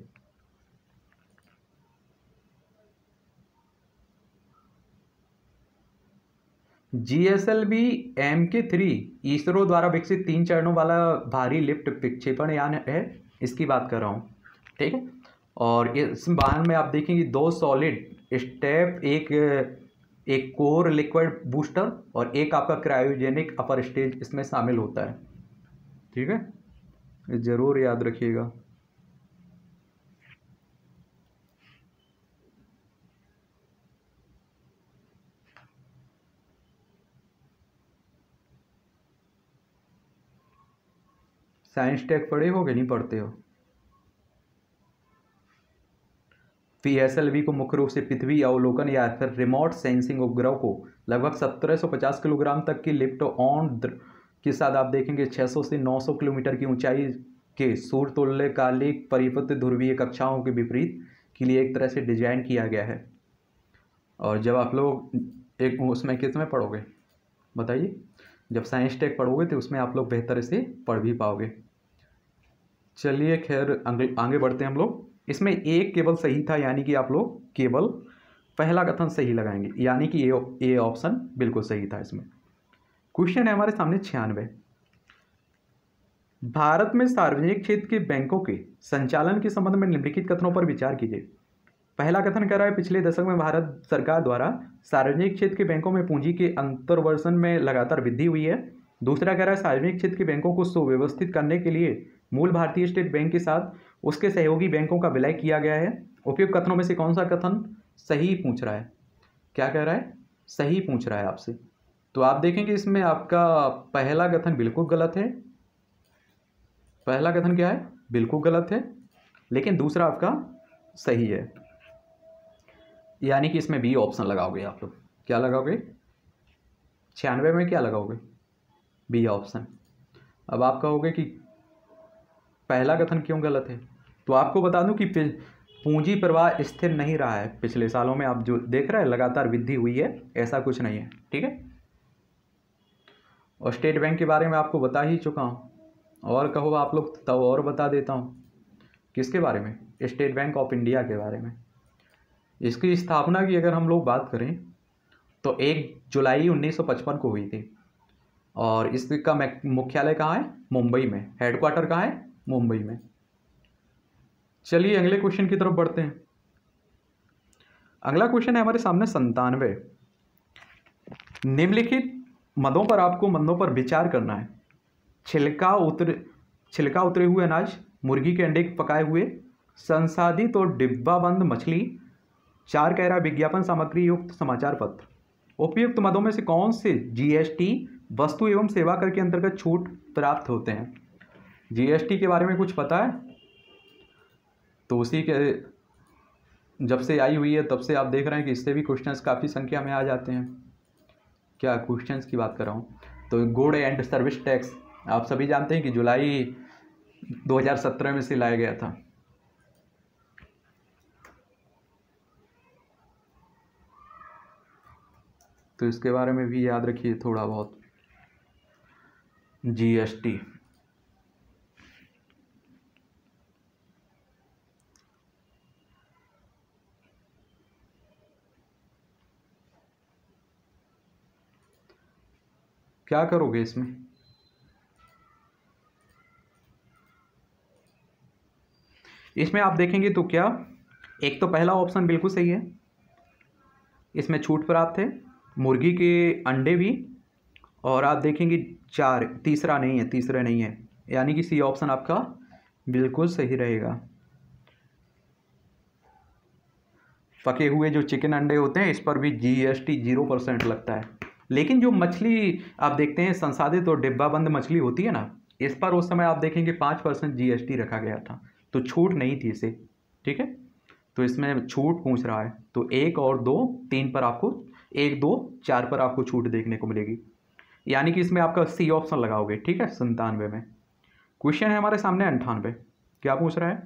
G S L V M के थ्री इसरो द्वारा विकसित तीन चरणों वाला भारी लिफ्ट विक्षेपण यान है इसकी बात कर रहा हूँ ठीक है और इस वाहन में आप देखेंगे दो सॉलिड स्टेप एक एक कोर लिक्विड बूस्टर और एक आपका क्रायोजेनिक अपर स्टेज इसमें शामिल होता है ठीक है ज़रूर याद रखिएगा साइंस टेक पढ़े हो कि नहीं पढ़ते हो पीएसएलवी को मुख्य रूप से पृथ्वी अवलोकन या फिर रिमोट सेंसिंग उपग्रह को लगभग 1750 किलोग्राम तक की लिफ्ट ऑन के साथ आप देखेंगे 600 से 900 किलोमीटर की ऊंचाई के सूर्यतुल्यकालिक परिपत्र ध्रुवीय कक्षाओं के विपरीत के लिए एक तरह से डिजाइन किया गया है और जब आप लोग एक उसमें किस में पढ़ोगे बताइए जब साइंस टेक पढ़ोगे तो उसमें आप लोग बेहतर से पढ़ भी पाओगे चलिए खैर आगे बढ़ते हैं हम लोग इसमें एक केवल सही था यानी कि आप लोग केवल पहला कथन सही लगाएंगे यानी कि ए ए ऑप्शन बिल्कुल सही था इसमें क्वेश्चन है हमारे सामने छियानवे भारत में सार्वजनिक क्षेत्र के बैंकों के संचालन के संबंध में निम्नलिखित कथनों पर विचार कीजिए पहला कथन कह रहा है पिछले दशक में भारत सरकार द्वारा सार्वजनिक क्षेत्र के बैंकों में पूंजी के अंतर्वर्सन में लगातार वृद्धि हुई है दूसरा कह रहा है सार्वजनिक क्षेत्र के बैंकों को सुव्यवस्थित करने के लिए मूल भारतीय स्टेट बैंक के साथ उसके सहयोगी बैंकों का विलय किया गया है उपयुक्त कथनों में से कौन सा कथन सही पूछ रहा है क्या कह रहा है सही पूछ रहा है आपसे तो आप देखेंगे इसमें आपका पहला कथन बिल्कुल गलत है पहला कथन क्या है बिल्कुल गलत है लेकिन दूसरा आपका सही है यानी कि इसमें बी ऑप्शन लगाओगे आप लोग क्या लगाओगे छियानवे में क्या लगाओगे बी ऑप्शन अब आप कहोगे कि पहला कथन क्यों गलत है तो आपको बता दूं कि पूंजी प्रवाह स्थिर नहीं रहा है पिछले सालों में आप जो देख रहे हैं लगातार वृद्धि हुई है ऐसा कुछ नहीं है ठीक है और स्टेट बैंक के बारे में आपको बता ही चुका हूँ और कहो आप लोग तो और बता देता हूँ किसके बारे में स्टेट बैंक ऑफ इंडिया के बारे में इसकी स्थापना की अगर हम लोग बात करें तो एक जुलाई 1955 को हुई थी और इसका मुख्यालय कहाँ है मुंबई में हेडक्वार्टर कहाँ है मुंबई में चलिए अगले क्वेश्चन की तरफ बढ़ते हैं अगला क्वेश्चन है हमारे सामने संतानवे निम्नलिखित मदों पर आपको मदों पर विचार करना है छिलका उतर छिलका उतरे हुए अनाज मुर्गी के अंडे पकाए हुए संसाधित और डिब्बाबंद मछली चार कैरा विज्ञापन सामग्री युक्त समाचार पत्र उपयुक्त मदों में से कौन से जीएसटी वस्तु एवं सेवा कर के अंतर्गत छूट प्राप्त होते हैं जीएसटी के बारे में कुछ पता है तो उसी के जब से आई हुई है तब से आप देख रहे हैं कि इससे भी क्वेश्चंस काफ़ी संख्या में आ जाते हैं क्या क्वेश्चंस की बात कर रहा हूँ तो गुड एंड सर्विस टैक्स आप सभी जानते हैं कि जुलाई 2017 में से लाया गया था तो इसके बारे में भी याद रखिए थोड़ा बहुत जीएसटी क्या करोगे इसमें इसमें आप देखेंगे तो क्या एक तो पहला ऑप्शन बिल्कुल सही है इसमें छूट प्राप्त है मुर्गी के अंडे भी और आप देखेंगे चार तीसरा नहीं है तीसरा नहीं है यानी कि सी ऑप्शन आपका बिल्कुल सही रहेगा पके हुए जो चिकन अंडे होते हैं इस पर भी जीएसटी जीरो परसेंट लगता है लेकिन जो मछली आप देखते हैं संसाधित और डिब्बाबंद मछली होती है ना इस पर उस समय आप देखेंगे पाँच परसेंट जी रखा गया था तो छूट नहीं थी इसे ठीक है तो इसमें छूट पूछ रहा है तो एक और दो तीन पर आपको एक दो चार पर आपको छूट देखने को मिलेगी यानी कि इसमें आपका सी ऑप्शन लगाओगे ठीक है संतानवे में क्वेश्चन है हमारे सामने अंठानवे क्या पूछ रहा है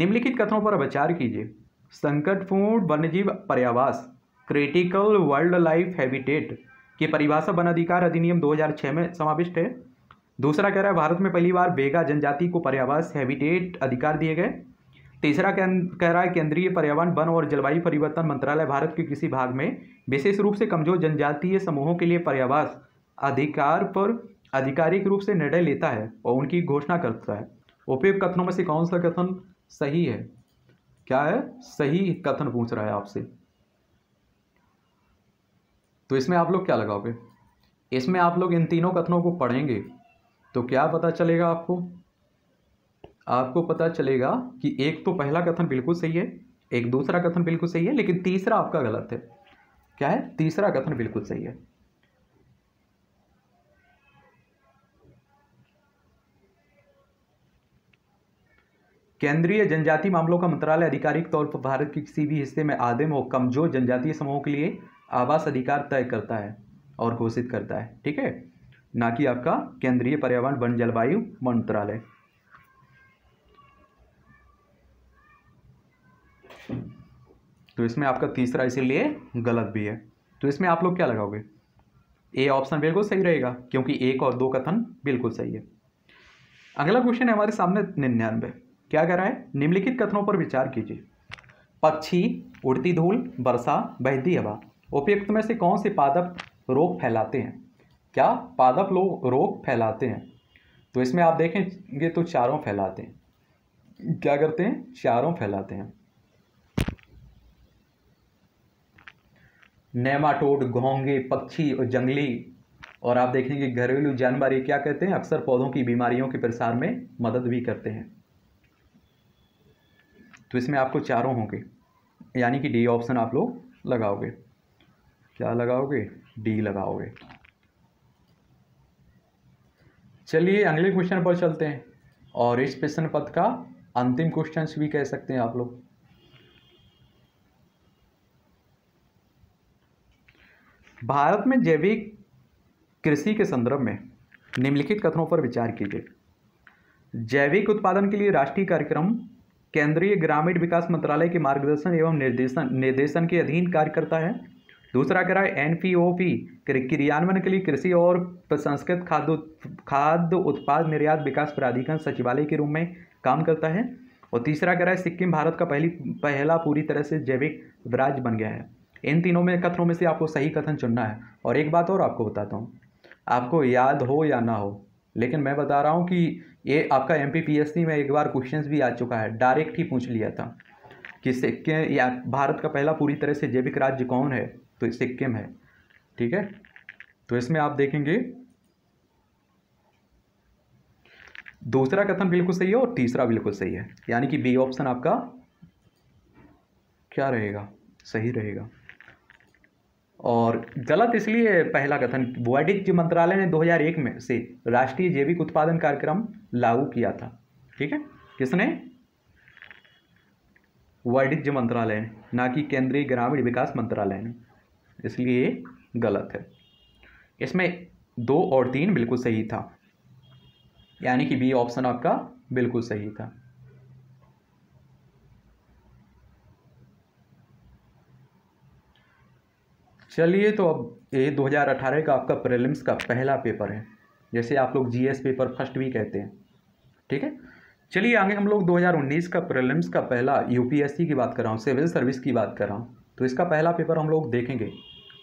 निम्नलिखित कथनों पर विचार कीजिए संकटपूर्ण वन्यजीव पर्यावास क्रिटिकल वर्ल्ड लाइफ हैबिटेट की परिभाषा वन अधिकार अधिनियम 2006 में समाविष्ट है दूसरा कह रहा है भारत में पहली बार बेगा जनजाति को पर्यावास हैबिटेट अधिकार दिए गए तीसरा कह रहा है केंद्रीय पर्यावरण वन और जलवायु परिवर्तन मंत्रालय भारत के किसी भाग में विशेष रूप से कमजोर जनजातीय समूहों के लिए पर्यावास अधिकार पर आधिकारिक रूप से निर्णय लेता है और उनकी घोषणा करता है उपयुक्त कथनों में से कौन सा कथन सही है क्या है सही कथन पूछ रहा है आपसे तो इसमें आप लोग क्या लगाओगे इसमें आप लोग इन तीनों कथनों को पढ़ेंगे तो क्या पता चलेगा आपको आपको पता चलेगा कि एक तो पहला कथन बिल्कुल सही है एक दूसरा कथन बिल्कुल सही है लेकिन तीसरा आपका गलत है क्या है तीसरा कथन बिल्कुल सही है केंद्रीय जनजाति मामलों का मंत्रालय आधिकारिक तौर पर भारत के किसी भी हिस्से में आदिम और कमजोर जनजातीय समूहों के लिए आवास अधिकार तय करता है और घोषित करता है ठीक है ना कि आपका केंद्रीय पर्यावरण वन जलवायु मंत्रालय तो इसमें आपका तीसरा इसीलिए गलत भी है तो इसमें आप लोग क्या लगाओगे ए ऑप्शन बिल्कुल सही रहेगा क्योंकि एक और दो कथन बिल्कुल सही है अगला क्वेश्चन है हमारे सामने निन्यानवे क्या कह रहा है निम्नलिखित कथनों पर विचार कीजिए पक्षी उड़ती धूल वर्षा बहती हवा उपयुक्त में से कौन से पादप रोग फैलाते हैं क्या पादप लोग रोग फैलाते हैं तो इसमें आप देखेंगे तो चारों फैलाते हैं क्या करते हैं चारों फैलाते हैं नेमाटोड घोंगे पक्षी और जंगली और आप देखेंगे घरेलू जानवर ये क्या कहते हैं अक्सर पौधों की बीमारियों के प्रसार में मदद भी करते हैं तो इसमें आपको चारों होंगे यानी कि डी ऑप्शन आप लोग लगाओगे क्या लगाओगे डी लगाओगे चलिए अगले क्वेश्चन पर चलते हैं और इस प्रश्न पद का अंतिम क्वेश्चन भी कह सकते हैं आप लोग भारत में जैविक कृषि के संदर्भ में निम्नलिखित कथनों पर विचार कीजिए जैविक उत्पादन के लिए राष्ट्रीय कार्यक्रम केंद्रीय ग्रामीण विकास मंत्रालय के मार्गदर्शन एवं निर्देशन निर्देशन के अधीन कार्य करता है दूसरा कह रहा है एन पी ओ पी क्रियान्वयन के लिए कृषि और प्रसंस्कृत खाद्य खाद्य उत्पाद निर्यात विकास प्राधिकरण सचिवालय के रूप में काम करता है और तीसरा कह रहा है सिक्किम भारत का पहली पहला पूरी तरह से जैविक राज्य बन गया है इन तीनों में कथनों में से आपको सही कथन चुनना है और एक बात और आपको बताता हूँ आपको याद हो या ना हो लेकिन मैं बता रहा हूँ कि ये आपका एम में एक बार क्वेश्चन भी आ चुका है डायरेक्ट ही पूछ लिया था कि सिक्किम या भारत का पहला पूरी तरह से जैविक राज्य कौन है तो सिक्किम है ठीक है तो इसमें आप देखेंगे दूसरा कथन बिल्कुल सही है और तीसरा बिल्कुल सही है यानी कि बी ऑप्शन आपका क्या रहेगा सही रहेगा और गलत इसलिए पहला कथन वाणिज्य मंत्रालय ने 2001 में से राष्ट्रीय जैविक उत्पादन कार्यक्रम लागू किया था ठीक है किसने वाणिज्य मंत्रालय ना कि केंद्रीय ग्रामीण विकास मंत्रालय ने इसलिए ये गलत है इसमें दो और तीन बिल्कुल सही था यानी कि बी ऑप्शन आपका बिल्कुल सही था चलिए तो अब ये 2018 का आपका प्रीलिम्स का पहला पेपर है जैसे आप लोग जीएस पेपर फर्स्ट भी कहते हैं ठीक है चलिए आगे हम लोग 2019 का प्रीलिम्स का पहला यूपीएससी की बात कर रहा हूँ सिविल सर्विस की बात कर रहा हूँ तो इसका पहला पेपर हम लोग देखेंगे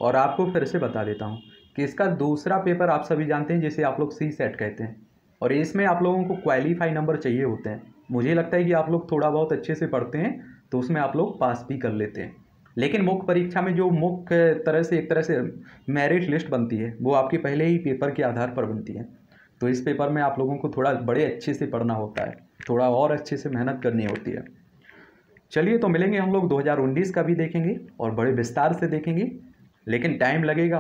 और आपको फिर से बता देता हूँ कि इसका दूसरा पेपर आप सभी जानते हैं जिसे आप लोग सी सेट कहते हैं और इसमें आप लोगों को क्वालिफाई नंबर चाहिए होते हैं मुझे लगता है कि आप लोग थोड़ा बहुत अच्छे से पढ़ते हैं तो उसमें आप लोग पास भी कर लेते हैं लेकिन मुख्य परीक्षा में जो मुख्य तरह से एक तरह से मेरिट लिस्ट बनती है वो आपके पहले ही पेपर के आधार पर बनती है तो इस पेपर में आप लोगों को थोड़ा बड़े अच्छे से पढ़ना होता है थोड़ा और अच्छे से मेहनत करनी होती है चलिए तो मिलेंगे हम लोग 2019 का भी देखेंगे और बड़े विस्तार से देखेंगे लेकिन टाइम लगेगा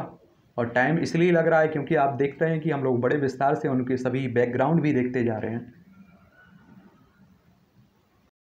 और टाइम इसलिए लग रहा है क्योंकि आप देखते हैं कि हम लोग बड़े विस्तार से उनके सभी बैकग्राउंड भी देखते जा रहे हैं